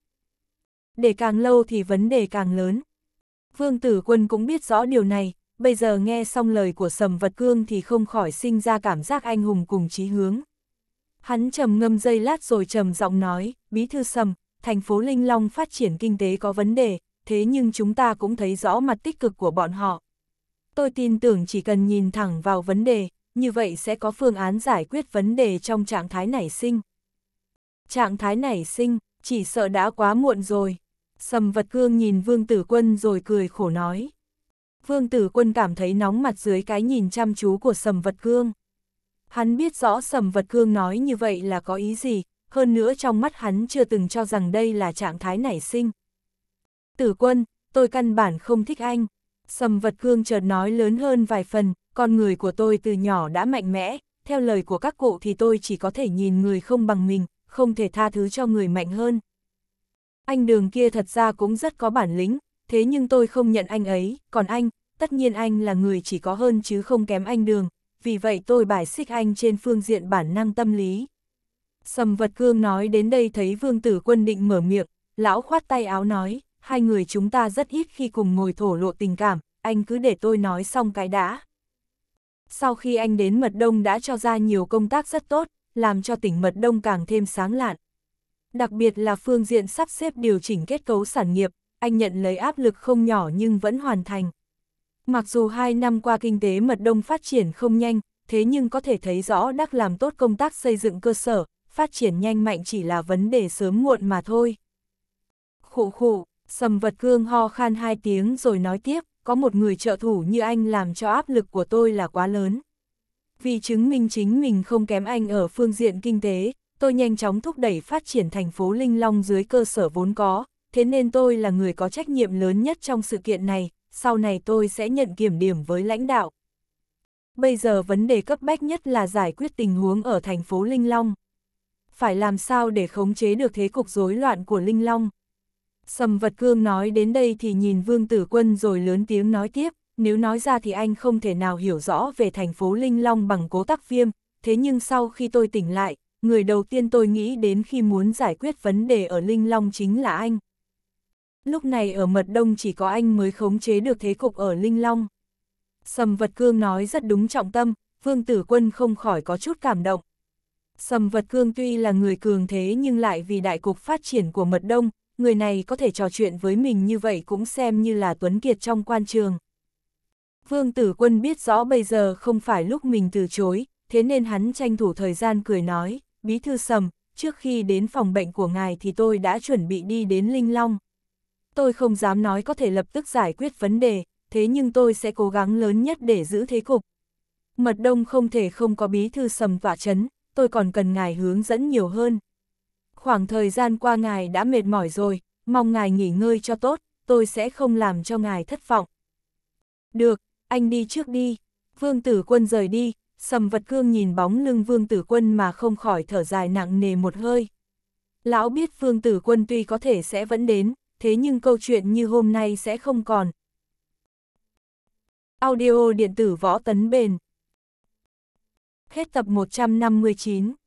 Để càng lâu thì vấn đề càng lớn. Vương Tử Quân cũng biết rõ điều này, bây giờ nghe xong lời của Sầm Vật Cương thì không khỏi sinh ra cảm giác anh hùng cùng chí hướng. Hắn trầm ngâm dây lát rồi trầm giọng nói, Bí Thư Sầm, thành phố Linh Long phát triển kinh tế có vấn đề, thế nhưng chúng ta cũng thấy rõ mặt tích cực của bọn họ. Tôi tin tưởng chỉ cần nhìn thẳng vào vấn đề, như vậy sẽ có phương án giải quyết vấn đề trong trạng thái nảy sinh. Trạng thái nảy sinh, chỉ sợ đã quá muộn rồi. Sầm vật cương nhìn vương tử quân rồi cười khổ nói. Vương tử quân cảm thấy nóng mặt dưới cái nhìn chăm chú của sầm vật cương. Hắn biết rõ sầm vật cương nói như vậy là có ý gì, hơn nữa trong mắt hắn chưa từng cho rằng đây là trạng thái nảy sinh. Tử quân, tôi căn bản không thích anh. Sầm vật cương chợt nói lớn hơn vài phần, con người của tôi từ nhỏ đã mạnh mẽ, theo lời của các cụ thì tôi chỉ có thể nhìn người không bằng mình, không thể tha thứ cho người mạnh hơn anh đường kia thật ra cũng rất có bản lĩnh, thế nhưng tôi không nhận anh ấy, còn anh, tất nhiên anh là người chỉ có hơn chứ không kém anh đường, vì vậy tôi bài xích anh trên phương diện bản năng tâm lý. Sầm vật cương nói đến đây thấy vương tử quân định mở miệng, lão khoát tay áo nói, hai người chúng ta rất ít khi cùng ngồi thổ lộ tình cảm, anh cứ để tôi nói xong cái đã. Sau khi anh đến Mật Đông đã cho ra nhiều công tác rất tốt, làm cho tỉnh Mật Đông càng thêm sáng lạn, đặc biệt là phương diện sắp xếp điều chỉnh kết cấu sản nghiệp, anh nhận lấy áp lực không nhỏ nhưng vẫn hoàn thành. Mặc dù hai năm qua kinh tế mật đông phát triển không nhanh, thế nhưng có thể thấy rõ Đắc làm tốt công tác xây dựng cơ sở, phát triển nhanh mạnh chỉ là vấn đề sớm muộn mà thôi. Khụ khụ, sầm vật cương ho khan hai tiếng rồi nói tiếp, có một người trợ thủ như anh làm cho áp lực của tôi là quá lớn. Vì chứng minh chính mình không kém anh ở phương diện kinh tế, tôi nhanh chóng thúc đẩy phát triển thành phố Linh Long dưới cơ sở vốn có, thế nên tôi là người có trách nhiệm lớn nhất trong sự kiện này, sau này tôi sẽ nhận kiểm điểm với lãnh đạo. Bây giờ vấn đề cấp bách nhất là giải quyết tình huống ở thành phố Linh Long. Phải làm sao để khống chế được thế cục rối loạn của Linh Long? Sầm vật cương nói đến đây thì nhìn Vương Tử Quân rồi lớn tiếng nói tiếp, nếu nói ra thì anh không thể nào hiểu rõ về thành phố Linh Long bằng cố tắc viêm, thế nhưng sau khi tôi tỉnh lại, người đầu tiên tôi nghĩ đến khi muốn giải quyết vấn đề ở Linh Long chính là anh. Lúc này ở mật đông chỉ có anh mới khống chế được thế cục ở Linh Long. Sầm vật cương nói rất đúng trọng tâm, vương tử quân không khỏi có chút cảm động. Sầm vật cương tuy là người cường thế nhưng lại vì đại cục phát triển của mật đông, người này có thể trò chuyện với mình như vậy cũng xem như là tuấn kiệt trong quan trường. Vương tử quân biết rõ bây giờ không phải lúc mình từ chối, thế nên hắn tranh thủ thời gian cười nói bí thư sầm, trước khi đến phòng bệnh của ngài thì tôi đã chuẩn bị đi đến Linh Long. Tôi không dám nói có thể lập tức giải quyết vấn đề, thế nhưng tôi sẽ cố gắng lớn nhất để giữ thế cục. Mật đông không thể không có bí thư sầm tỏa chấn, tôi còn cần ngài hướng dẫn nhiều hơn. Khoảng thời gian qua ngài đã mệt mỏi rồi, mong ngài nghỉ ngơi cho tốt, tôi sẽ không làm cho ngài thất vọng. Được, anh đi trước đi. Vương tử quân rời đi, Sầm vật cương nhìn bóng lưng vương tử quân mà không khỏi thở dài nặng nề một hơi. Lão biết vương tử quân tuy có thể sẽ vẫn đến, thế nhưng câu chuyện như hôm nay sẽ không còn. Audio điện tử võ tấn bền Hết tập 159